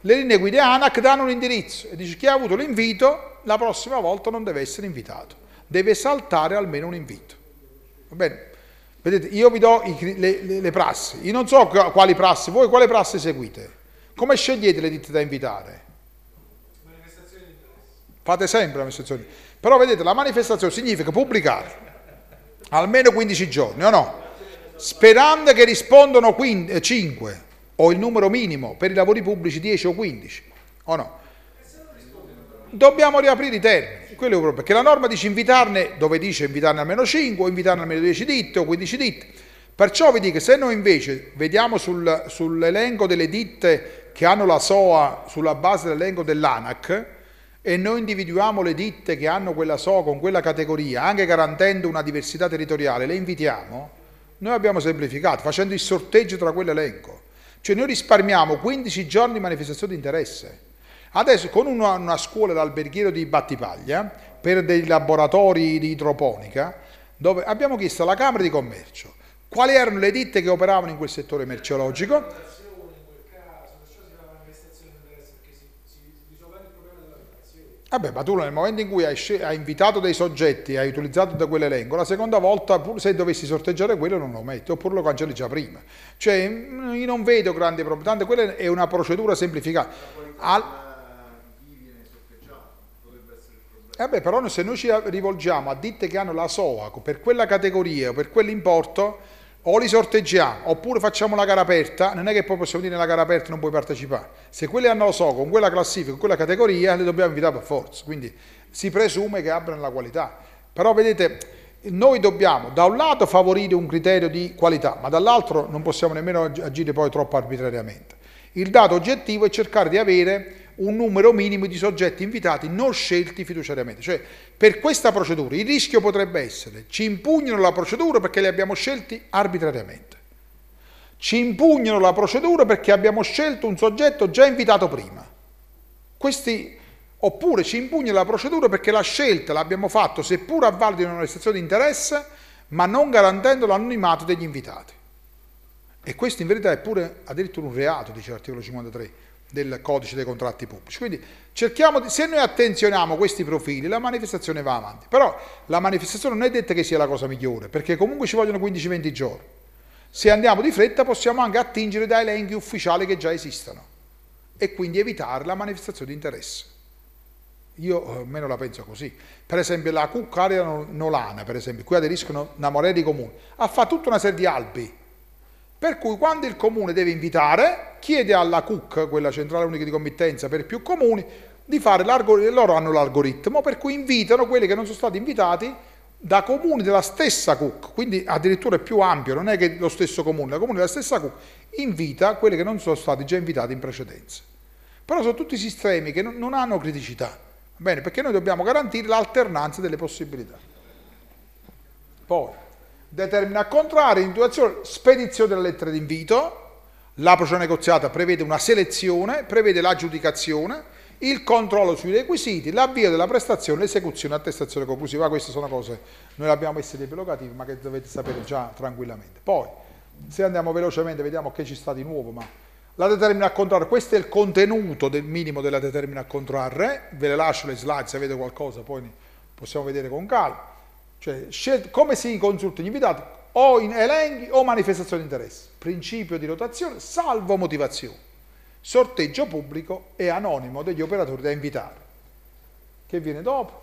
Speaker 1: Le linee guida ANAC danno un indirizzo e dice chi ha avuto l'invito la prossima volta non deve essere invitato, deve saltare almeno un invito. Va bene? Vedete, io vi do i, le, le, le, prassi, io non so quali prassi, voi quale prassi seguite? Come scegliete le ditte da invitare? Manifestazioni di interesse. Fate sempre manifestazioni di interesse. Però vedete, la manifestazione significa pubblicare almeno 15 giorni, o no? Sperando che rispondano 5 eh, o il numero minimo per i lavori pubblici 10 o 15, o no? Dobbiamo riaprire i termini, perché la norma dice invitarne, dove dice invitarne almeno 5, o invitarne almeno 10 ditte o 15 ditte. Perciò vi dico, se noi invece vediamo sul, sull'elenco delle ditte che hanno la SOA sulla base dell'elenco dell'ANAC, e noi individuiamo le ditte che hanno quella SO con quella categoria, anche garantendo una diversità territoriale, le invitiamo, noi abbiamo semplificato facendo il sorteggio tra quell'elenco. Cioè noi risparmiamo 15 giorni di manifestazione di interesse. Adesso con una, una scuola d'alberghiero di Battipaglia, per dei laboratori di idroponica, dove abbiamo chiesto alla Camera di Commercio quali erano le ditte che operavano in quel settore merceologico Vabbè, ma tu nel momento in cui hai, hai invitato dei soggetti e hai utilizzato da quell'elenco, la seconda volta, pur se dovessi sorteggiare quello, non lo metti, oppure lo cancelli già prima. Cioè, mm, io non vedo grandi problemi, tanto quella è una procedura semplificata. Al... Eh beh, però se noi ci rivolgiamo a ditte che hanno la SOAC per quella categoria o per quell'importo, o li sorteggiamo oppure facciamo una gara aperta, non è che poi possiamo dire nella gara aperta non puoi partecipare. Se quelle hanno lo so con quella classifica, con quella categoria, le dobbiamo invitare per forza. Quindi si presume che abbiano la qualità. Però vedete, noi dobbiamo da un lato favorire un criterio di qualità, ma dall'altro non possiamo nemmeno agire poi troppo arbitrariamente. Il dato oggettivo è cercare di avere un numero minimo di soggetti invitati non scelti fiduciariamente. Cioè, per questa procedura il rischio potrebbe essere ci impugnano la procedura perché li abbiamo scelti arbitrariamente. Ci impugnano la procedura perché abbiamo scelto un soggetto già invitato prima. Questi, oppure ci impugnano la procedura perché la scelta l'abbiamo fatta seppur a valle di una manifestazione di interesse, ma non garantendo l'anonimato degli invitati. E questo in verità è pure addirittura un reato, dice l'articolo 53 del codice dei contratti pubblici. Quindi cerchiamo di, se noi attenzioniamo questi profili, la manifestazione va avanti. Però la manifestazione non è detta che sia la cosa migliore, perché comunque ci vogliono 15-20 giorni. Se andiamo di fretta possiamo anche attingere da elenchi ufficiali che già esistono e quindi evitare la manifestazione di interesse. Io eh, almeno la penso così. Per esempio la Cuccaria Nolana, per esempio, qui aderiscono di Comune, ha fatto tutta una serie di albi per cui quando il comune deve invitare, chiede alla CUC, quella centrale unica di committenza per più comuni, di fare l'algoritmo, loro hanno l'algoritmo, per cui invitano quelli che non sono stati invitati da comuni della stessa CUC, quindi addirittura è più ampio, non è che lo stesso comune, la comune della stessa CUC invita quelli che non sono stati già invitati in precedenza. Però sono tutti sistemi che non hanno criticità, bene, perché noi dobbiamo garantire l'alternanza delle possibilità. Poi, determina contrario, contrariindividuazione, spedizione della lettera d'invito, la procedura negoziata prevede una selezione, prevede l'aggiudicazione, il controllo sui requisiti, l'avvio della prestazione, l'esecuzione, attestazione conclusiva. Queste sono cose, noi le abbiamo messe dei prerogative, ma che dovete sapere già tranquillamente. Poi, se andiamo velocemente, vediamo che ci sta di nuovo, ma la determina a contrarre, questo è il contenuto del minimo della determina a contrarre, ve le lascio le slide se avete qualcosa, poi possiamo vedere con calma. Cioè, scelto, come si consulta gli invitati? O in elenchi o manifestazioni di interesse. Principio di rotazione, salvo motivazione. Sorteggio pubblico e anonimo degli operatori da invitare. Che viene dopo?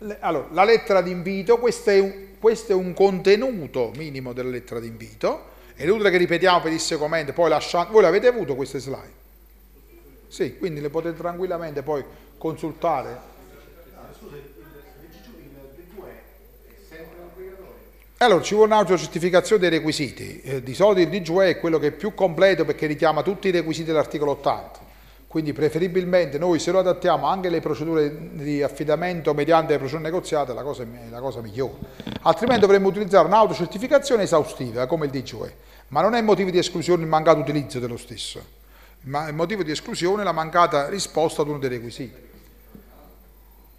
Speaker 1: Le, allora, la lettera d'invito, questo, questo è un contenuto minimo della lettera d'invito. È inutile che ripetiamo per il seguente, poi lasciate, voi l'avete avuto queste slide? Sì, quindi le potete tranquillamente poi consultare Allora, ci vuole un'autocertificazione dei requisiti. Eh, di solito il DGUE è quello che è più completo perché richiama tutti i requisiti dell'articolo 80. Quindi preferibilmente noi se lo adattiamo anche alle procedure di affidamento mediante le procedure negoziate la cosa, è la cosa migliore. Altrimenti dovremmo utilizzare un'autocertificazione esaustiva come il DGUE, ma non è motivo di esclusione il mancato utilizzo dello stesso, ma è motivo di esclusione la mancata risposta ad uno dei requisiti.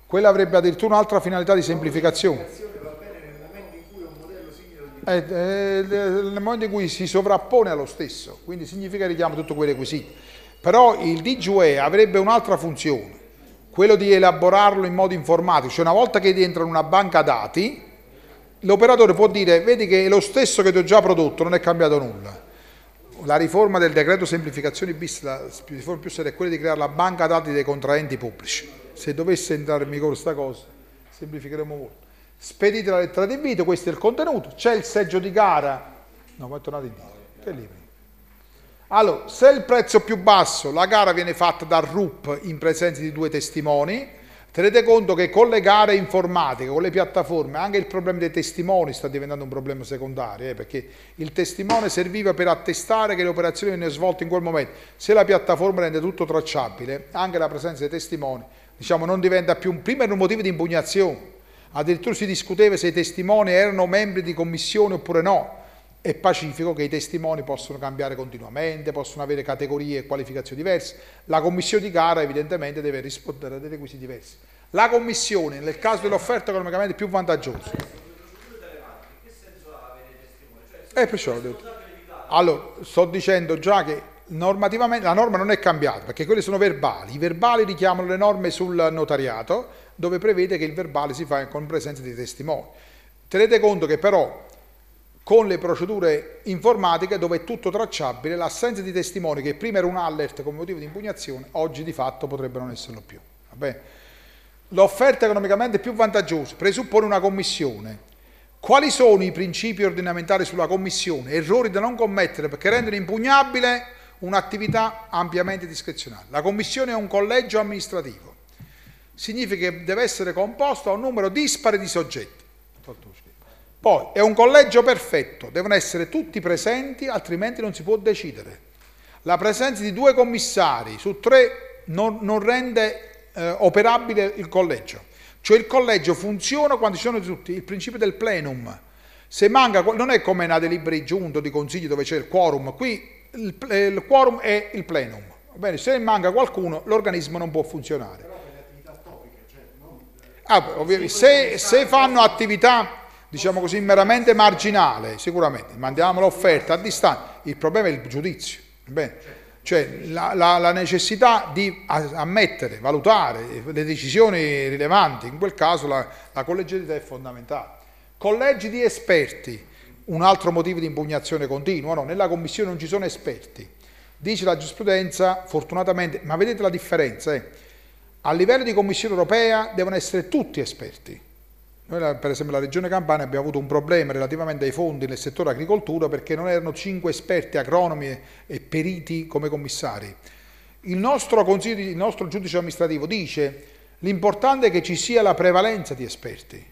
Speaker 1: Quella avrebbe addirittura un'altra finalità di semplificazione eh, eh, nel momento in cui si sovrappone allo stesso, quindi significa che richiama tutti quei requisiti. Però il DGUE avrebbe un'altra funzione, quello di elaborarlo in modo informatico, cioè una volta che entra in una banca dati, l'operatore può dire vedi che è lo stesso che ti ho già prodotto, non è cambiato nulla. La riforma del decreto semplificazione bis, la riforma più seria è quella di creare la banca dati dei contraenti pubblici. Se dovesse entrare in vigore questa cosa, semplificheremo molto spedite la lettera di invito, questo è il contenuto, c'è il seggio di gara, no ma è tornato indietro, che libri. Allora, se il prezzo è più basso, la gara viene fatta dal RUP in presenza di due testimoni, tenete conto che con le gare informatiche, con le piattaforme, anche il problema dei testimoni sta diventando un problema secondario, eh, perché il testimone serviva per attestare che le operazioni venivano svolte in quel momento. Se la piattaforma rende tutto tracciabile, anche la presenza dei testimoni, diciamo, non diventa più un, primo motivo di impugnazione, Addirittura si discuteva se i testimoni erano membri di commissione oppure no. È pacifico che i testimoni possono cambiare continuamente, possono avere categorie e qualificazioni diverse. La commissione di gara evidentemente deve rispondere a dei requisiti diversi. La commissione, nel caso dell'offerta economicamente più vantaggiosa. E eh, perciò l'ho detto. Allora, sto dicendo già che normativamente la norma non è cambiata, perché quelli sono verbali. I verbali richiamano le norme sul notariato, dove prevede che il verbale si fa con presenza di testimoni. Tenete conto che però con le procedure informatiche dove è tutto tracciabile, l'assenza di testimoni che prima era un alert con motivo di impugnazione, oggi di fatto potrebbe non esserlo più. L'offerta economicamente più vantaggiosa presuppone una commissione. Quali sono i principi ordinamentali sulla commissione? Errori da non commettere perché rendono impugnabile un'attività ampiamente discrezionale. La commissione è un collegio amministrativo significa che deve essere composto da un numero dispare di soggetti. Poi è un collegio perfetto, devono essere tutti presenti, altrimenti non si può decidere. La presenza di due commissari su tre non, non rende eh, operabile il collegio. Cioè il collegio funziona quando ci sono tutti, il principio del plenum. Se manca, non è come una delibera di giunto di consiglio dove c'è il quorum, qui il, il quorum è il plenum. Bene, se manca qualcuno l'organismo non può funzionare. Ah, se, se, fanno attività, diciamo così, meramente marginale, sicuramente, mandiamo l'offerta a distanza, il problema è il giudizio, bene? cioè la, la, la, necessità di ammettere, valutare le decisioni rilevanti, in quel caso la, la collegialità è fondamentale. Collegi di esperti, un altro motivo di impugnazione continua, no? nella commissione non ci sono esperti, dice la giurisprudenza fortunatamente, ma vedete la differenza, eh? A livello di Commissione europea devono essere tutti esperti. Noi per esempio la Regione Campania abbiamo avuto un problema relativamente ai fondi nel settore agricoltura perché non erano cinque esperti agronomi e periti come commissari. Il nostro, consiglio, il nostro giudice amministrativo dice l'importante è che ci sia la prevalenza di esperti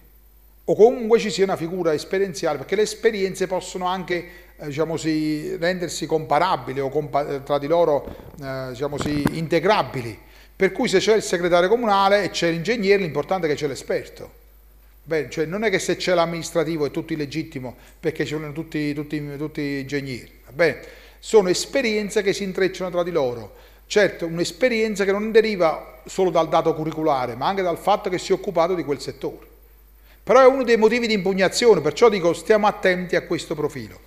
Speaker 1: o comunque ci sia una figura esperienziale, perché le esperienze possono anche eh, diciamo, si, rendersi comparabili o compa tra di loro eh, diciamo, si, integrabili. Per cui se c'è il segretario comunale e c'è l'ingegnere, l'importante è che c'è l'esperto. Beh, cioè non è che se c'è l'amministrativo è tutto illegittimo perché ci vogliono tutti, tutti, tutti ingegneri. Beh, sono esperienze che si intrecciano tra di loro. Certo, un'esperienza che non deriva solo dal dato curriculare, ma anche dal fatto che si è occupato di quel settore. Però è uno dei motivi di impugnazione, perciò dico stiamo attenti a questo profilo.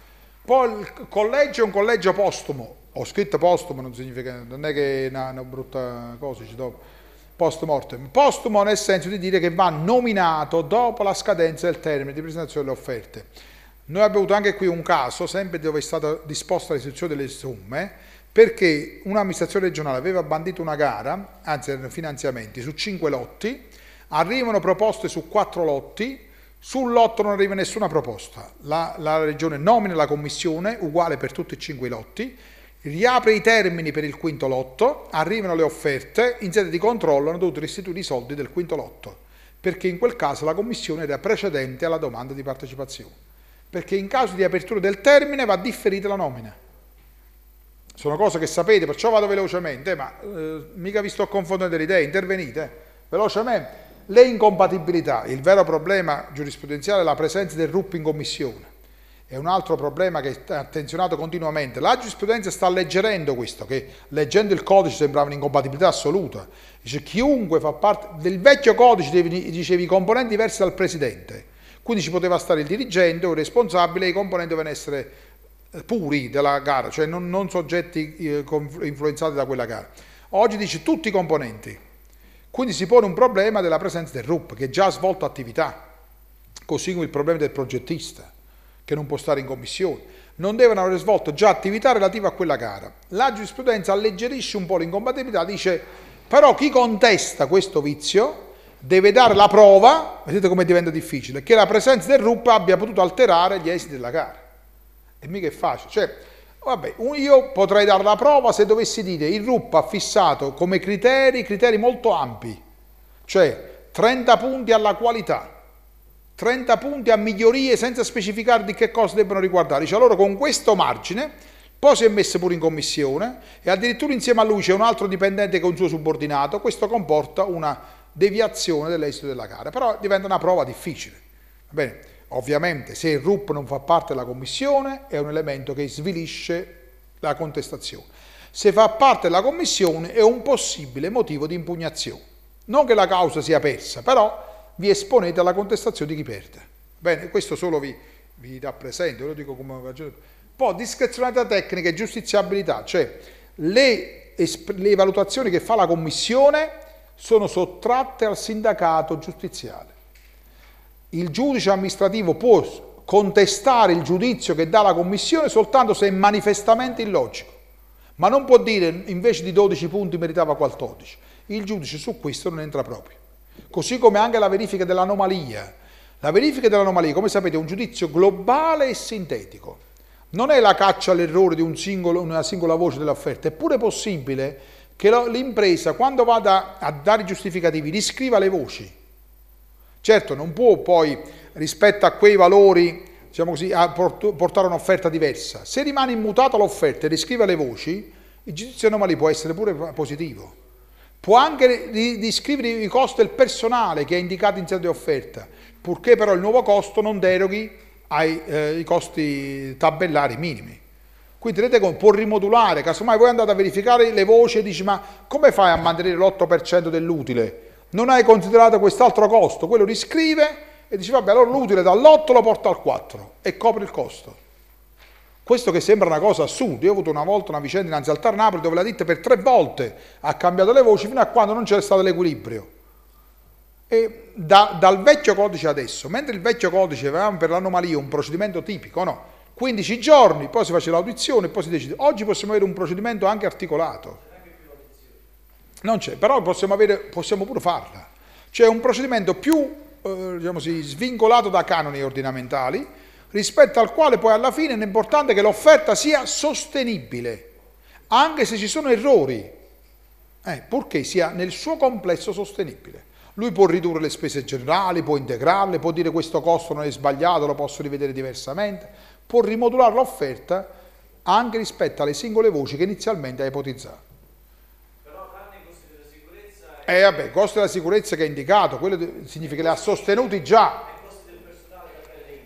Speaker 1: Poi il collegio è un collegio postumo, ho scritto postumo non significa, non è che è una, una brutta cosa, ci dopo, post mortem. Postumo nel senso di dire che va nominato dopo la scadenza del termine di presentazione delle offerte. Noi abbiamo avuto anche qui un caso, sempre dove è stata disposta l'istituzione delle somme, perché un'amministrazione regionale aveva bandito una gara, anzi erano finanziamenti, su 5 lotti, arrivano proposte su 4 lotti, sul lotto non arriva nessuna proposta, la, la regione nomina la commissione, uguale per tutti e 5 i lotti, riapre i termini per il quinto lotto, arrivano le offerte, in sede di controllo hanno dovuto restituire i soldi del quinto lotto, perché in quel caso la commissione era precedente alla domanda di partecipazione, perché in caso di apertura del termine va differita la nomina. Sono cose che sapete, perciò vado velocemente, ma eh, mica vi sto confondendo le idee, intervenite, eh. velocemente. Le incompatibilità, il vero problema giurisprudenziale è la presenza del RUP in commissione è un altro problema che è attenzionato continuamente. La giurisprudenza sta alleggerendo questo, che leggendo il codice sembrava un'incompatibilità assoluta. Dice chiunque fa parte del vecchio codice dicevi i componenti diversi dal presidente. Quindi ci poteva stare il dirigente o il responsabile e i componenti devono essere eh, puri della gara, cioè non, non soggetti eh, influenzati da quella gara. Oggi dice tutti i componenti. Quindi si pone un problema della presenza del RUP che già ha svolto attività, così come il problema del progettista che non può stare in commissione, non devono aver svolto già attività relative a quella gara. La giurisprudenza alleggerisce un po' l'incompatibilità, dice però chi contesta questo vizio deve dare la prova, vedete come diventa difficile, che la presenza del RUP abbia potuto alterare gli esiti della gara. E mica è facile. Cioè, vabbè, io potrei dare la prova se dovessi dire il RUP ha fissato come criteri, criteri molto ampi, cioè 30 punti alla qualità, 30 punti a migliorie senza specificare di che cosa debbano riguardare. Cioè loro con questo margine, poi si è messo pure in commissione e addirittura insieme a lui c'è un altro dipendente che è un suo subordinato, questo comporta una deviazione dell'esito della gara, però diventa una prova difficile. Bene, ovviamente se il RUP non fa parte della commissione è un elemento che svilisce la contestazione. Se fa parte della commissione è un possibile motivo di impugnazione. Non che la causa sia persa, però vi esponete alla contestazione di chi perde. Bene, questo solo vi, vi rappresento, lo dico come Poi discrezionalità tecnica e giustiziabilità, cioè le, le valutazioni che fa la Commissione sono sottratte al sindacato giustiziale. Il giudice amministrativo può contestare il giudizio che dà la Commissione soltanto se è manifestamente illogico, ma non può dire invece di 12 punti meritava 14. Il giudice su questo non entra proprio. Così come anche la verifica dell'anomalia. La verifica dell'anomalia, come sapete, è un giudizio globale e sintetico. Non è la caccia all'errore di un singolo, una singola voce dell'offerta, è pure possibile che l'impresa, quando vada a dare i giustificativi, riscriva le voci. Certo, non può poi, rispetto a quei valori, diciamo così, portare un'offerta diversa. Se rimane immutata l'offerta e riscrive le voci, il giudizio anomalia può essere pure positivo. Può anche descrivere i costi del personale che è indicato in sede di offerta, purché però il nuovo costo non deroghi ai eh, costi tabellari minimi. Quindi tenete conto, può rimodulare, casomai voi andate a verificare le voci e dici ma come fai a mantenere l'8% dell'utile? Non hai considerato quest'altro costo, quello riscrive e dice vabbè allora l'utile dall'8 lo porta al 4 e copre il costo. Questo che sembra una cosa assurda, io ho avuto una volta una vicenda innanzi al Tar Napoli dove la ditta per tre volte ha cambiato le voci fino a quando non c'era stato l'equilibrio. E da, dal vecchio codice adesso, mentre il vecchio codice aveva per l'anomalia un procedimento tipico, no? 15 giorni, poi si faceva l'audizione, e poi si decide. Oggi possiamo avere un procedimento anche articolato. Non c'è, però possiamo, avere, possiamo pure farla. C'è un procedimento più eh, diciamo così, svincolato da canoni ordinamentali, rispetto al quale poi alla fine è importante che l'offerta sia sostenibile, anche se ci sono errori, eh, purché sia nel suo complesso sostenibile. Lui può ridurre le spese generali, può integrarle, può dire questo costo non è sbagliato, lo posso rivedere diversamente, può rimodulare l'offerta anche rispetto alle singole voci che inizialmente ha ipotizzato. Però tranne il della sicurezza... Eh vabbè, il costo della sicurezza che ha indicato, quello significa che le ha sostenuti già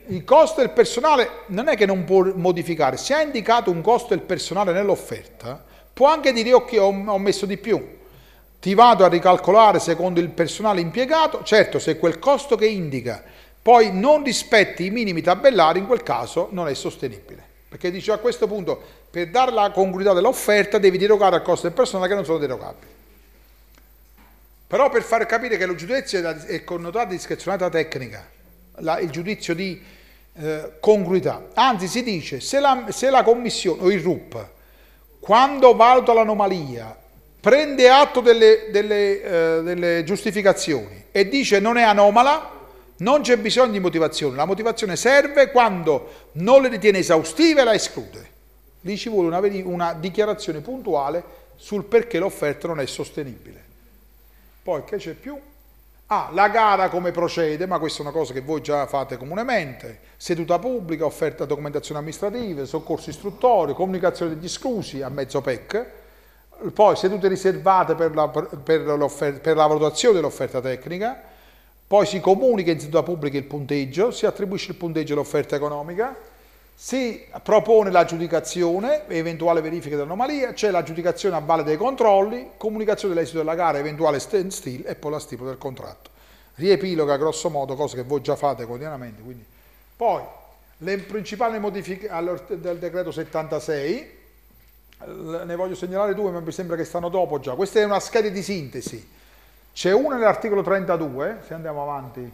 Speaker 1: il costo del personale non è che non può modificare, se ha indicato un costo del personale nell'offerta, può anche dire ok ho messo di più, ti vado a ricalcolare secondo il personale impiegato, certo se quel costo che indica poi non rispetti i minimi tabellari, in quel caso non è sostenibile. Perché dice a questo punto, per dare la congruità dell'offerta devi derogare al costo del personale che non sono derogabili. Però per far capire che lo giudizio è connotata di discrezionalità tecnica, la, il giudizio di eh, congruità. Anzi si dice, se la, se la Commissione o il RUP, quando valuta l'anomalia, prende atto delle, delle, eh, delle giustificazioni e dice non è anomala, non c'è bisogno di motivazione. La motivazione serve quando non le ritiene esaustive e la esclude. Lì ci vuole una, una dichiarazione puntuale sul perché l'offerta non è sostenibile. Poi che c'è più? Ah, la gara come procede, ma questa è una cosa che voi già fate comunemente, seduta pubblica, offerta documentazione amministrativa, soccorso istruttorio, comunicazione degli esclusi a mezzo PEC, poi sedute riservate per la, per, per la valutazione dell'offerta tecnica, poi si comunica in seduta pubblica il punteggio, si attribuisce il punteggio all'offerta economica, si propone l'aggiudicazione e eventuale verifica dell'anomalia, c'è cioè l'aggiudicazione a valle dei controlli, comunicazione dell'esito della gara, eventuale standstill e poi la stipula del contratto. Riepiloga grosso modo cose che voi già fate quotidianamente. Quindi. Poi le principali modifiche del decreto 76, ne voglio segnalare due ma mi sembra che stanno dopo già. Questa è una scheda di sintesi. C'è una nell'articolo 32, se andiamo avanti.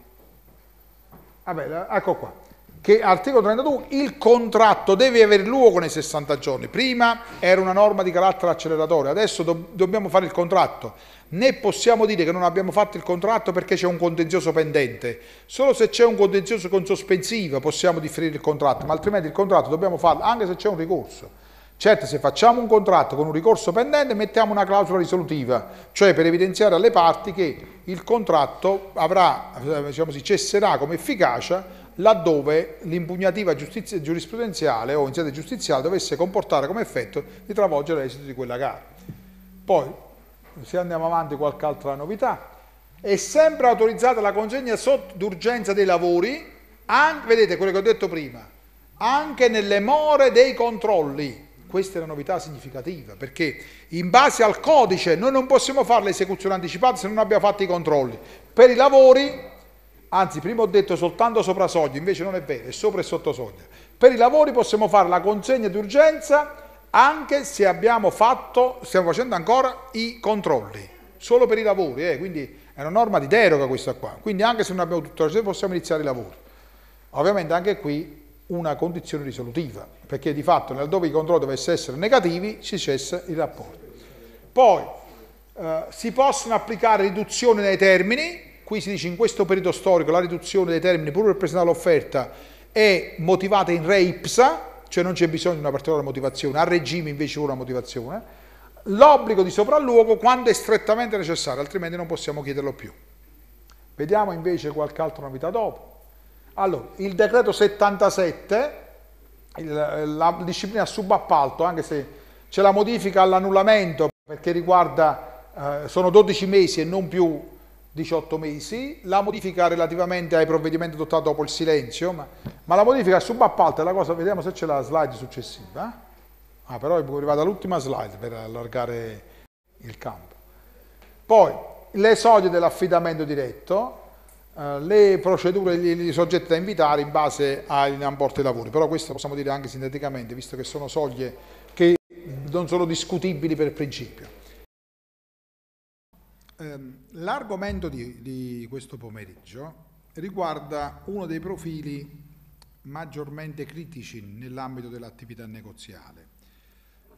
Speaker 1: Vabbè, ecco qua che articolo 32 il contratto deve avere luogo nei 60 giorni. Prima era una norma di carattere acceleratorio adesso do dobbiamo fare il contratto. Né possiamo dire che non abbiamo fatto il contratto perché c'è un contenzioso pendente. Solo se c'è un contenzioso con sospensiva possiamo differire il contratto, ma altrimenti il contratto dobbiamo farlo anche se c'è un ricorso. Certo, se facciamo un contratto con un ricorso pendente mettiamo una clausola risolutiva, cioè per evidenziare alle parti che il contratto avrà, eh, diciamo, si cesserà come efficacia laddove l'impugnativa giurisprudenziale o in sede giustiziale dovesse comportare come effetto di travolgere l'esito di quella gara. Poi, se andiamo avanti, qualche altra novità. È sempre autorizzata la consegna sotto d'urgenza dei lavori, anche, vedete quello che ho detto prima, anche nelle more dei controlli. Questa è una novità significativa perché in base al codice noi non possiamo fare l'esecuzione anticipata se non abbiamo fatto i controlli. Per i lavori Anzi, prima ho detto soltanto sopra soglia, invece non è vero, è sopra e sotto soglia. Per i lavori possiamo fare la consegna d'urgenza anche se abbiamo fatto, stiamo facendo ancora i controlli, solo per i lavori, eh, quindi è una norma di deroga questa qua. Quindi anche se non abbiamo tutto il possiamo iniziare i lavori. Ovviamente anche qui una condizione risolutiva, perché di fatto laddove i controlli dovessero essere negativi si cessa il rapporto. Poi eh, si possono applicare riduzioni nei termini, qui si dice in questo periodo storico la riduzione dei termini pur per presentare l'offerta è motivata in re ipsa, cioè non c'è bisogno di una particolare motivazione, a regime invece vuole una motivazione, l'obbligo di sopralluogo quando è strettamente necessario, altrimenti non possiamo chiederlo più. Vediamo invece qualche altra novità dopo. Allora, il decreto 77, il, la disciplina subappalto, anche se c'è la modifica all'annullamento perché riguarda, eh, sono 12 mesi e non più 18 mesi, la modifica relativamente ai provvedimenti adottati dopo il silenzio, ma, ma la modifica subappalto, è la cosa, vediamo se c'è la slide successiva. Ah, però è arrivata l'ultima slide per allargare il campo. Poi, le soglie dell'affidamento diretto, eh, le procedure, i soggetti da invitare in base ai importi lavori, però questo possiamo dire anche sinteticamente, visto che sono soglie che non sono discutibili per principio. Ehm, l'argomento di, di, questo pomeriggio riguarda uno dei profili maggiormente critici nell'ambito dell'attività negoziale.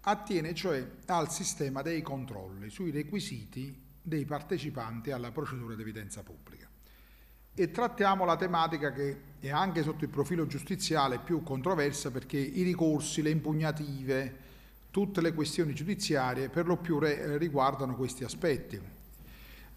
Speaker 1: Attiene cioè al sistema dei controlli sui requisiti dei partecipanti alla procedura di evidenza pubblica. E trattiamo la tematica che è anche sotto il profilo giustiziale più controversa perché i ricorsi, le impugnative, tutte le questioni giudiziarie per lo più riguardano questi aspetti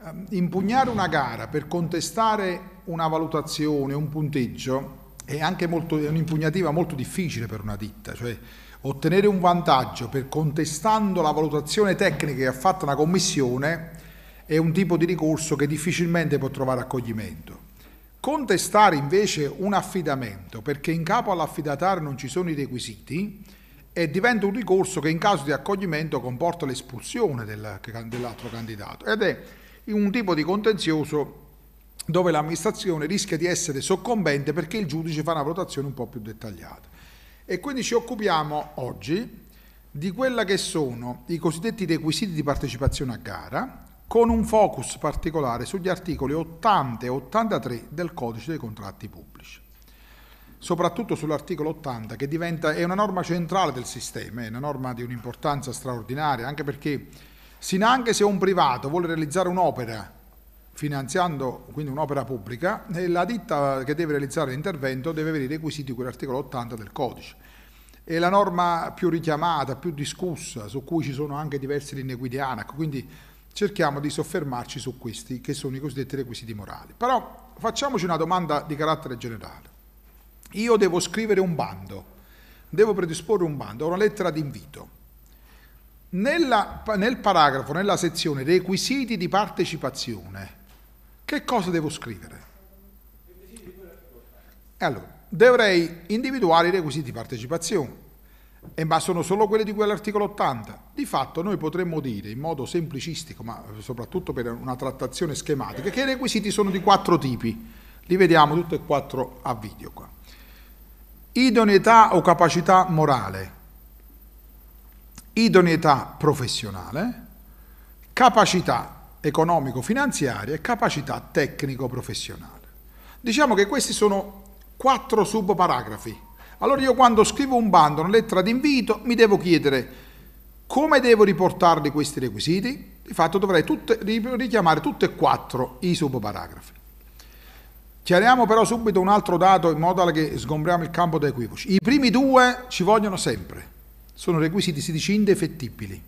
Speaker 1: Ehm, impugnare una gara per contestare una valutazione, un punteggio, è anche molto, è un'impugnativa molto difficile per una ditta, cioè ottenere un vantaggio per contestando la valutazione tecnica che ha fatto una commissione è un tipo di ricorso che difficilmente può trovare accoglimento. Contestare invece un affidamento perché in capo all'affidatario non ci sono i requisiti e diventa un ricorso che in caso di accoglimento comporta l'espulsione dell'altro candidato ed è un tipo di contenzioso dove l'amministrazione rischia di essere soccombente perché il giudice fa una valutazione un po' più dettagliata. E quindi ci occupiamo oggi di quella che sono i cosiddetti requisiti di partecipazione a gara, con un focus particolare sugli articoli 80 e 83 del codice dei contratti pubblici. Soprattutto sull'articolo 80 che diventa, è una norma centrale del sistema, è una norma di un'importanza straordinaria, anche perché Sino anche se un privato vuole realizzare un'opera finanziando quindi un'opera pubblica, eh, la ditta che deve realizzare l'intervento deve avere i requisiti di quell'articolo 80 del codice. È la norma più richiamata, più discussa, su cui ci sono anche diverse linee guida quindi cerchiamo di soffermarci su questi che sono i cosiddetti requisiti morali. Però facciamoci una domanda di carattere generale. Io devo scrivere un bando, devo predisporre un bando, una lettera di invito nella, nel paragrafo, nella sezione requisiti di partecipazione, che cosa devo scrivere? Allora, dovrei individuare i requisiti di partecipazione, ma sono solo quelli di cui all'articolo 80. Di fatto noi potremmo dire, in modo semplicistico, ma soprattutto per una trattazione schematica, che i requisiti sono di quattro tipi. Li vediamo tutti e quattro a video qua. Idoneità o capacità morale, idoneità professionale, capacità economico-finanziaria e capacità tecnico-professionale. Diciamo che questi sono quattro subparagrafi. Allora io quando scrivo un bando, una lettera d'invito, mi devo chiedere come devo riportarli questi requisiti? Di fatto dovrei tutte, richiamare tutti e quattro i subparagrafi. Chiariamo però subito un altro dato in modo che sgombriamo il campo da equivoci. I primi due ci vogliono sempre. Sono requisiti, si dice, indefettibili.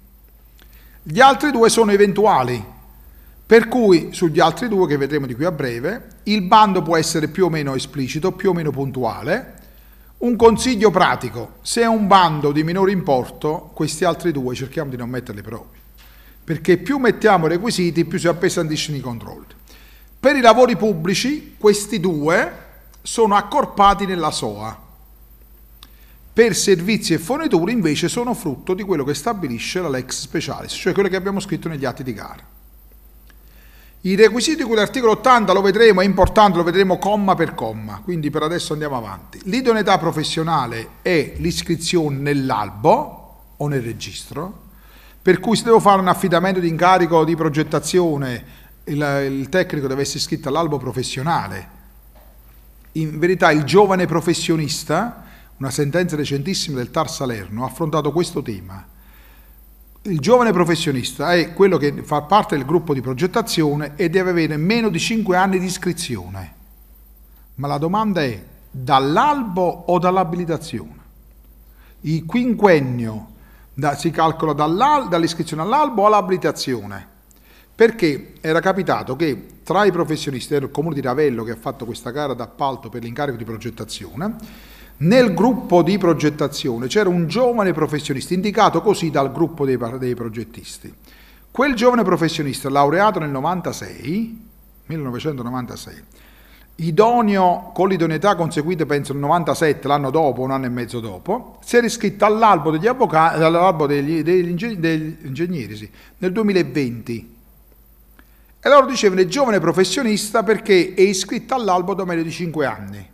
Speaker 1: Gli altri due sono eventuali, per cui sugli altri due che vedremo di qui a breve, il bando può essere più o meno esplicito, più o meno puntuale. Un consiglio pratico, se è un bando di minore importo, questi altri due cerchiamo di non metterli proprio, perché più mettiamo requisiti, più si appesantiscono i controlli. Per i lavori pubblici, questi due sono accorpati nella SOA per servizi e forniture invece sono frutto di quello che stabilisce la lex specialis, cioè quello che abbiamo scritto negli atti di gara. I requisiti di cui l'articolo 80 lo vedremo, è importante, lo vedremo comma per comma, quindi per adesso andiamo avanti. L'idoneità professionale è l'iscrizione nell'albo o nel registro, per cui se devo fare un affidamento di incarico di progettazione, il, il tecnico deve essere iscritto all'albo professionale. In verità il giovane professionista una sentenza recentissima del TAR Salerno ha affrontato questo tema. Il giovane professionista è quello che fa parte del gruppo di progettazione e deve avere meno di 5 anni di iscrizione. Ma la domanda è dall'albo o dall'abilitazione? Il quinquennio da, si calcola dall'iscrizione all'albo o all'abilitazione. Perché era capitato che tra i professionisti del comune di Ravello che ha fatto questa gara d'appalto per l'incarico di progettazione, nel gruppo di progettazione c'era un giovane professionista, indicato così dal gruppo dei, dei progettisti. Quel giovane professionista, laureato nel 96, 1996, idoneo con l'idoneità conseguita penso nel 97, l'anno dopo, un anno e mezzo dopo, si era iscritto all'albo degli avvocati, all'albo degli, degli, ingegn- degli ingegneri sì, nel 2020. E loro dicevano è giovane professionista perché è iscritto all'albo da meno di 5 anni.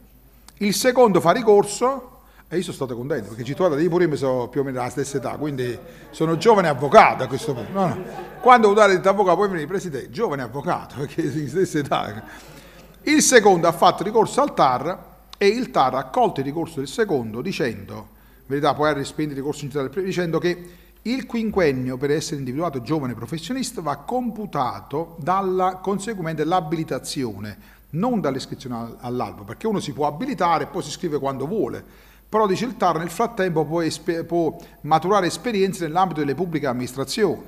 Speaker 1: Il secondo fa ricorso e io sono stato contento perché ci trovate, io pure mi sono più o meno alla stessa età, quindi sono giovane avvocato a questo punto. No, no. Quando ho dato avvocato poi veniva presidente, giovane avvocato (laughs) perché è di stessa età. Il secondo ha fatto ricorso al TAR e il TAR ha accolto il ricorso del secondo dicendo, in verità poi ha respinto il ricorso in generale, dicendo che il quinquennio per essere individuato giovane professionista va computato dalla conseguente l'abilitazione non dall'iscrizione all'albo, perché uno si può abilitare e poi si iscrive quando vuole, però dice il TAR nel frattempo può, può maturare esperienze nell'ambito delle pubbliche amministrazioni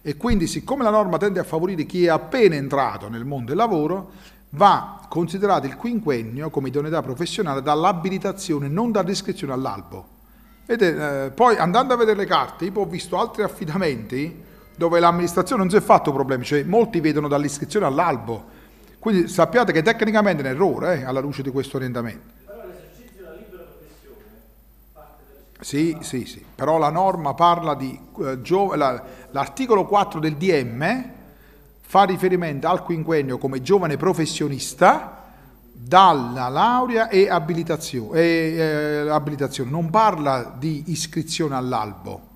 Speaker 1: e quindi siccome la norma tende a favorire chi è appena entrato nel mondo del lavoro, va considerato il quinquennio come idoneità professionale dall'abilitazione, non dall'iscrizione all'albo. Vedete, eh, poi andando a vedere le carte, io ho visto altri affidamenti dove l'amministrazione non si è fatto problemi, cioè molti vedono dall'iscrizione all'albo, quindi sappiate che tecnicamente è un errore eh, alla luce di questo orientamento. l'esercizio della libera professione Sì, sì, sì, però la norma parla di... Eh, la, l'articolo 4 del DM fa riferimento al quinquennio come giovane professionista dalla laurea e abilitazione, e, eh, abilitazione. non parla di iscrizione all'albo.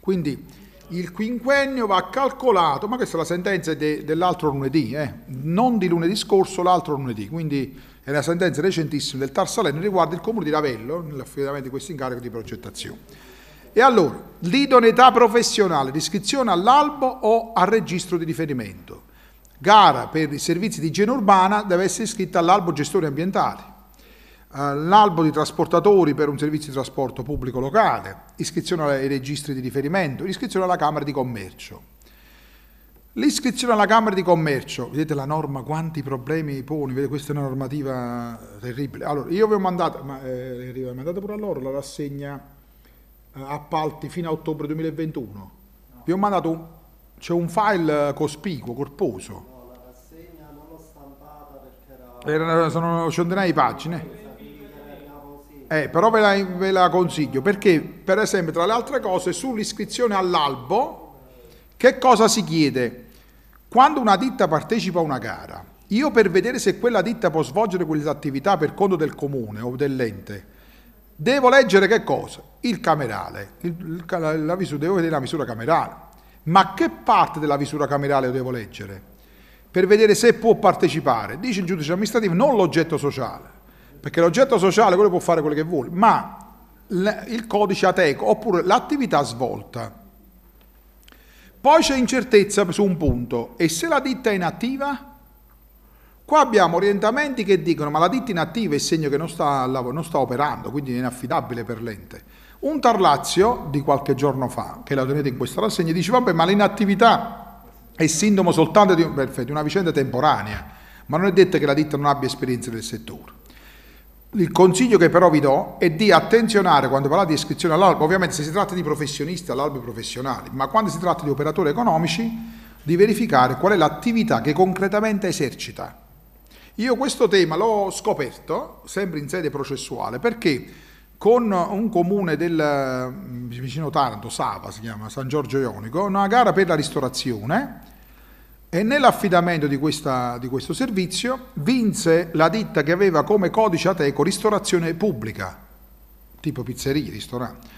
Speaker 1: Quindi il quinquennio va calcolato, ma questa è la sentenza de, dell'altro lunedì, eh? non di lunedì scorso, l'altro lunedì, quindi è una sentenza recentissima del Tarsaleno riguardo il comune di Ravello, nell'affidamento di questo incarico di progettazione. E allora, l'idoneità professionale, l'iscrizione all'albo o al registro di riferimento. Gara per i servizi di igiene urbana deve essere iscritta all'albo gestore ambientale l'albo di trasportatori per un servizio di trasporto pubblico locale, iscrizione ai registri di riferimento, iscrizione alla Camera di Commercio. L'iscrizione alla Camera di Commercio, vedete la norma quanti problemi pone, vedete questa è una normativa terribile. Allora, io vi ho mandato, ma eh, vi pure a loro la rassegna eh, appalti fino a ottobre 2021. No. Vi ho mandato un, c'è un file cospicuo, corposo. No, la rassegna non l'ho stampata perché era... Erano, sono centinaia di pagine. Eh, però ve la, ve la consiglio perché, per esempio, tra le altre cose, sull'iscrizione all'albo, che cosa si chiede? Quando una ditta partecipa a una gara, io per vedere se quella ditta può svolgere quelle attività per conto del comune o dell'ente, devo leggere che cosa? Il camerale, il, la, la devo vedere la misura camerale. Ma che parte della misura camerale devo leggere? Per vedere se può partecipare, dice il giudice amministrativo, non l'oggetto sociale perché l'oggetto sociale quello può fare quello che vuole, ma il codice ateco oppure l'attività svolta. Poi c'è incertezza su un punto e se la ditta è inattiva? Qua abbiamo orientamenti che dicono ma la ditta inattiva è segno che non sta, non sta operando, quindi è inaffidabile per l'ente. Un tarlazio di qualche giorno fa, che la tenete in questa rassegna, dice vabbè ma l'inattività è sintomo soltanto di, perfetto, di una vicenda temporanea, ma non è detto che la ditta non abbia esperienze del settore. Il consiglio che però vi do è di attenzionare quando parlate di iscrizione all'albo, ovviamente se si tratta di professionisti all'albo professionali, ma quando si tratta di operatori economici, di verificare qual è l'attività che concretamente esercita. Io questo tema l'ho scoperto, sempre in sede processuale, perché con un comune del mm, vicino Taranto, Sava si chiama, San Giorgio Ionico, una gara per la ristorazione, e nell'affidamento di, questa, di questo servizio vinse la ditta che aveva come codice ateco ristorazione pubblica, tipo pizzeria, ristorante.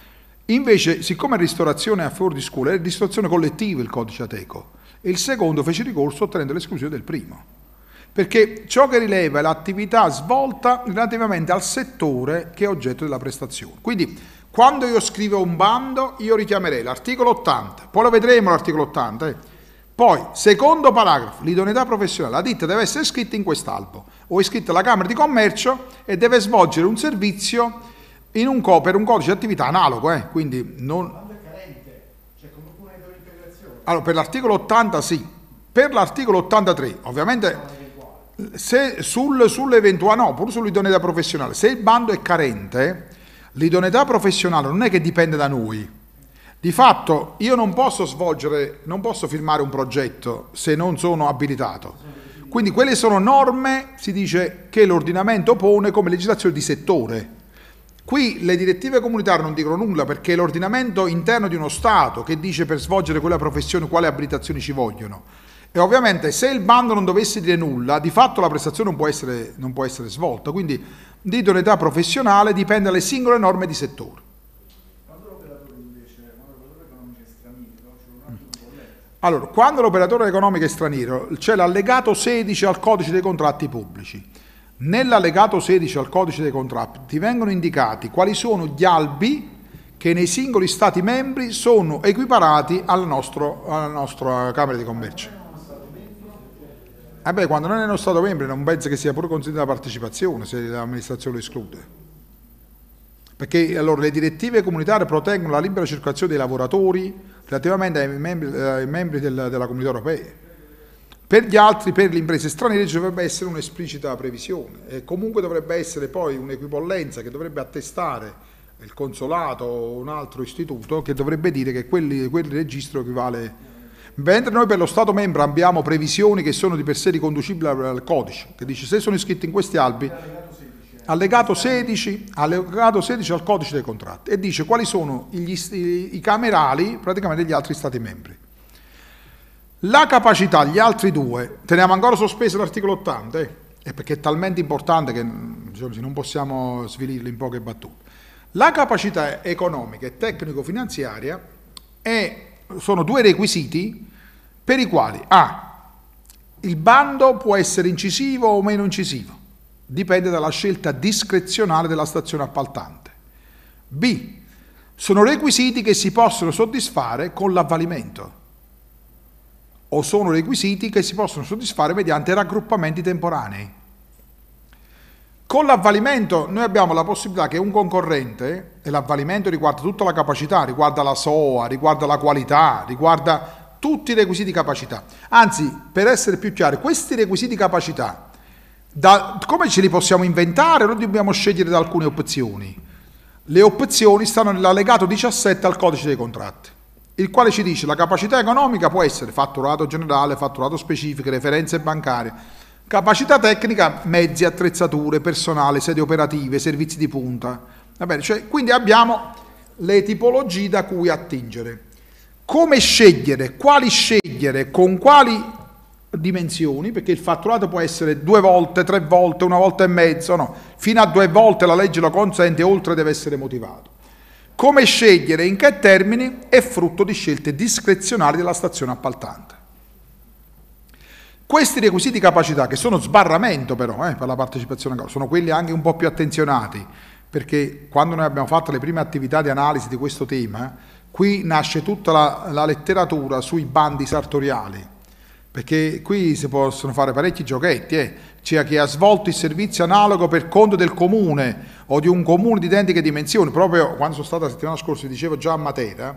Speaker 1: Invece, siccome ristorazione a fuori di scuola era ristorazione collettiva il codice ateco, e il secondo fece ricorso ottenendo l'esclusione del primo. Perché ciò che rileva è l'attività svolta relativamente al settore che è oggetto della prestazione. Quindi, quando io scrivo un bando, io richiamerei l'articolo 80, poi lo vedremo l'articolo 80, eh? Poi, secondo paragrafo, l'idoneità professionale. La ditta deve essere iscritta in quest'albo o iscritta alla Camera di Commercio e deve svolgere un servizio un co- per un codice di attività analogo. Eh? Quindi non... Quando è carente? C'è cioè, comunque un'idoneintegrazione? Allora, per l'articolo 80 sì. Per l'articolo 83, ovviamente, se sul, sull'eventuale, no, pur sull'idoneità professionale, se il bando è carente, l'idoneità professionale non è che dipende da noi, di fatto io non posso svolgere, non posso firmare un progetto se non sono abilitato. Quindi quelle sono norme, si dice, che l'ordinamento pone come legislazione di settore. Qui le direttive comunitarie non dicono nulla perché è l'ordinamento interno di uno Stato che dice per svolgere quella professione quali abilitazioni ci vogliono. E ovviamente se il bando non dovesse dire nulla, di fatto la prestazione non può essere, non può essere svolta. Quindi l'idoneità professionale dipende dalle singole norme di settore. Allora, quando l'operatore economico è straniero, c'è l'allegato 16 al codice dei contratti pubblici. Nell'allegato 16 al codice dei contratti vengono indicati quali sono gli albi che nei singoli Stati membri sono equiparati al nostro, alla nostra Camera di Commercio. Eh quando non è uno Stato membro non penso che sia pure considerata partecipazione se l'amministrazione lo esclude. Perché allora le direttive comunitarie proteggono la libera circolazione dei lavoratori, relativamente ai membri, ai membri del, della comunità europea. Per gli altri, per le imprese straniere, ci dovrebbe essere un'esplicita previsione e comunque dovrebbe essere poi un'equipollenza che dovrebbe attestare il consolato o un altro istituto che dovrebbe dire che quelli, quel registro equivale. Mentre noi per lo Stato membro abbiamo previsioni che sono di per sé riconducibili al codice, che dice se sono iscritti in questi albi allegato 16, allegato 16 al codice dei contratti e dice quali sono gli, i camerali praticamente degli altri Stati membri. La capacità, gli altri due, teniamo ancora sospeso l'articolo 80, eh? perché è talmente importante che diciamo, non possiamo svilirlo in poche battute. La capacità economica e tecnico-finanziaria sono due requisiti per i quali A. Il bando può essere incisivo o meno incisivo dipende dalla scelta discrezionale della stazione appaltante. B. Sono requisiti che si possono soddisfare con l'avvalimento o sono requisiti che si possono soddisfare mediante raggruppamenti temporanei. Con l'avvalimento noi abbiamo la possibilità che un concorrente, e l'avvalimento riguarda tutta la capacità, riguarda la SOA, riguarda la qualità, riguarda tutti i requisiti di capacità. Anzi, per essere più chiari, questi requisiti di capacità da, come ce li possiamo inventare? Noi dobbiamo scegliere da alcune opzioni. Le opzioni stanno nell'allegato 17 al codice dei contratti, il quale ci dice la capacità economica può essere fatturato generale, fatturato specifico, referenze bancarie, capacità tecnica, mezzi, attrezzature, personale, sedi operative, servizi di punta. Bene, cioè, quindi abbiamo le tipologie da cui attingere. Come scegliere, quali scegliere, con quali dimensioni, perché il fatturato può essere due volte, tre volte, una volta e mezzo, no, fino a due volte la legge lo consente, oltre deve essere motivato. Come scegliere e in che termini è frutto di scelte discrezionali della stazione appaltante. Questi requisiti di capacità, che sono sbarramento però eh, per la partecipazione, sono quelli anche un po' più attenzionati, perché quando noi abbiamo fatto le prime attività di analisi di questo tema, qui nasce tutta la, la letteratura sui bandi sartoriali, perché qui si possono fare parecchi giochetti, eh. c'è chi ha svolto il servizio analogo per conto del comune o di un comune di identiche dimensioni, proprio quando sono stato la settimana scorsa, dicevo già a Matera,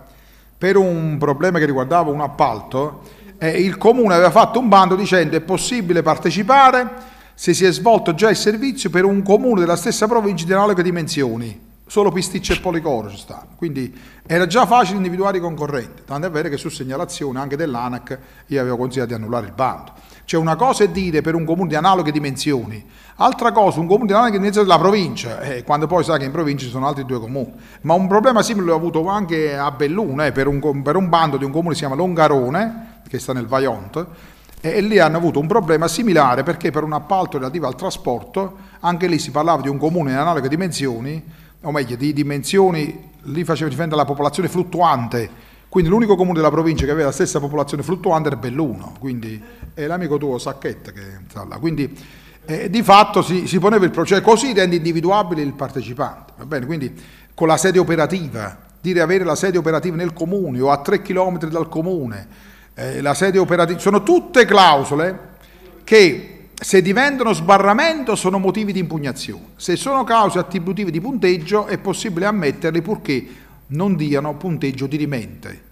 Speaker 1: per un problema che riguardava un appalto, eh, il comune aveva fatto un bando dicendo è possibile partecipare se si è svolto già il servizio per un comune della stessa provincia di analoghe dimensioni solo pisticce e policoro ci stanno, quindi era già facile individuare i concorrenti, tanto è vero che su segnalazione anche dell'ANAC io avevo consigliato di annullare il bando. Cioè una cosa è dire per un comune di analoghe dimensioni, altra cosa un comune di analoghe dimensioni della provincia, eh, quando poi sa che in provincia ci sono altri due comuni. Ma un problema simile l'ho avuto anche a Belluna, eh, per, un, per, un, bando di un comune che si chiama Longarone, che sta nel Vajont, e lì hanno avuto un problema similare perché per un appalto relativo al trasporto, anche lì si parlava di un comune di analoghe dimensioni, o meglio, di dimensioni, lì faceva riferimento alla popolazione fluttuante, quindi l'unico comune della provincia che aveva la stessa popolazione fluttuante era Belluno, quindi è l'amico tuo Sacchetta che sta là. Quindi eh, di fatto si, si, poneva il processo, così rende individuabile il partecipante, va bene? Quindi con la sede operativa, dire avere la sede operativa nel comune o a tre chilometri dal comune, eh, la sede operativa, sono tutte clausole che se diventano sbarramento sono motivi di impugnazione. Se sono cause attributive di punteggio è possibile ammetterli purché non diano punteggio di rimente.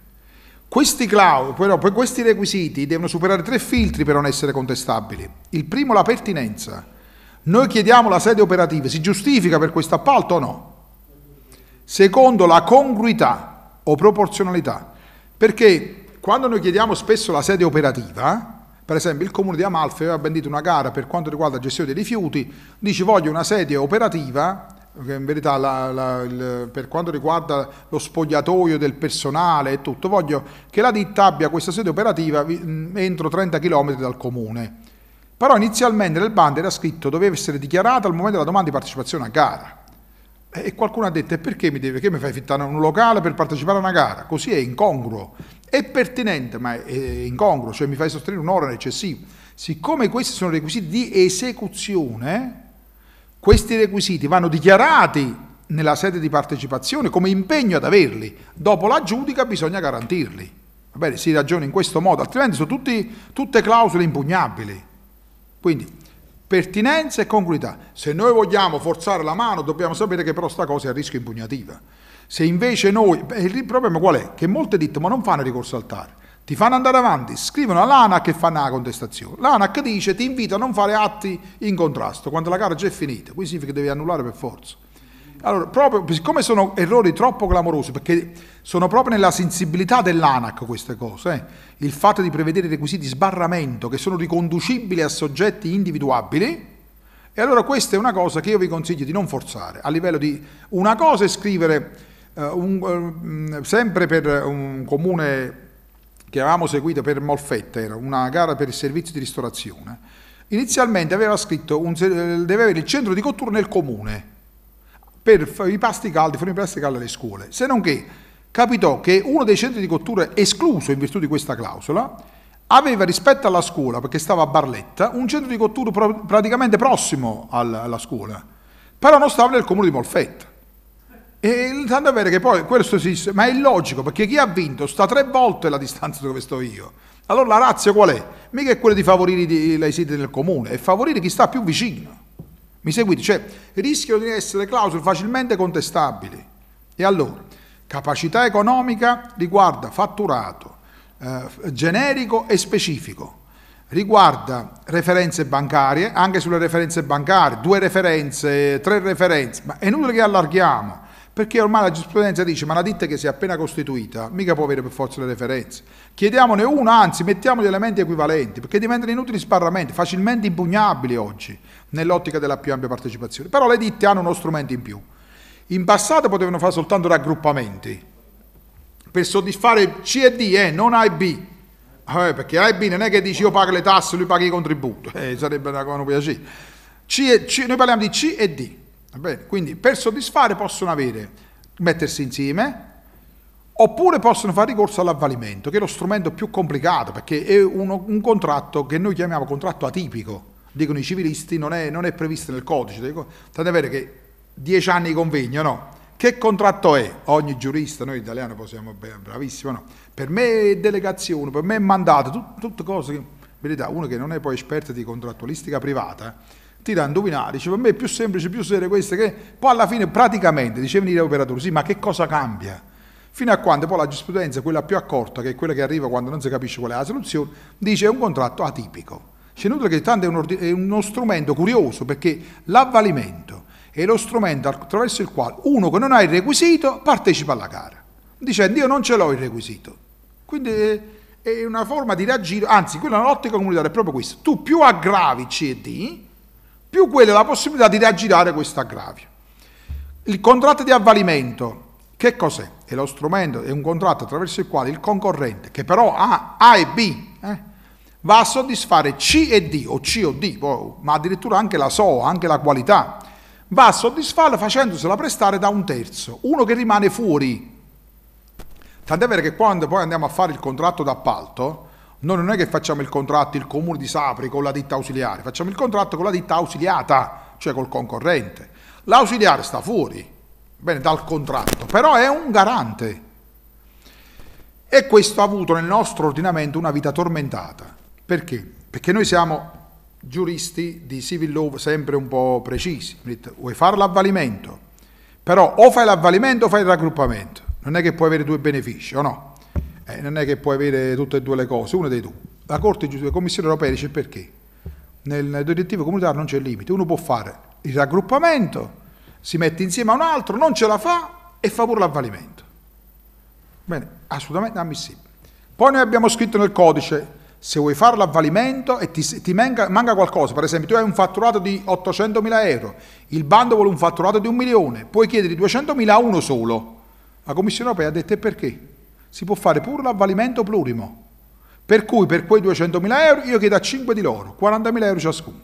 Speaker 1: Questi, clau- però, questi requisiti devono superare tre filtri per non essere contestabili. Il primo la pertinenza. Noi chiediamo la sede operativa, si giustifica per questo appalto o no? Secondo la congruità o proporzionalità. Perché quando noi chiediamo spesso la sede operativa, per esempio il comune di Amalfi aveva bandito una gara per quanto riguarda la gestione dei rifiuti, dice voglio una sede operativa che in verità la, la, il, per quanto riguarda lo spogliatoio del personale e tutto, voglio che la ditta abbia questa sede operativa entro 30 km dal comune. Però inizialmente nel bando era scritto doveva essere dichiarata al momento della domanda di partecipazione a gara. E qualcuno ha detto, e perché mi, devi, mi fai fittare un locale per partecipare a una gara? Così è incongruo, è pertinente, ma è incongruo, cioè mi fai sostenere un'ora eccessiva. Siccome questi sono requisiti di esecuzione, questi requisiti vanno dichiarati nella sede di partecipazione come impegno ad averli, dopo la giudica bisogna garantirli. Va bene, si ragiona in questo modo, altrimenti sono tutti, tutte clausole impugnabili. Quindi pertinenza e congruità. Se noi vogliamo forzare la mano dobbiamo sapere che però sta cosa è a rischio impugnativa. Se invece noi, il problema qual è? Che molte ditte ma non fanno ricorso al TAR, ti fanno andare avanti, scrivono all'ANAC e fanno la contestazione. L'ANAC dice ti invita a non fare atti in contrasto, quando la gara già è finita, qui significa che devi annullare per forza. Allora, proprio, siccome sono errori troppo clamorosi, perché sono proprio nella sensibilità dell'ANAC queste cose, eh, il fatto di prevedere requisiti di sbarramento che sono riconducibili a soggetti individuabili, e allora questa è una cosa che io vi consiglio di non forzare, a livello di una cosa è scrivere, eh, un, eh, sempre per un comune che avevamo seguito per Molfetta, era una gara per il servizio di ristorazione, inizialmente aveva scritto, un, eh, deve avere il centro di cottura nel comune, per i pasti caldi, fornire i pasti caldi alle scuole, se non che capitò che uno dei centri di cottura escluso in virtù di questa clausola aveva rispetto alla scuola, perché stava a Barletta, un centro di cottura pro praticamente prossimo alla, alla scuola, però non stava nel comune di Molfetta. E tanto è vero che poi questo si disse, ma è illogico, perché chi ha vinto sta tre volte la distanza dove sto io. Allora la razza qual è? Mica è quella di favorire i, le sedi del comune, è favorire chi sta più vicino. Mi seguite? Cioè, rischiano di essere clausole facilmente contestabili. E allora, capacità economica riguarda fatturato, eh, generico e specifico, riguarda referenze bancarie, anche sulle referenze bancarie, due referenze, tre referenze, ma è inutile che allarghiamo. Perché ormai la giurisprudenza dice ma una ditta che si è appena costituita mica può avere per forza le referenze. Chiediamone una, anzi mettiamo gli elementi equivalenti, perché diventano inutili sbarramenti facilmente impugnabili oggi, nell'ottica della più ampia partecipazione. Però le ditte hanno uno strumento in più. In passato potevano fare soltanto raggruppamenti per soddisfare C e D, eh, non A e B. Eh, perché A e B non è che dici io pago le tasse, lui paga i contributi, (laughs) eh, sarebbe una cosa piacere. C e, C, noi parliamo di C e D. Bene, quindi per soddisfare possono avere, mettersi insieme, oppure possono fare ricorso all'avvalimento, che è lo strumento più complicato, perché è uno, un contratto che noi chiamiamo contratto atipico, dicono i civilisti, non è, non è previsto nel codice, tant'è vero che 10 anni di convegno, no? Che contratto è? Ogni giurista, noi italiani possiamo, bravissimo, no? Per me è delegazione, per me è mandato, tutte cose che, in verità, uno che non è poi esperto di contrattualistica privata, eh, tira a indovinare, dice per me è più semplice, più serio questo che poi alla fine praticamente dice venire l'operatore, sì ma che cosa cambia? Fino a quando poi la giurisprudenza, quella più accorta, che è quella che arriva quando non si capisce qual è la soluzione, dice è un contratto atipico. C'è inutile che tanto è, un è uno strumento curioso perché l'avvalimento è lo strumento attraverso il quale uno che non ha il requisito partecipa alla gara, dicendo io non ce l'ho il requisito. Quindi eh, è una forma di reagire, anzi quella nell'ottica comunitaria è proprio questa, tu più aggravi C più quella è la possibilità di raggirare questo aggravio. Il contratto di avvalimento, che cos'è? È lo strumento, è un contratto attraverso il quale il concorrente, che però ha A e B, eh, va a soddisfare C e D, o C o D, boh, ma addirittura anche la SO, anche la qualità, va a soddisfarla facendosela prestare da un terzo, uno che rimane fuori. Tant'è vero che quando poi andiamo a fare il contratto d'appalto, noi non è che facciamo il contratto il comune di Sapri con la ditta ausiliare, facciamo il contratto con la ditta ausiliata, cioè col concorrente. L'ausiliare sta fuori, bene, dal contratto, però è un garante. E questo ha avuto nel nostro ordinamento una vita tormentata. Perché? Perché noi siamo giuristi di civil law sempre un po' precisi. Vuoi fare l'avvalimento? Però o fai l'avvalimento o fai il raggruppamento. Non è che puoi avere due benefici, o no? Eh, non è che puoi avere tutte e due le cose, una dei due. La Corte di Giustizia, la Commissione europea dice perché? Nel direttivo comunitario non c'è limite, uno può fare il raggruppamento, si mette insieme a un altro, non ce la fa e fa pure l'avvalimento. Bene, assolutamente ammissibile. Poi noi abbiamo scritto nel codice, se vuoi fare l'avvalimento e ti, ti manca, manca, qualcosa, per esempio tu hai un fatturato di 800.000 euro, il bando vuole un fatturato di un milione, puoi chiedere 200.000 a uno solo. La Commissione europea ha detto e perché? si può fare pure l'avvalimento plurimo, per cui per quei 200.000 euro io chiedo a 5 di loro, 40.000 euro ciascuno.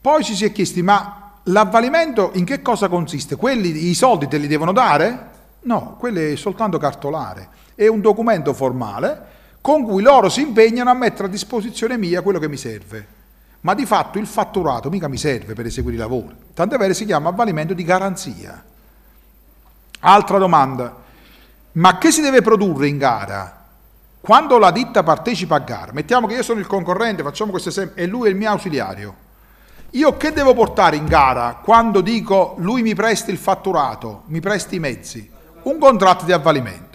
Speaker 1: Poi ci si è chiesti, ma l'avvalimento in che cosa consiste? Quelli, I soldi te li devono dare? No, quello è soltanto cartolare, è un documento formale con cui loro si impegnano a mettere a disposizione mia quello che mi serve. Ma di fatto il fatturato mica mi serve per eseguire i lavori, tant'è vero si chiama avvalimento di garanzia. Altra domanda, ma che si deve produrre in gara? Quando la ditta partecipa a gara, mettiamo che io sono il concorrente, facciamo questo esempio, e lui è il mio ausiliario. Io che devo portare in gara quando dico lui mi presti il fatturato, mi presti i mezzi? Un contratto di avvalimento.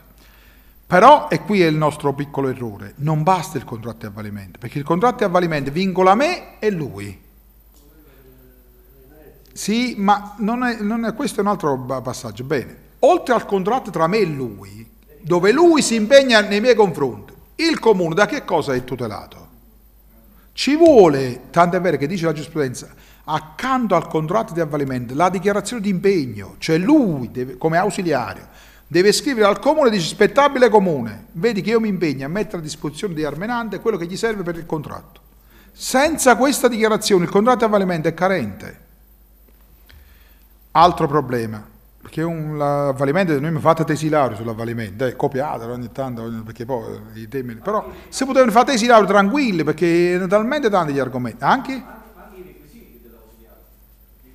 Speaker 1: Però, e qui è il nostro piccolo errore, non basta il contratto di avvalimento, perché il contratto di avvalimento vincola me e lui. Sì, ma non è, non è, questo è un altro passaggio. Bene oltre al contratto tra me e lui, dove lui si impegna nei miei confronti, il comune da che cosa è tutelato? Ci vuole, tanto è vero che dice la giurisprudenza, accanto al contratto di avvalimento, la dichiarazione di impegno, cioè lui deve, come ausiliario deve scrivere al comune dice spettabile comune, vedi che io mi impegno a mettere a disposizione di Armenante quello che gli serve per il contratto. Senza questa dichiarazione il contratto di avvalimento è carente. Altro problema, perché un, avvalimento, noi mi fate tesi laurea sull'avvalimento, eh, copiato ogni tanto, perché poi eh, i temi, però se potevano fare tesi laurea tranquilli, perché erano talmente tanti gli argomenti, anche? Anche i requisiti dell'ausiliare, di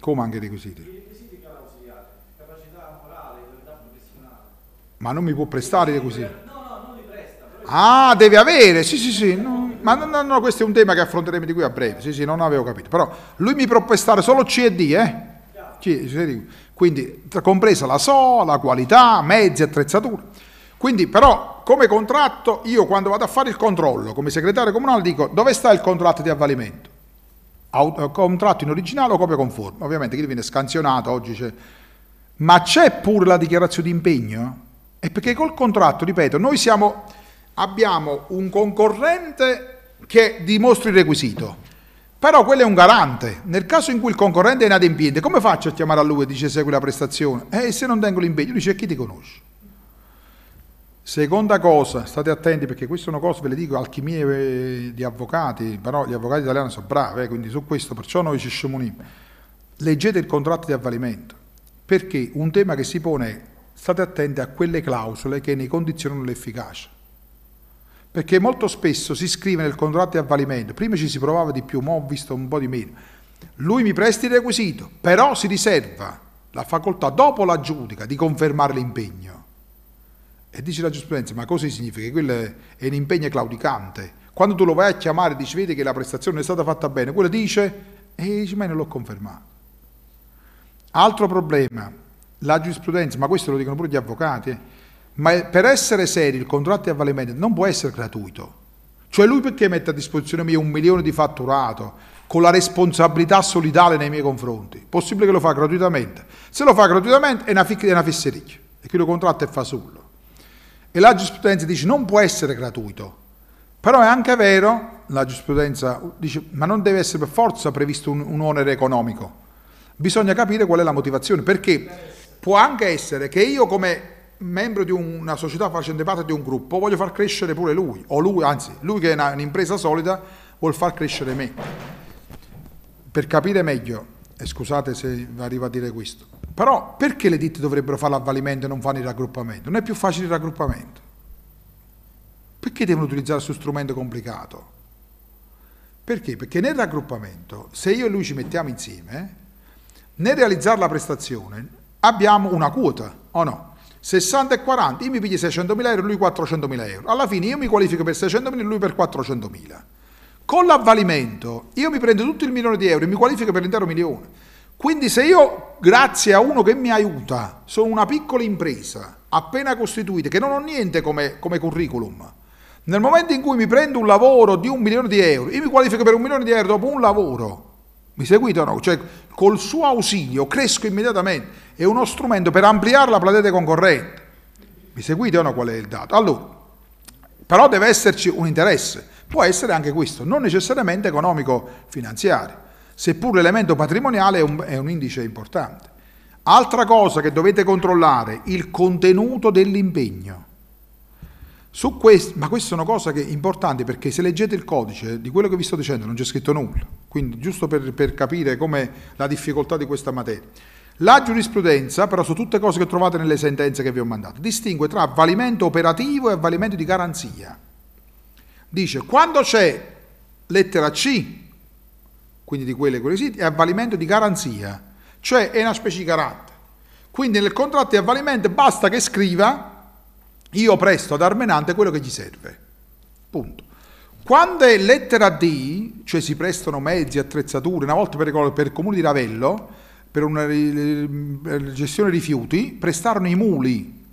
Speaker 1: Come anche i requisiti? I requisiti dell'ausiliare, capacità morale, qualità professionale. Ma non mi può prestare i requisiti? No, no, non li presta. Ah, devi avere, sì, sì, sì, no ma no, no, no, questo è un tema che affronteremo di qui a breve, sì, sì, non avevo capito, però lui mi propone stare solo C e D, eh? C, C, quindi compresa la SO, la qualità, mezzi, attrezzature. Quindi però come contratto io quando vado a fare il controllo come segretario comunale dico dove sta il contratto di avvalimento? Auto, contratto in originale o copia conforme? Ovviamente che viene scansionato oggi c'è... Ma c'è pure la dichiarazione di impegno? È perché col contratto, ripeto, noi siamo, abbiamo un concorrente che dimostri il requisito. Però quello è un garante. Nel caso in cui il concorrente è inadempiente, come faccio a chiamare a lui e dice segui la prestazione? E eh, se non tengo l'impegno, dice chi ti conosce? Seconda cosa, state attenti perché queste sono cose, ve le dico, alchimie eh, di avvocati, però gli avvocati italiani sono bravi, eh, quindi su questo, perciò noi ci sciomoniamo. Leggete il contratto di avvalimento, perché un tema che si pone è state attenti a quelle clausole che ne condizionano l'efficacia. Perché molto spesso si scrive nel contratto di avvalimento, prima ci si provava di più, ma ho visto un po' di meno. Lui mi presta il requisito, però si riserva la facoltà, dopo la giudica, di confermare l'impegno. E dice la giurisprudenza, ma cosa significa? Che quello è un impegno claudicante. Quando tu lo vai a chiamare e dici, vedi che la prestazione è stata fatta bene, quello dice, e dice, ma non l'ho confermato. Altro problema, la giurisprudenza, ma questo lo dicono pure gli avvocati, eh, ma per essere seri, il contratto di avvalimento non può essere gratuito. Cioè lui perché mette a disposizione mia un milione di fatturato con la responsabilità solidale nei miei confronti? Possibile che lo fa gratuitamente. Se lo fa gratuitamente è una, fic- è una fissericchia. E chi lo contratta è fasullo. E la giurisprudenza dice non può essere gratuito. Però è anche vero, la giurisprudenza dice, ma non deve essere per forza previsto un, un onere economico. Bisogna capire qual è la motivazione, perché può anche essere che io come membro di una società facente parte di un gruppo, voglio far crescere pure lui, o lui, anzi, lui che è una, un'impresa solida vuol far crescere me. Per capire meglio, e scusate se arrivo a dire questo, però perché le ditte dovrebbero fare l'avvalimento e non fanno il raggruppamento? Non è più facile il raggruppamento. Perché devono utilizzare questo strumento complicato? Perché? Perché nel raggruppamento, se io e lui ci mettiamo insieme, nel realizzare la prestazione abbiamo una quota, o no? 60 e 40, io mi piglio 600.000 euro, lui 400.000 euro. Alla fine io mi qualifico per 600.000 e lui per 400.000. Con l'avvalimento io mi prendo tutto il milione di euro e mi qualifico per l'intero milione. Quindi se io, grazie a uno che mi aiuta, sono una piccola impresa, appena costituita, che non ho niente come, come curriculum, nel momento in cui mi prendo un lavoro di un milione di euro, io mi qualifico per un milione di euro dopo un lavoro, mi seguite o no? Cioè, col suo ausilio cresco immediatamente. È uno strumento per ampliare la platea dei concorrenti. Mi seguite o no qual è il dato? Allora, però deve esserci un interesse. Può essere anche questo, non necessariamente economico-finanziario, seppur l'elemento patrimoniale è un, è un indice importante. Altra cosa che dovete controllare, il contenuto dell'impegno. Questo, ma queste sono cose cosa che è perché se leggete il codice di quello che vi sto dicendo non c'è scritto nulla, quindi giusto per, per capire come la difficoltà di questa materia. La giurisprudenza, però sono tutte cose che trovate nelle sentenze che vi ho mandato, distingue tra avvalimento operativo e avvalimento di garanzia. Dice quando c'è lettera C, quindi di quelle requisiti, è avvalimento di garanzia, cioè è una specie di garante. Quindi nel contratto di avvalimento basta che scriva io presto ad Armenante quello che gli serve. Punto. Quando è lettera D, cioè si prestano mezzi, attrezzature, una volta per, il comune di Ravello, per una eh, gestione rifiuti, prestarono i muli,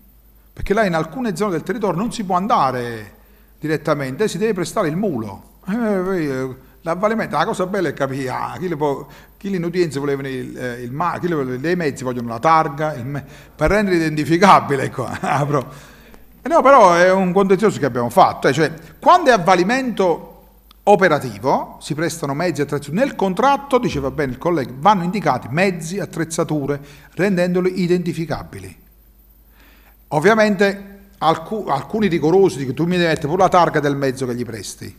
Speaker 1: perché là in alcune zone del territorio non si può andare direttamente, si deve prestare il mulo. Eh, eh, l'avvalimento, la cosa bella è capire, ah, chi, può, chi in udienza voleva il, eh, il ma, chi le, mezzi vogliono la targa, il, per rendere identificabile qua. Ecco, (laughs) Eh, no, però è un contenzioso che abbiamo fatto, eh, cioè quando è a valimento operativo si prestano mezzi e attrezzature. Nel contratto, diceva bene il collega, vanno indicati mezzi e attrezzature rendendoli identificabili. Ovviamente alcu- alcuni rigorosi dicono tu mi devi mettere pure la targa del mezzo che gli presti.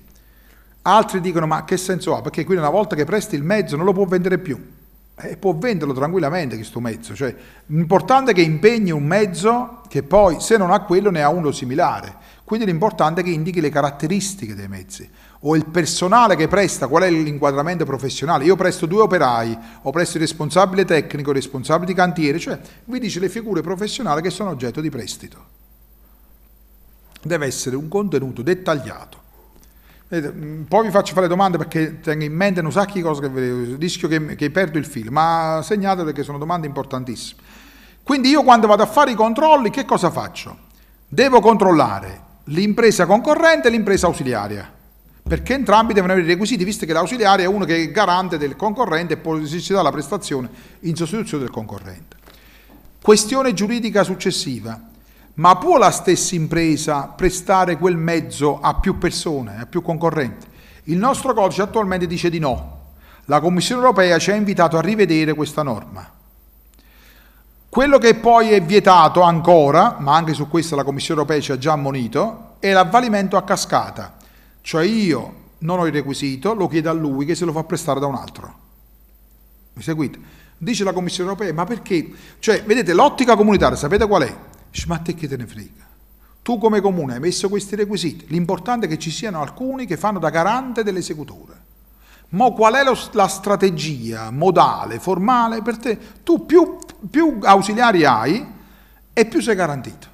Speaker 1: Altri dicono ma che senso ha? Perché qui una volta che presti il mezzo non lo può vendere più e può venderlo tranquillamente questo mezzo. Cioè, l'importante è che impegni un mezzo che poi, se non ha quello, ne ha uno similare. Quindi l'importante è che indichi le caratteristiche dei mezzi o il personale che presta, qual è l'inquadramento professionale. Io presto due operai, o presto il responsabile tecnico, il responsabile di cantiere, cioè vi dice le figure professionali che sono oggetto di prestito. Deve essere un contenuto dettagliato. Mm, poi vi faccio fare domande perché tengo in mente un sacco di cose che vedo, rischio che, che perdo il film, ma segnate perché sono domande importantissime. Quindi io quando vado a fare i controlli che cosa faccio? Devo controllare l'impresa concorrente e l'impresa ausiliaria, perché entrambi devono avere i requisiti, visto che l'ausiliaria è uno che è garante del concorrente e può esercitare la prestazione in sostituzione del concorrente. Questione giuridica successiva ma può la stessa impresa prestare quel mezzo a più persone, a più concorrenti? Il nostro codice attualmente dice di no. La Commissione europea ci ha invitato a rivedere questa norma. Quello che poi è vietato ancora, ma anche su questo la Commissione europea ci ha già ammonito, è l'avvalimento a cascata. Cioè io non ho il requisito, lo chiedo a lui che se lo fa prestare da un altro. Mi seguite? Dice la Commissione europea, ma perché? Cioè, vedete, l'ottica comunitaria, sapete qual è? Dice, ma a te che te ne frega? Tu come comune hai messo questi requisiti, l'importante è che ci siano alcuni che fanno da garante dell'esecutore. Ma qual è lo, la strategia modale, formale per te? Tu più, più ausiliari hai e più sei garantito.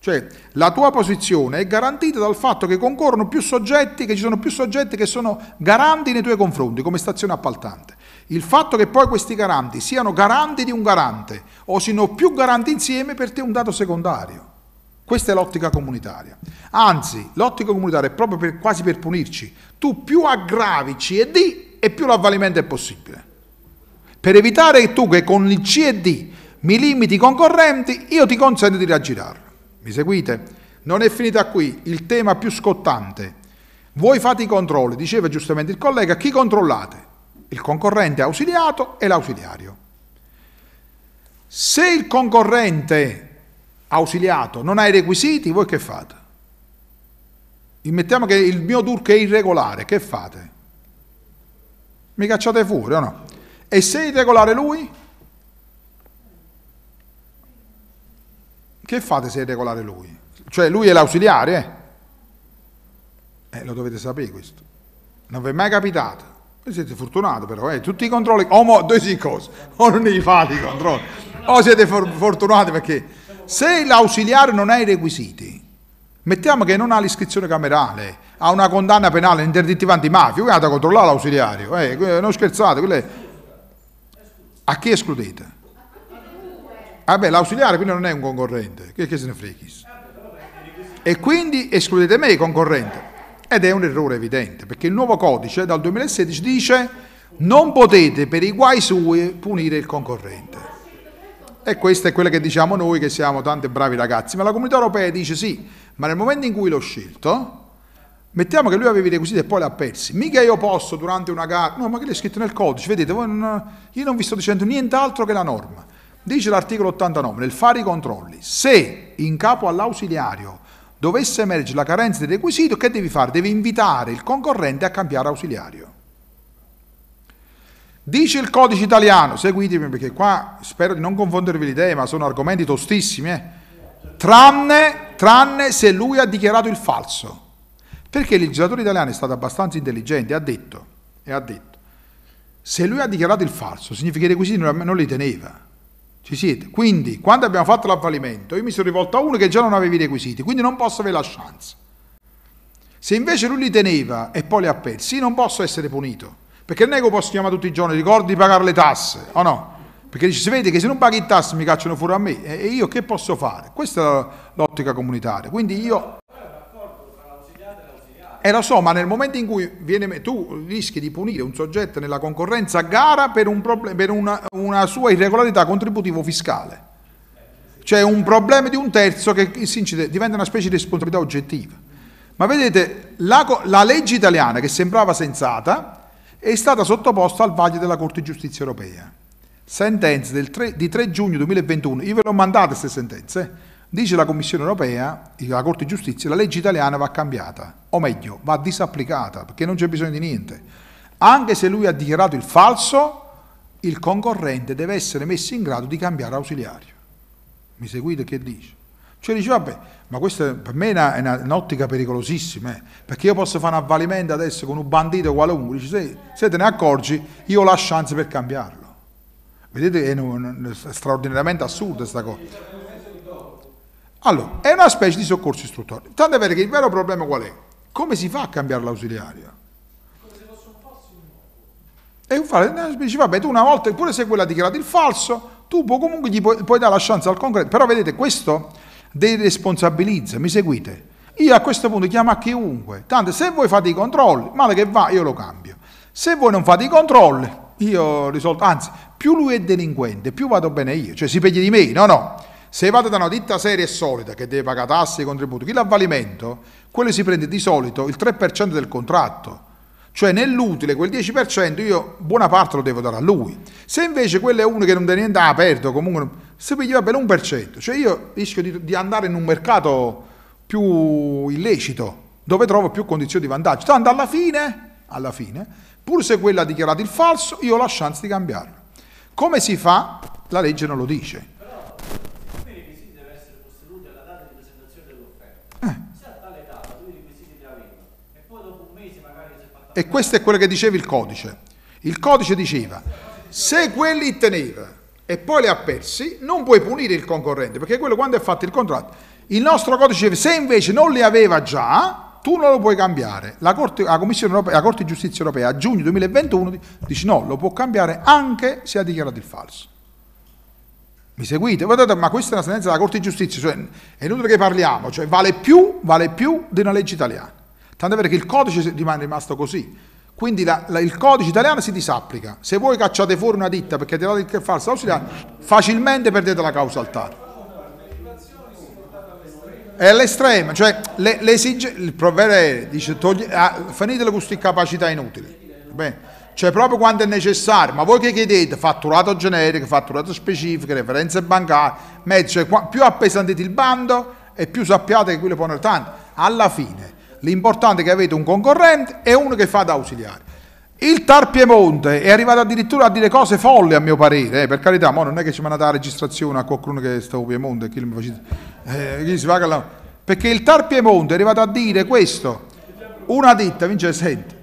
Speaker 1: Cioè, la tua posizione è garantita dal fatto che concorrono più soggetti, che ci sono più soggetti che sono garanti nei tuoi confronti come stazione appaltante. Il fatto che poi questi garanti siano garanti di un garante o siano più garanti insieme per te è un dato secondario. Questa è l'ottica comunitaria. Anzi, l'ottica comunitaria è proprio per, quasi per punirci. Tu più aggravi CD e più l'avvalimento è possibile. Per evitare che tu che con il CD mi limiti i concorrenti, io ti consento di raggirarlo. Mi seguite? Non è finita qui. Il tema più scottante. Voi fate i controlli, diceva giustamente il collega, chi controllate? il concorrente ausiliato e l'ausiliario. Se il concorrente ausiliato non ha i requisiti, voi che fate? Mettiamo che il mio turco è irregolare, che fate? Mi cacciate fuori o no? E se è irregolare lui? Che fate se è irregolare lui? Cioè lui è l'ausiliare? Eh? eh, lo dovete sapere questo. Non vi è mai capitato voi siete fortunati però, eh? tutti i controlli, o mo, due cose, o oh, non li fate i controlli, o oh, siete for fortunati perché se l'ausiliare non ha i requisiti, mettiamo che non ha l'iscrizione camerale, ha una condanna penale interdittiva antimafia, voi andate a controllare l'ausiliario, eh, non scherzate, quelle... a chi escludete? Vabbè, ah l'ausiliare quindi non è un concorrente, che, che se ne freghi? E quindi escludete me concorrente. Ed è un errore evidente, perché il nuovo codice dal 2016 dice non potete per i guai sui punire il concorrente. E questa è quella che diciamo noi che siamo tanti bravi ragazzi, ma la comunità europea dice sì, ma nel momento in cui l'ho scelto, mettiamo che lui aveva i requisiti e poi li ha persi, mica io posso durante una gara, no ma che l'è scritto nel codice, vedete, non... io non vi sto dicendo nient'altro che la norma. Dice l'articolo 89, nel fare i controlli, se in capo all'ausiliario dovesse emergere la carenza del requisito, che devi fare? Devi invitare il concorrente a cambiare ausiliario. Dice il codice italiano, seguitemi perché qua spero di non confondervi le idee, ma sono argomenti tostissimi, eh? tranne, tranne se lui ha dichiarato il falso. Perché il legislatore italiano è stato abbastanza intelligente, ha detto, e ha detto, se lui ha dichiarato il falso, significa che i requisiti non li teneva. Ci siete? Quindi, quando abbiamo fatto l'avvalimento, io mi sono rivolto a uno che già non aveva i requisiti, quindi non posso avere la chance. Se invece lui li teneva e poi li ha persi, non posso essere punito. Perché non è che posso chiamare tutti i giorni, ricordi di pagare le tasse, o no? Perché dice, si vede che se non paghi i tasse mi cacciano fuori a me, e io che posso fare? Questa è l'ottica comunitaria. Quindi io e lo so, ma nel momento in cui viene, tu rischi di punire un soggetto nella concorrenza a gara per, un problem, per una, una, sua irregolarità contributivo-fiscale, cioè un problema di un terzo che incide, diventa una specie di responsabilità oggettiva. Ma vedete, la, la legge italiana, che sembrava sensata, è stata sottoposta al vaglio della Corte di Giustizia europea. Sentenze 3, di 3 giugno 2021, io ve le ho mandate queste sentenze eh. Dice la Commissione europea, la Corte di giustizia, la legge italiana va cambiata, o meglio, va disapplicata, perché non c'è bisogno di niente. Anche se lui ha dichiarato il falso, il concorrente deve essere messo in grado di cambiare ausiliario. Mi seguite che dice? Cioè dice, vabbè, ma questa per me è, un'ottica pericolosissima, eh, perché io posso fare un avvalimento adesso con un bandito qualunque, dice, se, se te ne accorgi io ho la chance per cambiarlo. Vedete, è, un, è straordinariamente assurda questa cosa. Allora, è una specie di soccorso istruttorio. Tanto è vero che il vero problema qual è? Come si fa a cambiare l'ausiliaria? E infatti dice, vabbè, tu una volta, pure se quella ha dichiarato il falso, tu puoi, comunque gli puoi, puoi, dare la chance al concreto. Però vedete, questo deresponsabilizza, mi seguite? Io a questo punto chiamo a chiunque. Tanto se voi fate i controlli, male che va, io lo cambio. Se voi non fate i controlli, io risolto, anzi, più lui è delinquente, più vado bene io. Cioè si peglia di me, no, no. Se vado da una ditta seria e solida che deve pagare tasse e contributi, chi l'avvalimento, quello si prende di solito il 3% del contratto. Cioè nell'utile quel 10% io buona parte lo devo dare a lui. Se invece quello è uno che non dà niente, aperto, ah, comunque, se piglia bene un per cento. Cioè io rischio di, di andare in un mercato più illecito, dove trovo più condizioni di vantaggio. Tanto alla fine, alla fine, pur se quella ha dichiarato il falso, io ho la chance di cambiarlo. Come si fa? La legge non lo dice. Eh. e questo è quello che diceva il codice. Il codice diceva, se quelli teneva e poi li ha persi, non puoi punire il concorrente, perché quello quando è fatto il contratto, il nostro codice diceva, se invece non li aveva già, tu non lo puoi cambiare. La Corte, la Europea, la Corte di Giustizia Europea a giugno 2021 dice no, lo può cambiare anche se ha dichiarato il falso. Mi seguite? Guardate, ma questa è una sentenza della Corte di Giustizia, cioè è inutile che parliamo, cioè vale più, vale più di una legge italiana. Tanto è vero che il codice rimane rimasto così. Quindi la, la, il codice italiano si disapplica. Se voi cacciate fuori una ditta perché tirate il che falso ausiliare, facilmente perdete la causa al TAR. È all'estremo, cioè le, le esige, il provvedere dice togli, ah, finitelo con queste capacità inutili. Bene cioè proprio quando è necessario. Ma voi che chiedete? Fatturato generico, fatturato specifico, referenze bancarie, mezzo, cioè, più appesantite il bando e più sappiate che quello può andare tanto. Alla fine l'importante è che avete un concorrente e uno che fa da ausiliario. Il Tar Piemonte è arrivato addirittura a dire cose folli a mio parere, eh, per carità, ma non è che ci mandate la registrazione a qualcuno che sta a Piemonte, chi mi facete, eh, chi si va a perché il Tar Piemonte è arrivato a dire questo, una ditta, vince, senti,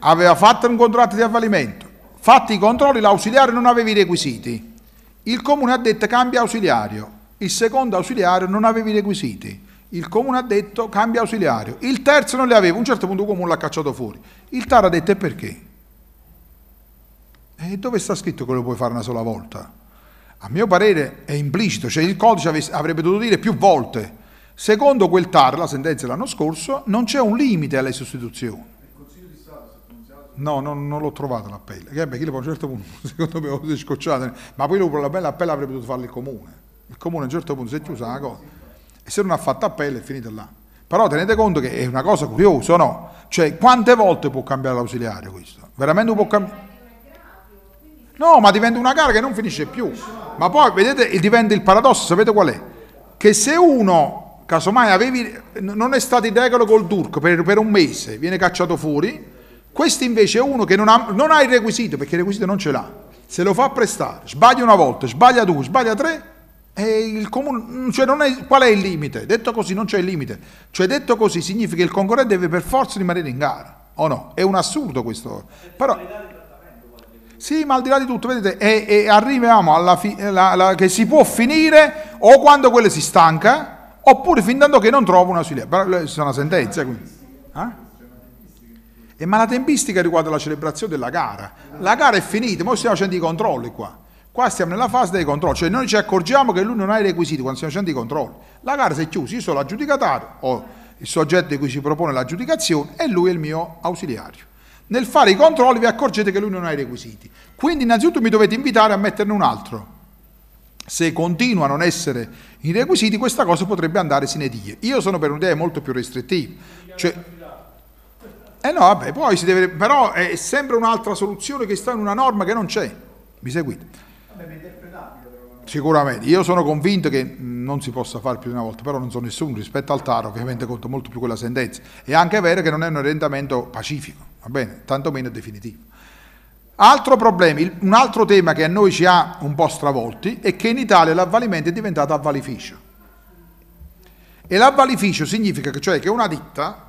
Speaker 1: aveva fatto un contratto di avvalimento, fatti i controlli l'ausiliario non aveva i requisiti, il comune ha detto cambia ausiliario, il secondo ausiliario non aveva i requisiti, il comune ha detto cambia ausiliario, il terzo non li aveva, a un certo punto il comune l'ha cacciato fuori, il TAR ha detto e perché? E dove sta scritto che lo puoi fare una sola volta? A mio parere è implicito, cioè il codice avrebbe dovuto dire più volte. Secondo quel TAR, la sentenza dell'anno scorso, non c'è un limite alle sostituzioni. No, non, non l'ho trovata l'appello. Che eh, beh, Chile a un certo punto, (laughs) secondo me, ho scocciato, ma poi la bella appello avrebbe potuto farlo il comune. Il comune a un certo punto si è chiusa la cosa. E se non ha fatto appello è finita là. Però tenete conto che è una cosa curiosa, no? Cioè, quante volte può cambiare l'ausiliario questo? Veramente può cambiare? No, ma diventa una gara che non finisce più. Ma poi, vedete, diventa il paradosso, sapete qual è? Che se uno, casomai, avevi, non è stato in decalo col Turco per, per un mese, viene cacciato fuori, questo invece è uno che non ha, non ha il requisito, perché il requisito non ce l'ha. Se lo fa prestare, sbaglia una volta, sbaglia due, sbaglia tre, e il comune, cioè è, qual è il limite? Detto così non c'è il limite. Cioè detto così significa che il concorrente deve per forza rimanere in gara, o no? È un assurdo questo. Però, sì, ma al di là di tutto, vedete, e, e arriviamo alla fine che si può finire o quando quello si stanca, oppure fin tanto che non trova una sulla. Però è eh, una sentenza. Quindi. Eh? ma la tempistica riguarda la celebrazione della gara. La gara è finita, noi stiamo facendo i controlli qua. Qua stiamo nella fase dei controlli, cioè noi ci accorgiamo che lui non ha i requisiti quando stiamo facendo i controlli. La gara si è chiusa, io sono l'aggiudicatario o il soggetto di cui si propone l'aggiudicazione e lui è il mio ausiliario. Nel fare i controlli vi accorgete che lui non ha i requisiti. Quindi innanzitutto mi dovete invitare a metterne un altro. Se continua a non essere i requisiti, questa cosa potrebbe andare sine die. Io sono per un'idea molto più restrittiva. Cioè, eh no, vabbè, poi si deve, però è sempre un'altra soluzione che sta in una norma che non c'è. Mi seguite? Vabbè, è interpretabile. Però. Sicuramente, io sono convinto che non si possa fare più di una volta, però non so nessuno rispetto al TAR, ovviamente conto molto più quella sentenza. È anche vero che non è un orientamento pacifico, va bene, tantomeno definitivo. Altro problema, un altro tema che a noi ci ha un po' stravolti è che in Italia l'avvalimento è diventato avvalificio. E l'avvalificio significa che, cioè che una ditta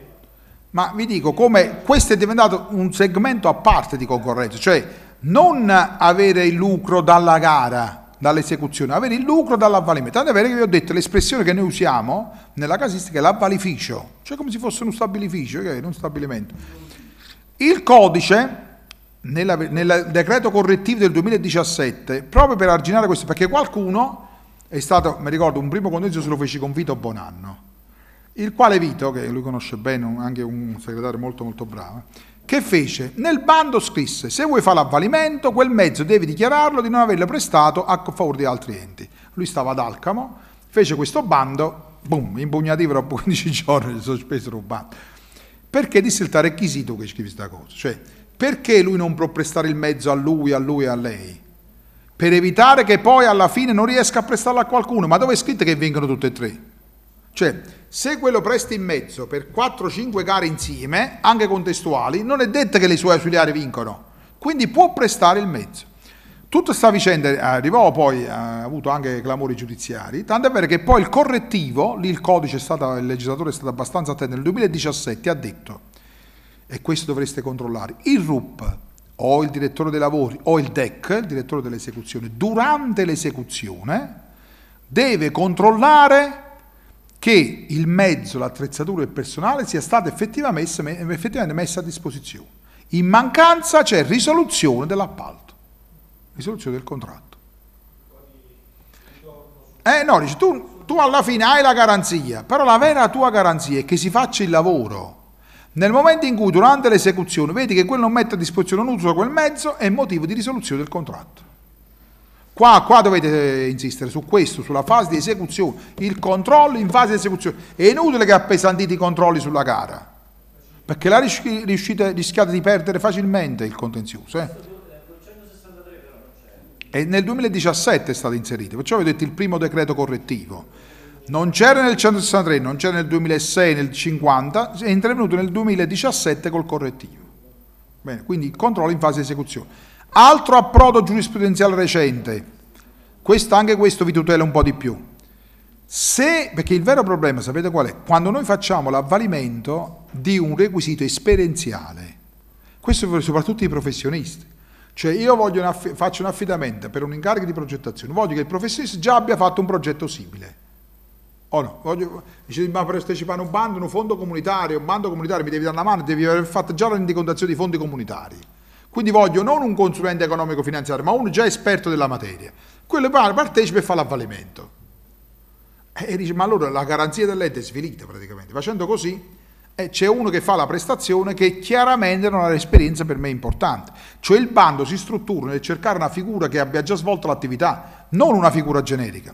Speaker 1: ma vi dico come questo è diventato un segmento a parte di concorrenza, cioè non avere il lucro dalla gara, dall'esecuzione, avere il lucro dall'avvalimento. Tanto è vero che vi ho detto l'espressione che noi usiamo nella casistica è l'avvalificio, cioè come se fosse uno stabilificio, okay? non stabilimento. Il codice nella, nel decreto correttivo del 2017, proprio per arginare questo, perché qualcuno è stato, mi ricordo, un primo contenzioso lo feci con Vito Bonanno il quale Vito, che lui conosce bene, anche un segretario molto molto bravo, che fece? Nel bando scrisse, se vuoi fare l'avvalimento, quel mezzo devi dichiararlo di non averlo prestato a favore di altri enti. Lui stava ad Alcamo, fece questo bando, boom, impugnativo dopo 15 (laughs) giorni, sono il bando. Perché disse il tale requisito che scrive questa cosa? Cioè, perché lui non può prestare il mezzo a lui, a lui e a lei? Per evitare che poi alla fine non riesca a prestarlo a qualcuno, ma dove è scritto che vengono tutte e tre? Cioè, se quello presta in mezzo per 4-5 gare insieme, anche contestuali, non è detto che le sue ausiliari vincono, quindi può prestare il mezzo. Tutta questa vicenda eh, arrivò poi, eh, ha avuto anche clamori giudiziari, tanto è vero che poi il correttivo, lì il codice è stato, il legislatore è stato abbastanza attento, nel 2017 ha detto, e questo dovreste controllare, il RUP o il direttore dei lavori o il DEC, il direttore dell'esecuzione, durante l'esecuzione deve controllare che il mezzo, l'attrezzatura e il personale sia stata effettivamente messa a disposizione. In mancanza c'è risoluzione dell'appalto, risoluzione del contratto. Eh no, dici, tu, tu alla fine hai la garanzia, però la vera tua garanzia è che si faccia il lavoro. Nel momento in cui durante l'esecuzione vedi che quello non mette a disposizione un uso quel mezzo, è motivo di risoluzione del contratto. Qua, qua, dovete eh, insistere su questo, sulla fase di esecuzione, il controllo in fase di esecuzione. È inutile che appesantite i controlli sulla gara, perché la riuscite, rischiate di perdere facilmente il contenzioso. Eh? E nel 2017 è stato inserito, perciò vi ho detto il primo decreto correttivo. Non c'era nel 163, non c'era nel 2006, nel 50, è intervenuto nel 2017 col correttivo. Bene, quindi il controllo in fase di esecuzione. Altro approdo giurisprudenziale recente, questo, anche questo vi tutela un po' di più. Se, perché il vero problema, sapete qual è? Quando noi facciamo l'avvalimento di un requisito esperienziale, questo soprattutto i professionisti, cioè io una, faccio un affidamento per un incarico di progettazione, voglio che il professionista già abbia fatto un progetto simile. O no? Voglio, dice, ma per partecipare a un bando, un fondo comunitario, un bando comunitario mi devi dare una mano, devi aver fatto già la rendicontazione dei fondi comunitari. Quindi voglio non un consulente economico finanziario, ma uno già esperto della materia. Quello partecipa e fa l'avvalimento. Eh, e dice, ma allora la garanzia dell'ente è svilita praticamente. Facendo così eh, c'è uno che fa la prestazione che chiaramente non ha l'esperienza per me importante. Cioè il bando si struttura nel cercare una figura che abbia già svolto l'attività, non una figura generica.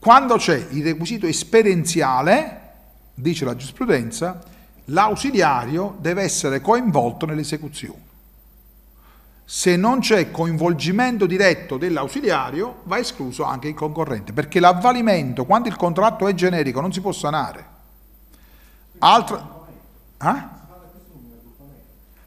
Speaker 1: Quando c'è il requisito esperienziale, dice la giurisprudenza, l'ausiliario deve essere coinvolto nell'esecuzione se non c'è coinvolgimento diretto dell'ausiliario, va escluso anche il concorrente, perché l'avvalimento, quando il contratto è generico, non si può sanare. Altra... Eh?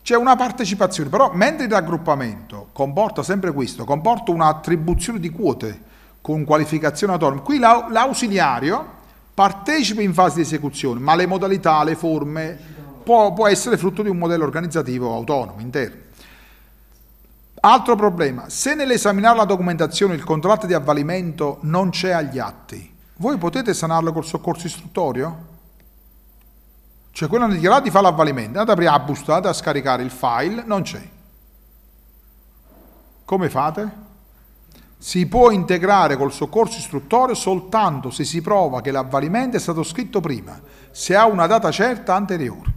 Speaker 1: C'è una partecipazione, però mentre il raggruppamento comporta sempre questo, comporta un'attribuzione di quote con qualificazione autonoma, qui l'ausiliario partecipa in fase di esecuzione, ma le modalità, le forme, può, può essere frutto di un modello organizzativo autonomo, interno. Altro problema, se nell'esaminare la documentazione il contratto di avvalimento non c'è agli atti, voi potete sanarlo col soccorso istruttorio? Cioè quello dichiarato fare l'avvalimento, andate a aprire la busta, andate a scaricare il file, non c'è. Come fate? Si può integrare col soccorso istruttorio soltanto se si prova che l'avvalimento è stato scritto prima, se ha una data certa anteriore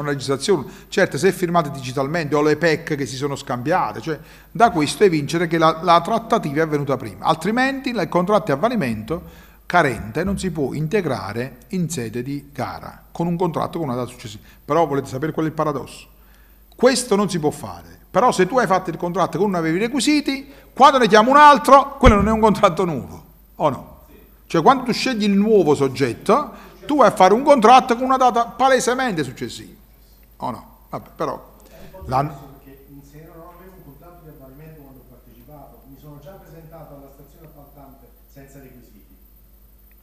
Speaker 1: una la legislazione. Certo, se firmate digitalmente o le PEC che si sono scambiate, cioè, da questo è vincere che la, la trattativa è avvenuta prima, altrimenti il contratto è a carente non si può integrare in sede di gara con un contratto con una data successiva. Però volete sapere qual è il paradosso? Questo non si può fare, però se tu hai fatto il contratto con uno avevi i requisiti, quando ne chiamo un altro, quello non è un contratto nuovo, o no? Cioè quando tu scegli il nuovo soggetto, tu vai a fare un contratto con una data palesemente successiva o oh no? Vabbè, però... L'anno... Mi sono già presentato alla stazione appaltante senza requisiti.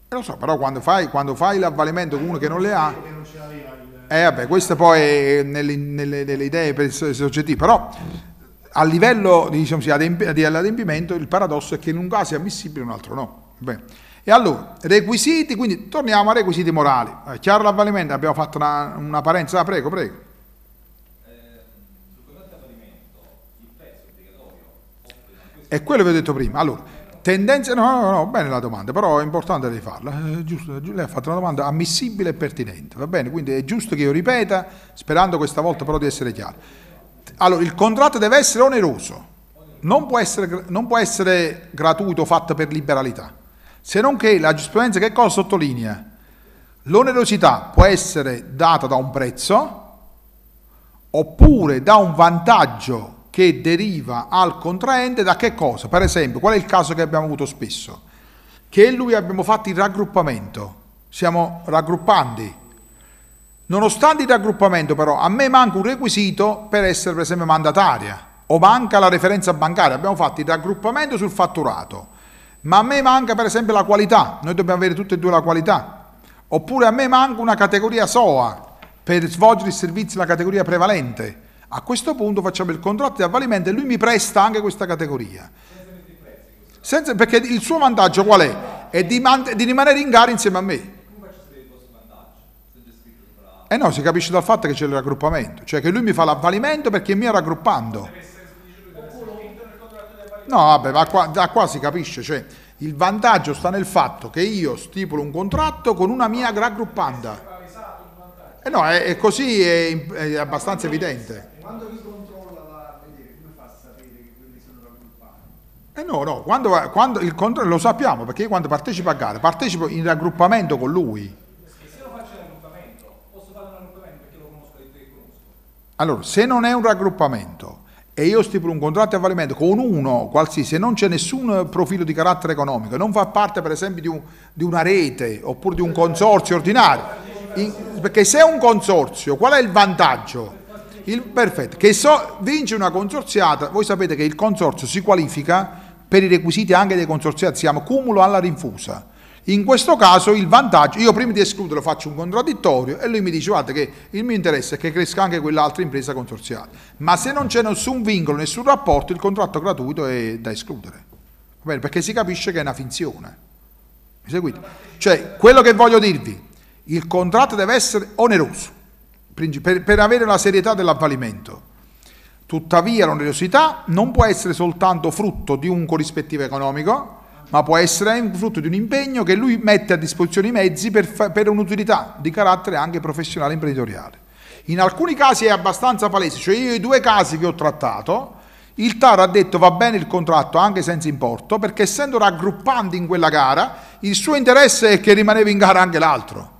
Speaker 1: Eh, lo so, però quando fai, quando fai l'avvalimento con uno che non le ha... Eh vabbè, questo poi è nelle, nelle, nelle idee per soggetti, però a livello diciamo, di, adempi, adempimento il paradosso è che in un caso è ammissibile in un altro no. Beh. E allora, requisiti, quindi torniamo a requisiti morali. È eh, chiaro l'avvalimento, abbiamo fatto una, una parenza, ah, prego, prego. è quello che ho detto prima. Allora, tendenze, no, no, no, bene la domanda, però è importante rifarla. Eh, giusto, lei ha fatto una domanda ammissibile e pertinente, va bene? Quindi è giusto che io ripeta, sperando questa volta però di essere chiaro. Allora, il contratto deve essere oneroso, non può essere, non può essere gratuito, fatto per liberalità, se non che la giustizia che cosa sottolinea? L'onerosità può essere data da un prezzo oppure da un vantaggio che deriva al contraente da che cosa? Per esempio, qual è il caso che abbiamo avuto spesso? Che lui abbiamo fatto il raggruppamento, siamo raggruppandi. Nonostante il raggruppamento però a me manca un requisito per essere per esempio mandataria o manca la referenza bancaria, abbiamo fatto il raggruppamento sul fatturato, ma a me manca per esempio la qualità, noi dobbiamo avere tutte e due la qualità, oppure a me manca una categoria SOA per svolgere i servizi nella categoria prevalente a questo punto facciamo il contratto di avvalimento e lui mi presta anche questa categoria. Senza, perché il suo vantaggio qual è? È di, man- di rimanere in gara insieme a me. E eh no, si capisce dal fatto che c'è il raggruppamento, cioè che lui mi fa l'avvalimento perché mi ha raggruppando. No, vabbè, ma qua, da qua si capisce, cioè il vantaggio sta nel fatto che io stipulo un contratto con una mia raggruppanda. E eh no, è, è così, è, è abbastanza evidente. Quando vi controlla a vedere, come fa a sapere che quelli sono raggruppati? Eh no, no, quando, quando il controllo lo sappiamo perché io quando partecipo a gara partecipo in raggruppamento con lui. Perché se lo faccio in raggruppamento, posso fare un raggruppamento perché lo conosco e te Allora, se non è un raggruppamento e io stipulo un contratto di avvalimento con uno qualsiasi, se non c'è nessun profilo di carattere economico, non fa parte per esempio di, un, di una rete oppure di un consorzio ordinario, in, perché se è un consorzio, qual è il vantaggio? Il, perfetto, che so, vince una consorziata, voi sapete che il consorzio si qualifica per i requisiti anche dei consorziati, siamo cumulo alla rinfusa. In questo caso il vantaggio, io prima di escluderlo faccio un contraddittorio e lui mi dice guarda che il mio interesse è che cresca anche quell'altra impresa consorziata, ma se non c'è nessun vincolo, nessun rapporto, il contratto gratuito è da escludere, Bene, perché si capisce che è una finzione. Mi seguite? Cioè, quello che voglio dirvi, il contratto deve essere oneroso, per, per avere la serietà dell'avvalimento. Tuttavia l'onerosità non può essere soltanto frutto di un corrispettivo economico, ma può essere frutto di un impegno che lui mette a disposizione i mezzi per, per un'utilità di carattere anche professionale e imprenditoriale. In alcuni casi è abbastanza palese, cioè io i due casi che ho trattato, il TAR ha detto va bene il contratto anche senza importo, perché essendo raggruppanti in quella gara, il suo interesse è che rimaneva in gara anche l'altro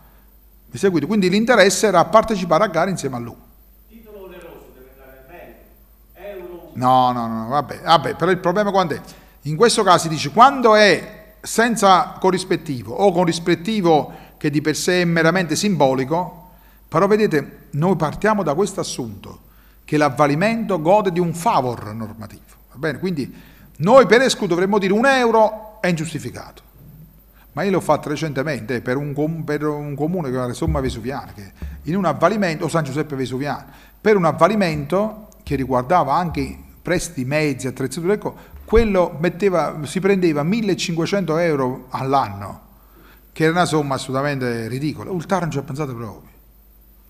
Speaker 1: di seguito. Quindi l'interesse era partecipare a gare insieme a lui. Titolo oneroso deve andare bene. Euro. No, no, no, vabbè, vabbè, però il problema quando è? In questo caso si dice quando è senza corrispettivo o corrispettivo che di per sé è meramente simbolico, però vedete, noi partiamo da questo assunto che l'avvalimento gode di un favor normativo. Va bene? Quindi noi per escluso dovremmo dire un euro è ingiustificato ma io l'ho fatto recentemente per un, com- per un comune che è una somma vesuviana, in un avvalimento, o San Giuseppe Vesuviana, per un avvalimento che riguardava anche prestiti, mezzi, attrezzature, ecco, quello metteva, si prendeva 1500 euro all'anno, che era una somma assolutamente ridicola. Ultaro non ci ha pensato proprio.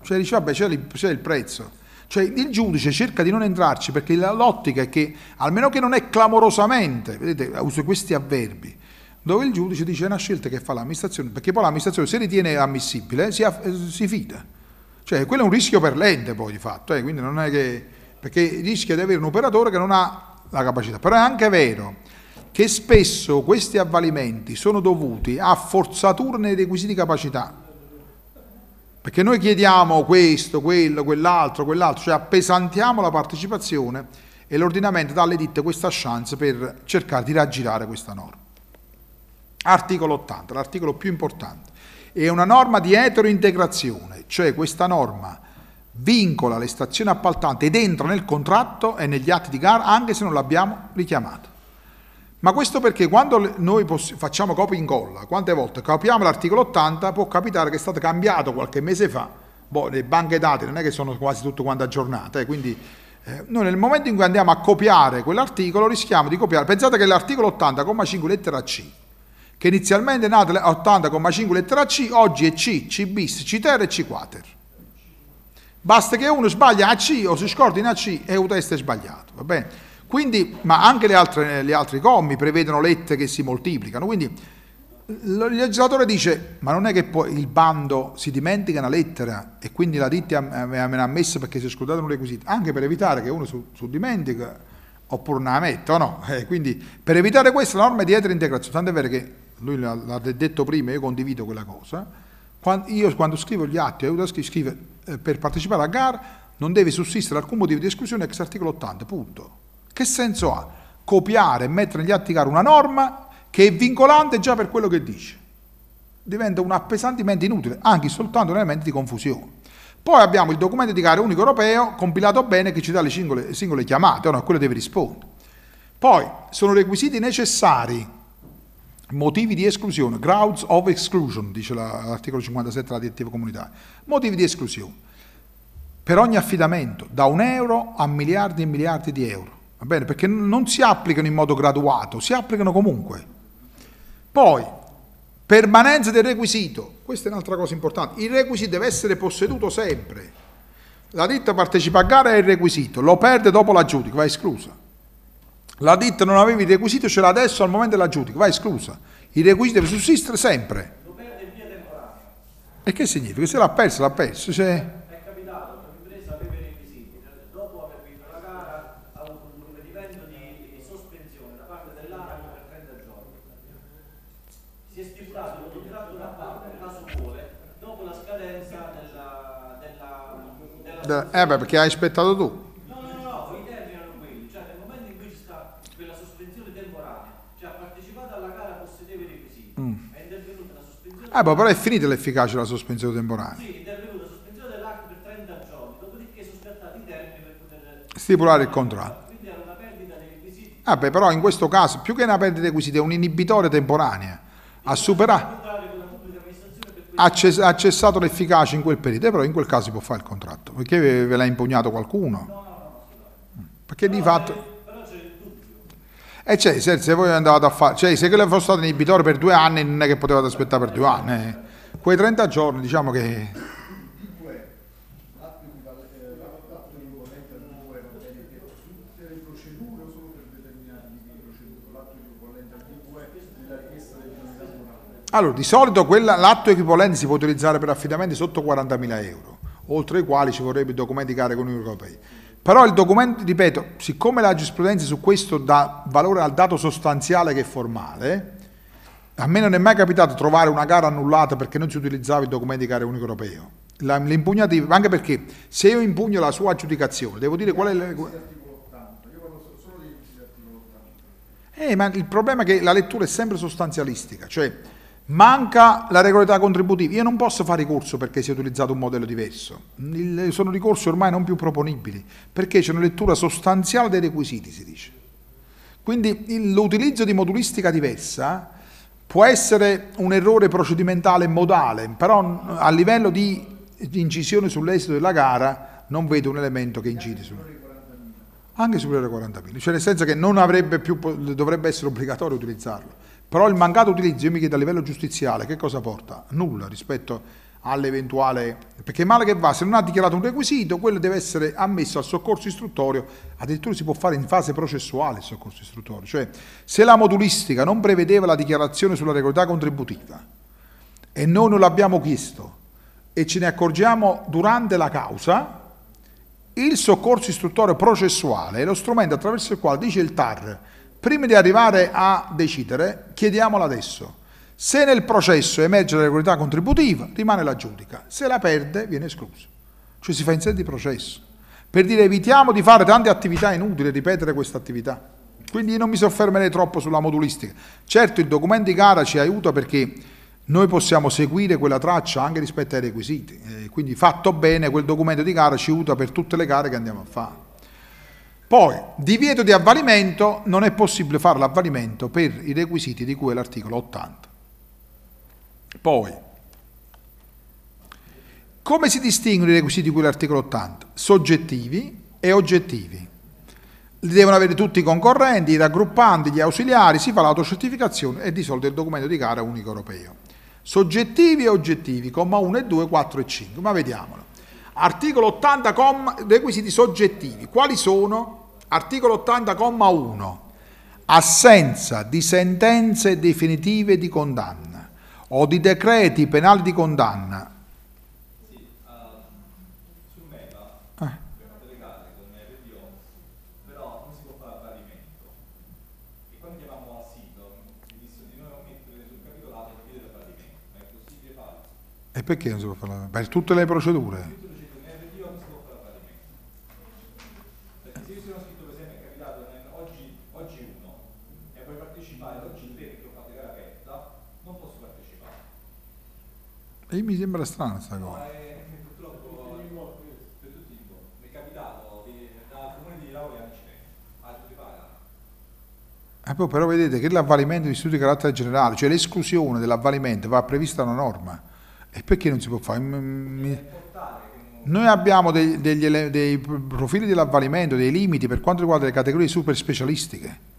Speaker 1: Cioè diceva, beh, c'è il, c'è il prezzo. Cioè il giudice cerca di non entrarci perché l'ottica è che, almeno che non è clamorosamente, vedete, uso questi avverbi, dove il giudice dice è una scelta che fa l'amministrazione, perché poi l'amministrazione se ritiene ammissibile si, si fida. Cioè quello è un rischio per l'ente poi di fatto, eh, quindi non è che, perché rischia di avere un operatore che non ha la capacità. Però è anche vero che spesso questi avvalimenti sono dovuti a forzature nei requisiti di capacità. Perché noi chiediamo questo, quello, quell'altro, quell'altro, cioè appesantiamo la partecipazione e l'ordinamento dà alle ditte questa chance per cercare di raggirare questa norma. Articolo 80, l'articolo più importante. È una norma di eterointegrazione, cioè questa norma vincola le stazioni appaltanti ed entra nel contratto e negli atti di gara anche se non l'abbiamo richiamato. Ma questo perché quando noi facciamo copia e incolla, quante volte copiamo l'articolo 80, può capitare che è stato cambiato qualche mese fa, boh, le banche dati non è che sono quasi tutto quanto aggiornate, eh, quindi eh, noi nel momento in cui andiamo a copiare quell'articolo rischiamo di copiare, pensate che l'articolo 80, comma 5, lettera C, che inizialmente è nata a 80,5 lettera C, oggi è C, C bis, C ter e C quater. Basta che uno sbaglia AC o si scordi in AC e un test è sbagliato, va bene? Quindi, ma anche altre, gli altri commi prevedono lettere che si moltiplicano, quindi il legislatore dice ma non è che poi il bando si dimentica una lettera e quindi la ditta me l'ha messa perché si è scordato un requisito, anche per evitare che uno si, su dimentica oppure non la metta o no? (laughs) Eh, quindi per evitare questa norma è dietro integrazione, tanto è vero che lui l'ha detto prima, io condivido quella cosa, quando, io quando scrivo gli atti, scrive, eh, per partecipare a gara non deve sussistere alcun motivo di esclusione ex articolo 80, punto. Che senso ha copiare e mettere negli atti gara una norma che è vincolante già per quello che dice? Diventa un appesantimento inutile, anche soltanto un elemento di confusione. Poi abbiamo il documento di gara unico europeo, compilato bene, che ci dà le singole, singole chiamate, no, a quello deve rispondere. Poi sono requisiti necessari Motivi di esclusione, grounds of exclusion, dice l'articolo 57 della direttiva comunitaria. Motivi di esclusione. Per ogni affidamento, da un euro a miliardi e miliardi di euro. Va bene? Perché non si applicano in modo graduato, si applicano comunque. Poi, permanenza del requisito. Questa è un'altra cosa importante. Il requisito deve essere posseduto sempre. La ditta partecipa a gara è il requisito, lo perde dopo la giudica, va esclusa la ditta non aveva i requisiti, ce l'ha adesso al momento della giudica, va esclusa. I requisiti deve sussistere sempre. Lo perde in via temporanea. E che significa? Se l'ha perso, l'ha perso. Cioè... È capitato che l'impresa aveva i requisiti, dopo aver vinto la gara ha avuto un provvedimento di sospensione da parte dell'ARAN per 30 giorni. Si è stipulato un contratto da parte della casuale dopo la scadenza della... della, della eh beh, perché hai aspettato tu. Ah, boh, però è finita l'efficacia della sospensione temporanea. Sì, è avvenuta sospensione dell'acqua per 30 giorni, dopodiché sono scattati i termini per poter stipulare il contratto. Quindi era una perdita dei requisiti. Ah, però in questo caso, più che una perdita dei requisiti, è un inibitore temporanea. Ha superato ha cessato l'efficacia in quel periodo, però in quel caso si può fare il contratto, perché ve l'ha impugnato qualcuno. No, no, no, perché di fatto... E cioè, se, se voi andavate a fare, cioè, se quello fosse stato inibitore per due anni, non è che potevate aspettare per due anni. Eh. Quei 30 giorni, diciamo che. Allora, di solito quella, l'atto equivalente si può utilizzare per affidamenti sotto 40.000 euro, oltre i quali ci vorrebbe il con di carico Europea. Però il documento, ripeto, siccome la giurisprudenza su questo dà valore al dato sostanziale che è formale, a me non è mai capitato trovare una gara annullata perché non si utilizzava il documento di gara unico europeo. L'impugnativa, anche perché se io impugno la sua aggiudicazione, devo dire qual è l'argomento. Eh, ma il problema è che la lettura è sempre sostanzialistica, cioè Manca la regolarità contributiva. Io non posso fare ricorso perché si è utilizzato un modello diverso. sono ricorsi ormai non più proponibili perché c'è una lettura sostanziale dei requisiti, si dice. Quindi l'utilizzo di modulistica diversa può essere un errore procedimentale modale, però a livello di incisione sull'esito della gara non vedo un elemento che incide su anche superiore a 40.000, cioè nel senso che non avrebbe più, dovrebbe essere obbligatorio utilizzarlo. Però il mancato utilizzo, io mi chiedo a livello giustiziale, che cosa porta? Nulla rispetto all'eventuale... Perché male che va, se non ha dichiarato un requisito, quello deve essere ammesso al soccorso istruttorio, addirittura si può fare in fase processuale il soccorso istruttorio. Cioè, se la modulistica non prevedeva la dichiarazione sulla regolarità contributiva e noi non l'abbiamo chiesto e ce ne accorgiamo durante la causa, il soccorso istruttorio processuale è lo strumento attraverso il quale dice il TAR Prima di arrivare a decidere, chiediamola adesso. Se nel processo emerge la regolarità contributiva, rimane la giudica. Se la perde, viene esclusa. Cioè si fa in sede di processo. Per dire evitiamo di fare tante attività inutili, ripetere questa attività. Quindi non mi soffermerei troppo sulla modulistica. Certo il documento di gara ci aiuta perché noi possiamo seguire quella traccia anche rispetto ai requisiti. Eh, quindi fatto bene quel documento di gara ci aiuta per tutte le gare che andiamo a fare. Poi, divieto di avvalimento, non è possibile fare l'avvalimento per i requisiti di cui è l'articolo 80. Poi, come si distinguono i requisiti di cui è l'articolo 80? Soggettivi e oggettivi. Li devono avere tutti i concorrenti, i raggruppanti, gli ausiliari, si fa l'autocertificazione e di solito il documento di gara unico europeo. Soggettivi e oggettivi, comma 1 e 2, 4 e 5, ma vediamolo. Articolo 80, comma, requisiti soggettivi. Quali sono? Articolo 80, comma 1. Assenza di sentenze definitive di condanna o di decreti penali di condanna. Sì, uh, su MEPA, eh. legale con RDO, però non si può fare parimento. E quando chiamavamo al sito, mi disse di non mettere sul capitolato per chiedere parimento. Ma è possibile farlo? E perché non si può fare? Per tutte le procedure. E mi sembra strana questa cosa. Eh, però vedete che l'avvalimento di studi di carattere generale, cioè l'esclusione dell'avvalimento va prevista una norma. E perché non si può fare? Mi... Noi abbiamo dei, degli, dei profili dell'avvalimento, dei limiti per quanto riguarda le categorie super specialistiche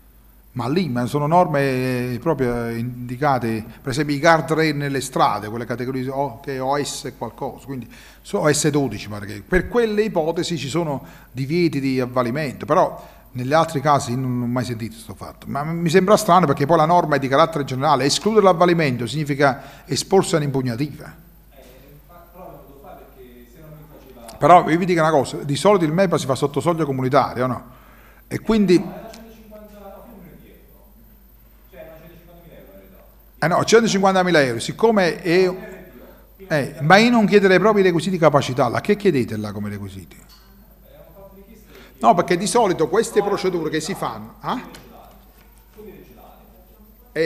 Speaker 1: ma lì ma sono norme eh, proprio eh, indicate, per esempio i guardrail nelle strade, quelle categorie che è OS qualcosa, quindi OS12, ma per quelle ipotesi ci sono divieti di avvalimento, però negli altri casi non ho mai sentito questo fatto, ma mi sembra strano perché poi la norma è di carattere generale, escludere l'avvalimento significa esporsi all'impugnativa. Però vi dico una cosa, di solito il MEPA si fa sotto soglia comunitaria, no? E quindi Eh no, 150.000 euro, siccome è... Eh, ma io non chiederei proprio propri requisiti di capacità, la che chiedetela come requisiti? No, perché di solito queste procedure che si fanno... Eh?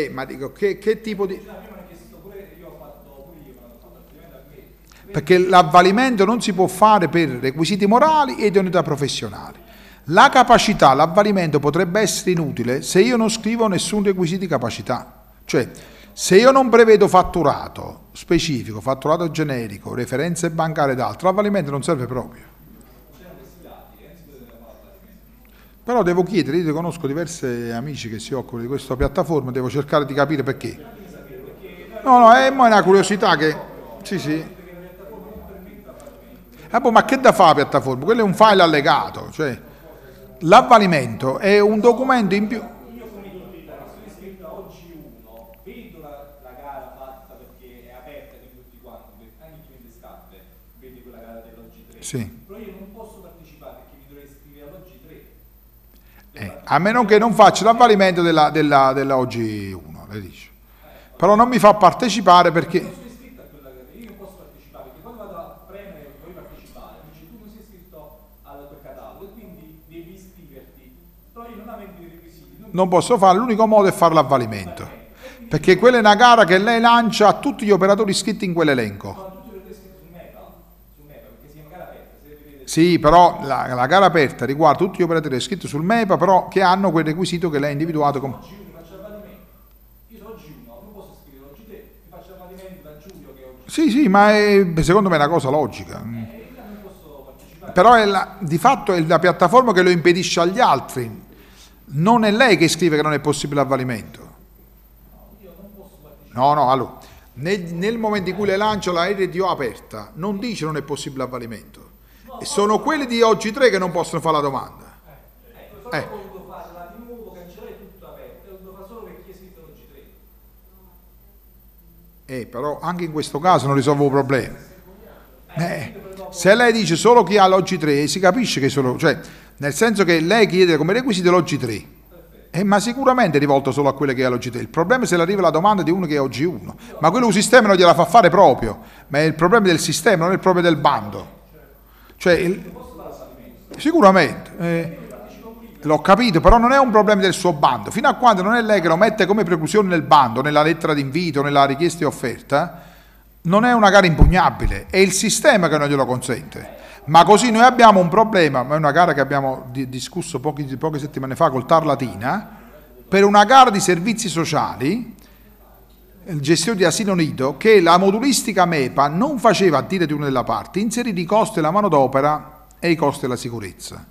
Speaker 1: Eh, ma dico, che, che tipo di... Perché l'avvalimento non si può fare per requisiti morali e unità professionale. La capacità, l'avvalimento potrebbe essere inutile se io non scrivo nessun requisito di capacità. Cioè, se io non prevedo fatturato specifico, fatturato generico, referenze bancarie ed altro, avvalimento non serve proprio. Però devo chiedere, io conosco diversi amici che si occupano di questa piattaforma, devo cercare di capire perché. No, no, è una curiosità che... Sì, sì. Ah, boh, ma che da fa la piattaforma? Quello è un file allegato, cioè l'avvalimento è un documento in più. sì. però io non posso partecipare perché mi dovrei iscrivere all'OG3. Eh, a meno che non faccia l'avvalimento della, della, della OG1, lei dice. Eh, però non mi fa partecipare perché... Non sono iscritto a quella categoria, io posso partecipare, perché quando vado a premere vuoi partecipare, dice tu non sei iscritto al tuo catalogo e quindi devi iscriverti, però io non avendo i requisiti... Non, non posso fare, l'unico modo è fare l'avvalimento, perché quella è una gara che lei lancia a tutti gli operatori iscritti in quell'elenco. Sì, però la, la gara aperta riguarda tutti gli operatori iscritti sul MEPA, però che hanno quel requisito che lei ha individuato come... Sì, sì, ma è, secondo me è una cosa logica. Eh, Però è la, di fatto è la piattaforma che lo impedisce agli altri. Non è lei che scrive che non è possibile avvalimento. No, no, allora, nel, nel momento in cui le lancio la RDO aperta, non dice non è possibile avvalimento. E sono quelli di oggi tre che non possono fare la domanda. Eh, eh. Eh, eh. eh però anche in questo caso non risolvo problemi. Eh, se lei dice solo chi ha log 3 si capisce che solo, cioè nel senso che lei chiede come requisito log 3 eh, ma sicuramente è rivolto solo a quelle che ha l'OG3. Il problema è se le arriva la domanda di uno che ha OG1, ma quello un sistema non gliela fa fare proprio, ma è il problema del sistema, non è il problema del bando. Cioè, il... Sicuramente. Eh, l'ho capito, però non è un problema del suo bando. Fino a quando non è lei che lo mette come preclusione nel bando, nella lettera d'invito, nella richiesta di offerta, non è una gara impugnabile, è il sistema che non glielo consente. Ma così noi abbiamo un problema, ma è una gara che abbiamo di discusso pochi, poche settimane fa col Tar Latina, per una gara di servizi sociali il gestione di asilo nido che la modulistica MEPA non faceva a dire di una della parte, inserire i costi della manodopera e i costi della sicurezza.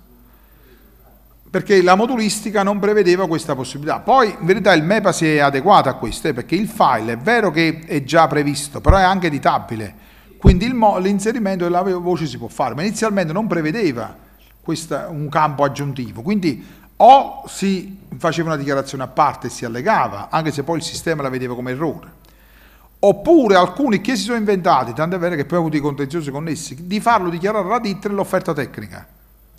Speaker 1: Perché la modulistica non prevedeva questa possibilità. Poi, in verità, il MEPA si è adeguato a questo, eh, perché il file è vero che è già previsto, però è anche editabile. Quindi l'inserimento della voce si può fare, ma inizialmente non prevedeva questa, un campo aggiuntivo. Quindi o si faceva una dichiarazione a parte e si allegava, anche se poi il sistema la vedeva come errore. Oppure alcuni che si sono inventati, tanto è vero che poi ho avuto i contenziosi connessi, di farlo dichiarare alla DIT l'offerta tecnica,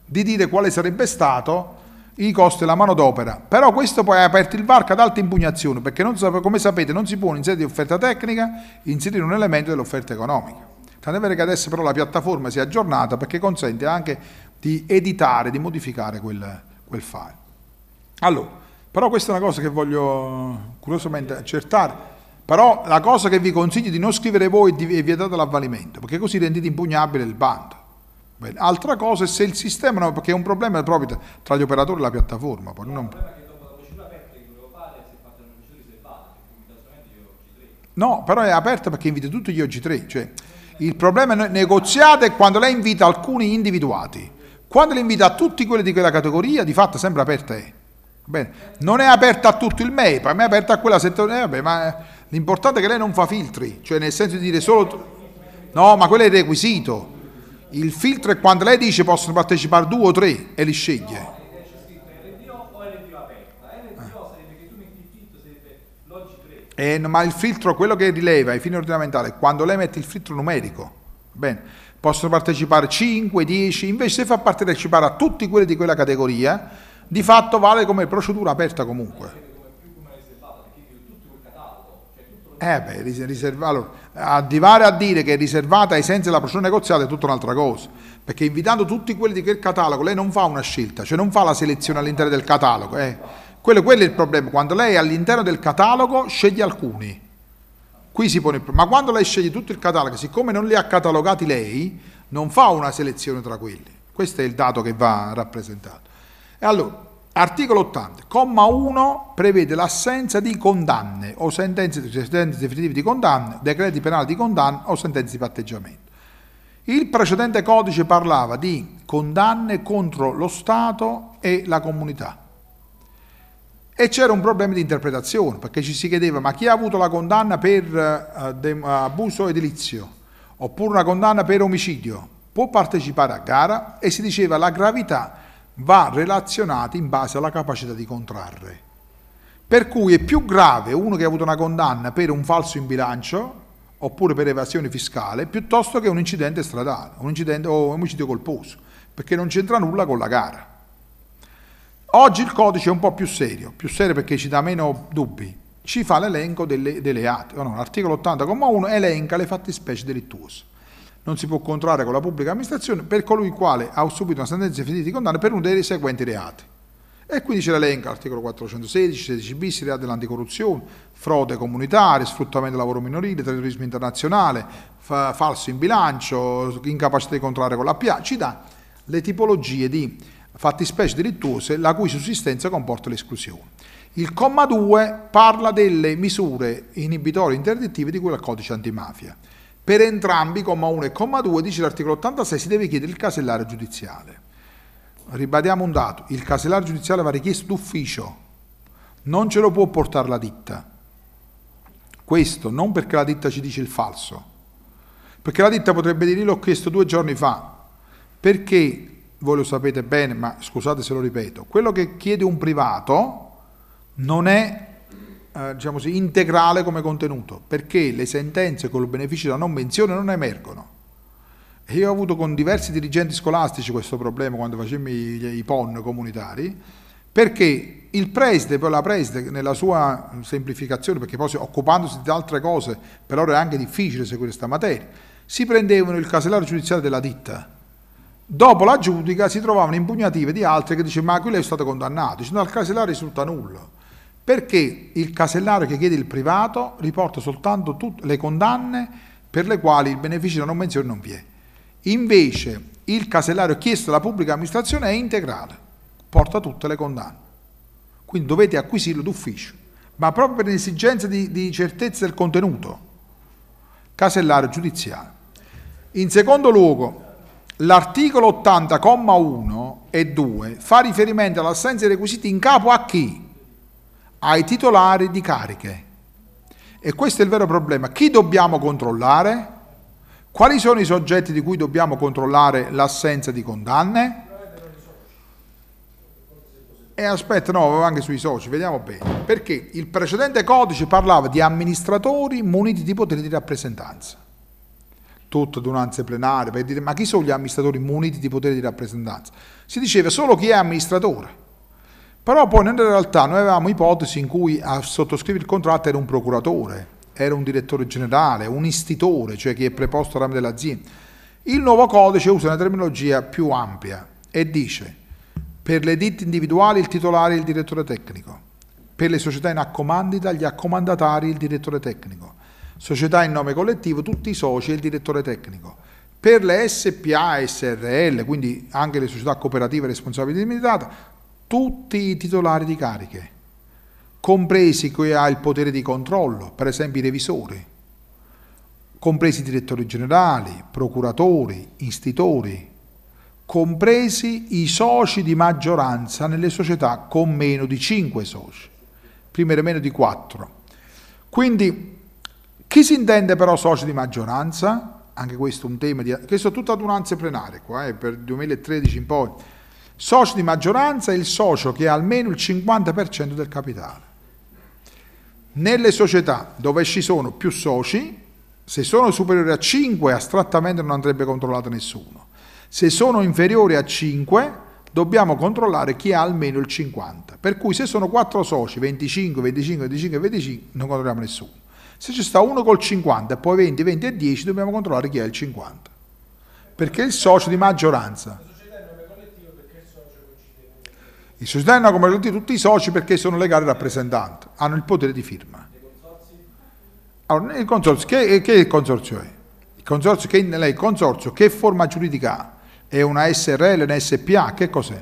Speaker 1: di dire quale sarebbe stato i costi della manodopera. Però questo poi ha aperto il varco ad alte impugnazioni, perché non, come sapete non si può in sede di offerta tecnica inserire un elemento dell'offerta economica. Tant'è vero che adesso però la piattaforma si è aggiornata perché consente anche di editare, di modificare quel, quel file. Allora, però questa è una cosa che voglio eh, curiosamente accertare, però la cosa che vi consiglio di non scrivere voi e è vietata l'avvalimento, perché così rendete impugnabile il bando. Bene. Altra cosa è se il sistema, no, perché è un problema proprio tra gli operatori e la piattaforma. Poi non... No, però è aperta perché invita tutti gli og 3 cioè, il problema negoziato è quando lei invita alcuni individuati quando l'invita a tutti quelli di quella categoria, di fatto sempre aperta è. Eh. Bene. Non è aperta a tutto il MEPA, ma è aperta a quella settore. Eh, vabbè, ma l'importante è che lei non fa filtri, cioè nel senso di dire solo... No, ma quello è il requisito. Il filtro è quando lei dice possono partecipare due o tre e li sceglie. Eh, ah. eh ma il filtro, quello che rileva ai fini ordinamentali, è quando lei mette il filtro numerico. Bene possono partecipare 5, 10, invece se fa partecipare a tutti quelli di quella categoria, di fatto vale come procedura aperta comunque. Eh beh, riserva, allora, arrivare a dire che è riservata ai sensi della procedura negoziale è tutta un'altra cosa, perché invitando tutti quelli di quel catalogo, lei non fa una scelta, cioè non fa la selezione all'interno del catalogo. Eh. Quello, quello è il problema, quando lei è all'interno del catalogo sceglie alcuni. Qui si pone il problema, ma quando lei sceglie tutto il catalogo, siccome non li ha catalogati lei, non fa una selezione tra quelli. Questo è il dato che va rappresentato. E allora, articolo 80, comma 1 prevede l'assenza di condanne o sentenze, sentenze definitive di condanne, decreti penali di condanna o sentenze di patteggiamento. Il precedente codice parlava di condanne contro lo Stato e la comunità. E c'era un problema di interpretazione, perché ci si chiedeva ma chi ha avuto la condanna per eh, abuso edilizio oppure una condanna per omicidio può partecipare a gara e si diceva la gravità va relazionata in base alla capacità di contrarre. Per cui è più grave uno che ha avuto una condanna per un falso in bilancio oppure per evasione fiscale piuttosto che un incidente stradale un incidente, o omicidio colposo, perché non c'entra nulla con la gara. Oggi il codice è un po' più serio, più serio perché ci dà meno dubbi. Ci fa l'elenco delle, delle atti. No, l'articolo 80,1 elenca le fattispecie delittuose. Non si può contrarre con la pubblica amministrazione per colui il quale ha subito una sentenza finita di condanna per uno dei seguenti reati. E quindi ce l'elenca l'articolo 416, 16 bis, reati dell'anticorruzione, frode comunitarie, sfruttamento del lavoro minorile, terrorismo internazionale, fa, falso in bilancio, incapacità di contrarre con la PA. Ci dà le tipologie di fattispecie delittuose la cui sussistenza comporta l'esclusione. Il comma 2 parla delle misure inibitorie interdittive di cui al codice antimafia. Per entrambi, comma 1 e comma 2, dice l'articolo 86, si deve chiedere il casellario giudiziale. Ribadiamo un dato, il casellario giudiziale va richiesto d'ufficio, non ce lo può portare la ditta. Questo non perché la ditta ci dice il falso, perché la ditta potrebbe dire l'ho chiesto due giorni fa, perché voi lo sapete bene, ma scusate se lo ripeto, quello che chiede un privato non è eh, diciamo così, integrale come contenuto, perché le sentenze con il beneficio della non menzione non emergono. Io ho avuto con diversi dirigenti scolastici questo problema quando facemmo i, i PON comunitari, perché il preside, poi la preside nella sua semplificazione, perché poi occupandosi di altre cose, per loro era anche difficile seguire questa materia, si prendevano il casellario giudiziario della ditta Dopo la giudica si trovavano impugnative di altre che dicevano ma qui lei è stato condannato, dicendo al casellario risulta nullo perché il casellario che chiede il privato riporta soltanto tutte le condanne per le quali il beneficio della non menzione non vi è. Invece il casellario chiesto alla pubblica amministrazione è integrale, porta tutte le condanne. Quindi dovete acquisirlo d'ufficio, ma proprio per l'esigenza di, di certezza del contenuto. Casellario giudiziale. In secondo luogo, L'articolo 80,1 e 2 fa riferimento all'assenza dei requisiti in capo a chi? Ai titolari di cariche. E questo è il vero problema. Chi dobbiamo controllare? Quali sono i soggetti di cui dobbiamo controllare l'assenza di condanne? E aspetta, no, anche sui soci, vediamo bene. Perché il precedente codice parlava di amministratori muniti di poteri di rappresentanza tutto ad un'ansia plenaria per dire ma chi sono gli amministratori muniti di potere di rappresentanza? Si diceva solo chi è amministratore. Però poi nella realtà noi avevamo ipotesi in cui a sottoscrivere il contratto era un procuratore, era un direttore generale, un istitore, cioè chi è preposto al ramo dell'azienda. Il nuovo codice usa una terminologia più ampia e dice per le ditte individuali il titolare è il direttore tecnico, per le società in accomandita gli accomandatari il direttore tecnico, società in nome collettivo, tutti i soci e il direttore tecnico. Per le SPA, SRL, quindi anche le società cooperative responsabili di limitata, tutti i titolari di cariche, compresi chi ha il potere di controllo, per esempio i revisori, compresi i direttori generali, procuratori, istitori, compresi i soci di maggioranza nelle società con meno di 5 soci, prima era meno di 4. Quindi chi si intende però socio di maggioranza? Anche questo è un tema di... Questo è tutto adunanze plenarie qua, eh, per 2013 in poi. Socio di maggioranza è il socio che ha almeno il 50% del capitale. Nelle società dove ci sono più soci, se sono superiori a 5 astrattamente non andrebbe controllato nessuno. Se sono inferiori a 5 dobbiamo controllare chi ha almeno il 50. Per cui se sono 4 soci, 25, 25, 25 25, non controlliamo nessuno. Se ci sta uno col 50 e poi 20, 20 e 10, dobbiamo controllare chi è il 50. Perché è il socio di maggioranza. La società è una come tutti, tutti i soci perché sono legali rappresentanti, hanno il potere di firma. Allora, il consorzio, che, eh, che il consorzio è? Il consorzio, che, lei, consorzio, che forma giuridica ha? È una SRL, una SPA, che cos'è?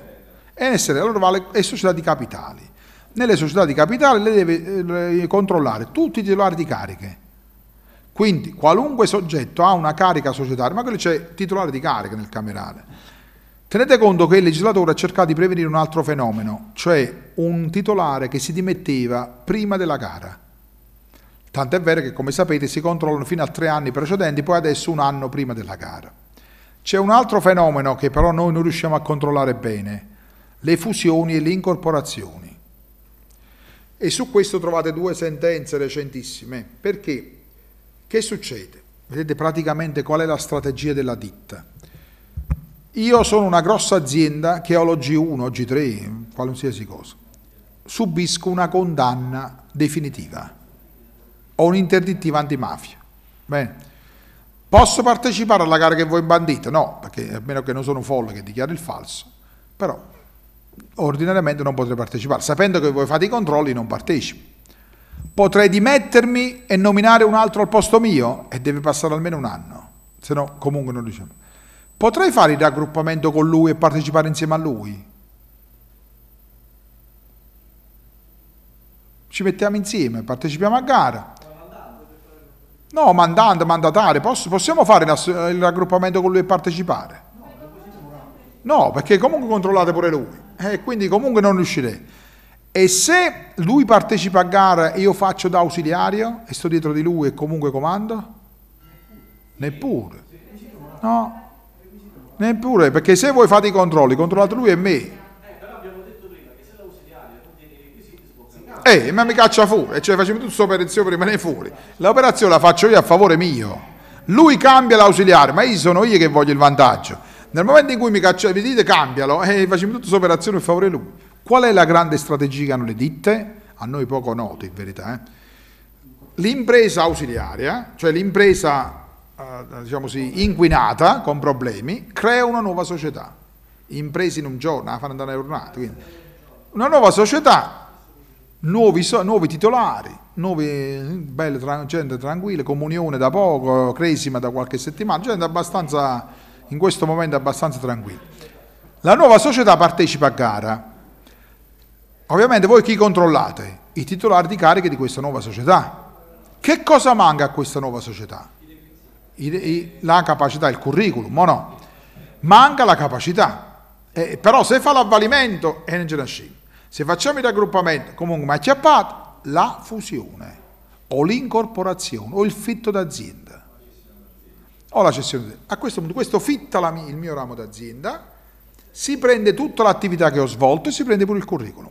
Speaker 1: È SRL, allora vale, è società di capitali nelle società di capitale le deve eh, controllare tutti i titolari di cariche. Quindi qualunque soggetto ha una carica societaria, ma quello c'è titolare di carica nel camerale. Tenete conto che il legislatore ha cercato di prevenire un altro fenomeno, cioè un titolare che si dimetteva prima della gara. Tant'è vero che, come sapete, si controllano fino a tre anni precedenti, poi adesso un anno prima della gara. C'è un altro fenomeno che però noi non riusciamo a controllare bene, le fusioni e le incorporazioni. E su questo trovate due sentenze recentissime. Perché? Che succede? Vedete praticamente qual è la strategia della ditta. Io sono una grossa azienda che ho l'OG1, OG3, qualsiasi cosa. Subisco una condanna definitiva. Ho un'interdittiva antimafia. Bene. Posso partecipare alla gara che voi bandite? No, perché a meno che non sono folle che dichiaro il falso. Però ordinariamente non potrei partecipare. Sapendo che voi fate i controlli non partecipo. Potrei dimettermi e nominare un altro al posto mio e deve passare almeno un anno, se no comunque non diciamo. Potrei fare il raggruppamento con lui e partecipare insieme a lui. Ci mettiamo insieme, partecipiamo a gara. No, mandando, mandatare, possiamo fare il raggruppamento con lui e partecipare. No, perché comunque controllate pure lui, e eh, quindi comunque non riuscirei. E se lui partecipa a gara e io faccio da ausiliario e sto dietro di lui e comunque comando? Neppure. No, neppure, perché se voi fate i controlli, controllate lui e me. Eh, eh ma mi caccia fuori, eh, cioè facciamo tutto questo operazioni per rimanere fuori. L'operazione la faccio io a favore mio. Lui cambia l'ausiliario, ma io sono io che voglio il vantaggio. Nel momento in cui mi cacciate, vi dite cambialo e facciamo tutta questa operazione in favore di lui. Qual è la grande strategia che hanno le ditte? A noi poco noto in verità. Eh? L'impresa ausiliaria, cioè l'impresa eh, diciamo sì, inquinata con problemi, crea una nuova società. Imprese in un giorno, la fanno andare una giornata. Quindi. Una nuova società, nuovi, nuovi titolari, nuove, belle, gente tranquilla, comunione da poco, cresima da qualche settimana, gente abbastanza in questo momento abbastanza tranquilli. La nuova società partecipa a gara. Ovviamente voi chi controllate? I titolari di cariche di questa nuova società. Che cosa manca a questa nuova società? La capacità, il curriculum, o no? Manca la capacità. Eh, però se fa l'avvalimento è engineering. Se facciamo il raggruppamento, comunque mi ha acchiappato, la fusione o l'incorporazione o il fitto d'azienda ho la cessione. A questo punto questo fitta mia, il mio ramo d'azienda, si prende tutta l'attività che ho svolto e si prende pure il curriculum.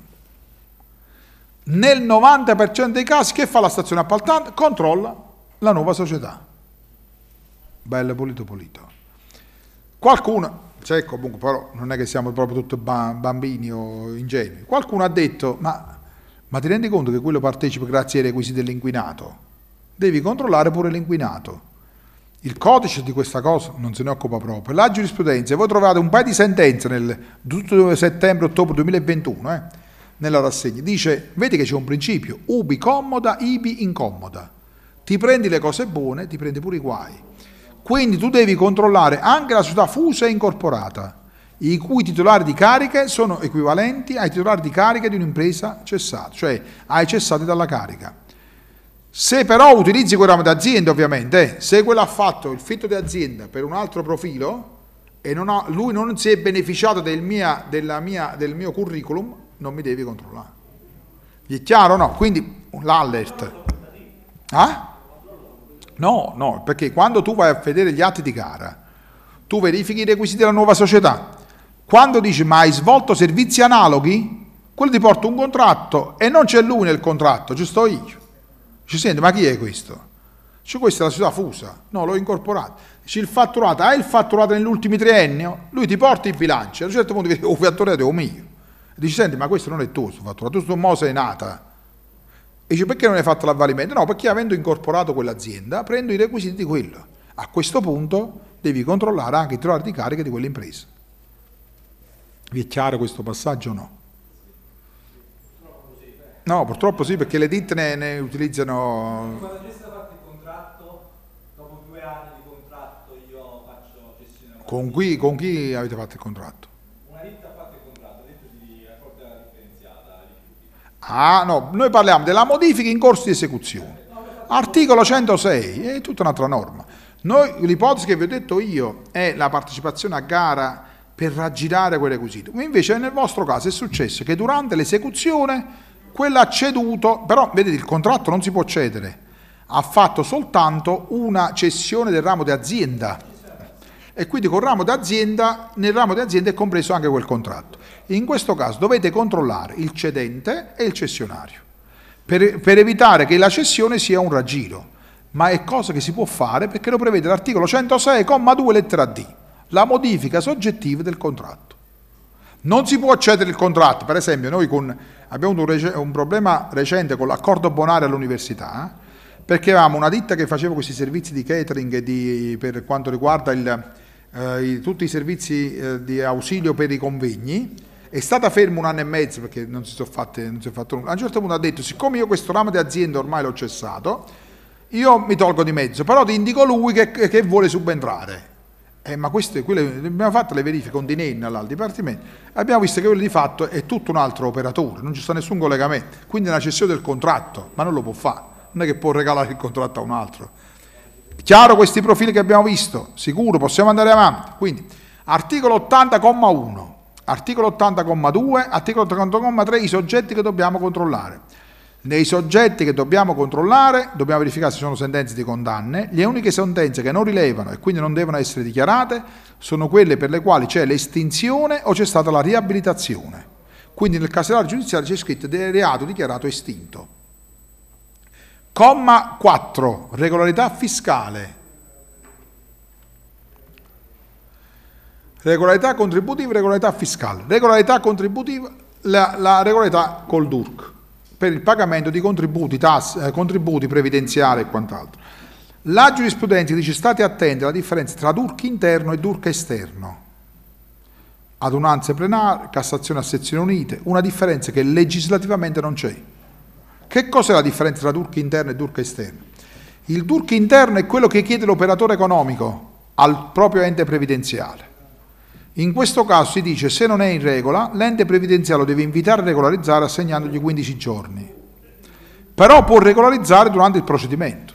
Speaker 1: Nel 90% dei casi che fa la stazione appaltante? Controlla la nuova società. Bello pulito pulito. Qualcuno, cioè comunque però non è che siamo proprio tutti bambini o ingenui, qualcuno ha detto ma, ma ti rendi conto che quello partecipa grazie ai requisiti dell'inquinato? Devi controllare pure l'inquinato il codice di questa cosa non se ne occupa proprio. La giurisprudenza, voi trovate un paio di sentenze nel 2 settembre-ottobre 2021, eh, nella rassegna, dice, vedi che c'è un principio, ubi comoda, ibi incomoda. Ti prendi le cose buone, ti prendi pure i guai. Quindi tu devi controllare anche la società fusa e incorporata, i cui titolari di cariche sono equivalenti ai titolari di cariche di un'impresa cessata, cioè ai cessati dalla carica. Se però utilizzi quel ramo d'azienda, ovviamente, eh, se quello ha fatto il fitto di azienda per un altro profilo e non ha, lui non si è beneficiato del, mia, mia, del mio curriculum, non mi devi controllare. Vi è chiaro o no? Quindi l'allert. Eh? Ah? No, no, perché quando tu vai a vedere gli atti di gara, tu verifichi i requisiti della nuova società. Quando dici ma hai svolto servizi analoghi, quello ti porta un contratto e non c'è lui nel contratto, ci sto io. Dice, sente, ma chi è questo? Cioè, questa è la società fusa. No, l'ho incorporata. Dice, il fatturato, hai il fatturato nell'ultimo triennio? Lui ti porta il bilancio, A un certo punto vedi, o oh, fatturato è o mio. Dici, senti, ma questo non è tuo, sto fatturato, tu mo sei nata. E dice, perché non hai fatto l'avvalimento? No, perché avendo incorporato quell'azienda, prendo i requisiti di quello. A questo punto devi controllare anche i titolari di carica di quell'impresa. Vi è chiaro questo passaggio o no? No, purtroppo sì, perché le ditte ne, ne utilizzano... Quando c'è stato fatto il contratto, dopo due anni di contratto io faccio gestione... Con chi, con chi avete fatto il contratto? Una ditta ha fatto il contratto, ha detto di raccolta differenziata. Ah no, noi parliamo della modifica in corso di esecuzione. Articolo 106, è tutta un'altra norma. l'ipotesi che vi ho detto io è la partecipazione a gara per raggirare quel requisito. Invece nel vostro caso è successo che durante l'esecuzione quella ha ceduto, però vedete il contratto non si può cedere, ha fatto soltanto una cessione del ramo di azienda e quindi col ramo d'azienda, nel ramo d'azienda è compreso anche quel contratto. In questo caso dovete controllare il cedente e il cessionario per, per evitare che la cessione sia un raggiro, ma è cosa che si può fare perché lo prevede l'articolo 106,2 lettera D, la modifica soggettiva del contratto. Non si può cedere il contratto, per esempio noi con, abbiamo avuto un, rec- un, problema recente con l'accordo Bonare all'università, perché avevamo una ditta che faceva questi servizi di catering di, per quanto riguarda il, eh, i, tutti i servizi eh, di ausilio per i convegni, è stata ferma un anno e mezzo perché non si sono fatte, non si sono fatto nulla. A un certo punto ha detto, siccome io questo ramo di azienda ormai l'ho cessato, io mi tolgo di mezzo, però ti indico lui che, che vuole subentrare. Eh, ma queste, quelle, abbiamo fatto le verifiche con Di Nenna al Dipartimento, abbiamo visto che quello di fatto è tutto un altro operatore, non ci sta nessun collegamento, quindi è una cessione del contratto, ma non lo può fare, non è che può regalare il contratto a un altro. Chiaro questi profili che abbiamo visto, sicuro, possiamo andare avanti. Quindi, articolo 80,1, articolo 80,2, articolo 80,3, i soggetti che dobbiamo controllare. Nei soggetti che dobbiamo controllare dobbiamo verificare se sono sentenze di condanne. Le uniche sentenze che non rilevano e quindi non devono essere dichiarate sono quelle per le quali c'è l'estinzione o c'è stata la riabilitazione. Quindi nel casellario giudiziario c'è scritto del reato dichiarato estinto. Comma 4. Regolarità fiscale. Regolarità contributiva, regolarità fiscale. Regolarità contributiva, la, la regolarità col DURC per il pagamento di contributi, tasse, eh, contributi previdenziali e quant'altro. La giurisprudenza dice state attenti alla differenza tra DURC interno e DURC esterno. Adunanze plenarie, Cassazione a sezioni unite, una differenza che legislativamente non c'è. Che cos'è la differenza tra DURC interno e DURC esterno? Il DURC interno è quello che chiede l'operatore economico al proprio ente previdenziale. In questo caso si dice se non è in regola, l'ente previdenziale lo deve invitare a regolarizzare assegnandogli 15 giorni. Però può regolarizzare durante il procedimento.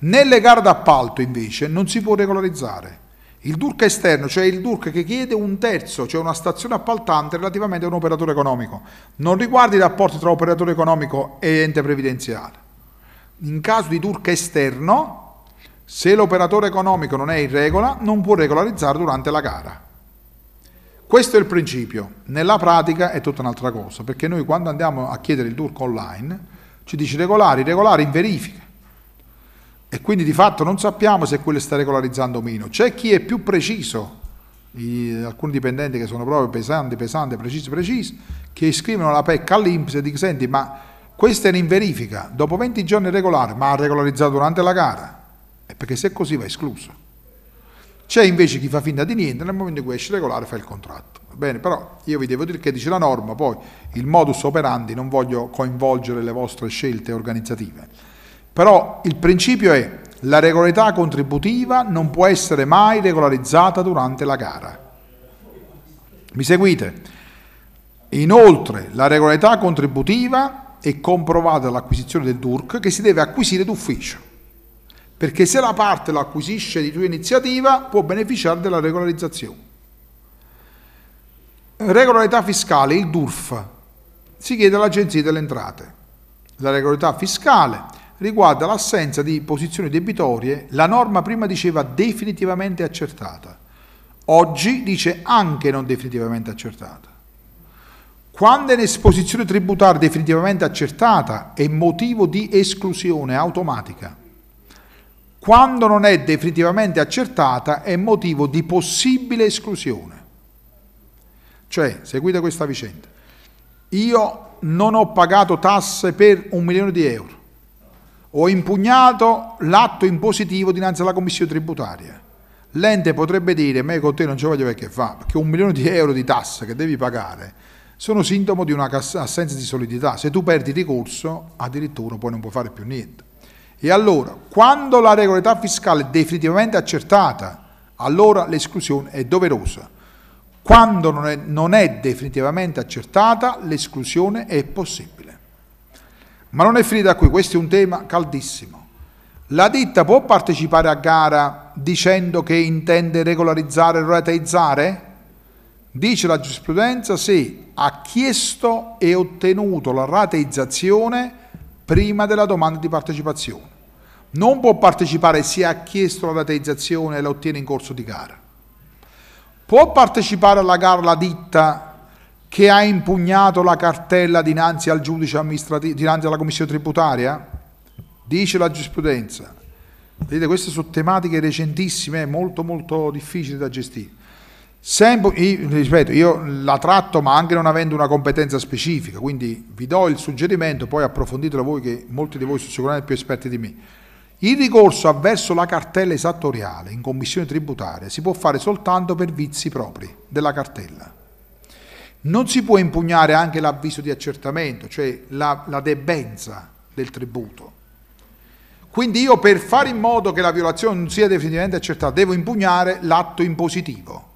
Speaker 1: Nelle gare d'appalto invece non si può regolarizzare. Il DURC esterno, cioè il DURC che chiede un terzo, cioè una stazione appaltante relativamente a un operatore economico, non riguarda i rapporti tra operatore economico e ente previdenziale. In caso di DURC esterno, se l'operatore economico non è in regola, non può regolarizzare durante la gara. Questo è il principio, nella pratica è tutta un'altra cosa, perché noi quando andiamo a chiedere il turco online ci dice regolari, regolari in verifica. E quindi di fatto non sappiamo se quello sta regolarizzando o meno. C'è chi è più preciso, i, alcuni dipendenti che sono proprio pesanti, pesanti, precisi, precisi, che scrivono la PEC all'Inps e dicono senti ma questa era in verifica, dopo 20 giorni regolare, ma ha regolarizzato durante la gara. E perché se è così va escluso. C'è invece chi fa finta di niente, nel momento in cui esce regolare fa il contratto. bene, però io vi devo dire che dice la norma, poi il modus operandi, non voglio coinvolgere le vostre scelte organizzative. Però il principio è la regolarità contributiva non può essere mai regolarizzata durante la gara. Mi seguite? Inoltre, la regolarità contributiva è comprovata dall'acquisizione del DURC che si deve acquisire d'ufficio perché se la parte lo acquisisce di tua iniziativa può beneficiare della regolarizzazione. Regolarità fiscale, il DURF, si chiede all'Agenzia delle Entrate. La regolarità fiscale riguarda l'assenza di posizioni debitorie, la norma prima diceva definitivamente accertata, oggi dice anche non definitivamente accertata. Quando è un'esposizione tributaria definitivamente accertata è motivo di esclusione automatica quando non è definitivamente accertata, è motivo di possibile esclusione. Cioè, seguite questa vicenda. Io non ho pagato tasse per un milione di euro. Ho impugnato l'atto impositivo dinanzi alla commissione tributaria. L'ente potrebbe dire, me con te non ci voglio che fa, perché un milione di euro di tasse che devi pagare sono sintomo di una assenza di solidità. Se tu perdi ricorso, addirittura poi non puoi fare più niente. E allora, quando la regolarità fiscale è definitivamente accertata, allora l'esclusione è doverosa. Quando non è, non è definitivamente accertata, l'esclusione è possibile. Ma non è finita qui, questo è un tema caldissimo. La ditta può partecipare a gara dicendo che intende regolarizzare e rateizzare? Dice la giurisprudenza se ha chiesto e ottenuto la rateizzazione prima della domanda di partecipazione non può partecipare se ha chiesto la rateizzazione e la ottiene in corso di gara. Può partecipare alla gara la ditta che ha impugnato la cartella dinanzi al giudice amministrativo, dinanzi alla commissione tributaria? Dice la giurisprudenza. Vedete, queste sono tematiche recentissime, molto molto difficili da gestire. Sempre, io, ripeto, io la tratto ma anche non avendo una competenza specifica, quindi vi do il suggerimento, poi approfonditelo voi che molti di voi sono sicuramente più esperti di me. Il ricorso avverso la cartella esattoriale in commissione tributaria si può fare soltanto per vizi propri della cartella. Non si può impugnare anche l'avviso di accertamento, cioè la, la debenza del tributo. Quindi io per fare in modo che la violazione non sia definitivamente accertata devo impugnare l'atto impositivo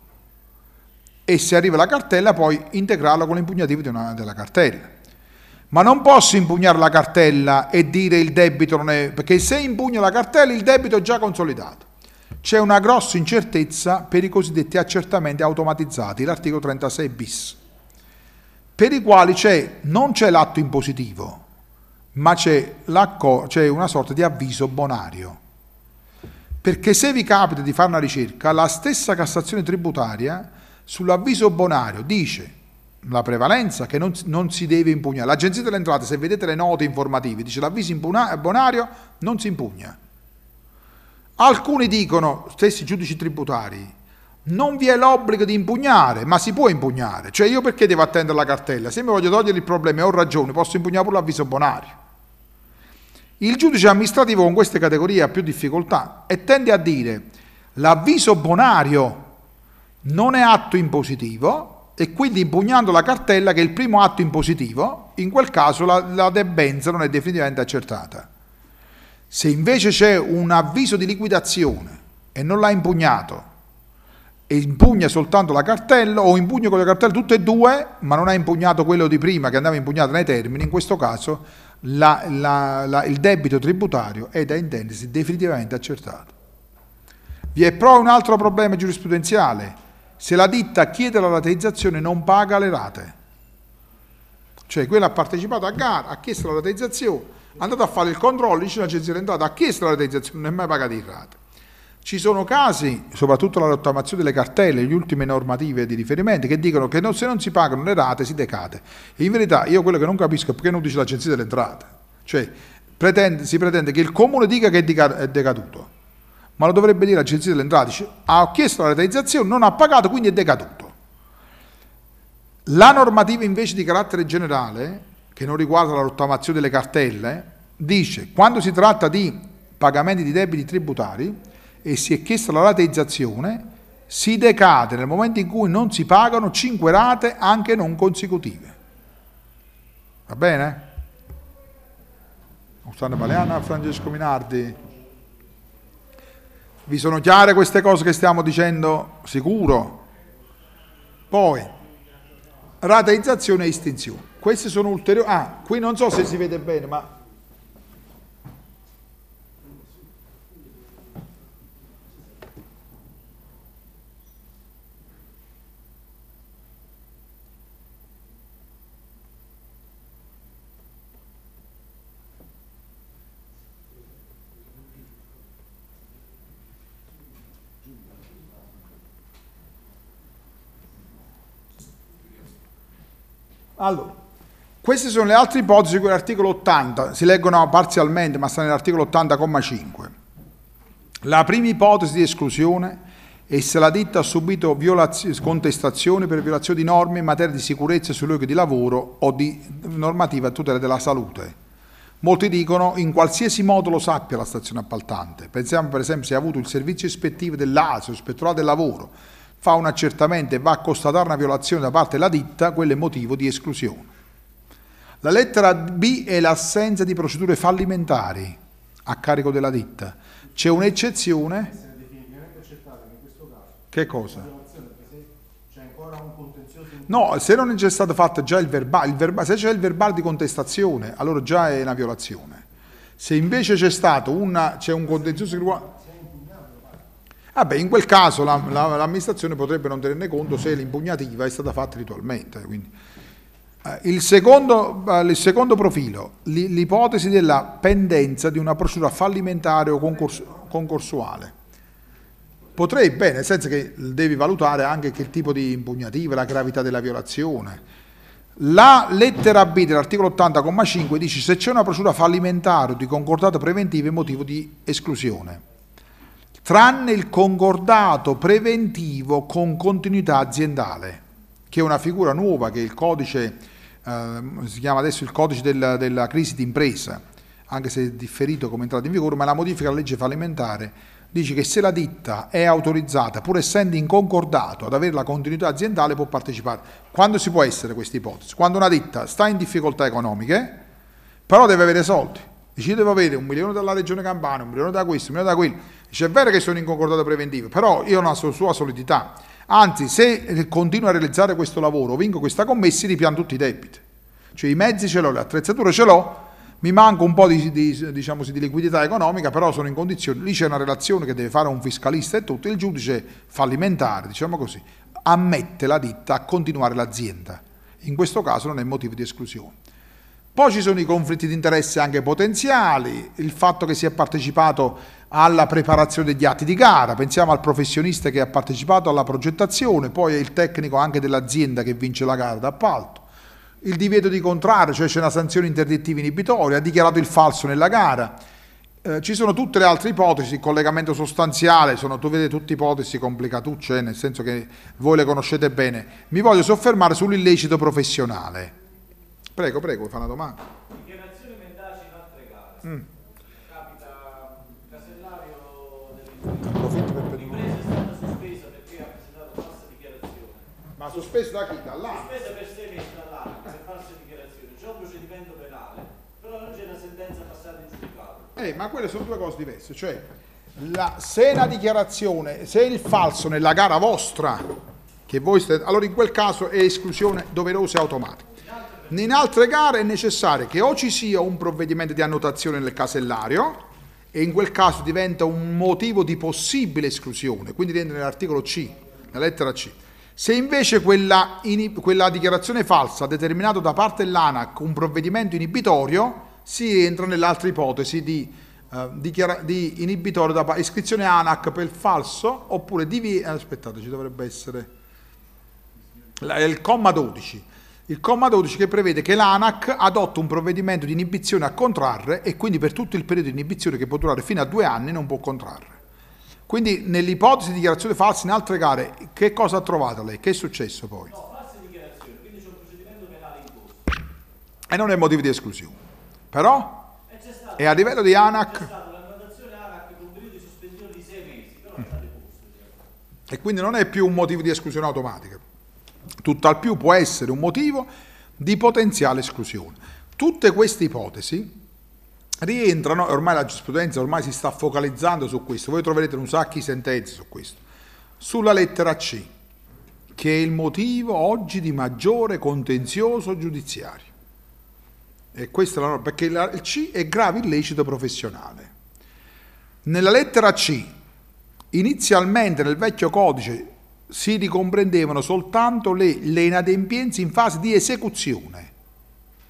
Speaker 1: e se arriva la cartella poi integrarlo con l'impugnativo della cartella ma non posso impugnare la cartella e dire il debito non è... perché se impugno la cartella il debito è già consolidato. C'è una grossa incertezza per i cosiddetti accertamenti automatizzati, l'articolo 36 bis, per i quali c'è, non c'è l'atto impositivo, ma c'è, c'è una sorta di avviso bonario. Perché se vi capita di fare una ricerca, la stessa Cassazione tributaria sull'avviso bonario dice la prevalenza che non, non, si deve impugnare. L'Agenzia delle Entrate, se vedete le note informative, dice l'avviso bonario non si impugna. Alcuni dicono, stessi giudici tributari, non vi è l'obbligo di impugnare, ma si può impugnare. Cioè io perché devo attendere la cartella? Se mi voglio togliere il problema e ho ragione, posso impugnare pure l'avviso bonario. Il giudice amministrativo con queste categorie ha più difficoltà e tende a dire l'avviso bonario non è atto impositivo, e quindi impugnando la cartella che è il primo atto impositivo, in quel caso la, la debenza non è definitivamente accertata. Se invece c'è un avviso di liquidazione e non l'ha impugnato, e impugna soltanto la cartella o impugna con la cartella tutte e due, ma non ha impugnato quello di prima che andava impugnato nei termini, in questo caso la, la, la, il debito tributario è da intendersi definitivamente accertato. Vi è però un altro problema giurisprudenziale se la ditta chiede la rateizzazione non paga le rate. Cioè quella ha partecipato a gara, ha chiesto la rateizzazione, è andata a fare il controllo, dice l'agenzia dell'entrata, ha chiesto la rateizzazione, non è mai pagata in rate. Ci sono casi, soprattutto la rottamazione delle cartelle, le ultime normative di riferimento, che dicono che non, se non si pagano le rate si decade. E in verità io quello che non capisco è perché non dice l'agenzia delle entrate. Cioè pretende, si pretende che il comune dica che è decaduto ma lo dovrebbe dire l'Agenzia delle Entrate, cioè, ha chiesto la rateizzazione, non ha pagato, quindi è decaduto. La normativa invece di carattere generale, che non riguarda la rottamazione delle cartelle, dice quando si tratta di pagamenti di debiti tributari e si è chiesta la rateizzazione, si decade nel momento in cui non si pagano 5 rate anche non consecutive. Va bene? Ossana Baleana, Francesco Minardi. Vi sono chiare queste cose che stiamo dicendo? Sicuro. Poi, rateizzazione e istinzione. Queste sono ulteriori... Ah, qui non so se si vede bene, ma Allora, queste sono le altre ipotesi di cui l'articolo 80, si leggono parzialmente ma sta nell'articolo 80,5. La prima ipotesi di esclusione è se la ditta ha subito contestazioni per violazione di norme in materia di sicurezza sui luoghi di lavoro o di normativa a tutela della salute. Molti dicono in qualsiasi modo lo sappia la stazione appaltante. Pensiamo per esempio se ha avuto il servizio ispettivo dell'ASO, ispettorato del lavoro, fa un accertamento e va a constatare una violazione da parte della ditta, quello è motivo di esclusione. La lettera B è l'assenza di procedure fallimentari a carico della ditta. C'è un'eccezione. Che cosa? No, se non è già stato fatto già il verbale, verba, se c'è il verbale di contestazione, allora già è una violazione. Se invece c'è stato una, c'è un contenzioso Ah beh, in quel caso la, la, l'amministrazione potrebbe non tenerne conto se l'impugnativa è stata fatta ritualmente. Quindi. Eh, il secondo, eh, il secondo, profilo, l'ipotesi della pendenza di una procedura fallimentare o concors- concorsuale. Potrebbe, nel senso che devi valutare anche che tipo di impugnativa, la gravità della violazione. La lettera B dell'articolo 80,5 dice se c'è una procedura fallimentare o di concordata preventiva è motivo di esclusione tranne il concordato preventivo con continuità aziendale, che è una figura nuova che il codice, eh, si chiama adesso il codice della, della crisi d'impresa, anche se differito come entrata in vigore, ma la modifica alla legge fallimentare dice che se la ditta è autorizzata, pur essendo in concordato, ad avere la continuità aziendale, può partecipare. Quando si può essere questa ipotesi? Quando una ditta sta in difficoltà economiche, però deve avere soldi decidete, avere un milione dalla regione Campania, un milione da questo, un milione da quello, dice è vero che sono in concordato preventivo, però io ho una sua solidità. Anzi, se eh, continuo a realizzare questo lavoro, vinco questa commessa, ripiano tutti i debiti. Cioè i mezzi ce l'ho, le attrezzature ce l'ho, mi manca un po' di, di, diciamo, di, liquidità economica, però sono in condizioni, lì c'è una relazione che deve fare un fiscalista e tutto, il giudice fallimentare, diciamo così, ammette la ditta a continuare l'azienda. In questo caso non è motivo di esclusione. Poi ci sono i conflitti di interesse anche potenziali, il fatto che si è partecipato alla preparazione degli atti di gara, pensiamo al professionista che ha partecipato alla progettazione, poi è il tecnico anche dell'azienda che vince la gara d'appalto, il divieto di contrario, cioè c'è una sanzione interdittiva inibitoria, ha dichiarato il falso nella gara. Eh, ci sono tutte le altre ipotesi, il collegamento sostanziale, sono tu vedi, tutte ipotesi complicatucce, nel senso che voi le conoscete bene. Mi voglio soffermare sull'illecito professionale Prego, prego, fa una domanda. Dichiarazione mendaci in altre gare. Mm. Capita mm, Casellario dell'impresa. per per L'impresa è stata sospesa perché ha presentato falsa dichiarazione. Ma sospesa da chi? Dall'A? Sospesa per sei mesi dall'A per falsa dichiarazione. C'è un procedimento penale, però non c'è una sentenza passata in giudicato. Eh, ma quelle sono due cose diverse, cioè la, se la dichiarazione, se il falso nella gara vostra che voi state, allora in quel caso è esclusione doverosa e automatica. In altre gare è necessario che o ci sia un provvedimento di annotazione nel casellario, e in quel caso diventa un motivo di possibile esclusione, quindi rientra nell'articolo C, la lettera C. Se invece quella, in, quella dichiarazione falsa ha determinato da parte dell'ANAC un provvedimento inibitorio, si entra nell'altra ipotesi di, eh, dichiara- di inibitorio da pa- iscrizione ANAC per falso oppure divieto. Eh, aspettate, ci dovrebbe essere... La, il comma 12 il comma 12 che prevede che l'ANAC adotta un provvedimento di inibizione a contrarre e quindi per tutto il periodo di inibizione che può durare fino a due anni non può contrarre. Quindi nell'ipotesi di dichiarazione falsa in altre gare, che cosa ha trovato lei? Che è successo poi? No, falsa dichiarazione, quindi c'è un procedimento penale in corso. E non è motivo di esclusione. Però E a livello di ANAC... C'è stata l'annotazione ANAC con un periodo di sospensione di sei mesi, però è stato posto. Diciamo. E quindi non è più un motivo di esclusione automatica tutt'al più può essere un motivo di potenziale esclusione. Tutte queste ipotesi rientrano, ormai la giurisprudenza ormai si sta focalizzando su questo, voi troverete un sacco di sentenze su questo, sulla lettera C, che è il motivo oggi di maggiore contenzioso giudiziario. E questa è la norma, perché il C è grave illecito professionale. Nella lettera C, inizialmente nel vecchio codice si ricomprendevano soltanto le, le inadempienze in fase di esecuzione.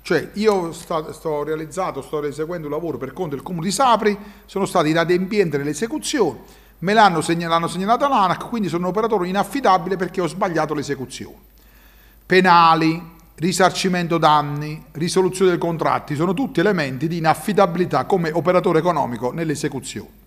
Speaker 1: Cioè io sta, sto realizzando, sto eseguendo un lavoro per conto del comune di Sapri, sono stato inadempiente nell'esecuzione, me l'hanno segnalato, segnalato l'ANAC, quindi sono un operatore inaffidabile perché ho sbagliato l'esecuzione. Penali, risarcimento danni, risoluzione dei contratti, sono tutti elementi di inaffidabilità come operatore economico nell'esecuzione.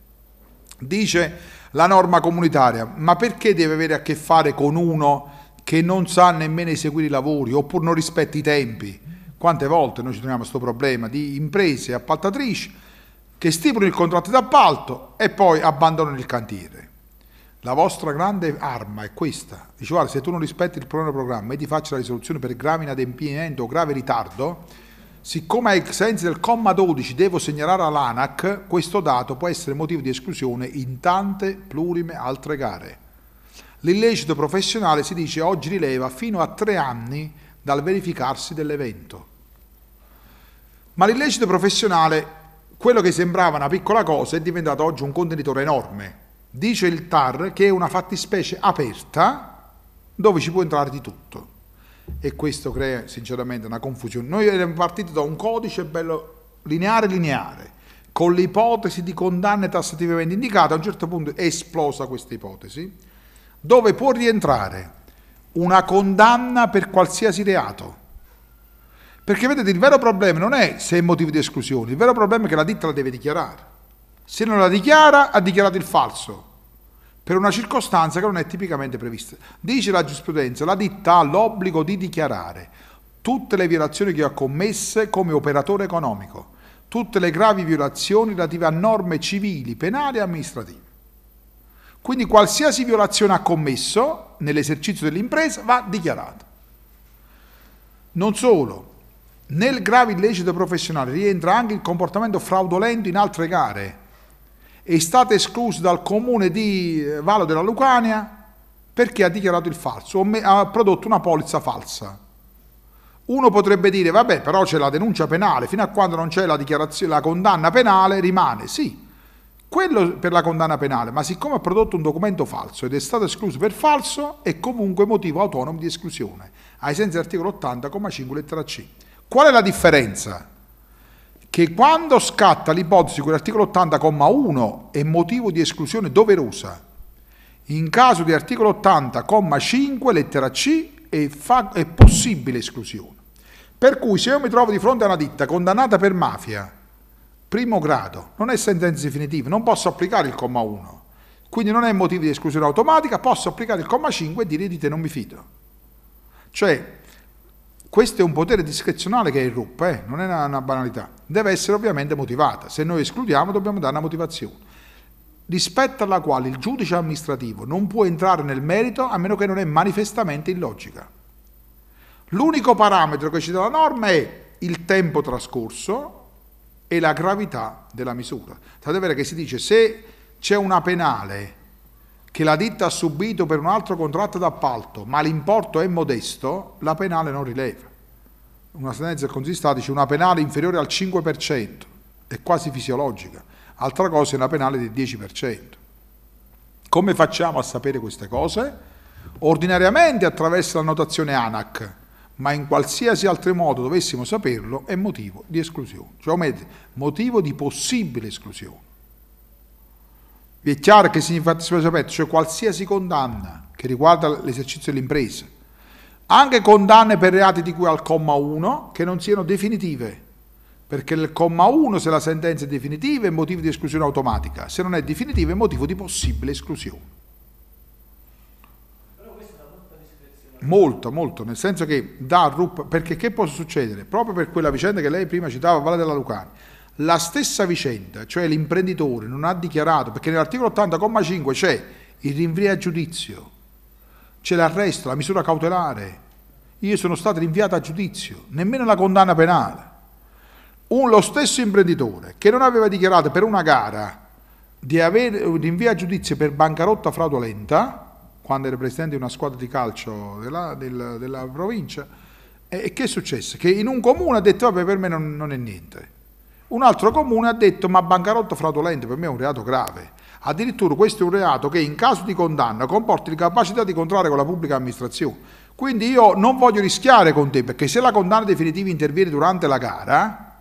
Speaker 1: Dice la norma comunitaria, ma perché deve avere a che fare con uno che non sa nemmeno eseguire i lavori oppure non rispetta i tempi? Quante volte noi ci troviamo a questo problema di imprese appaltatrici che stipulano il contratto d'appalto e poi abbandonano il cantiere. La vostra grande arma è questa. Dice, guarda, se tu non rispetti il programma e ti faccio la risoluzione per grave inadempimento o grave ritardo, Siccome ai sensi del comma 12 devo segnalare all'ANAC, questo dato può essere motivo di esclusione in tante plurime altre gare. L'illecito professionale si dice oggi rileva fino a tre anni dal verificarsi dell'evento. Ma l'illecito professionale, quello che sembrava una piccola cosa, è diventato oggi un contenitore enorme. Dice il TAR che è una fattispecie aperta dove ci può entrare di tutto e questo crea sinceramente una confusione. Noi eravamo partiti da un codice bello lineare lineare, con l'ipotesi di condanne tassativamente indicate, a un certo punto è esplosa questa ipotesi, dove può rientrare una condanna per qualsiasi reato. Perché vedete, il vero problema non è se è motivo di esclusione, il vero problema è che la ditta la deve dichiarare. Se non la dichiara, ha dichiarato il falso per una circostanza che non è tipicamente prevista. Dice la giurisprudenza, la ditta ha l'obbligo di dichiarare tutte le violazioni che ha commesse come operatore economico, tutte le gravi violazioni relative a norme civili, penali e amministrative. Quindi qualsiasi violazione ha commesso nell'esercizio dell'impresa va dichiarata. Non solo, nel grave illecito professionale rientra anche il comportamento fraudolento in altre gare, è stato escluso dal comune di eh, Valo della Lucania perché ha dichiarato il falso, ha prodotto una polizza falsa. Uno potrebbe dire, vabbè, però c'è la denuncia penale, fino a quando non c'è la, la condanna penale rimane, sì, quello per la condanna penale, ma siccome ha prodotto un documento falso ed è stato escluso per falso, è comunque motivo autonomo di esclusione, ai sensi dell'articolo 80,5 lettera C. Qual è la differenza? che quando scatta l'ipotesi che l'articolo 80,1 è motivo di esclusione doverosa, in caso di articolo 80,5 lettera C è, è possibile esclusione. Per cui se io mi trovo di fronte a una ditta condannata per mafia, primo grado, non è sentenza definitiva, non posso applicare il comma 1, quindi non è motivo di esclusione automatica, posso applicare il comma 5 e dire di te non mi fido. Cioè, questo è un potere discrezionale che irruppa, eh? non è una, una, banalità. Deve essere ovviamente motivata. Se noi escludiamo dobbiamo dare una motivazione, rispetto alla quale il giudice amministrativo non può entrare nel merito a meno che non è manifestamente illogica. L'unico parametro che ci dà la norma è il tempo trascorso e la gravità della misura. Tanto è vero che si dice se c'è una penale che la ditta ha subito per un altro contratto d'appalto, ma l'importo è modesto, la penale non rileva. Una sentenza del Consiglio di Stato dice una penale inferiore al 5%, è quasi fisiologica, altra cosa è una penale del 10%. Come facciamo a sapere queste cose? Ordinariamente attraverso la notazione ANAC, ma in qualsiasi altro modo dovessimo saperlo è motivo di esclusione, cioè motivo di possibile esclusione. Vi è chiaro che significa partecipazione aperta, cioè qualsiasi condanna che riguarda l'esercizio dell'impresa, anche condanne per reati di cui al comma 1 che non siano definitive, perché nel comma 1 se la sentenza è definitiva è motivo di esclusione automatica, se non è definitiva è motivo di possibile esclusione. Molto, molto, nel senso che da RUP, perché che può succedere? Proprio per quella vicenda che lei prima citava, Valle della Lucani, la stessa vicenda, cioè l'imprenditore non ha dichiarato, perché nell'articolo 80,5 c'è il rinvio a giudizio, c'è l'arresto, la misura cautelare, io sono stato rinviato a giudizio, nemmeno la condanna penale. Un, lo stesso imprenditore che non aveva dichiarato per una gara di avere eh, un rinvio a giudizio per bancarotta fraudolenta, quando era presidente di una squadra di calcio della, della, della provincia, e, eh, e, che è successo? Che in un comune ha detto vabbè per me non, non è niente un altro comune ha detto ma bancarotta fraudolente per me è un reato grave. Addirittura questo è un reato che in caso di condanna comporta l'incapacità di contrarre con la pubblica amministrazione. Quindi io non voglio rischiare con te perché se la condanna definitiva interviene durante la gara,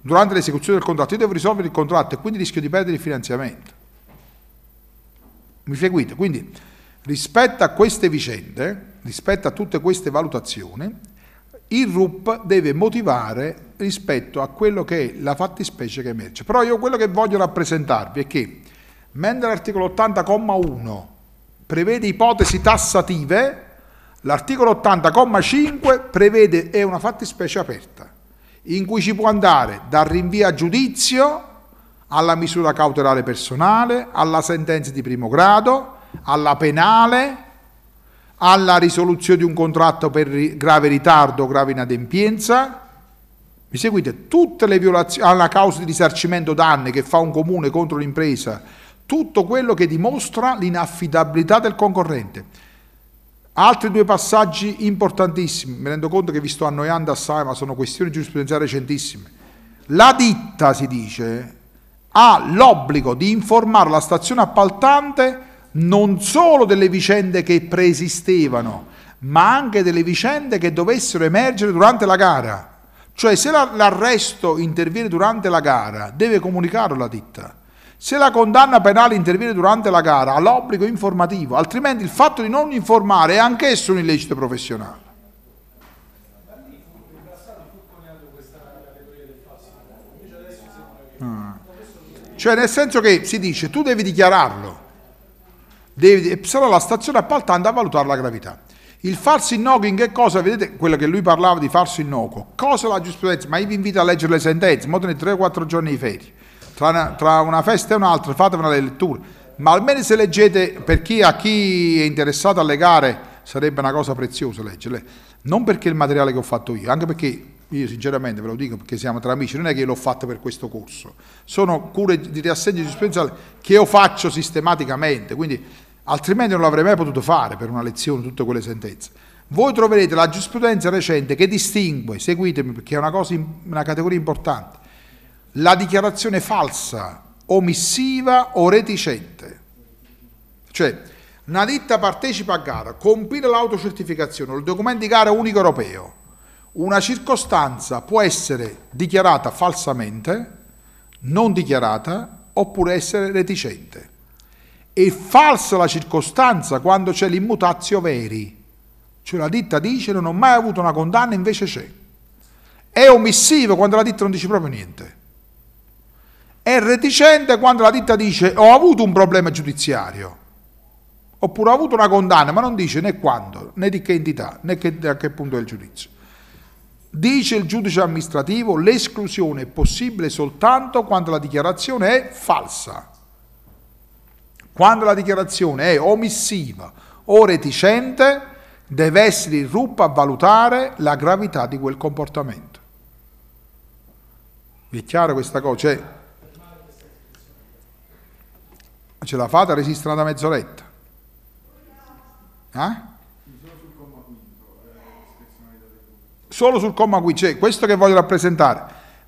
Speaker 1: durante l'esecuzione del contratto, io devo risolvere il contratto e quindi rischio di perdere il finanziamento. Mi seguite? Quindi rispetto a queste vicende, rispetto a tutte queste valutazioni, il RUP deve motivare rispetto a quello che è la fattispecie che emerge. Però io quello che voglio rappresentarvi è che mentre l'articolo 80,1 prevede ipotesi tassative, l'articolo 80,5 prevede è una fattispecie aperta, in cui ci può andare dal rinvio a giudizio alla misura cautelare personale, alla sentenza di primo grado, alla penale, alla risoluzione di un contratto per grave ritardo o grave inadempienza, mi seguite? Tutte le violazioni alla ah, causa di risarcimento danni che fa un comune contro l'impresa, tutto quello che dimostra l'inaffidabilità del concorrente. Altri due passaggi importantissimi, mi rendo conto che vi sto annoiando assai, ma sono questioni giurisprudenziali recentissime. La ditta, si dice, ha l'obbligo di informare la stazione appaltante non solo delle vicende che preesistevano, ma anche delle vicende che dovessero emergere durante la gara. Cioè se l'arresto interviene durante la gara, deve comunicarlo la ditta. Se la condanna penale interviene durante la gara, ha l'obbligo informativo, altrimenti il fatto di non informare è anch'esso un illecito professionale. Ah. Cioè nel senso che si dice tu devi dichiararlo, devi, sarà la stazione appaltante a valutare la gravità. Il falso innocuo in che cosa? Vedete quello che lui parlava di falso innocuo. Cosa la giustizia? Ma io vi invito a leggere le sentenze, mo tenete 3 o 4 giorni di ferie. Tra una, tra una festa e un'altra fatevene le letture. Ma almeno se leggete, per chi, a chi è interessato alle gare, sarebbe una cosa preziosa leggerle. Non perché il materiale che ho fatto io, anche perché io sinceramente ve lo dico perché siamo tra amici, non è che io l'ho fatta per questo corso, sono cure di riassegno giustizia che io faccio sistematicamente, quindi altrimenti non l'avrei mai potuto fare per una lezione tutte quelle sentenze. Voi troverete la giurisprudenza recente che distingue, seguitemi perché è una, cosa, una categoria importante, la dichiarazione falsa, omissiva o reticente. Cioè, una ditta partecipa a gara, compila l'autocertificazione il documento di gara unico europeo. Una circostanza può essere dichiarata falsamente, non dichiarata, oppure essere reticente è falsa la circostanza quando c'è l'immutazio veri. Cioè la ditta dice non ho mai avuto una condanna, invece c'è. È omissivo quando la ditta non dice proprio niente. È reticente quando la ditta dice ho avuto un problema giudiziario. Oppure ho avuto una condanna, ma non dice né quando, né di che entità, né che, a che punto del giudizio. Dice il giudice amministrativo l'esclusione è possibile soltanto quando la dichiarazione è falsa quando la dichiarazione è omissiva o reticente, deve essere il RUP a valutare la gravità di quel comportamento. Vi è chiara questa cosa? Cioè, ce la fate a resistere da mezz'oretta? Eh? Solo sul comma 15, cioè questo che voglio rappresentare,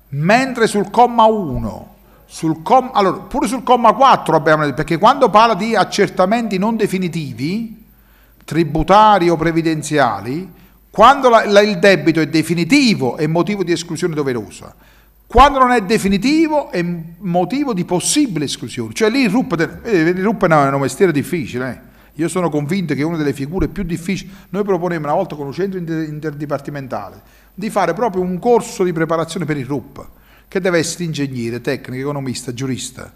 Speaker 1: mentre sul comma 1 sul com- allora, pure sul comma 4 abbiamo detto, perché quando parla di accertamenti non definitivi, tributari o previdenziali, quando la, la, il debito è definitivo è motivo di esclusione doverosa, quando non è definitivo è motivo di possibile esclusione. Cioè lì il eh, RUP, il RUP è un mestiere difficile, eh. io sono convinto che una delle figure più difficili, noi proponiamo una volta con un centro interdipartimentale di fare proprio un corso di preparazione per il RUP che deve essere ingegnere, tecnico, economista, giurista.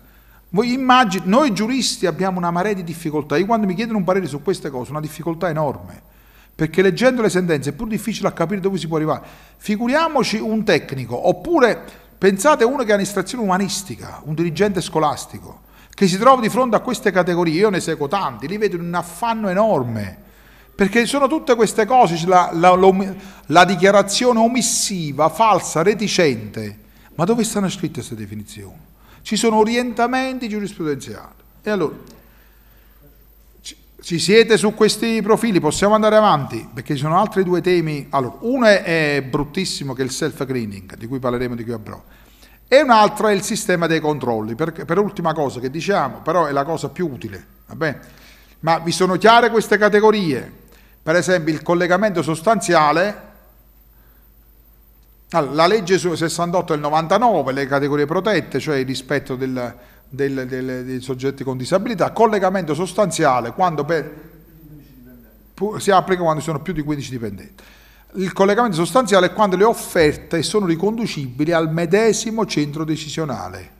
Speaker 1: Immagini, noi giuristi abbiamo una marea di difficoltà. Io quando mi chiedono un parere su queste cose, una difficoltà enorme, perché leggendo le sentenze è pur difficile a capire dove si può arrivare. Figuriamoci un tecnico, oppure pensate uno che ha un'istrazione umanistica, un dirigente scolastico, che si trova di fronte a queste categorie. Io ne seguo tanti, li vedo in un affanno enorme. Perché sono tutte queste cose, la, la, la dichiarazione omissiva, falsa, reticente, ma dove stanno scritte queste definizioni? Ci sono orientamenti giurisprudenziali. E allora, ci siete su questi profili, possiamo andare avanti, perché ci sono altri due temi. Allora, uno è, bruttissimo, che è il self-greening, di cui parleremo di qui a breve. E un altro è il sistema dei controlli, per, per ultima cosa che diciamo, però è la cosa più utile. Vabbè? Ma vi sono chiare queste categorie? Per esempio il collegamento sostanziale allora, la legge 68 del 99, le categorie protette, cioè il rispetto del, del, del, dei soggetti con disabilità, collegamento sostanziale quando per, si applica quando ci sono più di 15 dipendenti. Il collegamento sostanziale è quando le offerte sono riconducibili al medesimo centro decisionale.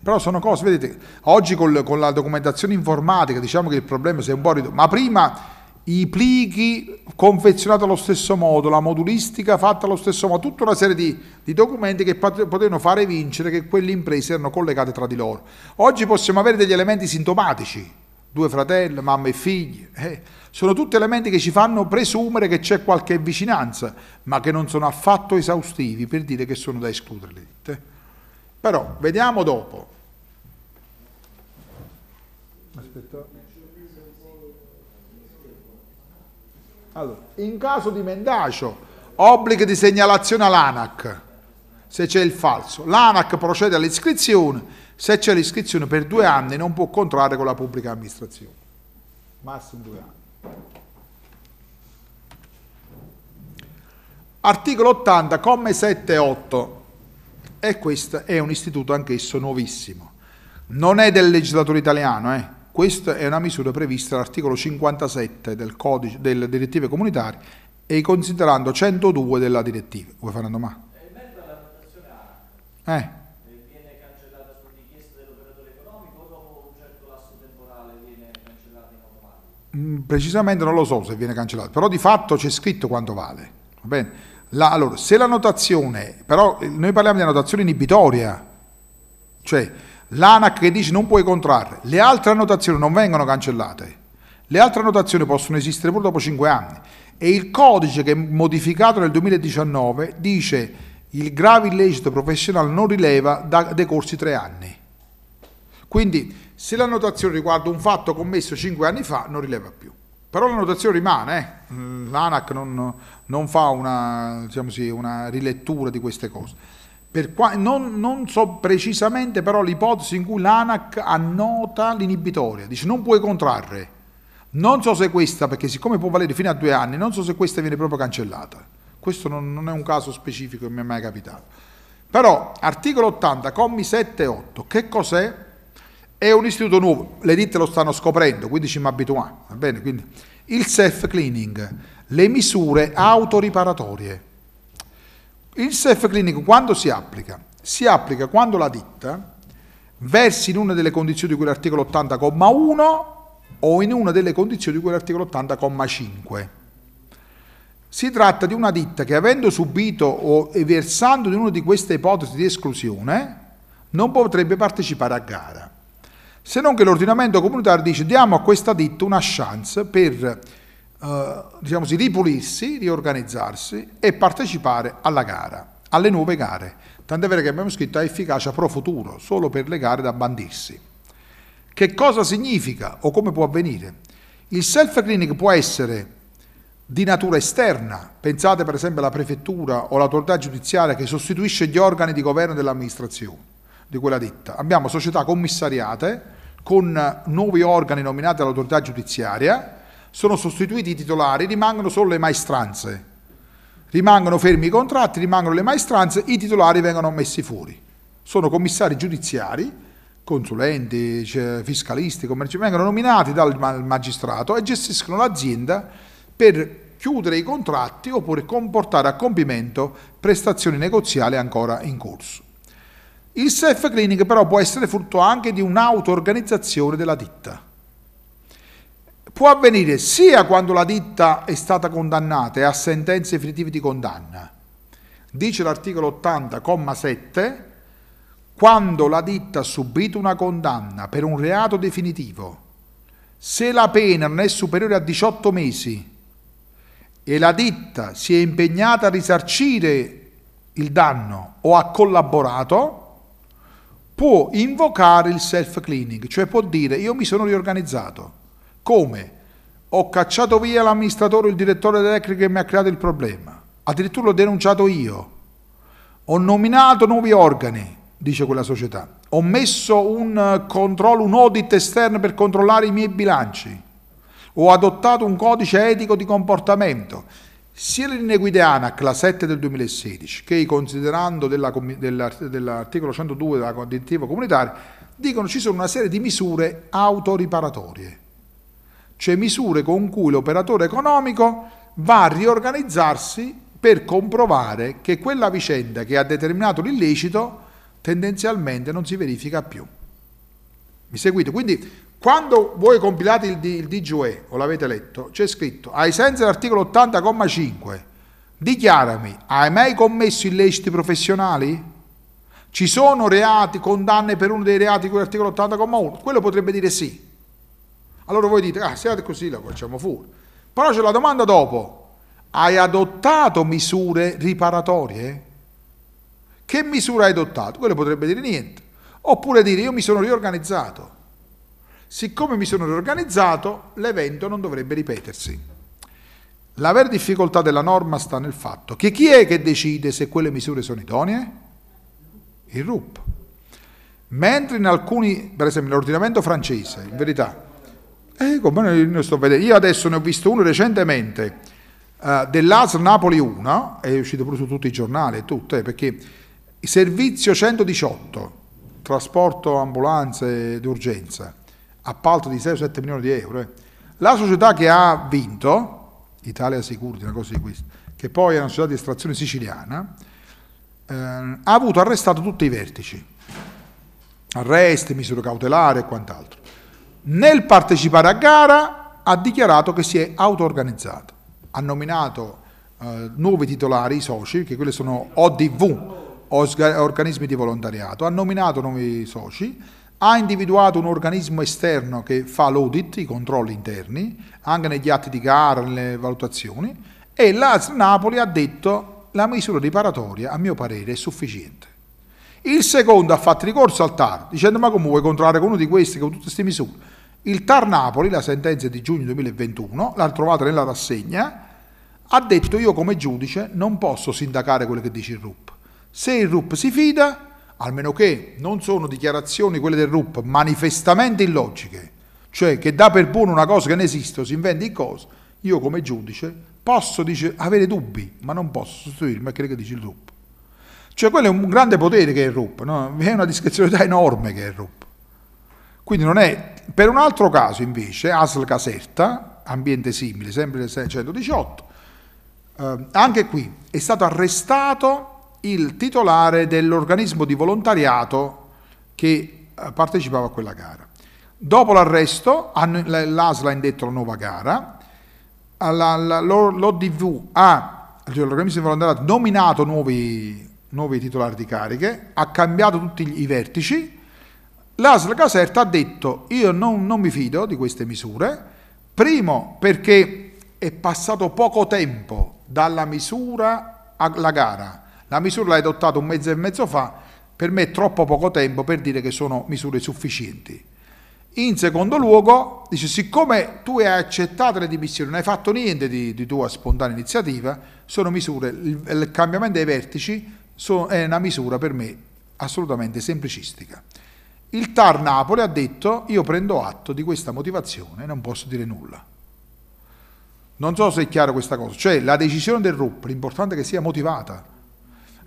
Speaker 1: Però sono cose, vedete, oggi col, con la documentazione informatica diciamo che il problema si è un po' ridotto, ma prima i plichi confezionati allo stesso modo, la modulistica fatta allo stesso modo, tutta una serie di, di documenti che potevano fare vincere che quelle imprese erano collegate tra di loro. Oggi possiamo avere degli elementi sintomatici, due fratelli, mamma e figli, eh, sono tutti elementi che ci fanno presumere che c'è qualche vicinanza, ma che non sono affatto esaustivi per dire che sono da escludere eh. le ditte. Però vediamo dopo. Aspetta. Allora, in caso di mendacio, obbligo di segnalazione all'ANAC, se c'è il falso. L'ANAC procede all'iscrizione, se c'è l'iscrizione per due anni non può contrarre con la pubblica amministrazione. Massimo due anni. Articolo 80, comma 7 e 8. E questo è un istituto anch'esso nuovissimo. Non è del legislatore italiano, eh? Questa è una misura prevista all'articolo 57 del codice, delle direttive comunitarie e considerando 102 della direttiva. Vuoi fare una domanda? Eh, in merito alla votazione A, eh. eh. viene cancellata su richiesta dell'operatore economico o un certo lasso temporale viene cancellata in automatico? Mm, precisamente non lo so se viene cancellata, però di fatto c'è scritto quanto vale. Va bene? La, allora, se la notazione, però eh, noi parliamo di notazione inibitoria, cioè L'ANAC che dice non puoi contrarre, le altre annotazioni non vengono cancellate. Le altre annotazioni possono esistere pure dopo 5 anni e il codice che è modificato nel 2019 dice il grave illecito professionale non rileva da decorsi 3 anni. Quindi se l'annotazione riguarda un fatto commesso 5 anni fa non rileva più. Però l'annotazione rimane, eh? l'ANAC non, non fa una, diciamo sì, una rilettura di queste cose. Qua, non, non, so precisamente però l'ipotesi in cui l'ANAC annota l'inibitoria, dice non puoi contrarre. Non so se questa, perché siccome può valere fino a due anni, non so se questa viene proprio cancellata. Questo non, non è un caso specifico che mi è mai capitato. Però articolo 80, commi 7 e 8, che cos'è? È un istituto nuovo, le ditte lo stanno scoprendo, quindi ci mi abituiamo, va bene? Quindi, il self-cleaning, le misure autoriparatorie. Il self clinic quando si applica? Si applica quando la ditta versi in una delle condizioni di cui l'articolo 80,1 o in una delle condizioni di cui l'articolo 80,5. Si tratta di una ditta che avendo subito o versando in una di queste ipotesi di esclusione non potrebbe partecipare a gara. Se non che l'ordinamento comunitario dice diamo a questa ditta una chance per eh, diciamo così, ripulirsi, riorganizzarsi e partecipare alla gara, alle nuove gare. Tant'è vero che abbiamo scritto a efficacia pro futuro, solo per le gare da bandirsi. Che cosa significa o come può avvenire? Il self-clinic può essere di natura esterna, pensate per esempio alla prefettura o all'autorità giudiziaria che sostituisce gli organi di governo dell'amministrazione di quella ditta. Abbiamo società commissariate con nuovi organi nominati dall'autorità giudiziaria sono sostituiti i titolari, rimangono solo le maestranze, rimangono fermi i contratti, rimangono le maestranze, i titolari vengono messi fuori. Sono commissari giudiziari, consulenti, cioè, fiscalisti, commerciali, vengono nominati dal magistrato e gestiscono l'azienda per chiudere i contratti oppure comportare a compimento prestazioni negoziali ancora in corso. Il self-cleaning però può essere frutto anche di un'auto-organizzazione della ditta può avvenire sia quando la ditta è stata condannata e ha sentenze definitive di condanna, dice l'articolo 80,7, quando la ditta ha subito una condanna per un reato definitivo, se la pena non è superiore a 18 mesi e la ditta si è impegnata a risarcire il danno o ha collaborato, può invocare il self-cleaning, cioè può dire io mi sono riorganizzato, come? Ho cacciato via l'amministratore o il direttore tecnico che mi ha creato il problema. Addirittura l'ho denunciato io. Ho nominato nuovi organi, dice quella società. Ho messo un eh, controllo, un audit esterno per controllare i miei bilanci. Ho adottato un codice etico di comportamento. Sia la linea guida ANAC, la 7 del 2016, che i considerando della, dell'articolo 102 della direttiva comunitaria, dicono ci sono una serie di misure autoriparatorie cioè misure con cui l'operatore economico va a riorganizzarsi per comprovare che quella vicenda che ha determinato l'illecito tendenzialmente non si verifica più. Mi seguite? Quindi quando voi compilate il, il DGUE o l'avete letto, c'è scritto ai sensi dell'articolo 80,5 dichiarami, hai mai commesso illeciti professionali? Ci sono reati, condanne per uno dei reati di l'articolo 80,1? Quello potrebbe dire sì, allora voi dite, ah, se è così la facciamo fuori. Però c'è la domanda dopo, hai adottato misure riparatorie? Che misura hai adottato? Quello potrebbe dire niente. Oppure dire, io mi sono riorganizzato. Siccome mi sono riorganizzato, l'evento non dovrebbe ripetersi. La vera difficoltà della norma sta nel fatto che chi è che decide se quelle misure sono idonee? Il RUP. Mentre in alcuni, per esempio l'ordinamento francese, in verità, eh, come sto vedendo. Io adesso ne ho visto uno recentemente uh, eh, dell'ASL Napoli 1, è uscito pure su tutti i giornali, tutto, eh, perché servizio 118, trasporto, ambulanze d'urgenza, appalto di 6-7 milioni di euro. Eh. La società che ha vinto, Italia Sicurity, una cosa di questo, che poi è una società di estrazione siciliana, eh, ha avuto arrestato tutti i vertici, arresti, misure cautelari e quant'altro nel partecipare a gara ha dichiarato che si è auto-organizzato. Ha nominato eh, nuovi titolari, i soci, che quelli sono ODV, organismi di volontariato, ha nominato nuovi soci, ha individuato un organismo esterno che fa l'audit, i controlli interni, anche negli atti di gara, nelle valutazioni, e l'AS Napoli ha detto la misura riparatoria, a mio parere, è sufficiente. Il secondo ha fatto ricorso al TAR, dicendo ma come vuoi controllare con uno di questi, con tutte queste misure? Il Tar Napoli, la sentenza di giugno 2021, l'ha trovata nella rassegna, ha detto io come giudice non posso sindacare quello che dice il RUP. Se il RUP si fida, almeno che non sono dichiarazioni quelle del RUP manifestamente illogiche, cioè che dà per buono una cosa che non esiste, o si inventa in cosa, io come giudice posso dice, avere dubbi, ma non posso sostituirmi a quello che dice il RUP. Cioè quello è un grande potere che è il RUP, no? è una discrezionalità enorme che è il RUP. Quindi non è... Per un altro caso invece, ASL Caserta, ambiente simile, sempre nel 618, eh, anche qui è stato arrestato il titolare dell'organismo di volontariato che eh, partecipava a quella gara. Dopo l'arresto l'ASL ha indetto la nuova gara, l'ODV ha, l'organismo di volontariato, nominato nuovi, nuovi titolari di cariche, ha cambiato tutti i vertici L'ASL Caserta ha detto io non, non mi fido di queste misure, primo perché è passato poco tempo dalla misura alla gara, la misura l'hai adottata un mezzo e mezzo fa, per me è troppo poco tempo per dire che sono misure sufficienti. In secondo luogo, dice, siccome tu hai accettato le dimissioni, non hai fatto niente di, di tua spontanea iniziativa, sono misure, il, il cambiamento dei vertici so, è una misura per me assolutamente semplicistica. Il TAR Napoli ha detto io prendo atto di questa motivazione e non posso dire nulla. Non so se è chiaro questa cosa, cioè la decisione del RUP, l'importante è che sia motivata.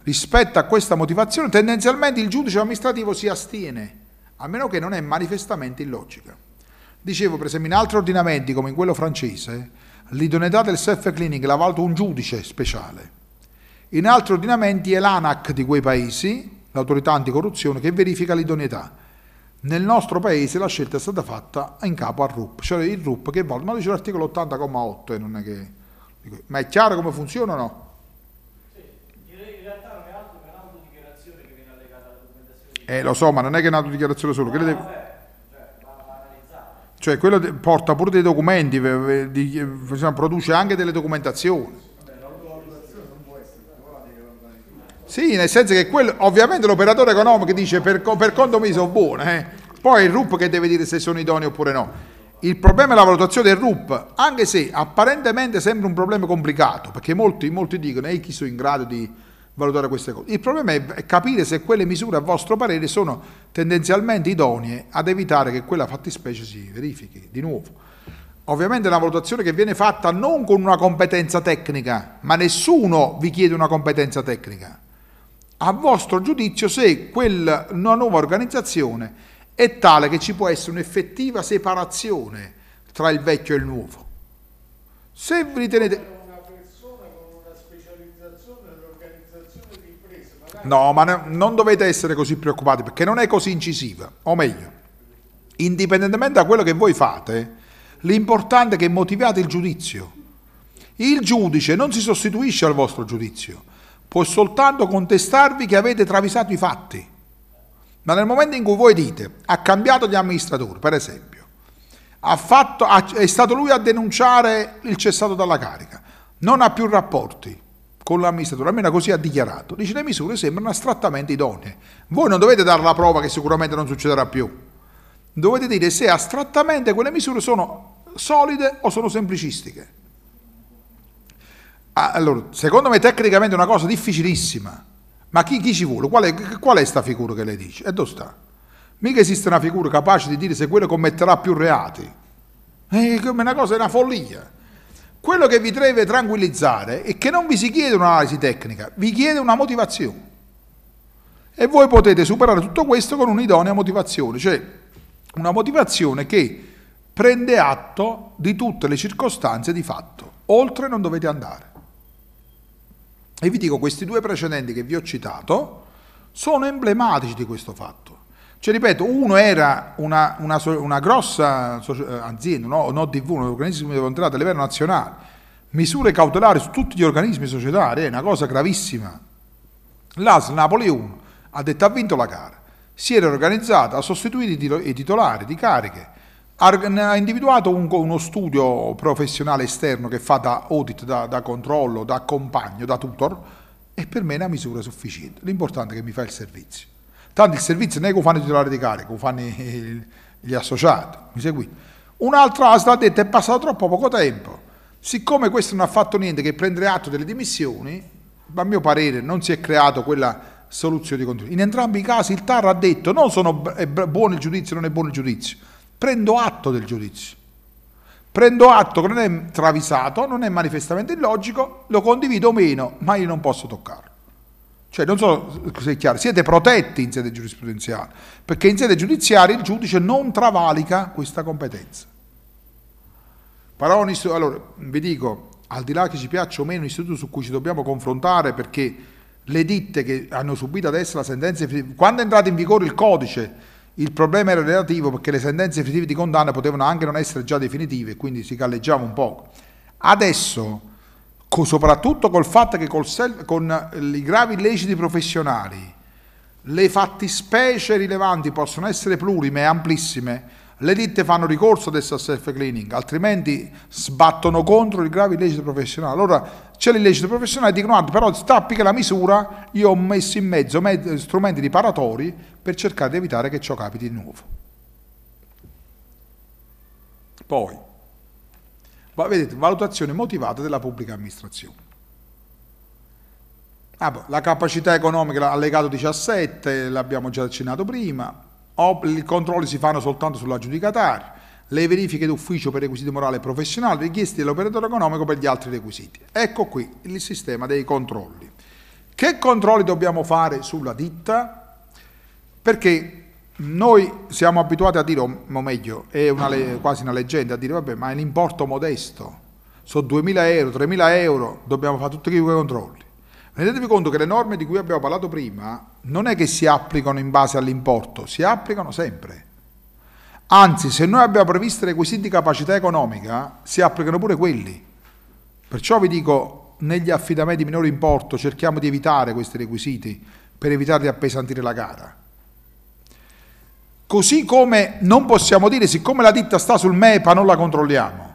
Speaker 1: Rispetto a questa motivazione tendenzialmente il giudice amministrativo si astiene, a meno che non è manifestamente illogica. Dicevo, per esempio, in altri ordinamenti come in quello francese, l'idoneità del self-cleaning l'ha valuta un giudice speciale. In altri ordinamenti è l'ANAC di quei paesi, l'autorità anticorruzione, che verifica l'idoneità nel nostro paese la scelta è stata fatta in capo al RUP, cioè il RUP che vuole, ma dice l'articolo 80,8 e non è che... Ma è chiaro come funziona o no? Eh, lo so, ma non è che è una dichiarazione solo. No, crede... cioè, va, va cioè, porta pure dei documenti, eh, produce anche delle documentazioni. Sì, nel senso che quello, ovviamente l'operatore economico dice per, per conto mio sono buono, eh. poi è il RUP che deve dire se sono idonei oppure no. Il problema è la valutazione del RUP, anche se apparentemente sembra un problema complicato, perché molti, molti dicono, ehi chi sono in grado di valutare queste cose. Il problema è capire se quelle misure a vostro parere sono tendenzialmente idonee ad evitare che quella fattispecie si verifichi di nuovo. Ovviamente è una valutazione che viene fatta non con una competenza tecnica, ma nessuno vi chiede una competenza tecnica a vostro giudizio se quella nuova organizzazione è tale che ci può essere un'effettiva separazione tra il vecchio e il nuovo. Se vi ritenete... No, ma ne, non dovete essere così preoccupati perché non è così incisiva, o meglio, indipendentemente da quello che voi fate, l'importante è che motiviate il giudizio. Il giudice non si sostituisce al vostro giudizio, può soltanto contestarvi che avete travisato i fatti. Ma nel momento in cui voi dite ha cambiato di amministratore, per esempio, fatto, è stato lui a denunciare il cessato dalla carica, non ha più rapporti con l'amministratore, almeno così ha dichiarato, dice le misure sembrano astrattamente idonee. Voi non dovete dare la prova che sicuramente non succederà più, dovete dire se astrattamente quelle misure sono solide o sono semplicistiche. Ah, allora, secondo me tecnicamente è una cosa difficilissima, ma chi, chi ci vuole? Qual è, questa figura che lei dice? E dove sta? Mica esiste una figura capace di dire se quello commetterà più reati. Eh, è una cosa, è una follia. Quello che vi deve tranquillizzare è che non vi si chiede un'analisi tecnica, vi chiede una motivazione. E voi potete superare tutto questo con un'idonea motivazione, cioè una motivazione che prende atto di tutte le circostanze di fatto. Oltre non dovete andare. E vi dico, questi due precedenti che vi ho citato sono emblematici di questo fatto. Cioè, ripeto, uno era una, una, una grossa eh, azienda, no, no DV, un organismo di contratto a livello nazionale, misure cautelari su tutti gli organismi societari, è una cosa gravissima. L'AS Napoli 1 ha detto ha vinto la gara, si era organizzata ha sostituito i titolari di cariche ha individuato un, uno studio professionale esterno che fa da audit, da, da controllo, da compagno, da tutor e per me è una misura sufficiente. L'importante è che mi fa il servizio. Tanto il servizio non è che lo fanno i titolari di carico, lo fanno gli associati, mi seguite? Un'altra ASL ha detto è passato troppo poco tempo, siccome questo non ha fatto niente che prendere atto delle dimissioni, a mio parere non si è creata quella soluzione di continuità. In entrambi i casi il TAR ha detto non sono, è buono il giudizio, non è buono il giudizio, prendo atto del giudizio. Prendo atto che non è travisato, non è manifestamente illogico, lo condivido o meno, ma io non posso toccarlo. Cioè, non so se è chiaro, siete protetti in sede giurisprudenziale, perché in sede giudiziaria il giudice non travalica questa competenza. Paroni, allora, vi dico, al di là che ci piaccia o meno l'istituto su cui ci dobbiamo confrontare, perché le ditte che hanno subito adesso la sentenza, quando è entrato in vigore il codice il problema era relativo perché le sentenze definitive di condanna potevano anche non essere già definitive, quindi si galleggiava un po'. Adesso, soprattutto col fatto che col self, con i gravi illeciti professionali le fattispecie rilevanti possono essere plurime e amplissime, le ditte fanno ricorso adesso al self-cleaning, altrimenti sbattono contro il grave illecito professionale. Allora c'è l'illecito professionale e dicono ah, però stappi che la misura io ho messo in mezzo strumenti riparatori per cercare di evitare che ciò capiti di nuovo. Poi, vedete, valutazione motivata della pubblica amministrazione. Ah, boh, la capacità economica, allegato 17, l'abbiamo già accennato prima, i controlli si fanno soltanto sull'aggiudicatario, le verifiche d'ufficio per requisiti morali e professionali, richieste dell'operatore economico per gli altri requisiti. Ecco qui il sistema dei controlli. Che controlli dobbiamo fare sulla ditta? Perché noi siamo abituati a dire, o meglio, è una quasi una leggenda, a dire vabbè ma è un importo modesto, sono 2.000 euro, 3.000 euro, dobbiamo fare tutti quei controlli. Rendetevi conto che le norme di cui abbiamo parlato prima non è che si applicano in base all'importo, si applicano sempre. Anzi, se noi abbiamo previsto requisiti di capacità economica, si applicano pure quelli. Perciò vi dico, negli affidamenti di minore importo cerchiamo di evitare questi requisiti per evitare di appesantire la gara. Così come non possiamo dire, siccome la ditta sta sul MEPA, non la controlliamo,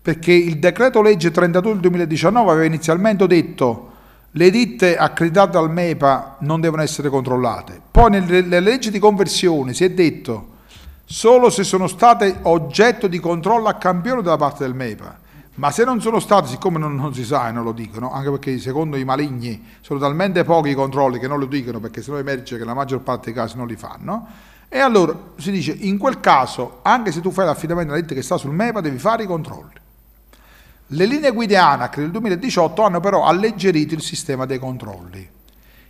Speaker 1: perché il decreto legge 32 del 2019 aveva inizialmente detto le ditte accreditate al MEPA non devono essere controllate. Poi nelle leggi di conversione si è detto solo se sono state oggetto di controllo a campione da parte del MEPA. Ma se non sono state, siccome non, non si sa e non lo dicono, anche perché secondo i maligni sono talmente pochi i controlli che non lo dicono perché sennò emerge che la maggior parte dei casi non li fanno, e allora si dice in quel caso, anche se tu fai l'affidamento alla ditta che sta sul MEPA, devi fare i controlli. Le linee guida ANAC del 2018 hanno però alleggerito il sistema dei controlli.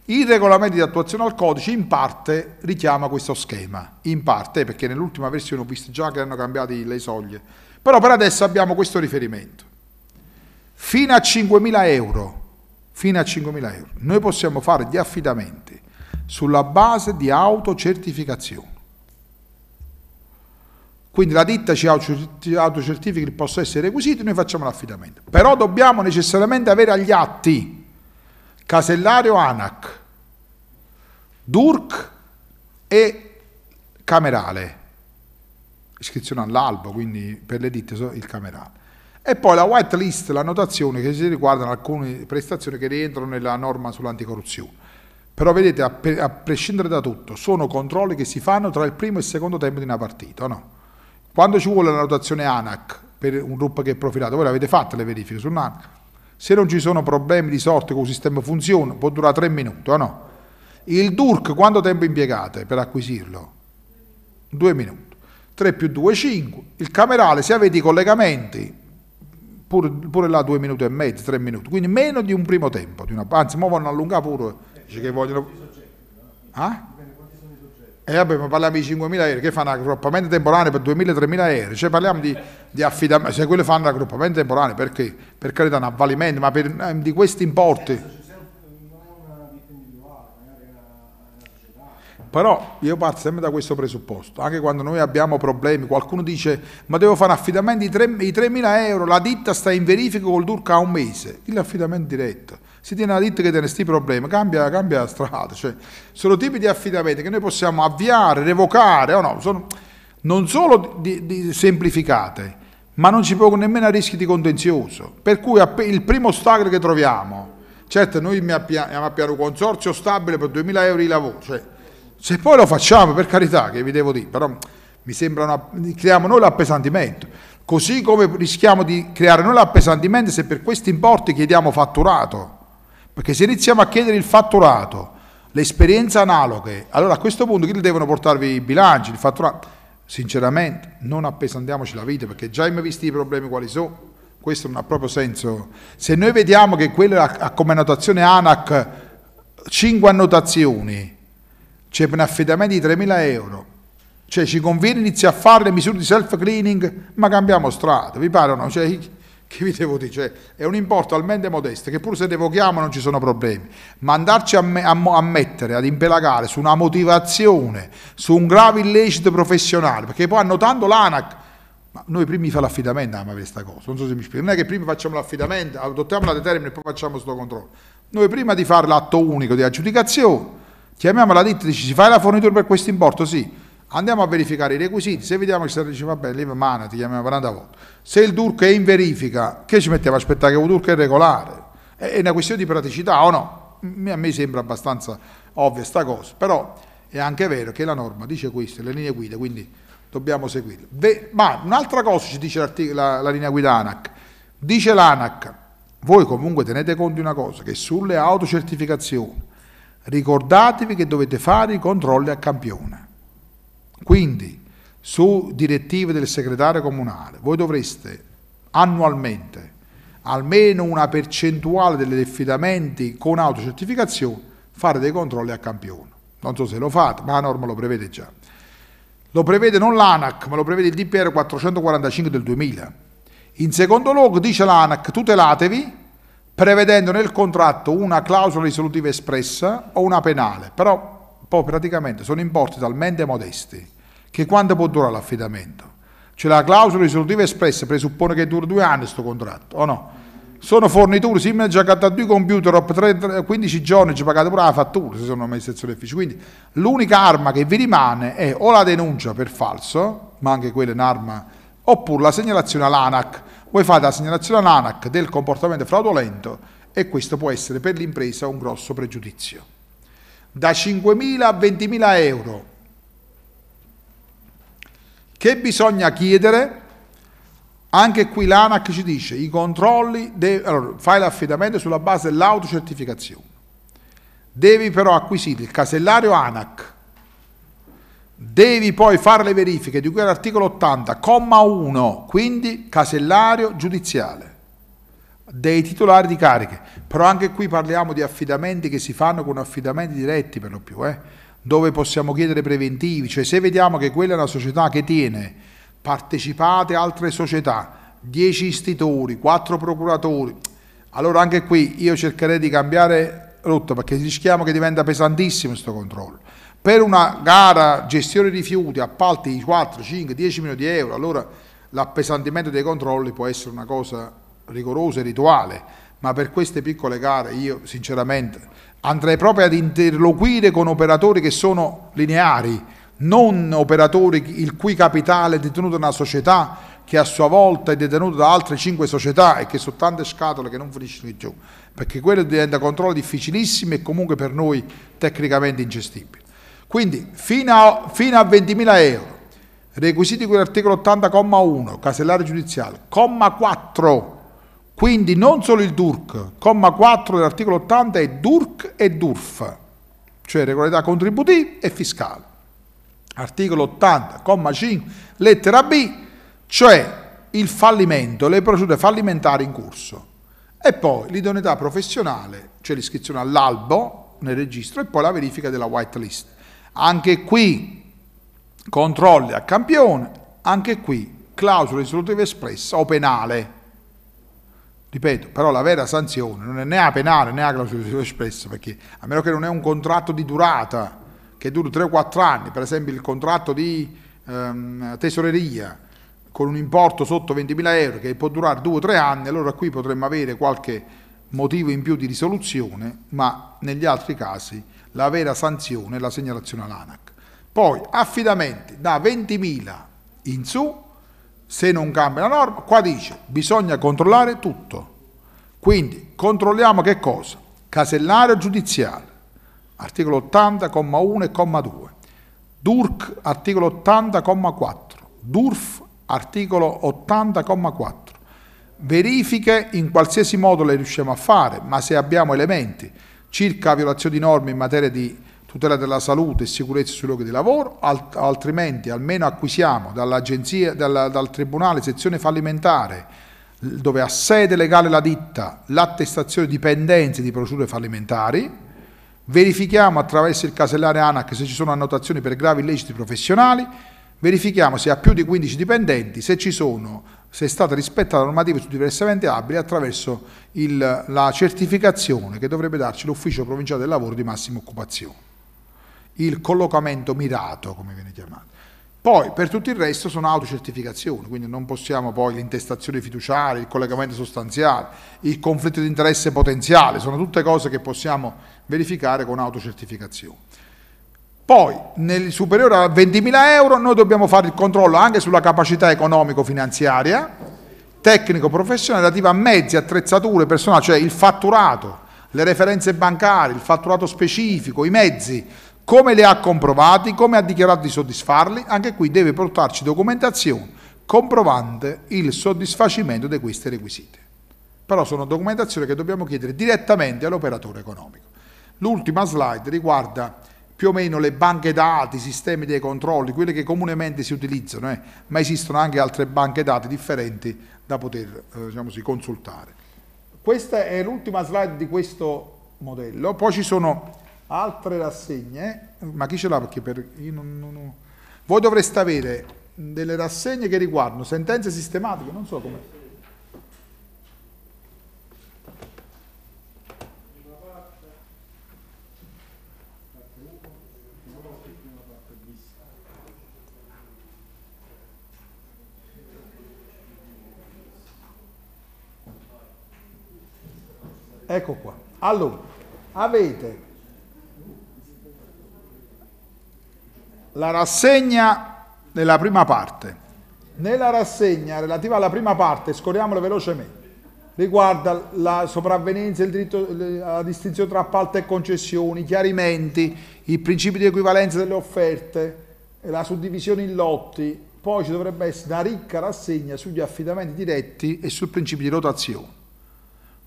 Speaker 1: Il regolamento di attuazione al codice in parte richiama questo schema, in parte perché nell'ultima versione ho visto già che hanno cambiato le soglie, però per adesso abbiamo questo riferimento. Fino a 5.000 euro, fino a 5.000 euro, noi possiamo fare gli affidamenti sulla base di autocertificazione. Quindi la ditta ci autocertifica il posto essere requisito e noi facciamo l'affidamento. Però dobbiamo necessariamente avere agli atti casellario ANAC, DURC e camerale, iscrizione all'albo, quindi per le ditte il camerale. E poi la white list, la notazione che si riguardano alcune prestazioni che rientrano nella norma sull'anticorruzione. Però vedete, a, a prescindere da tutto, sono controlli che si fanno tra il primo e il secondo tempo di una partita, no? Quando ci vuole la rotazione ANAC per un RUP che è profilato, voi l'avete fatta le verifiche sull'ANAC, se non ci sono problemi di sorte con il sistema funziona, può durare tre minuti, o no? Il DURC quanto tempo impiegate per acquisirlo? Due minuti. 3 più 2, 5. Il camerale, se avete i collegamenti, pure, pure là due minuti e mezzo, tre minuti. Quindi meno di un primo tempo, di una, anzi, mo vanno allungare pure, dice che vogliono... Ah? E vabbè, ma parliamo di 5.000 euro, che fanno aggruppamento temporaneo per 2.000-3.000 euro, cioè parliamo di, di affidamento, cioè, se quello fanno aggruppamento temporaneo, perché? Per carità, un avvalimento, ma per, eh, di questi importi... Eh, Però io parto sempre da questo presupposto, anche quando noi abbiamo problemi, qualcuno dice ma devo fare affidamento di 3.000 euro, la ditta sta in verifica col Durca a un mese, l'affidamento diretto si tiene una ditta che tiene questi problemi, cambia, cambia strada. Cioè, sono tipi di affidamenti che noi possiamo avviare, revocare o no, sono non solo di, di semplificate, ma non ci pongono nemmeno a rischi di contenzioso. Per cui il primo ostacolo che troviamo, certo noi abbiamo appiato un consorzio stabile per 2.000 euro di lavoro, cioè, se poi lo facciamo, per carità, che vi devo dire, però mi sembra una, creiamo noi l'appesantimento, così come rischiamo di creare noi l'appesantimento se per questi importi chiediamo fatturato. Perché se iniziamo a chiedere il fatturato, le esperienze analoghe, allora a questo punto chi devono portarvi i bilanci, il fatturato? Sinceramente non appesantiamoci la vita perché già abbiamo visto i problemi quali sono. Questo non ha proprio senso. Se noi vediamo che quella ha come annotazione ANAC 5 annotazioni, c'è un affidamento di 3.000 euro, cioè ci conviene iniziare a fare le misure di self-cleaning, ma cambiamo strada, vi pare o no? Cioè, che vi devo dire, cioè, è un importo talmente modesto che pur se revoghiamo non ci sono problemi, ma andarci a, me, a, a, mettere, ad impelagare su una motivazione, su un grave illecito professionale, perché poi annotando l'ANAC, ma noi prima fa l'affidamento ah, a questa cosa, non so se mi spiego, non è che prima facciamo l'affidamento, adottiamo la determina e poi facciamo questo controllo, noi prima di fare l'atto unico di aggiudicazione, chiamiamo la ditta e dici, si fai la fornitura per questo importo? Sì Andiamo a verificare i requisiti, se vediamo che dice va bene, lì mano, ti chiamiamo 40 volte. Se il DURC è in verifica, che ci mettiamo a aspettare che un DURC è regolare? È una questione di praticità o no? A me sembra abbastanza ovvia sta cosa, però è anche vero che la norma dice questo, le linee guida, quindi dobbiamo seguirle. ma un'altra cosa ci dice la, la linea guida ANAC, dice l'ANAC, voi comunque tenete conto di una cosa, che sulle autocertificazioni ricordatevi che dovete fare i controlli a campione quindi, su direttive del segretario comunale, voi dovreste annualmente almeno una percentuale degli affidamenti con autocertificazione fare dei controlli a campione. Non so se lo fate, ma la norma lo prevede già. Lo prevede non l'ANAC, ma lo prevede il DPR 445 del 2000. In secondo luogo dice l'ANAC tutelatevi prevedendo nel contratto una clausola risolutiva espressa o una penale, però poi praticamente sono importi talmente modesti che quanto può durare l'affidamento? Cioè la clausola risolutiva espressa presuppone che duri due anni questo contratto, o no? Sono forniture simili già che da due computer, 3, 15 giorni ci pagate pure la fattura se sono messi sezione ufficio. Quindi l'unica arma che vi rimane è o la denuncia per falso, ma anche quella è un'arma, oppure la segnalazione all'ANAC. Voi fate la segnalazione all'ANAC del comportamento fraudolento e questo può essere per l'impresa un grosso pregiudizio da 5.000 a 20.000 euro che bisogna chiedere anche qui l'ANAC ci dice i controlli de- allora, fai l'affidamento sulla base dell'autocertificazione devi però acquisire il casellario ANAC devi poi fare le verifiche di cui all'articolo 80 comma 1 quindi casellario giudiziale dei titolari di cariche, però anche qui parliamo di affidamenti che si fanno con affidamenti diretti per lo più, eh? dove possiamo chiedere preventivi, cioè se vediamo che quella è una società che tiene partecipate altre società, 10 istitori, 4 procuratori, allora anche qui io cercherei di cambiare rotta perché rischiamo che diventa pesantissimo questo controllo. Per una gara gestione rifiuti, appalti di 4, 5, 10 milioni di euro, allora l'appesantimento dei controlli può essere una cosa rigoroso e rituale, ma per queste piccole gare io sinceramente andrei proprio ad interloquire con operatori che sono lineari, non operatori il cui capitale è detenuto da una società che a sua volta è detenuto da altre cinque società e che sono tante scatole che non finiscono giù, perché quello diventa controllo difficilissimo e comunque per noi tecnicamente ingestibile. Quindi fino a, fino a 20.000 euro, requisiti con l'articolo 80,1, casellare giudiziale, comma 4 quindi non solo il DURC, comma 4 dell'articolo 80 è DURC e DURF, cioè regolarità contributiva e fiscale. Articolo 80, comma 5, lettera B, cioè il fallimento, le procedure fallimentari in corso. E poi l'idoneità professionale, cioè l'iscrizione all'albo nel registro e poi la verifica della whitelist. Anche qui controlli a campione, anche qui clausola risolutiva espressa o penale Ripeto, però la vera sanzione non è né a penale né a clausola espressa, perché a meno che non è un contratto di durata, che duri 3 o 4 anni, per esempio il contratto di ehm, tesoreria con un importo sotto 20.000 euro che può durare 2 o 3 anni, allora qui potremmo avere qualche motivo in più di risoluzione, ma negli altri casi la vera sanzione è la segnalazione all'ANAC. Poi affidamenti da 20.000 in su se non cambia la norma, qua dice bisogna controllare tutto. Quindi controlliamo che cosa? Casellario giudiziale, articolo 80,1 e 2, DURC articolo 80,4, DURF articolo 80,4. Verifiche in qualsiasi modo le riusciamo a fare, ma se abbiamo elementi circa violazione di norme in materia di tutela della salute e sicurezza sui luoghi di lavoro, alt altrimenti almeno acquisiamo dall'agenzia, dal, dal Tribunale sezione fallimentare dove ha sede legale la ditta, l'attestazione di pendenze di procedure fallimentari, verifichiamo attraverso il casellare ANAC se ci sono annotazioni per gravi illeciti professionali, verifichiamo se ha più di 15 dipendenti, se ci sono, se è stata rispettata la normativa su diversamente abili attraverso il, la certificazione che dovrebbe darci l'Ufficio Provinciale del Lavoro di Massima Occupazione il collocamento mirato, come viene chiamato. Poi per tutto il resto sono autocertificazioni, quindi non possiamo poi l'intestazione fiduciaria, il collegamento sostanziale, il conflitto di interesse potenziale, sono tutte cose che possiamo verificare con autocertificazione. Poi, nel superiore a 20.000 euro, noi dobbiamo fare il controllo anche sulla capacità economico-finanziaria, tecnico-professionale, relativa a mezzi, attrezzature, personale, cioè il fatturato, le referenze bancarie, il fatturato specifico, i mezzi, come li ha comprovati, come ha dichiarato di soddisfarli, anche qui deve portarci documentazione comprovante il soddisfacimento di questi requisiti. Però sono documentazioni che dobbiamo chiedere direttamente all'operatore economico. L'ultima slide riguarda più o meno le banche dati, i sistemi dei controlli, quelle che comunemente si utilizzano, eh? ma esistono anche altre banche dati differenti da poter eh, diciamo consultare. Questa è l'ultima slide di questo modello, poi ci sono altre rassegne, ma chi ce l'ha perché per, io non, non, non. voi dovreste avere delle rassegne che riguardano sentenze sistematiche, non so come. Ecco qua. Allora, avete la rassegna della prima parte. Nella rassegna relativa alla prima parte, scorriamola velocemente, riguarda la sopravvenienza, il diritto, la distinzione tra appalto e concessioni, i chiarimenti, i principi di equivalenza delle offerte, la suddivisione in lotti, poi ci dovrebbe essere una ricca rassegna sugli affidamenti diretti e sul principio di rotazione,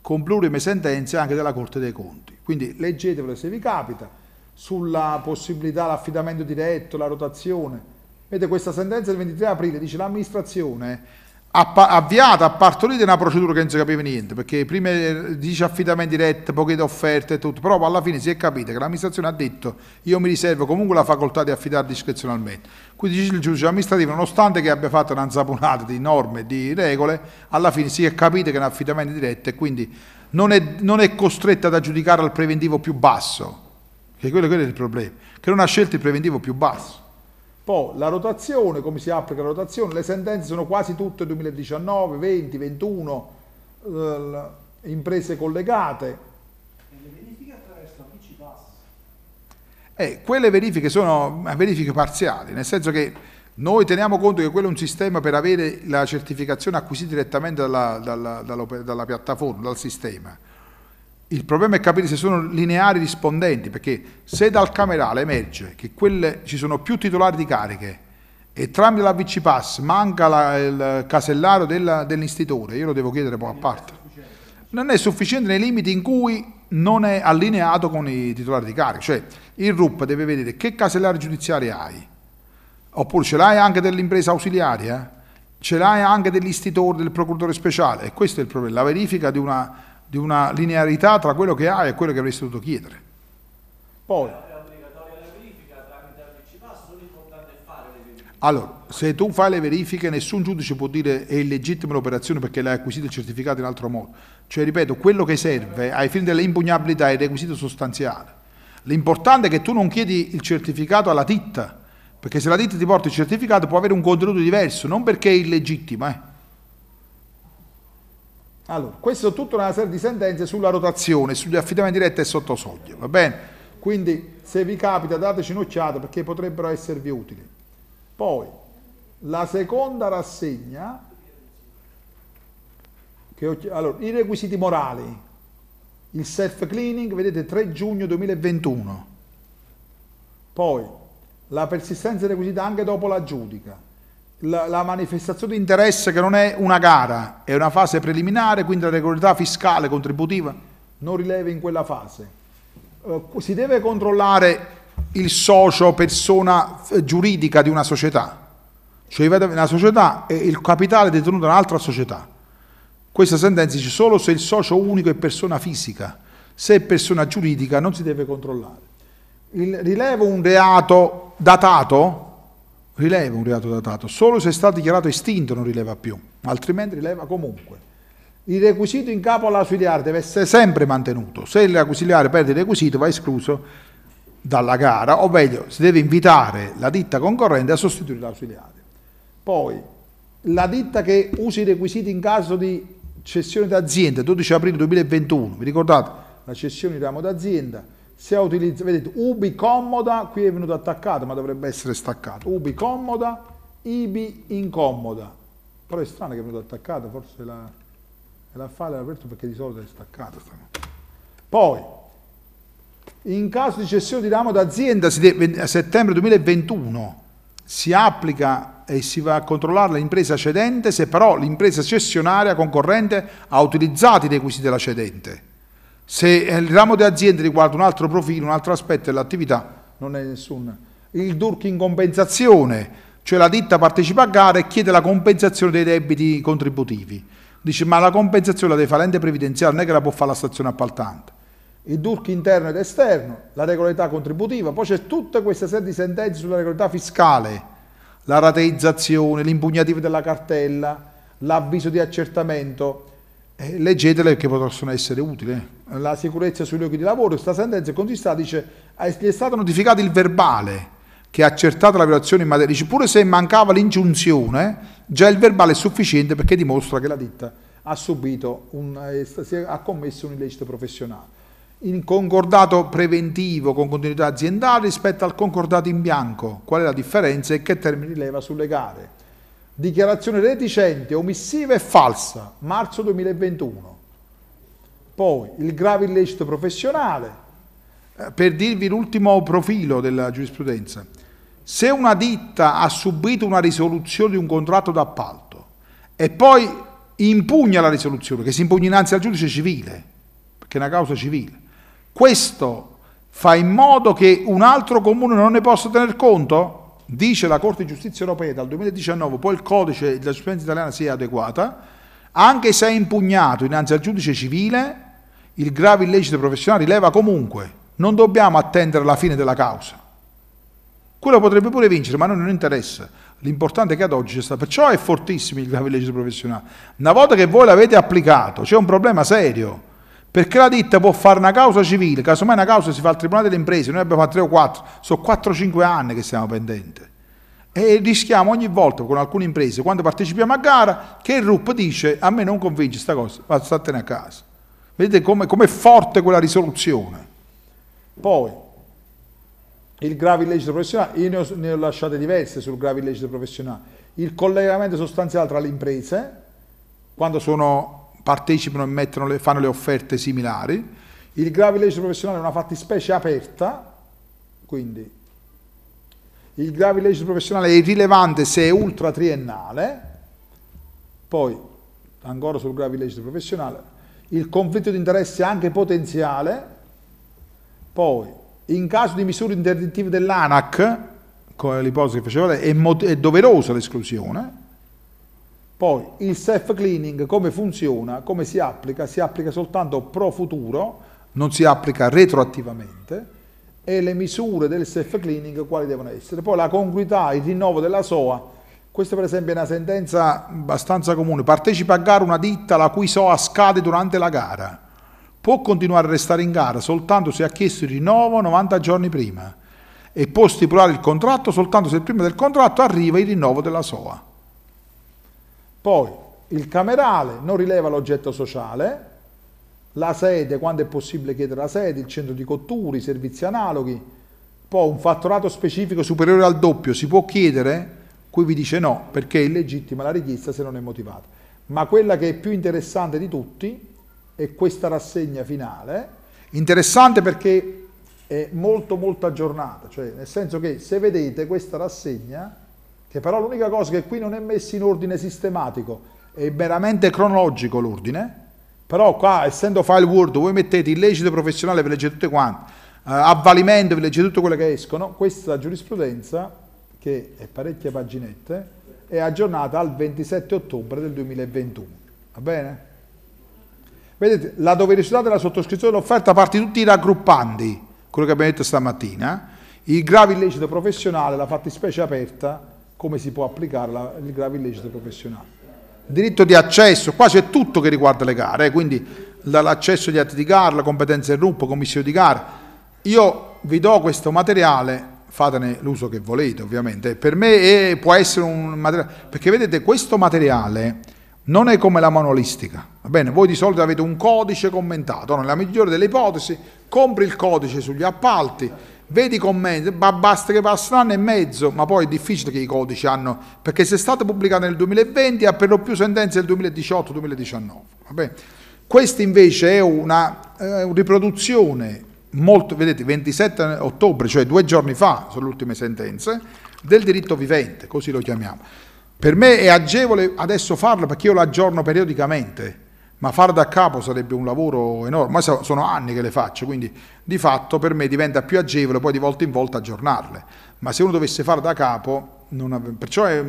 Speaker 1: con plurime sentenze anche della Corte dei Conti. Quindi leggetevelo se vi capita sulla possibilità dell'affidamento diretto, la rotazione. Vedete questa sentenza del 23 aprile dice l'amministrazione ha avviata, ha partorito una procedura che non si capiva niente, perché prima eh, dice affidamento diretto, poche offerte e tutto, però alla fine si è capito che l'amministrazione ha detto io mi riservo comunque la facoltà di affidare discrezionalmente. Quindi dice il giudice amministrativo, nonostante che abbia fatto una zaponata di norme di regole, alla fine si è capito che è un affidamento diretto e quindi non è, non è costretta ad aggiudicare al preventivo più basso, che quello, quello è il problema, che non ha scelto il preventivo più basso. Poi la rotazione, come si applica la rotazione, le sentenze sono quasi tutte 2019, 20, 21, eh, imprese collegate. le verifiche attraverso chi ci passa? Eh, quelle verifiche sono eh, verifiche parziali, nel senso che noi teniamo conto che quello è un sistema per avere la certificazione acquisita direttamente dalla, dalla, dalla, dalla piattaforma, dal sistema il problema è capire se sono lineari rispondenti, perché se dal camerale emerge che quelle, ci sono più titolari di cariche e tramite la VC Pass manca la, il casellario dell'istitore, io lo devo chiedere poi a parte, non è sufficiente nei limiti in cui non è allineato con i titolari di carica, cioè il RUP deve vedere che casellario giudiziario hai, oppure ce l'hai anche dell'impresa ausiliaria, ce l'hai anche dell'istitore, del procuratore speciale, e questo è il problema, la verifica di una di una linearità tra quello che hai e quello che avresti dovuto chiedere. Poi... Allora, se tu fai le verifiche, nessun giudice può dire è illegittima l'operazione perché l'hai acquisito il certificato in altro modo. Cioè, ripeto, quello che serve ai fini dell'impugnabilità è il requisito sostanziale. L'importante è che tu non chiedi il certificato alla ditta, perché se la ditta ti porta il certificato può avere un contenuto diverso, non perché è illegittima, eh allora, questo è tutta una serie di sentenze sulla rotazione, sugli affidamenti diretti e sotto soglia, va bene? Quindi se vi capita dateci un'occhiata perché potrebbero esservi utili. Poi, la seconda rassegna, ho, allora, i requisiti morali, il self-cleaning, vedete 3 giugno 2021. Poi, la persistenza requisita anche dopo la giudica la, la, manifestazione di interesse che non è una gara, è una fase preliminare, quindi la regolarità fiscale contributiva non rileva in quella fase. Eh, si deve controllare il socio, persona eh, giuridica di una società, cioè una società è il capitale detenuto da un'altra società. Questa sentenza dice solo se il socio unico è persona fisica, se è persona giuridica non si deve controllare. Il rilevo un reato datato rileva un reato datato, solo se è stato dichiarato estinto non rileva più, altrimenti rileva comunque. Il requisito in capo all'ausiliare deve essere sempre mantenuto, se l'ausiliare perde il requisito va escluso dalla gara, o meglio, si deve invitare la ditta concorrente a sostituire l'ausiliare. Poi, la ditta che usa i requisiti in caso di cessione d'azienda, 12 aprile 2021, vi ricordate? La cessione di ramo d'azienda, se utilizzo, vedete, ubi comoda, qui è venuto attaccato, ma dovrebbe essere staccato, ubi comoda, ibi incomoda. però è strano che è venuto attaccato, forse la, la file è aperto perché di solito è staccato. Poi, in caso di cessione di ramo d'azienda a settembre 2021 si applica e si va a controllare l'impresa cedente se però l'impresa cessionaria concorrente ha utilizzato i requisiti della cedente se il ramo di azienda riguarda un altro profilo, un altro aspetto dell'attività, non è nessun. Il DURC in compensazione, cioè la ditta partecipa a gara e chiede la compensazione dei debiti contributivi. Dice ma la compensazione la deve fare l'ente previdenziale, non è che la può fare la stazione appaltante. Il DURC interno ed esterno, la regolarità contributiva, poi c'è tutta questa serie di sentenze sulla regolarità fiscale, la rateizzazione, l'impugnativa della cartella, l'avviso di accertamento eh, leggetele che possono essere utili. La sicurezza sui luoghi di lavoro, questa sentenza consista, dice, gli è stato notificato il verbale che ha accertato la violazione in materia, dice, pure se mancava l'ingiunzione, già il verbale è sufficiente perché dimostra che la ditta ha, subito un, eh, ha commesso un illecito professionale. In concordato preventivo con continuità aziendale rispetto al concordato in bianco, qual è la differenza e che termini leva sulle gare? dichiarazione reticente, omissiva e falsa, marzo 2021. Poi il grave illecito professionale, eh, per dirvi l'ultimo profilo della giurisprudenza. Se una ditta ha subito una risoluzione di un contratto d'appalto e poi impugna la risoluzione, che si impugna innanzi al giudice civile, perché è una causa civile, questo fa in modo che un altro comune non ne possa tener conto? dice la Corte di Giustizia Europea dal 2019, poi il codice della giustizia italiana si è adeguata, anche se è impugnato innanzi al giudice civile, il grave illecito professionale rileva comunque, non dobbiamo attendere la fine della causa. Quello potrebbe pure vincere, ma a noi non interessa. L'importante è che ad oggi c'è stato, perciò è fortissimo il grave illecito professionale. Una volta che voi l'avete applicato, c'è un problema serio perché la ditta può fare una causa civile, casomai una causa si fa al Tribunale delle Imprese, noi abbiamo fatto 3 o 4, sono 4-5 anni che siamo pendenti. E rischiamo ogni volta con alcune imprese, quando partecipiamo a gara, che il RUP dice a me non convince questa cosa, ma statene a casa. Vedete com'è, com'è forte quella risoluzione. Poi, il grave illecito professionale, io ne ho, ne ho lasciate diverse sul grave illecito professionale. Il collegamento sostanziale tra le imprese, quando sono partecipano e mettono le, fanno le offerte similari. Il grave illecito professionale è una fattispecie aperta, quindi il grave illecito professionale è irrilevante se è ultra triennale. poi ancora sul grave illecito professionale, il conflitto di interesse è anche potenziale, poi in caso di misure interdittive dell'ANAC, come l'ipotesi che faceva lei, è, è doverosa l'esclusione, poi il self-cleaning come funziona, come si applica? Si applica soltanto pro futuro, non si applica retroattivamente e le misure del self-cleaning quali devono essere. Poi la congruità, il rinnovo della SOA, questa per esempio è una sentenza abbastanza comune, partecipa a gara una ditta la cui SOA scade durante la gara, può continuare a restare in gara soltanto se ha chiesto il rinnovo 90 giorni prima e può stipulare il contratto soltanto se prima del contratto arriva il rinnovo della SOA. Poi il camerale non rileva l'oggetto sociale, la sede, quando è possibile chiedere la sede, il centro di cottura, i servizi analoghi, poi un fatturato specifico superiore al doppio si può chiedere? Qui vi dice no, perché è illegittima la richiesta se non è motivata. Ma quella che è più interessante di tutti è questa rassegna finale, interessante perché è molto molto aggiornata, cioè nel senso che se vedete questa rassegna che però l'unica cosa che qui non è messa in ordine sistematico, è veramente cronologico l'ordine, però qua essendo file Word voi mettete illecito professionale, vi leggete tutte quante, eh, avvalimento, vi leggete tutte quelle che escono, questa giurisprudenza, che è parecchie paginette, è aggiornata al 27 ottobre del 2021, va bene? Vedete, la doverosità della sottoscrizione dell'offerta parte tutti i raggruppanti, quello che abbiamo detto stamattina, eh. il grave illecito professionale, la fattispecie aperta, come si può applicare la, il grave illecito professionale. Diritto di accesso, qua c'è tutto che riguarda le gare, eh, quindi l'accesso agli atti di gara, la competenza del gruppo, commissione di gara. Io vi do questo materiale, fatene l'uso che volete ovviamente, per me è, può essere un materiale, perché vedete questo materiale non è come la manualistica, va bene? Voi di solito avete un codice commentato, nella migliore delle ipotesi compri il codice sugli appalti, vedi i commenti, ma basta che passa un anno e mezzo, ma poi è difficile che i codici hanno, perché se è stato pubblicato nel 2020 ha per lo più sentenze del 2018-2019. Questa invece è una eh, riproduzione molto, vedete, 27 ottobre, cioè due giorni fa, sono le ultime sentenze, del diritto vivente, così lo chiamiamo. Per me è agevole adesso farlo perché io lo aggiorno periodicamente, ma far da capo sarebbe un lavoro enorme, ma sono anni che le faccio, quindi di fatto per me diventa più agevole poi di volta in volta aggiornarle, ma se uno dovesse far da capo, non, perciò è,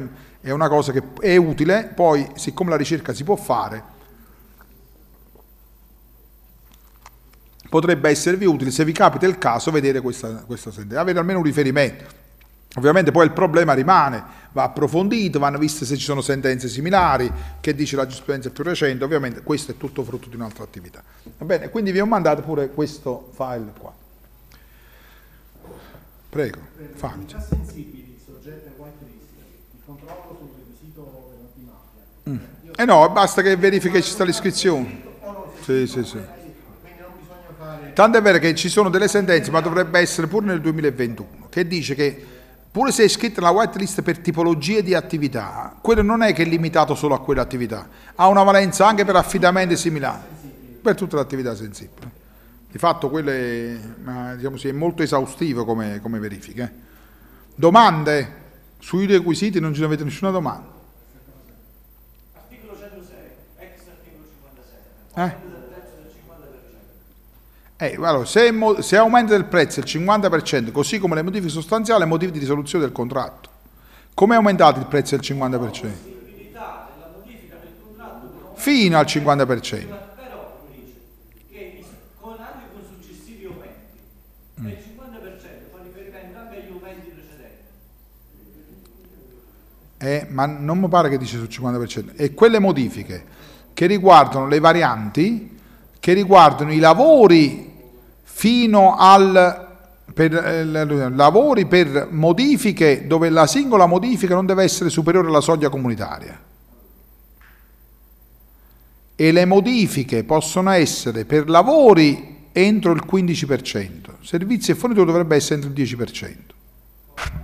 Speaker 1: è una cosa che è utile, poi siccome la ricerca si può fare, potrebbe esservi utile se vi capita il caso vedere questa, questa sentenza, avere almeno un riferimento, Ovviamente poi il problema rimane, va approfondito, vanno viste se ci sono sentenze similari, che dice la giurisprudenza più recente, ovviamente questo è tutto frutto di un'altra attività. Va bene, quindi vi ho mandato pure questo file qua. Prego, fammi. Già sensibili, soggette a white il controllo sul requisito antimafia. Mm. Eh no, basta che verifichi che ci sta l'iscrizione. Sì, sì, sì. Tanto è vero che ci sono delle sentenze, ma dovrebbe essere pure nel 2021, che dice che pure se è scritta alla whitelist per tipologie di attività, quello non è che è limitato solo a quell'attività, ha una valenza anche per affidamenti similari, per tutte le attività sensibili. Di fatto quello è, diciamo, è molto esaustivo come, come verifica. Eh. Domande? Sui requisiti non ce ne avete nessuna domanda. Articolo 106, ex articolo 57. Eh? Eh, allora, se, se, aumenta il prezzo il 50%, così come le modifiche sostanziali, ai motivi di risoluzione del contratto. Come è aumentato il prezzo del 50%? Fino al 50%. Mm. Eh, ma non mi pare che dice sul 50%, e quelle modifiche che riguardano le varianti che riguardano i lavori fino al per, eh, lavori per modifiche dove la singola modifica non deve essere superiore alla soglia comunitaria. E le modifiche possono essere per lavori entro il 15%, servizi e forniture dovrebbe essere entro il 10%.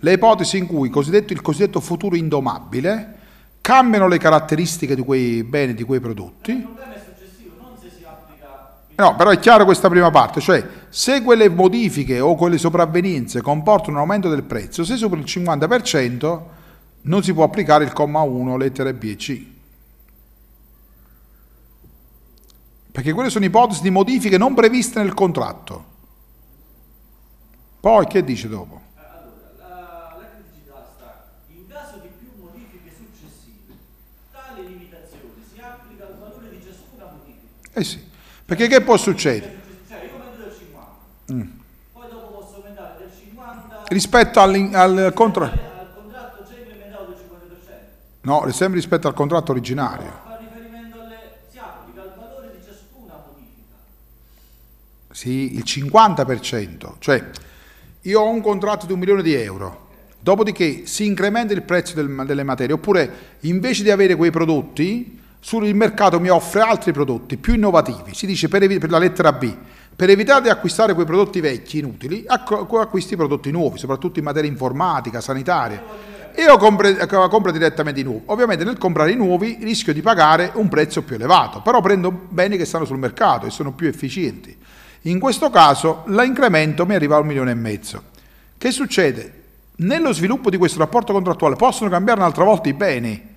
Speaker 1: le ipotesi in cui il cosiddetto, il cosiddetto futuro indomabile cambiano le caratteristiche di quei beni, di quei prodotti. Il problema è successivo, non se si applica... No, però è chiaro questa prima parte, cioè se quelle modifiche o quelle sopravvenienze comportano un aumento del prezzo, se sopra il 50% non si può applicare il comma 1, lettere B e C. Perché quelle sono ipotesi di modifiche non previste nel contratto. Poi che dice dopo? Eh sì, perché che può succedere? Cioè io vendo del 50, mm. poi dopo posso aumentare del 50... Rispetto al, al contratto... Al contratto c'è il del 50%. No, sempre rispetto al contratto originario. Sì, il 50%, cioè io ho un contratto di un milione di euro, dopodiché si incrementa il prezzo del, delle materie, oppure invece di avere quei prodotti il mercato mi offre altri prodotti più innovativi, si dice per, per la lettera B, per evitare di acquistare quei prodotti vecchi inutili, acquisti prodotti nuovi, soprattutto in materia informatica, sanitaria. Io compro, compro direttamente i nuovi. Ovviamente nel comprare i nuovi rischio di pagare un prezzo più elevato, però prendo beni che stanno sul mercato e sono più efficienti. In questo caso l'incremento mi arriva a un milione e mezzo. Che succede? Nello sviluppo di questo rapporto contrattuale possono cambiare un'altra volta i beni,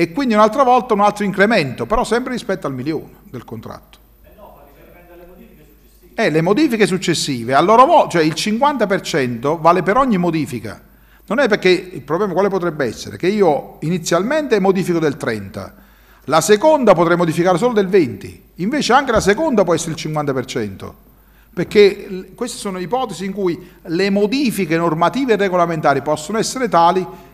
Speaker 1: e quindi un'altra volta un altro incremento, però sempre rispetto al milione del contratto. Eh no, alle modifiche successive. Eh, le modifiche successive, a loro volta, cioè il 50% vale per ogni modifica. Non è perché il problema quale potrebbe essere? Che io inizialmente modifico del 30, la seconda potrei modificare solo del 20, invece anche la seconda può essere il 50%, perché queste sono ipotesi in cui le modifiche normative e regolamentari possono essere tali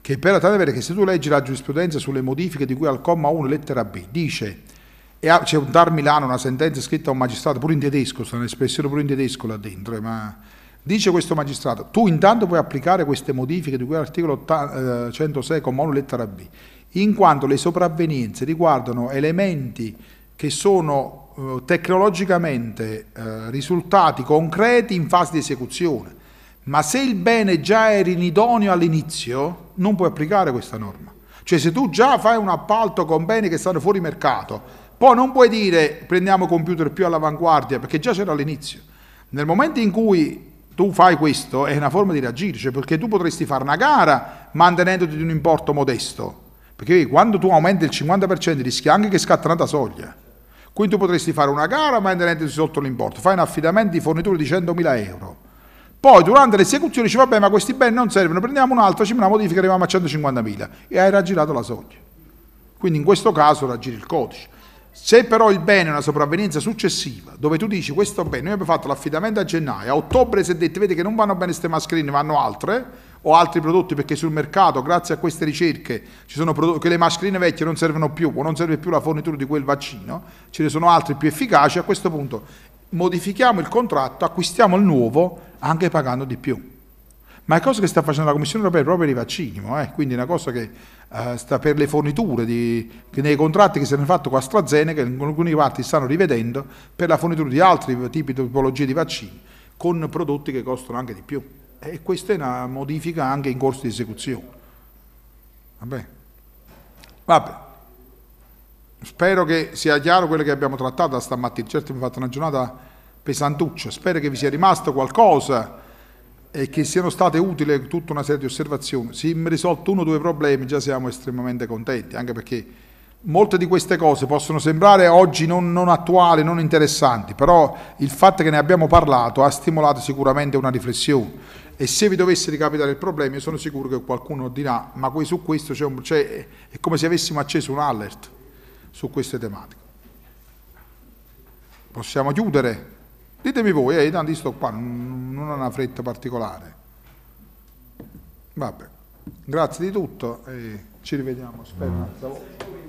Speaker 1: che però tale vero che se tu leggi la giurisprudenza sulle modifiche di cui al comma 1 lettera B dice e c'è un Dar Milano, una sentenza scritta a un magistrato, pure in tedesco, sta un'espressione pure in tedesco là dentro, eh, ma dice questo magistrato, tu intanto puoi applicare queste modifiche di cui all'articolo 106, eh, comma 1, lettera B, in quanto le sopravvenienze riguardano elementi che sono eh, tecnologicamente risultati concreti in fase di esecuzione. Ma se il bene già era inidoneo all'inizio, non puoi applicare questa norma. Cioè se tu già fai un appalto con beni che stanno fuori mercato, poi non puoi dire prendiamo computer più all'avanguardia perché già c'era all'inizio. Nel momento in cui tu fai questo è una forma di reagire, cioè perché tu potresti fare una gara mantenendoti di un importo modesto. Perché quando tu aumenti il 50% rischi anche che scatta una soglia. Quindi tu potresti fare una gara mantenendoti sotto l'importo, fai un affidamento di fornitura di 100.000 euro poi durante l'esecuzione dice vabbè ma questi beni non servono, prendiamo un'altra, ci una modifica, arriviamo a 150.000 e hai raggirato la soglia. Quindi in questo caso raggiri il codice. Se però il bene è una sopravvenienza successiva, dove tu dici questo bene, noi abbiamo fatto l'affidamento a gennaio, a ottobre si è detto vedi che non vanno bene queste mascherine, vanno altre o altri prodotti perché sul mercato grazie a queste ricerche ci sono prodotti che le mascherine vecchie non servono più o non serve più la fornitura di quel vaccino, ce ne sono altri più efficaci, a questo punto modifichiamo il contratto, acquistiamo il nuovo anche pagando di più. Ma è cosa che sta facendo la Commissione europea proprio per i vaccini, eh? quindi è una cosa che eh, sta per le forniture, di, che nei contratti che si hanno fatto con AstraZeneca, in alcuni parti stanno rivedendo, per la fornitura di altri tipi di tipologie di vaccini, con prodotti che costano anche di più. E questa è una modifica anche in corso di esecuzione. Vabbè. Vabbè spero che sia chiaro quello che abbiamo trattato stamattina. Certo, mi è fatto una giornata pesantuccia. Spero che vi sia rimasto qualcosa e che siano state utili tutta una serie di osservazioni. Se mi risolto uno o due problemi, già siamo estremamente contenti, anche perché molte di queste cose possono sembrare oggi non, non attuali, non interessanti, però il fatto che ne abbiamo parlato ha stimolato sicuramente una riflessione. E se vi dovesse ricapitare il problema, io sono sicuro che qualcuno dirà: Ma su questo c'è un. Cioè, è come se avessimo acceso un alert su queste tematiche. Possiamo chiudere? Ditemi voi, eh, tanto sto qua, non ho una fretta particolare. Vabbè, grazie di tutto e ci rivediamo, spero, un'altra